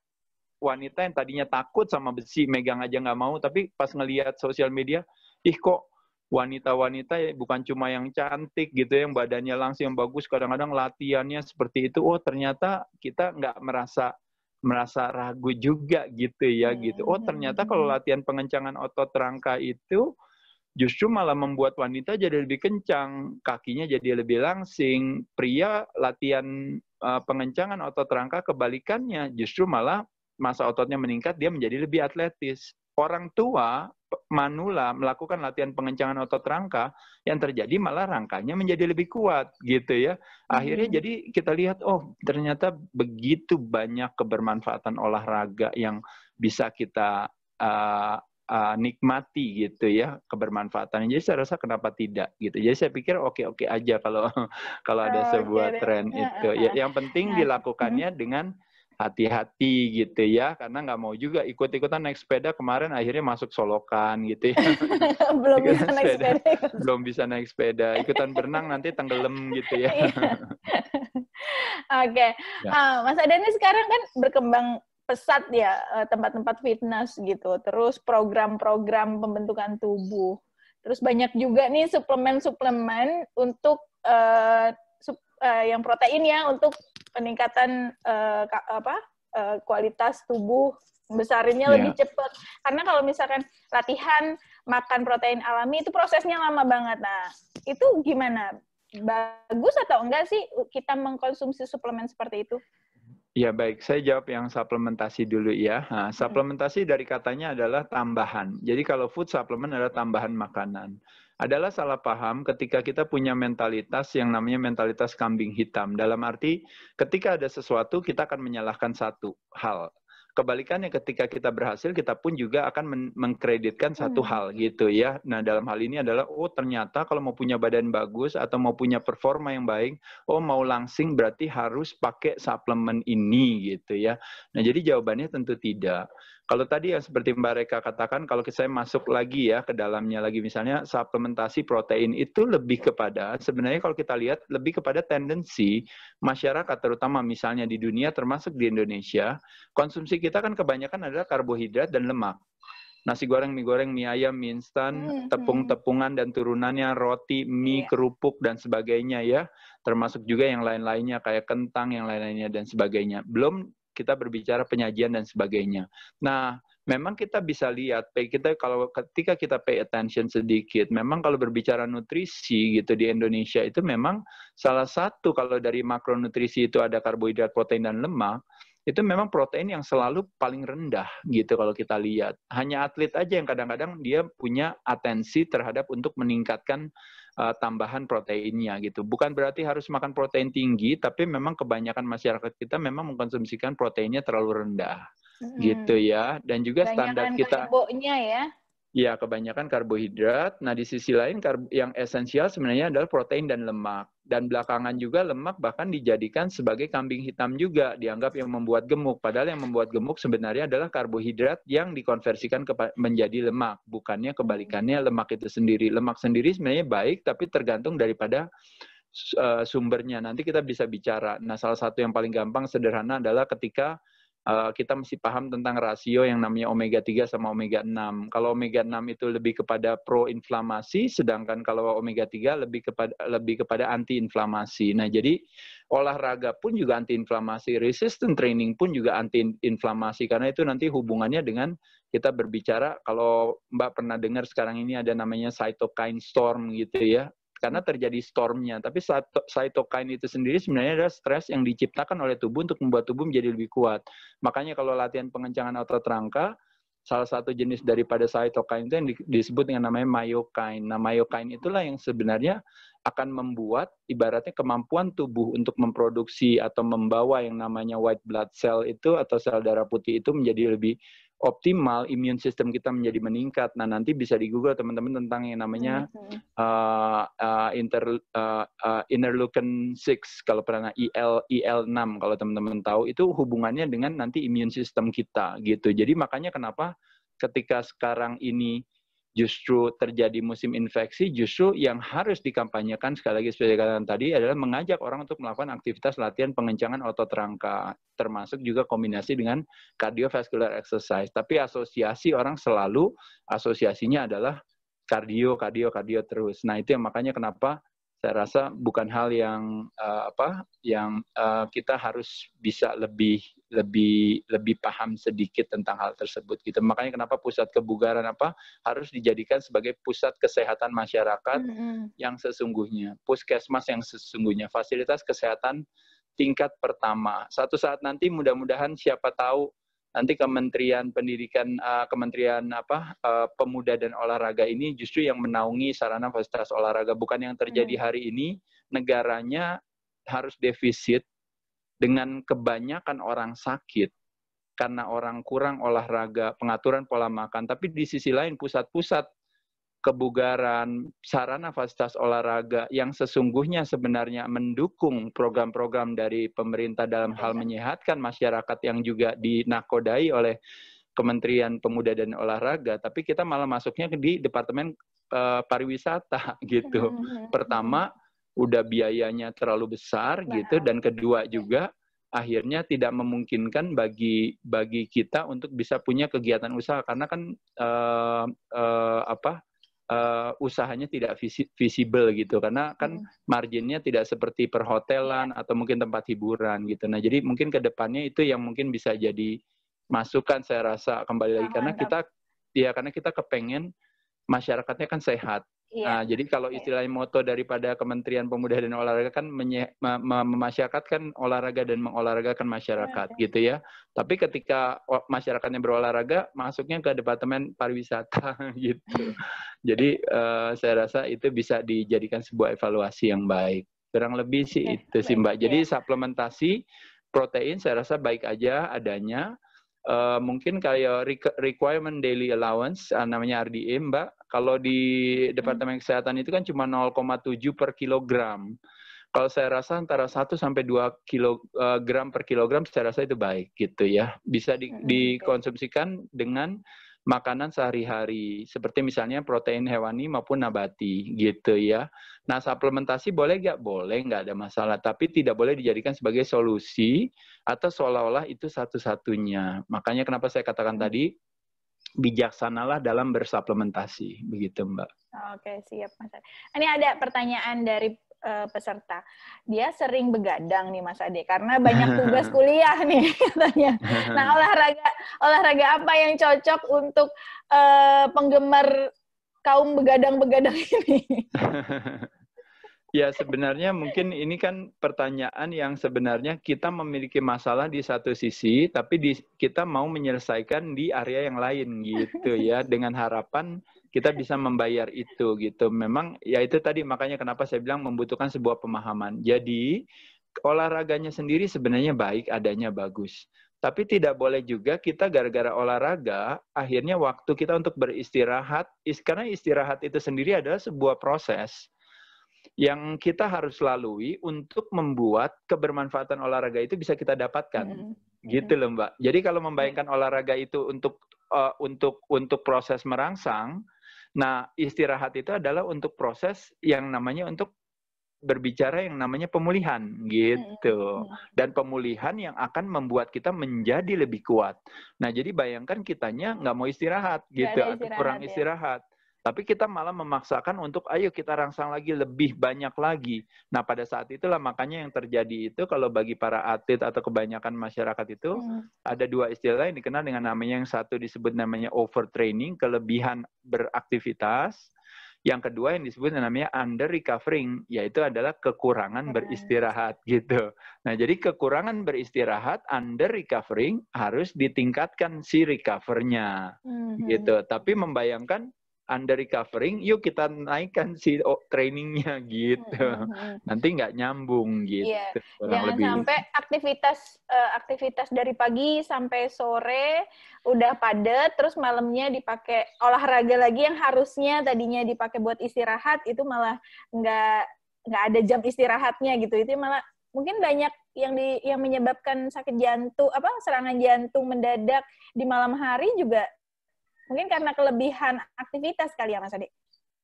wanita yang tadinya takut sama besi megang aja nggak mau, tapi pas ngelihat sosial media, ih kok wanita-wanita ya, bukan cuma yang cantik gitu ya, yang badannya langsing yang bagus kadang-kadang latihannya seperti itu oh ternyata kita nggak merasa merasa ragu juga gitu ya iya, gitu oh ternyata kalau latihan pengencangan otot rangka itu justru malah membuat wanita jadi lebih kencang kakinya jadi lebih langsing pria latihan uh, pengencangan otot rangka kebalikannya justru malah masa ototnya meningkat dia menjadi lebih atletis orang tua manula melakukan latihan pengencangan otot rangka yang terjadi malah rangkanya menjadi lebih kuat gitu ya akhirnya hmm. jadi kita lihat oh ternyata begitu banyak kebermanfaatan olahraga yang bisa kita uh, uh, nikmati gitu ya kebermanfaatan. jadi saya rasa kenapa tidak gitu jadi saya pikir oke oke aja kalau kalau ada oh, sebuah okay. tren itu ya yang penting nah. dilakukannya hmm. dengan hati-hati gitu ya karena nggak mau juga ikut-ikutan naik sepeda kemarin akhirnya masuk solokan gitu ya belum bisa naik sepeda, belum bisa naik sepeda ikutan berenang nanti tenggelam gitu ya iya. oke okay. ya. uh, mas Adani sekarang kan berkembang pesat ya eh, tempat-tempat fitness gitu terus program-program pembentukan tubuh terus banyak juga nih suplemen-suplemen untuk uh, sup, uh, yang protein ya untuk peningkatan uh, apa uh, kualitas tubuh besarnya yeah. lebih cepat karena kalau misalkan latihan makan protein alami itu prosesnya lama banget nah itu gimana bagus atau enggak sih kita mengkonsumsi suplemen seperti itu Ya baik, saya jawab yang suplementasi dulu ya. Nah, suplementasi dari katanya adalah tambahan. Jadi kalau food supplement adalah tambahan makanan adalah salah paham ketika kita punya mentalitas yang namanya mentalitas kambing hitam. Dalam arti ketika ada sesuatu kita akan menyalahkan satu hal. Kebalikannya ketika kita berhasil kita pun juga akan men mengkreditkan satu hmm. hal gitu ya. Nah, dalam hal ini adalah oh ternyata kalau mau punya badan bagus atau mau punya performa yang baik, oh mau langsing berarti harus pakai suplemen ini gitu ya. Nah, jadi jawabannya tentu tidak kalau tadi yang seperti Mbak Reka katakan, kalau saya masuk lagi ya ke dalamnya lagi, misalnya suplementasi protein itu lebih kepada, sebenarnya kalau kita lihat lebih kepada tendensi masyarakat, terutama misalnya di dunia termasuk di Indonesia, konsumsi kita kan kebanyakan adalah karbohidrat dan lemak nasi goreng, mie goreng, mie ayam, mie instan, hmm, hmm. tepung-tepungan dan turunannya, roti, mie, iya. kerupuk dan sebagainya ya. Termasuk juga yang lain-lainnya kayak kentang, yang lain-lainnya dan sebagainya. Belum kita berbicara penyajian dan sebagainya. Nah, memang kita bisa lihat kita kalau ketika kita pay attention sedikit memang kalau berbicara nutrisi gitu di Indonesia itu memang salah satu kalau dari makronutrisi itu ada karbohidrat protein dan lemak itu memang protein yang selalu paling rendah gitu kalau kita lihat hanya atlet aja yang kadang-kadang dia punya atensi terhadap untuk meningkatkan uh, tambahan proteinnya gitu. Bukan berarti harus makan protein tinggi, tapi memang kebanyakan masyarakat kita memang mengkonsumsikan proteinnya terlalu rendah. Hmm. Gitu ya. Dan juga Banyakan standar kita ya ya kebanyakan karbohidrat. Nah, di sisi lain yang esensial sebenarnya adalah protein dan lemak. Dan belakangan juga lemak bahkan dijadikan sebagai kambing hitam juga, dianggap yang membuat gemuk. Padahal yang membuat gemuk sebenarnya adalah karbohidrat yang dikonversikan menjadi lemak, bukannya kebalikannya lemak itu sendiri. Lemak sendiri sebenarnya baik, tapi tergantung daripada eh, sumbernya. Nanti kita bisa bicara. Nah, salah satu yang paling gampang sederhana adalah ketika uh, kita mesti paham tentang rasio yang namanya omega 3 sama omega 6. Kalau omega 6 itu lebih kepada proinflamasi, sedangkan kalau omega 3 lebih kepada lebih kepada antiinflamasi. Nah, jadi olahraga pun juga antiinflamasi, resistant training pun juga antiinflamasi karena itu nanti hubungannya dengan kita berbicara kalau Mbak pernah dengar sekarang ini ada namanya cytokine storm gitu ya karena terjadi stormnya. Tapi cytokine itu sendiri sebenarnya adalah stres yang diciptakan oleh tubuh untuk membuat tubuh menjadi lebih kuat. Makanya kalau latihan pengencangan otot rangka, salah satu jenis daripada cytokine itu yang disebut dengan namanya myokine. Nah, myokine itulah yang sebenarnya akan membuat ibaratnya kemampuan tubuh untuk memproduksi atau membawa yang namanya white blood cell itu atau sel darah putih itu menjadi lebih optimal imun sistem kita menjadi meningkat. Nah, nanti bisa di Google teman-teman tentang yang namanya mm-hmm. uh, uh, inter, uh, uh, interleukin 6 kalau pernah IL IL6 kalau teman-teman tahu itu hubungannya dengan nanti imun sistem kita gitu. Jadi makanya kenapa ketika sekarang ini justru terjadi musim infeksi, justru yang harus dikampanyekan sekali lagi seperti katakan tadi adalah mengajak orang untuk melakukan aktivitas latihan pengencangan otot rangka, termasuk juga kombinasi dengan cardiovascular exercise. Tapi asosiasi orang selalu asosiasinya adalah kardio, kardio, kardio terus. Nah itu yang makanya kenapa saya rasa bukan hal yang uh, apa yang uh, kita harus bisa lebih lebih lebih paham sedikit tentang hal tersebut gitu makanya kenapa pusat kebugaran apa harus dijadikan sebagai pusat kesehatan masyarakat mm -hmm. yang sesungguhnya puskesmas yang sesungguhnya fasilitas kesehatan tingkat pertama. Satu saat nanti mudah-mudahan siapa tahu nanti Kementerian Pendidikan uh, Kementerian apa uh, Pemuda dan Olahraga ini justru yang menaungi sarana fasilitas olahraga bukan yang terjadi hmm. hari ini negaranya harus defisit dengan kebanyakan orang sakit karena orang kurang olahraga, pengaturan pola makan, tapi di sisi lain pusat-pusat kebugaran, sarana fasilitas olahraga yang sesungguhnya sebenarnya mendukung program-program dari pemerintah dalam hal iya. menyehatkan masyarakat yang juga dinakodai oleh Kementerian Pemuda dan Olahraga, tapi kita malah masuknya di Departemen uh, Pariwisata gitu. Mm-hmm, mm-hmm. Pertama, udah biayanya terlalu besar gitu, dan kedua iya. juga akhirnya tidak memungkinkan bagi bagi kita untuk bisa punya kegiatan usaha karena kan uh, uh, apa uh, usahanya tidak visi visible gitu karena kan iya. marginnya tidak seperti perhotelan iya. atau mungkin tempat hiburan gitu. Nah, jadi mungkin ke depannya itu yang mungkin bisa jadi masukan saya rasa kembali lagi karena kita ya karena kita kepengen masyarakatnya kan sehat Nah, jadi kalau iya. istilah moto daripada Kementerian Pemuda dan Olahraga kan menye- memasyarakatkan olahraga dan mengolahragakan masyarakat gitu ya. Tapi ketika masyarakatnya berolahraga masuknya ke departemen pariwisata gitu. Jadi uh, saya rasa itu bisa dijadikan sebuah evaluasi yang baik. Kurang lebih sih okay. Iya, itu sih Mbak. Jadi yeah. suplementasi protein saya rasa baik aja adanya. Uh, mungkin kayak requirement daily allowance uh, namanya RDA Mbak kalau di hmm. Departemen Kesehatan itu kan cuma 0,7 per kilogram. Kalau saya rasa antara 1 sampai 2 kilogram eh, per kilogram saya rasa itu baik gitu ya. Bisa di, hmm, dikonsumsikan dengan makanan sehari-hari seperti misalnya protein hewani maupun nabati gitu ya. Nah suplementasi boleh nggak? Boleh nggak ada masalah tapi tidak boleh dijadikan sebagai solusi atau seolah-olah itu satu-satunya. Makanya kenapa saya katakan hmm. tadi bijaksanalah dalam bersuplementasi begitu mbak. Oke siap mas. Ade. Ini ada pertanyaan dari uh, peserta. Dia sering begadang nih mas Ade karena banyak tugas kuliah nih katanya. Nah olahraga olahraga apa yang cocok untuk uh, penggemar kaum begadang-begadang ini? Ya, sebenarnya mungkin ini kan pertanyaan yang sebenarnya kita memiliki masalah di satu sisi, tapi di, kita mau menyelesaikan di area yang lain gitu ya, dengan harapan kita bisa membayar itu gitu. Memang ya itu tadi makanya kenapa saya bilang membutuhkan sebuah pemahaman. Jadi olahraganya sendiri sebenarnya baik, adanya bagus. Tapi tidak boleh juga kita gara-gara olahraga, akhirnya waktu kita untuk beristirahat, karena istirahat itu sendiri adalah sebuah proses yang kita harus lalui untuk membuat kebermanfaatan olahraga itu bisa kita dapatkan. Mm Gitu loh, Mbak. Jadi kalau membayangkan olahraga itu untuk uh, untuk untuk proses merangsang, nah istirahat itu adalah untuk proses yang namanya untuk berbicara yang namanya pemulihan gitu. Dan pemulihan yang akan membuat kita menjadi lebih kuat. Nah, jadi bayangkan kitanya nggak mau istirahat gitu, istirahat, atau kurang istirahat. Ya. Tapi kita malah memaksakan untuk ayo kita rangsang lagi lebih banyak lagi. Nah pada saat itulah makanya yang terjadi itu kalau bagi para atlet atau kebanyakan masyarakat itu hmm. ada dua istilah yang dikenal dengan namanya yang satu disebut namanya overtraining, kelebihan beraktivitas. Yang kedua yang disebut namanya under recovering, yaitu adalah kekurangan beristirahat gitu. Nah, jadi kekurangan beristirahat under recovering harus ditingkatkan si recovernya mm -hmm. gitu. Tapi membayangkan under recovering, yuk kita naikkan si trainingnya gitu. Hmm. Nanti nggak nyambung gitu. Yeah. Jangan lebih. sampai aktivitas uh, aktivitas dari pagi sampai sore udah padat, terus malamnya dipakai olahraga lagi yang harusnya tadinya dipakai buat istirahat itu malah nggak nggak ada jam istirahatnya gitu. Itu malah mungkin banyak yang di yang menyebabkan sakit jantung apa serangan jantung mendadak di malam hari juga Mungkin karena kelebihan aktivitas kali ya Mas Adi?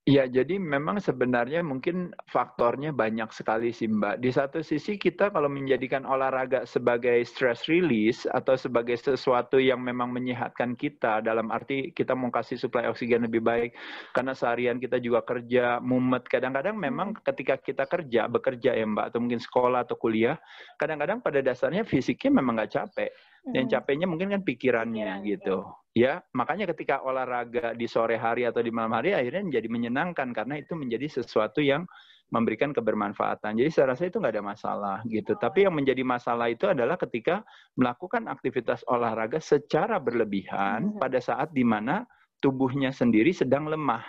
Iya, jadi memang sebenarnya mungkin faktornya banyak sekali sih Mbak. Di satu sisi kita kalau menjadikan olahraga sebagai stress release atau sebagai sesuatu yang memang menyehatkan kita dalam arti kita mau kasih suplai oksigen lebih baik karena seharian kita juga kerja, mumet. Kadang-kadang memang hmm. ketika kita kerja, bekerja ya Mbak atau mungkin sekolah atau kuliah, kadang-kadang pada dasarnya fisiknya memang nggak capek yang hmm. capeknya mungkin kan pikirannya gitu iya. ya makanya ketika olahraga di sore hari atau di malam hari akhirnya menjadi menyenangkan karena itu menjadi sesuatu yang memberikan kebermanfaatan. Jadi saya rasa itu nggak ada masalah gitu. Tapi yang menjadi masalah itu adalah ketika melakukan aktivitas olahraga secara berlebihan hmm. pada saat dimana tubuhnya sendiri sedang lemah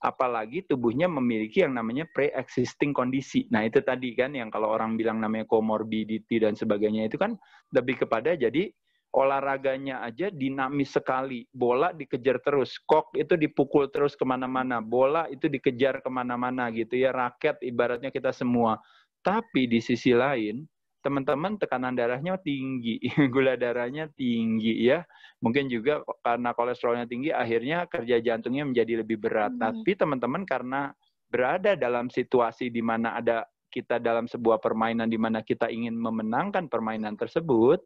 apalagi tubuhnya memiliki yang namanya pre-existing kondisi. Nah, itu tadi kan yang kalau orang bilang namanya comorbidity dan sebagainya itu kan lebih kepada jadi olahraganya aja dinamis sekali. Bola dikejar terus, kok itu dipukul terus kemana-mana, bola itu dikejar kemana-mana gitu ya, raket ibaratnya kita semua. Tapi di sisi lain, teman-teman tekanan darahnya tinggi, gula darahnya tinggi ya. Mungkin juga karena kolesterolnya tinggi akhirnya kerja jantungnya menjadi lebih berat. Hmm. Tapi teman-teman karena berada dalam situasi di mana ada kita dalam sebuah permainan di mana kita ingin memenangkan permainan tersebut,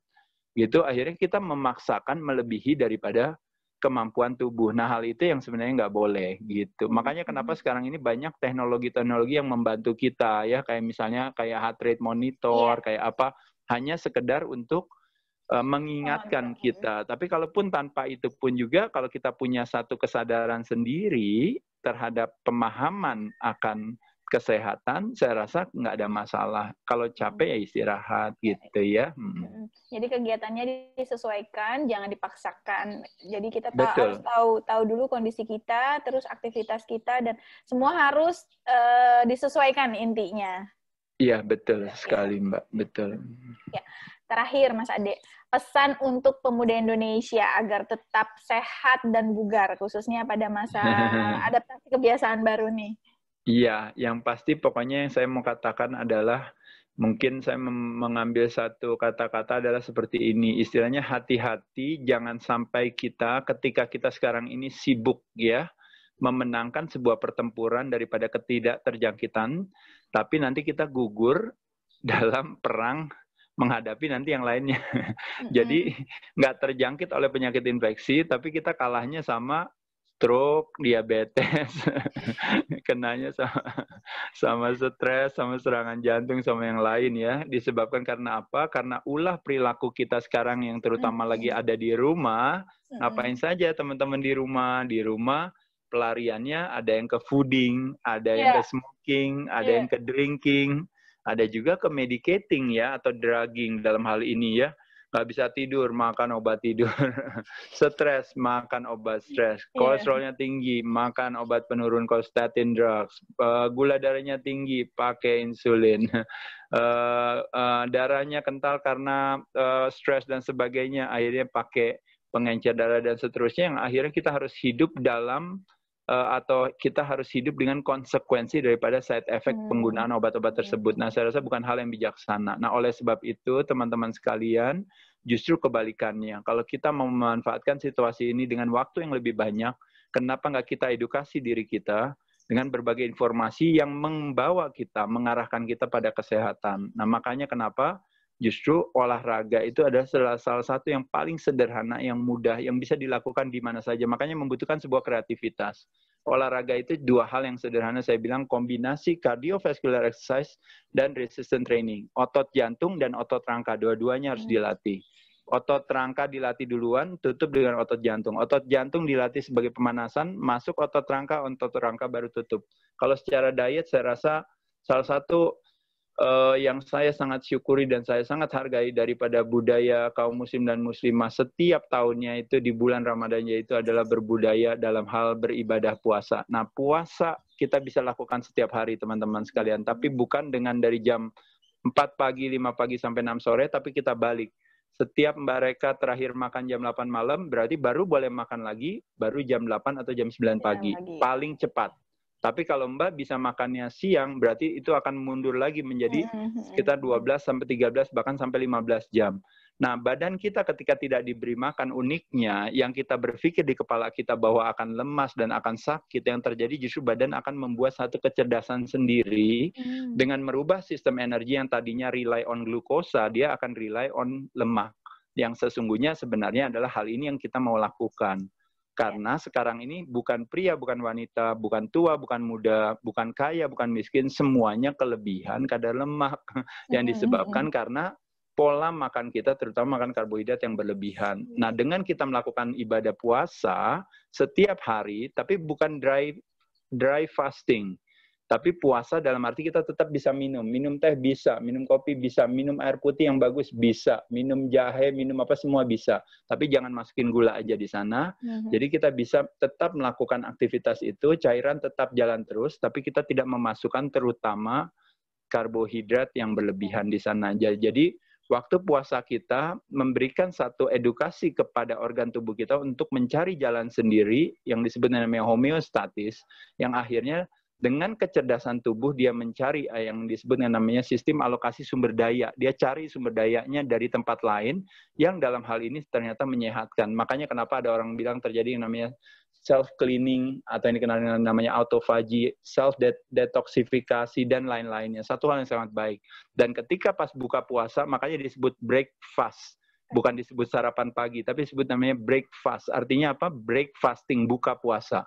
gitu akhirnya kita memaksakan melebihi daripada kemampuan tubuh. Nah hal itu yang sebenarnya nggak boleh gitu. Makanya hmm. kenapa sekarang ini banyak teknologi-teknologi yang membantu kita ya kayak misalnya kayak heart rate monitor, yeah. kayak apa hanya sekedar untuk uh, mengingatkan oh, kita. Tapi kalaupun tanpa itu pun juga kalau kita punya satu kesadaran sendiri terhadap pemahaman akan kesehatan, saya rasa nggak ada masalah. Kalau capek ya istirahat gitu ya. Hmm. hmm. Jadi kegiatannya disesuaikan, jangan dipaksakan. Jadi kita harus tahu tahu dulu kondisi kita, terus aktivitas kita dan semua harus uh, disesuaikan intinya. Iya betul iya. sekali Mbak, betul. Ya. Terakhir Mas Ade, pesan untuk pemuda Indonesia agar tetap sehat dan bugar khususnya pada masa adaptasi kebiasaan baru nih. Iya, yang pasti pokoknya yang saya mau katakan adalah mungkin saya mengambil satu kata-kata adalah seperti ini. Istilahnya hati-hati jangan sampai kita ketika kita sekarang ini sibuk ya memenangkan sebuah pertempuran daripada ketidakterjangkitan, tapi nanti kita gugur dalam perang menghadapi nanti yang lainnya. Jadi nggak terjangkit oleh penyakit infeksi, tapi kita kalahnya sama stroke, diabetes, kenanya sama sama stres, sama serangan jantung, sama yang lain ya. Disebabkan karena apa? Karena ulah perilaku kita sekarang yang terutama hmm. lagi ada di rumah, hmm. ngapain saja teman-teman di rumah, di rumah pelariannya ada yang ke fooding, ada yeah. yang ke smoking, ada yeah. yang ke drinking, ada juga ke medicating ya atau drugging dalam hal ini ya nggak bisa tidur makan obat tidur stres makan obat stres iya. kolesterolnya tinggi makan obat penurun kolesterol drugs eh, gula darahnya tinggi pakai insulin eh, eh, darahnya kental karena stres dan sebagainya akhirnya pakai pengencer darah dan seterusnya yang akhirnya kita harus hidup dalam uh, atau kita harus hidup dengan konsekuensi daripada side effect hmm. penggunaan obat-obat iya. tersebut. Nah, saya rasa bukan hal yang bijaksana. Nah, oleh sebab itu, teman-teman sekalian, justru kebalikannya. Kalau kita memanfaatkan situasi ini dengan waktu yang lebih banyak, kenapa nggak kita edukasi diri kita dengan berbagai informasi yang membawa kita, mengarahkan kita pada kesehatan. Nah, makanya kenapa justru olahraga itu adalah salah, satu yang paling sederhana, yang mudah, yang bisa dilakukan di mana saja. Makanya membutuhkan sebuah kreativitas. Olahraga itu dua hal yang sederhana saya bilang kombinasi cardiovascular exercise dan resistance training. Otot jantung dan otot rangka dua-duanya harus hmm. dilatih. Otot rangka dilatih duluan, tutup dengan otot jantung. Otot jantung dilatih sebagai pemanasan, masuk otot rangka, otot rangka baru tutup. Kalau secara diet saya rasa salah satu uh, yang saya sangat syukuri dan saya sangat hargai daripada budaya kaum muslim dan muslimah setiap tahunnya itu di bulan Ramadan yaitu adalah berbudaya dalam hal beribadah puasa. Nah, puasa kita bisa lakukan setiap hari teman-teman sekalian, tapi bukan dengan dari jam 4 pagi, 5 pagi sampai 6 sore tapi kita balik. Setiap mereka terakhir makan jam 8 malam berarti baru boleh makan lagi baru jam 8 atau jam 9 pagi, paling cepat tapi kalau Mbak bisa makannya siang, berarti itu akan mundur lagi menjadi hmm, hmm, hmm. sekitar 12 sampai 13 bahkan sampai 15 jam. Nah, badan kita ketika tidak diberi makan uniknya yang kita berpikir di kepala kita bahwa akan lemas dan akan sakit yang terjadi justru badan akan membuat satu kecerdasan sendiri dengan merubah sistem energi yang tadinya rely on glukosa, dia akan rely on lemak. Yang sesungguhnya sebenarnya adalah hal ini yang kita mau lakukan. Karena iya. sekarang ini bukan pria, bukan wanita, bukan tua, bukan muda, bukan kaya, bukan miskin, semuanya kelebihan hmm. kadar lemak yang hmm, hmm, disebabkan karena pola makan kita terutama makan karbohidrat yang berlebihan. Nah, dengan kita melakukan ibadah puasa setiap hari tapi bukan dry dry fasting. Tapi puasa dalam arti kita tetap bisa minum. Minum teh bisa, minum kopi bisa, minum air putih yang bagus bisa, minum jahe, minum apa semua bisa. Tapi jangan masukin gula aja di sana. Mm-hmm. Jadi kita bisa tetap melakukan aktivitas itu, cairan tetap jalan terus, tapi kita tidak memasukkan terutama karbohidrat yang berlebihan di sana. Jadi waktu puasa kita memberikan satu edukasi kepada organ tubuh kita untuk mencari jalan sendiri yang disebut namanya homeostatis, yang akhirnya dengan kecerdasan tubuh dia mencari eh, yang disebut yang namanya sistem alokasi sumber daya. Dia cari sumber dayanya dari tempat lain yang dalam hal ini ternyata menyehatkan. Makanya kenapa ada orang bilang terjadi yang namanya self cleaning atau yang dikenal dengan namanya autophagy, self detoksifikasi dan lain-lainnya. Satu hal yang sangat baik. Dan ketika pas buka puasa makanya disebut breakfast bukan disebut sarapan pagi tapi disebut namanya breakfast artinya apa Breakfasting buka puasa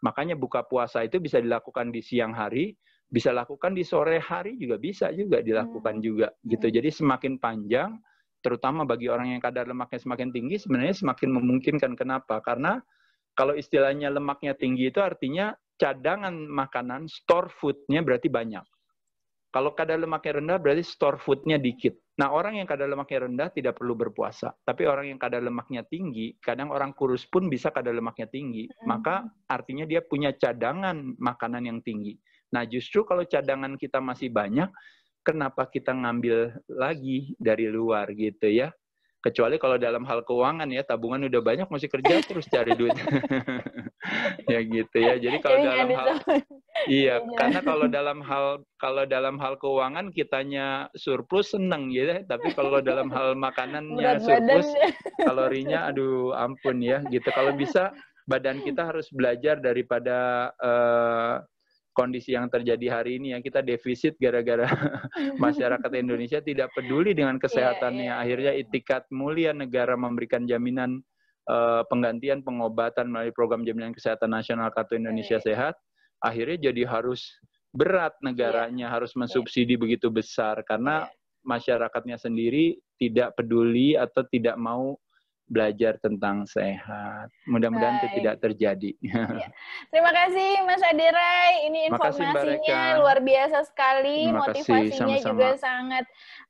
Makanya buka puasa itu bisa dilakukan di siang hari, bisa lakukan di sore hari juga bisa juga dilakukan hmm. juga gitu. Hmm. Jadi semakin panjang terutama bagi orang yang kadar lemaknya semakin tinggi sebenarnya semakin memungkinkan kenapa? Karena kalau istilahnya lemaknya tinggi itu artinya cadangan makanan store foodnya berarti banyak. Kalau kadar lemaknya rendah berarti store foodnya dikit. Nah, orang yang kadar lemaknya rendah tidak perlu berpuasa. Tapi orang yang kadar lemaknya tinggi, kadang orang kurus pun bisa kadar lemaknya tinggi. Maka artinya dia punya cadangan makanan yang tinggi. Nah, justru kalau cadangan kita masih banyak, kenapa kita ngambil lagi dari luar gitu ya? Kecuali kalau dalam hal keuangan ya, tabungan udah banyak masih kerja terus cari duit. ya gitu ya. Jadi kalau Jadi dalam hal iya, iya, karena kalau dalam hal kalau dalam hal keuangan kitanya surplus seneng ya, tapi kalau dalam hal makanannya Berat surplus badannya. kalorinya aduh ampun ya gitu. Kalau bisa badan kita harus belajar daripada uh, kondisi yang terjadi hari ini yang kita defisit gara-gara masyarakat Indonesia tidak peduli dengan iya, kesehatannya. Iya. Akhirnya itikat mulia negara memberikan jaminan uh, penggantian pengobatan melalui program jaminan kesehatan nasional Kartu Indonesia okay. Iya, iya. Sehat, akhirnya jadi harus berat negaranya yeah. harus iya. mensubsidi yeah. begitu besar karena yeah. masyarakatnya sendiri tidak peduli atau tidak mau belajar tentang sehat. Mudah-mudahan itu tidak terjadi. Ya. Terima kasih Mas Adirai. Ini informasinya luar biasa sekali, Terima motivasinya kasih. Sama -sama. juga sangat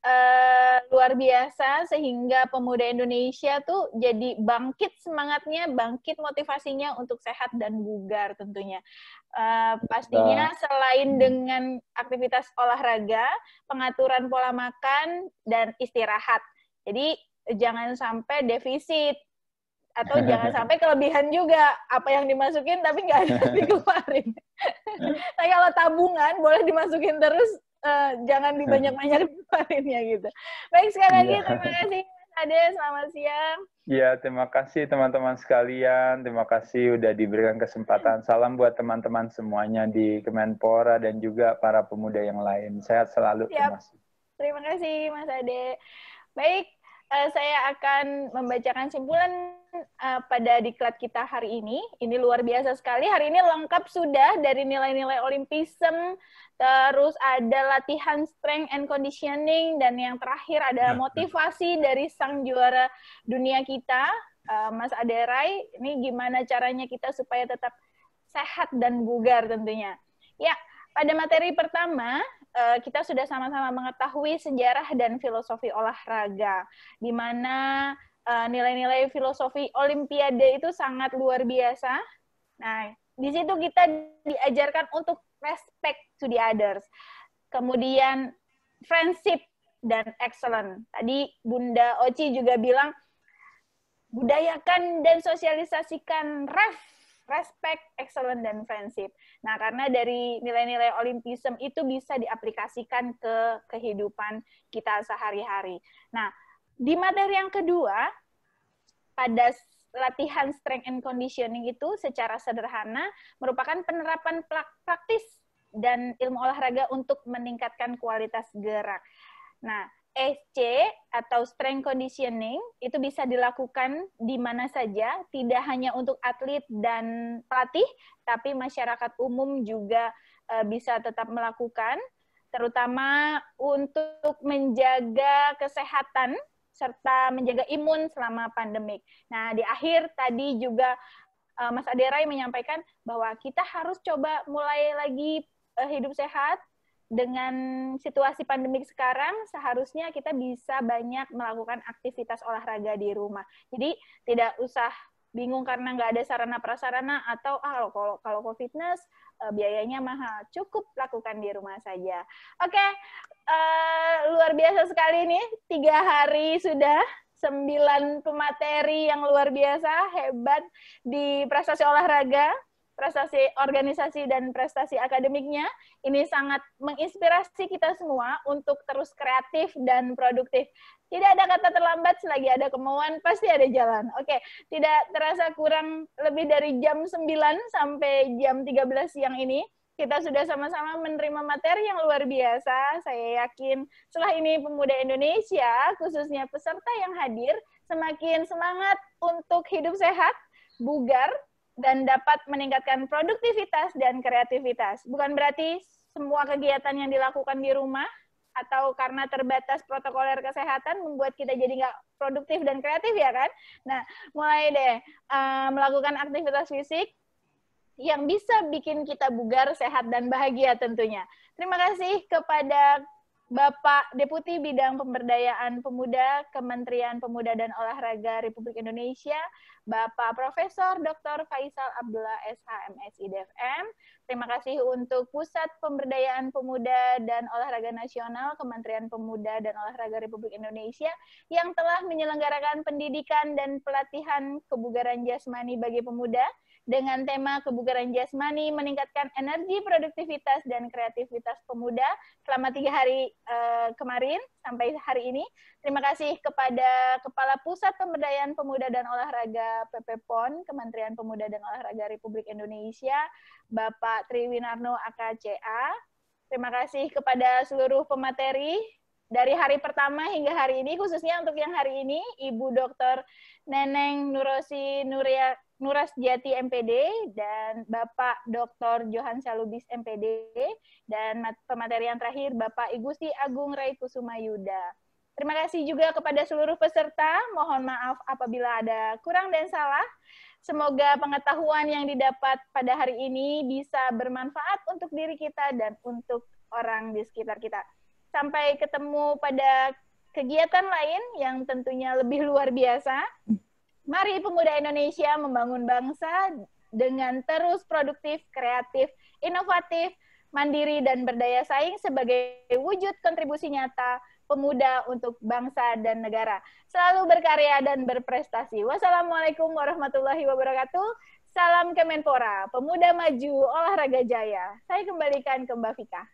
uh, luar biasa sehingga pemuda Indonesia tuh jadi bangkit semangatnya, bangkit motivasinya untuk sehat dan bugar tentunya. Uh, pastinya selain hmm. dengan aktivitas olahraga, pengaturan pola makan dan istirahat. Jadi jangan sampai defisit atau jangan sampai kelebihan juga apa yang dimasukin tapi nggak ada yang dikeluarin. nah kalau tabungan boleh dimasukin terus uh, jangan dibanyak-banyak dikeluarinnya gitu. Baik sekali lagi yeah. terima kasih Mas Ade selamat siang. Ya terima kasih teman-teman sekalian terima kasih udah diberikan kesempatan salam buat teman-teman semuanya di Kemenpora dan juga para pemuda yang lain sehat selalu. Siap. Terima kasih Mas Ade. Baik, uh, saya akan membacakan simpulan uh, pada diklat kita hari ini. Ini luar biasa sekali. Hari ini lengkap sudah dari nilai-nilai olimpism, terus ada latihan strength and conditioning, dan yang terakhir ada ya, ya. motivasi dari sang juara dunia kita, uh, Mas Aderai. Ini gimana caranya kita supaya tetap sehat dan bugar tentunya. Ya, pada materi pertama Eh, kita sudah sama-sama mengetahui sejarah dan filosofi olahraga, di mana eh, nilai-nilai filosofi Olimpiade itu sangat luar biasa. Nah, di situ kita diajarkan untuk respect to the others, kemudian friendship dan excellent. Tadi Bunda Oci juga bilang budayakan dan sosialisasikan ref respect, Excellent, dan friendship. Nah, karena dari nilai-nilai Olimpism itu bisa diaplikasikan ke kehidupan kita sehari-hari. Nah, di materi yang kedua, pada latihan strength and conditioning itu secara sederhana merupakan penerapan praktis dan ilmu olahraga untuk meningkatkan kualitas gerak. Nah, SC atau strength conditioning itu bisa dilakukan di mana saja, tidak hanya untuk atlet dan pelatih, tapi masyarakat umum juga eh, bisa tetap melakukan, terutama untuk menjaga kesehatan serta menjaga imun selama pandemik. Nah, di akhir tadi juga eh, Mas Aderai menyampaikan bahwa kita harus coba mulai lagi eh, hidup sehat, dengan situasi pandemik sekarang seharusnya kita bisa banyak melakukan aktivitas olahraga di rumah. Jadi tidak usah bingung karena nggak ada sarana prasarana atau ah kalau kalau, kalau ke fitness uh, eh, biayanya mahal cukup lakukan di rumah saja oke okay. uh, eh, luar biasa sekali nih tiga hari sudah sembilan pemateri yang luar biasa hebat di prestasi olahraga prestasi organisasi dan prestasi akademiknya. Ini sangat menginspirasi kita semua untuk terus kreatif dan produktif. Tidak ada kata terlambat, selagi ada kemauan pasti ada jalan. Oke, tidak terasa kurang lebih dari jam 9 sampai jam 13 siang ini kita sudah sama-sama menerima materi yang luar biasa. Saya yakin setelah ini pemuda Indonesia, khususnya peserta yang hadir, semakin semangat untuk hidup sehat, bugar, dan dapat meningkatkan produktivitas dan kreativitas. Bukan berarti semua kegiatan yang dilakukan di rumah atau karena terbatas protokoler kesehatan membuat kita jadi nggak produktif dan kreatif ya kan? Nah, mulai deh eh, melakukan aktivitas fisik yang bisa bikin kita bugar, sehat, dan bahagia tentunya. Terima kasih kepada Bapak Deputi Bidang Pemberdayaan Pemuda Kementerian Pemuda dan Olahraga Republik Indonesia, Bapak Profesor Dr. Faisal Abdullah SHMSI DFM. Terima kasih untuk Pusat Pemberdayaan Pemuda dan Olahraga Nasional Kementerian Pemuda dan Olahraga Republik Indonesia yang telah menyelenggarakan pendidikan dan pelatihan kebugaran jasmani bagi pemuda dengan tema kebugaran jasmani, meningkatkan energi, produktivitas, dan kreativitas pemuda selama tiga hari uh, kemarin sampai hari ini. Terima kasih kepada Kepala Pusat Pemberdayaan Pemuda dan Olahraga PP PON, Kementerian Pemuda dan Olahraga Republik Indonesia, Bapak Triwinarno AKCA. Terima kasih kepada seluruh pemateri dari hari pertama hingga hari ini, khususnya untuk yang hari ini, Ibu Dr. Neneng Nurosi Nuria Nuras Jati MPD dan Bapak Dr. Johan Salubis MPD dan pemateri yang terakhir Bapak Igusti Agung Rai Kusuma Yuda. Terima kasih juga kepada seluruh peserta. Mohon maaf apabila ada kurang dan salah. Semoga pengetahuan yang didapat pada hari ini bisa bermanfaat untuk diri kita dan untuk orang di sekitar kita. Sampai ketemu pada kegiatan lain yang tentunya lebih luar biasa. Mari pemuda Indonesia membangun bangsa dengan terus produktif, kreatif, inovatif, mandiri, dan berdaya saing sebagai wujud kontribusi nyata pemuda untuk bangsa dan negara. Selalu berkarya dan berprestasi. Wassalamualaikum warahmatullahi wabarakatuh. Salam Kemenpora, Pemuda Maju, Olahraga Jaya. Saya kembalikan ke Mbak Vika.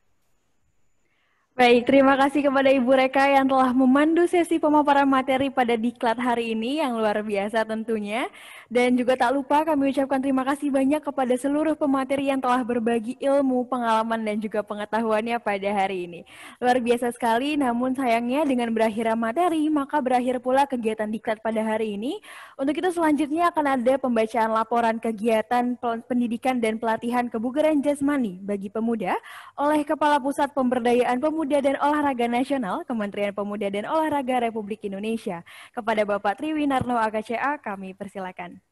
Baik, terima kasih kepada Ibu Reka yang telah memandu sesi pemaparan materi pada diklat hari ini yang luar biasa tentunya. Dan juga tak lupa kami ucapkan terima kasih banyak kepada seluruh pemateri yang telah berbagi ilmu, pengalaman, dan juga pengetahuannya pada hari ini. Luar biasa sekali, namun sayangnya dengan berakhirnya materi, maka berakhir pula kegiatan diklat pada hari ini. Untuk itu selanjutnya akan ada pembacaan laporan kegiatan pendidikan dan pelatihan kebugaran jasmani bagi pemuda oleh Kepala Pusat Pemberdayaan Pemuda dan Olahraga Nasional Kementerian Pemuda dan Olahraga Republik Indonesia. Kepada Bapak Triwinarno AKCA, kami persilakan.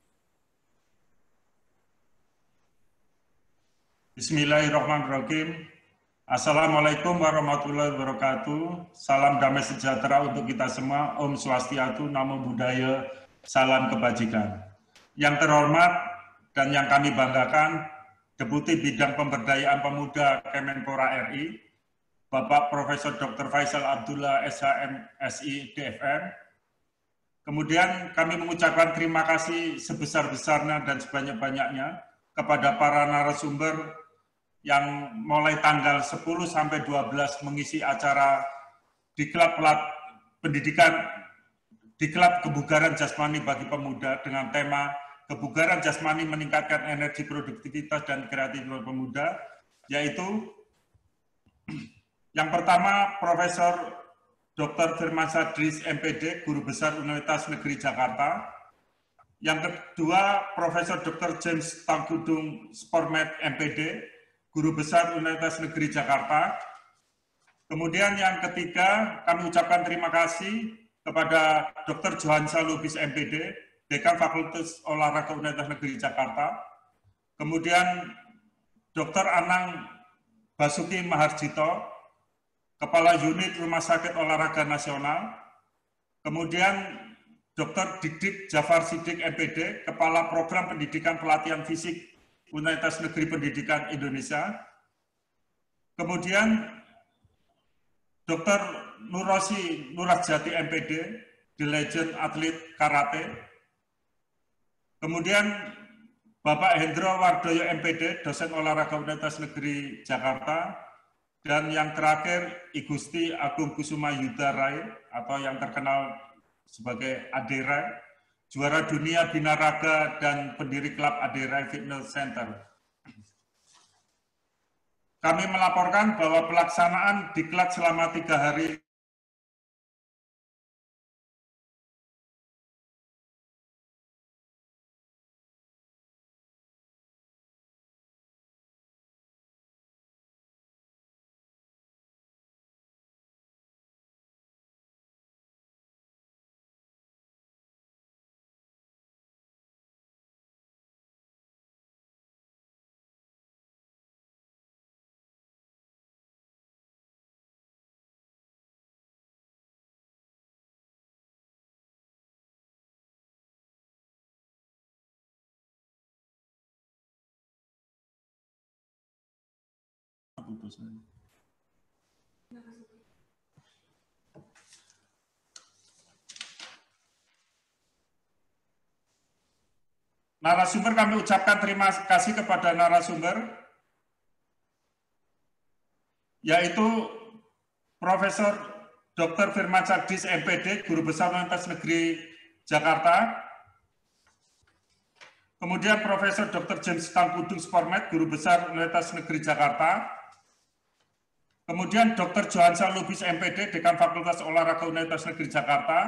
Bismillahirrahmanirrahim. Assalamualaikum warahmatullahi wabarakatuh. Salam damai sejahtera untuk kita semua. Om Swastiatu, Namo Buddhaya, Salam Kebajikan. Yang terhormat dan yang kami banggakan, Deputi Bidang Pemberdayaan Pemuda Kemenpora RI, Bapak Profesor Dr. Faisal Abdullah SHM SI DFM, Kemudian kami mengucapkan terima kasih sebesar-besarnya dan sebanyak-banyaknya kepada para narasumber yang mulai tanggal 10 sampai 12 mengisi acara di klub pelat pendidikan di klub kebugaran jasmani bagi pemuda dengan tema kebugaran jasmani meningkatkan energi produktivitas dan kreativitas pemuda yaitu yang pertama Profesor Dr. Firman Sadris MPD Guru Besar Universitas Negeri Jakarta yang kedua Profesor Dr. James Tangkudung Spormed MPD Guru Besar Universitas Negeri Jakarta. Kemudian yang ketiga, kami ucapkan terima kasih kepada Dr. Johansa Lubis MPD, Dekan Fakultas Olahraga Universitas Negeri Jakarta. Kemudian Dr. Anang Basuki Maharjito, Kepala Unit Rumah Sakit Olahraga Nasional. Kemudian Dr. Didik Jafar Sidik MPD, Kepala Program Pendidikan Pelatihan Fisik Universitas Negeri Pendidikan Indonesia. Kemudian Dr. Nurosi Nurajati MPD, The Legend Atlet Karate. Kemudian Bapak Hendro Wardoyo MPD, dosen olahraga Universitas Negeri Jakarta. Dan yang terakhir, I Gusti Agung Kusuma Yudha atau yang terkenal sebagai Adera, juara dunia binaraga dan pendiri klub Adera Fitness Center. Kami melaporkan bahwa pelaksanaan diklat selama tiga hari misalnya. Narasumber kami ucapkan terima kasih kepada narasumber, yaitu Profesor Dr. Firman Cardis, MPD, Guru Besar Universitas Negeri Jakarta, kemudian Profesor Dr. James Tangkudung Spormet, Guru Besar Universitas Negeri Jakarta, Kemudian Dr. Johansa Lubis MPD, Dekan Fakultas Olahraga Universitas Negeri Jakarta,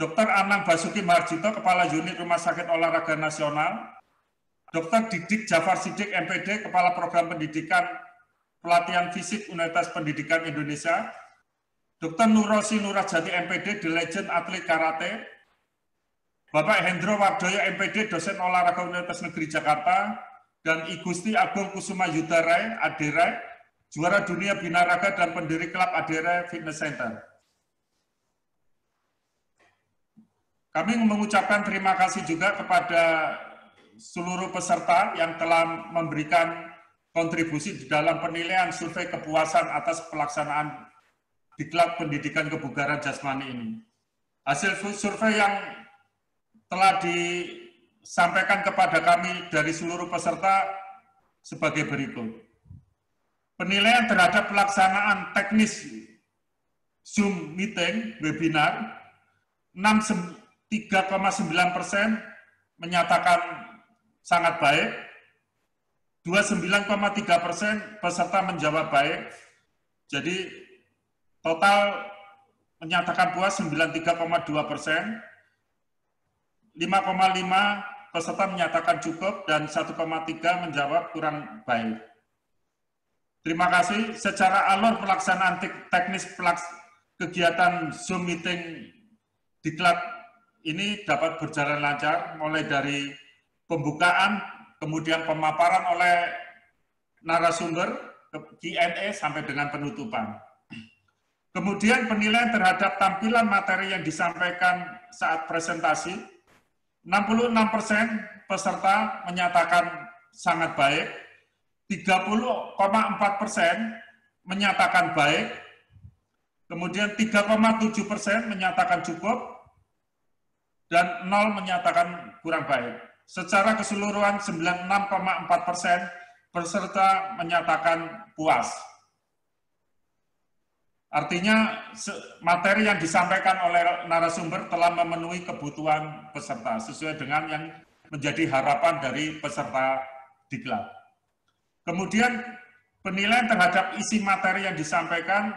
Dr. Anang Basuki Marjito, Kepala Unit Rumah Sakit Olahraga Nasional, Dr. Didik Jafar Sidik, MPD, Kepala Program Pendidikan Pelatihan Fisik Universitas Pendidikan Indonesia, Dr. Nurosi Nurajati, MPD, The Legend Atlet Karate, Bapak Hendro Wardoyo, MPD, dosen olahraga Universitas Negeri Jakarta, dan Igusti Agung Kusuma Yudarai, Adirai, juara dunia binaraga dan pendiri klub Adere Fitness Center. Kami mengucapkan terima kasih juga kepada seluruh peserta yang telah memberikan kontribusi di dalam penilaian survei kepuasan atas pelaksanaan di klub pendidikan kebugaran jasmani ini. Hasil survei yang telah disampaikan kepada kami dari seluruh peserta sebagai berikut penilaian terhadap pelaksanaan teknis Zoom meeting, webinar, 3,9 persen menyatakan sangat baik, 29,3 persen peserta menjawab baik, jadi total menyatakan puas 93,2 persen, 5,5 peserta menyatakan cukup, dan 1,3 menjawab kurang baik. Terima kasih. Secara alur pelaksanaan teknis pelaks kegiatan Zoom meeting di klub ini dapat berjalan lancar mulai dari pembukaan, kemudian pemaparan oleh narasumber, Q&A sampai dengan penutupan. Kemudian penilaian terhadap tampilan materi yang disampaikan saat presentasi, 66% peserta menyatakan sangat baik, 30,4 persen menyatakan baik, kemudian 3,7 persen menyatakan cukup, dan 0 menyatakan kurang baik. Secara keseluruhan 96,4 persen berserta menyatakan puas. Artinya materi yang disampaikan oleh narasumber telah memenuhi kebutuhan peserta sesuai dengan yang menjadi harapan dari peserta diklat. Kemudian penilaian terhadap isi materi yang disampaikan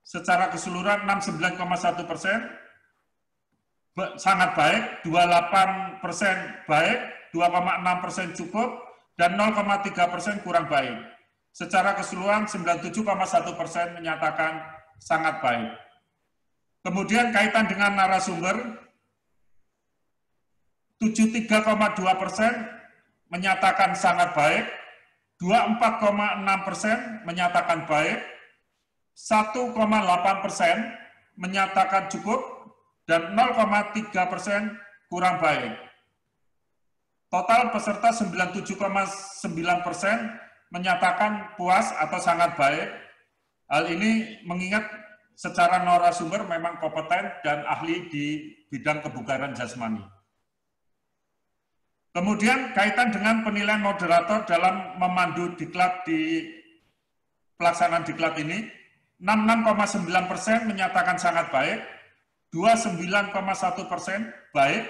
secara keseluruhan 69,1 persen, sangat baik, 28 persen baik, 2,6 persen cukup, dan 0,3 persen kurang baik. Secara keseluruhan 97,1 persen menyatakan sangat baik. Kemudian kaitan dengan narasumber, 73,2 persen menyatakan sangat baik, 24,6 persen menyatakan baik, 1,8 persen menyatakan cukup, dan 0,3 persen kurang baik. Total peserta 97,9 persen menyatakan puas atau sangat baik. Hal ini mengingat secara narasumber memang kompeten dan ahli di bidang kebugaran jasmani. Kemudian kaitan dengan penilaian moderator dalam memandu diklat di pelaksanaan diklat ini, 66,9 persen menyatakan sangat baik, 29,1 persen baik,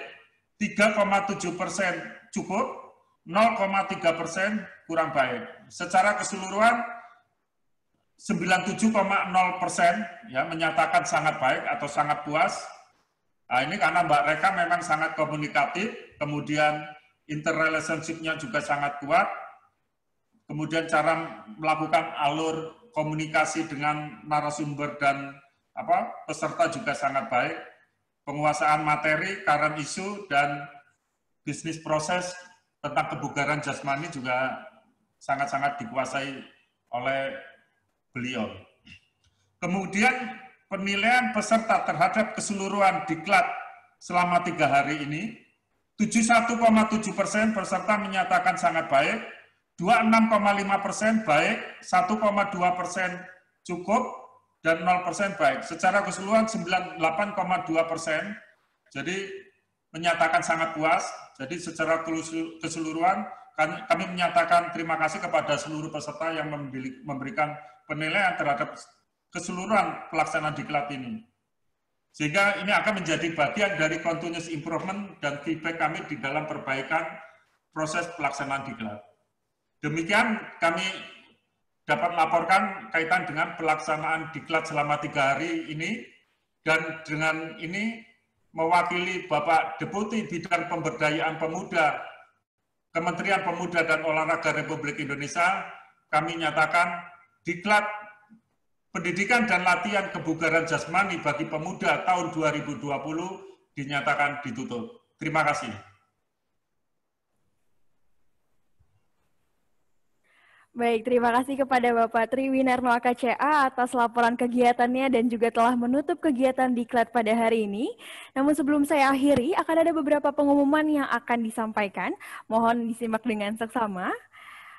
3,7 persen cukup, 0,3 persen kurang baik. Secara keseluruhan 97,0 persen ya menyatakan sangat baik atau sangat puas. Nah, ini karena Mbak Reka memang sangat komunikatif, kemudian interrelationship-nya juga sangat kuat. Kemudian cara melakukan alur komunikasi dengan narasumber dan apa peserta juga sangat baik. Penguasaan materi, current isu dan bisnis proses tentang kebugaran jasmani juga sangat-sangat dikuasai oleh beliau. Kemudian penilaian peserta terhadap keseluruhan diklat selama tiga hari ini 71,7 persen peserta menyatakan sangat baik, 26,5 persen baik, 1,2 persen cukup, dan 0 persen baik. Secara keseluruhan 98,2 persen, jadi menyatakan sangat puas. Jadi secara keseluruhan kan, kami menyatakan terima kasih kepada seluruh peserta yang memberikan penilaian terhadap keseluruhan pelaksanaan diklat ini. Sehingga ini akan menjadi bagian dari continuous improvement dan feedback kami di dalam perbaikan proses pelaksanaan diklat. Demikian kami dapat laporkan kaitan dengan pelaksanaan diklat selama tiga hari ini dan dengan ini mewakili Bapak Deputi Bidang Pemberdayaan Pemuda Kementerian Pemuda dan Olahraga Republik Indonesia, kami nyatakan diklat Pendidikan dan latihan kebugaran jasmani bagi pemuda tahun 2020 dinyatakan ditutup. Terima kasih. Baik, terima kasih kepada Bapak Triwinarno AKCA atas laporan kegiatannya dan juga telah menutup kegiatan diklat pada hari ini. Namun sebelum saya akhiri, akan ada beberapa pengumuman yang akan disampaikan. Mohon disimak dengan seksama.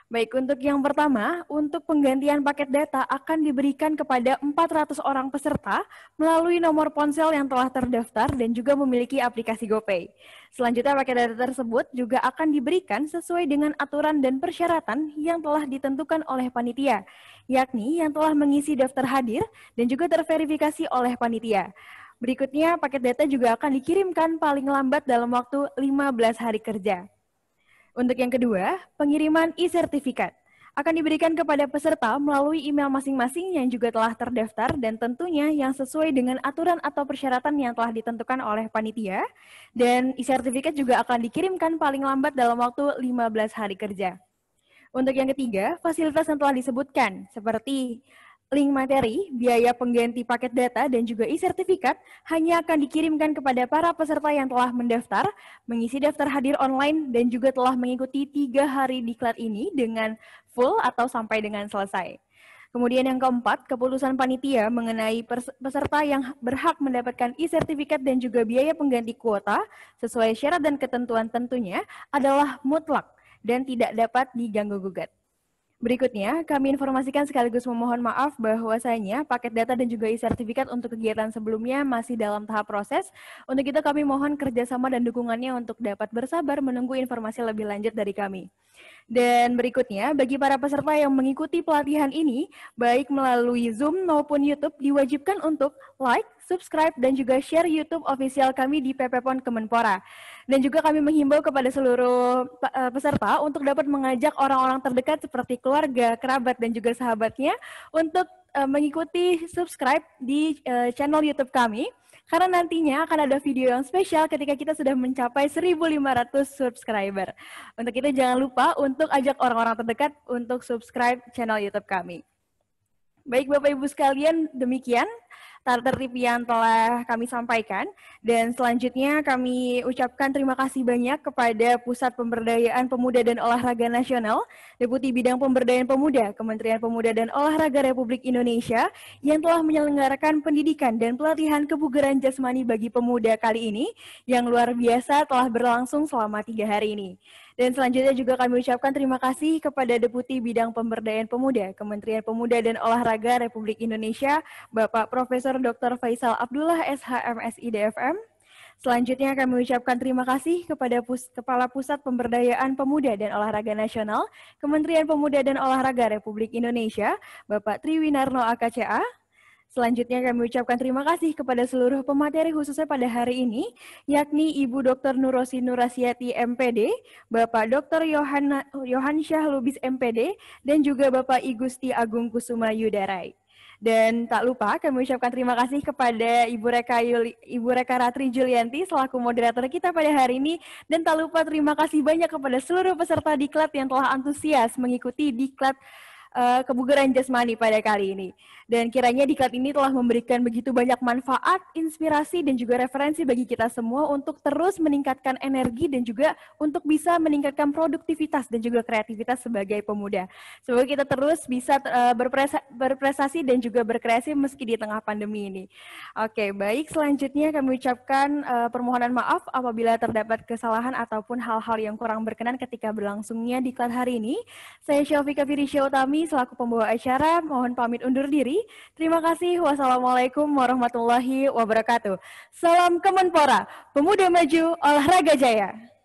Baik, untuk yang pertama, untuk penggantian paket data akan diberikan kepada 400 orang peserta melalui nomor ponsel yang telah terdaftar dan juga memiliki aplikasi GoPay. Selanjutnya, paket data tersebut juga akan diberikan sesuai dengan aturan dan persyaratan yang telah ditentukan oleh panitia, yakni yang telah mengisi daftar hadir dan juga terverifikasi oleh panitia. Berikutnya, paket data juga akan dikirimkan paling lambat dalam waktu 15 hari kerja. Untuk yang kedua, pengiriman e-sertifikat akan diberikan kepada peserta melalui email masing-masing yang juga telah terdaftar dan tentunya yang sesuai dengan aturan atau persyaratan yang telah ditentukan oleh panitia. Dan e-sertifikat juga akan dikirimkan paling lambat dalam waktu 15 hari kerja. Untuk yang ketiga, fasilitas yang telah disebutkan, seperti link materi, biaya pengganti paket data, dan juga e-sertifikat hanya akan dikirimkan kepada para peserta yang telah mendaftar, mengisi daftar hadir online, dan juga telah mengikuti tiga hari diklat ini dengan full atau sampai dengan selesai. Kemudian yang keempat, keputusan panitia mengenai peserta yang berhak mendapatkan e-sertifikat dan juga biaya pengganti kuota sesuai syarat dan ketentuan tentunya adalah mutlak dan tidak dapat diganggu gugat. Berikutnya, kami informasikan sekaligus memohon maaf bahwasanya paket data dan juga e-sertifikat untuk kegiatan sebelumnya masih dalam tahap proses. Untuk itu kami mohon kerjasama dan dukungannya untuk dapat bersabar menunggu informasi lebih lanjut dari kami. Dan berikutnya, bagi para peserta yang mengikuti pelatihan ini, baik melalui Zoom maupun YouTube, diwajibkan untuk like, subscribe, dan juga share YouTube official kami di PPPON Kemenpora. Dan juga kami menghimbau kepada seluruh eh, peserta untuk dapat mengajak orang-orang terdekat seperti keluarga, kerabat, dan juga sahabatnya untuk eh, mengikuti subscribe di eh, channel YouTube kami karena nantinya akan ada video yang spesial ketika kita sudah mencapai 1.500 subscriber. Untuk itu jangan lupa untuk ajak orang-orang terdekat untuk subscribe channel YouTube kami. Baik Bapak Ibu sekalian, demikian tertib yang telah kami sampaikan. Dan selanjutnya kami ucapkan terima kasih banyak kepada Pusat Pemberdayaan Pemuda dan Olahraga Nasional, Deputi Bidang Pemberdayaan Pemuda, Kementerian Pemuda dan Olahraga Republik Indonesia yang telah menyelenggarakan pendidikan dan pelatihan kebugaran jasmani bagi pemuda kali ini yang luar biasa telah berlangsung selama tiga hari ini. Dan selanjutnya juga kami ucapkan terima kasih kepada Deputi Bidang Pemberdayaan Pemuda Kementerian Pemuda dan Olahraga Republik Indonesia, Bapak Profesor Dr. Faisal Abdullah SHMSI DFM. Selanjutnya kami ucapkan terima kasih kepada Pus Kepala Pusat Pemberdayaan Pemuda dan Olahraga Nasional, Kementerian Pemuda dan Olahraga Republik Indonesia, Bapak Triwinarno AKCA. Selanjutnya kami ucapkan terima kasih kepada seluruh pemateri khususnya pada hari ini, yakni Ibu Dr. Nurosi Nurasiati MPD, Bapak Dr. Yohan, Yohan Syah Lubis MPD, dan juga Bapak Igusti Agung Kusuma Yudarai. Dan tak lupa kami ucapkan terima kasih kepada Ibu Reka, Yuli, Ibu Reka Ratri Julianti selaku moderator kita pada hari ini. Dan tak lupa terima kasih banyak kepada seluruh peserta diklat yang telah antusias mengikuti diklat uh, kebugaran jasmani pada kali ini. Dan kiranya diklat ini telah memberikan begitu banyak manfaat, inspirasi, dan juga referensi bagi kita semua untuk terus meningkatkan energi dan juga untuk bisa meningkatkan produktivitas dan juga kreativitas sebagai pemuda. Semoga kita terus bisa eh, berprestasi dan juga berkreasi meski di tengah pandemi ini. Oke, baik. Selanjutnya kami ucapkan eh, permohonan maaf apabila terdapat kesalahan ataupun hal-hal yang kurang berkenan ketika berlangsungnya diklat hari ini. Saya Syaufika Firisya Utami selaku pembawa acara mohon pamit undur diri. Terima kasih. Wassalamualaikum warahmatullahi wabarakatuh. Salam Kemenpora, Pemuda Maju Olahraga Jaya.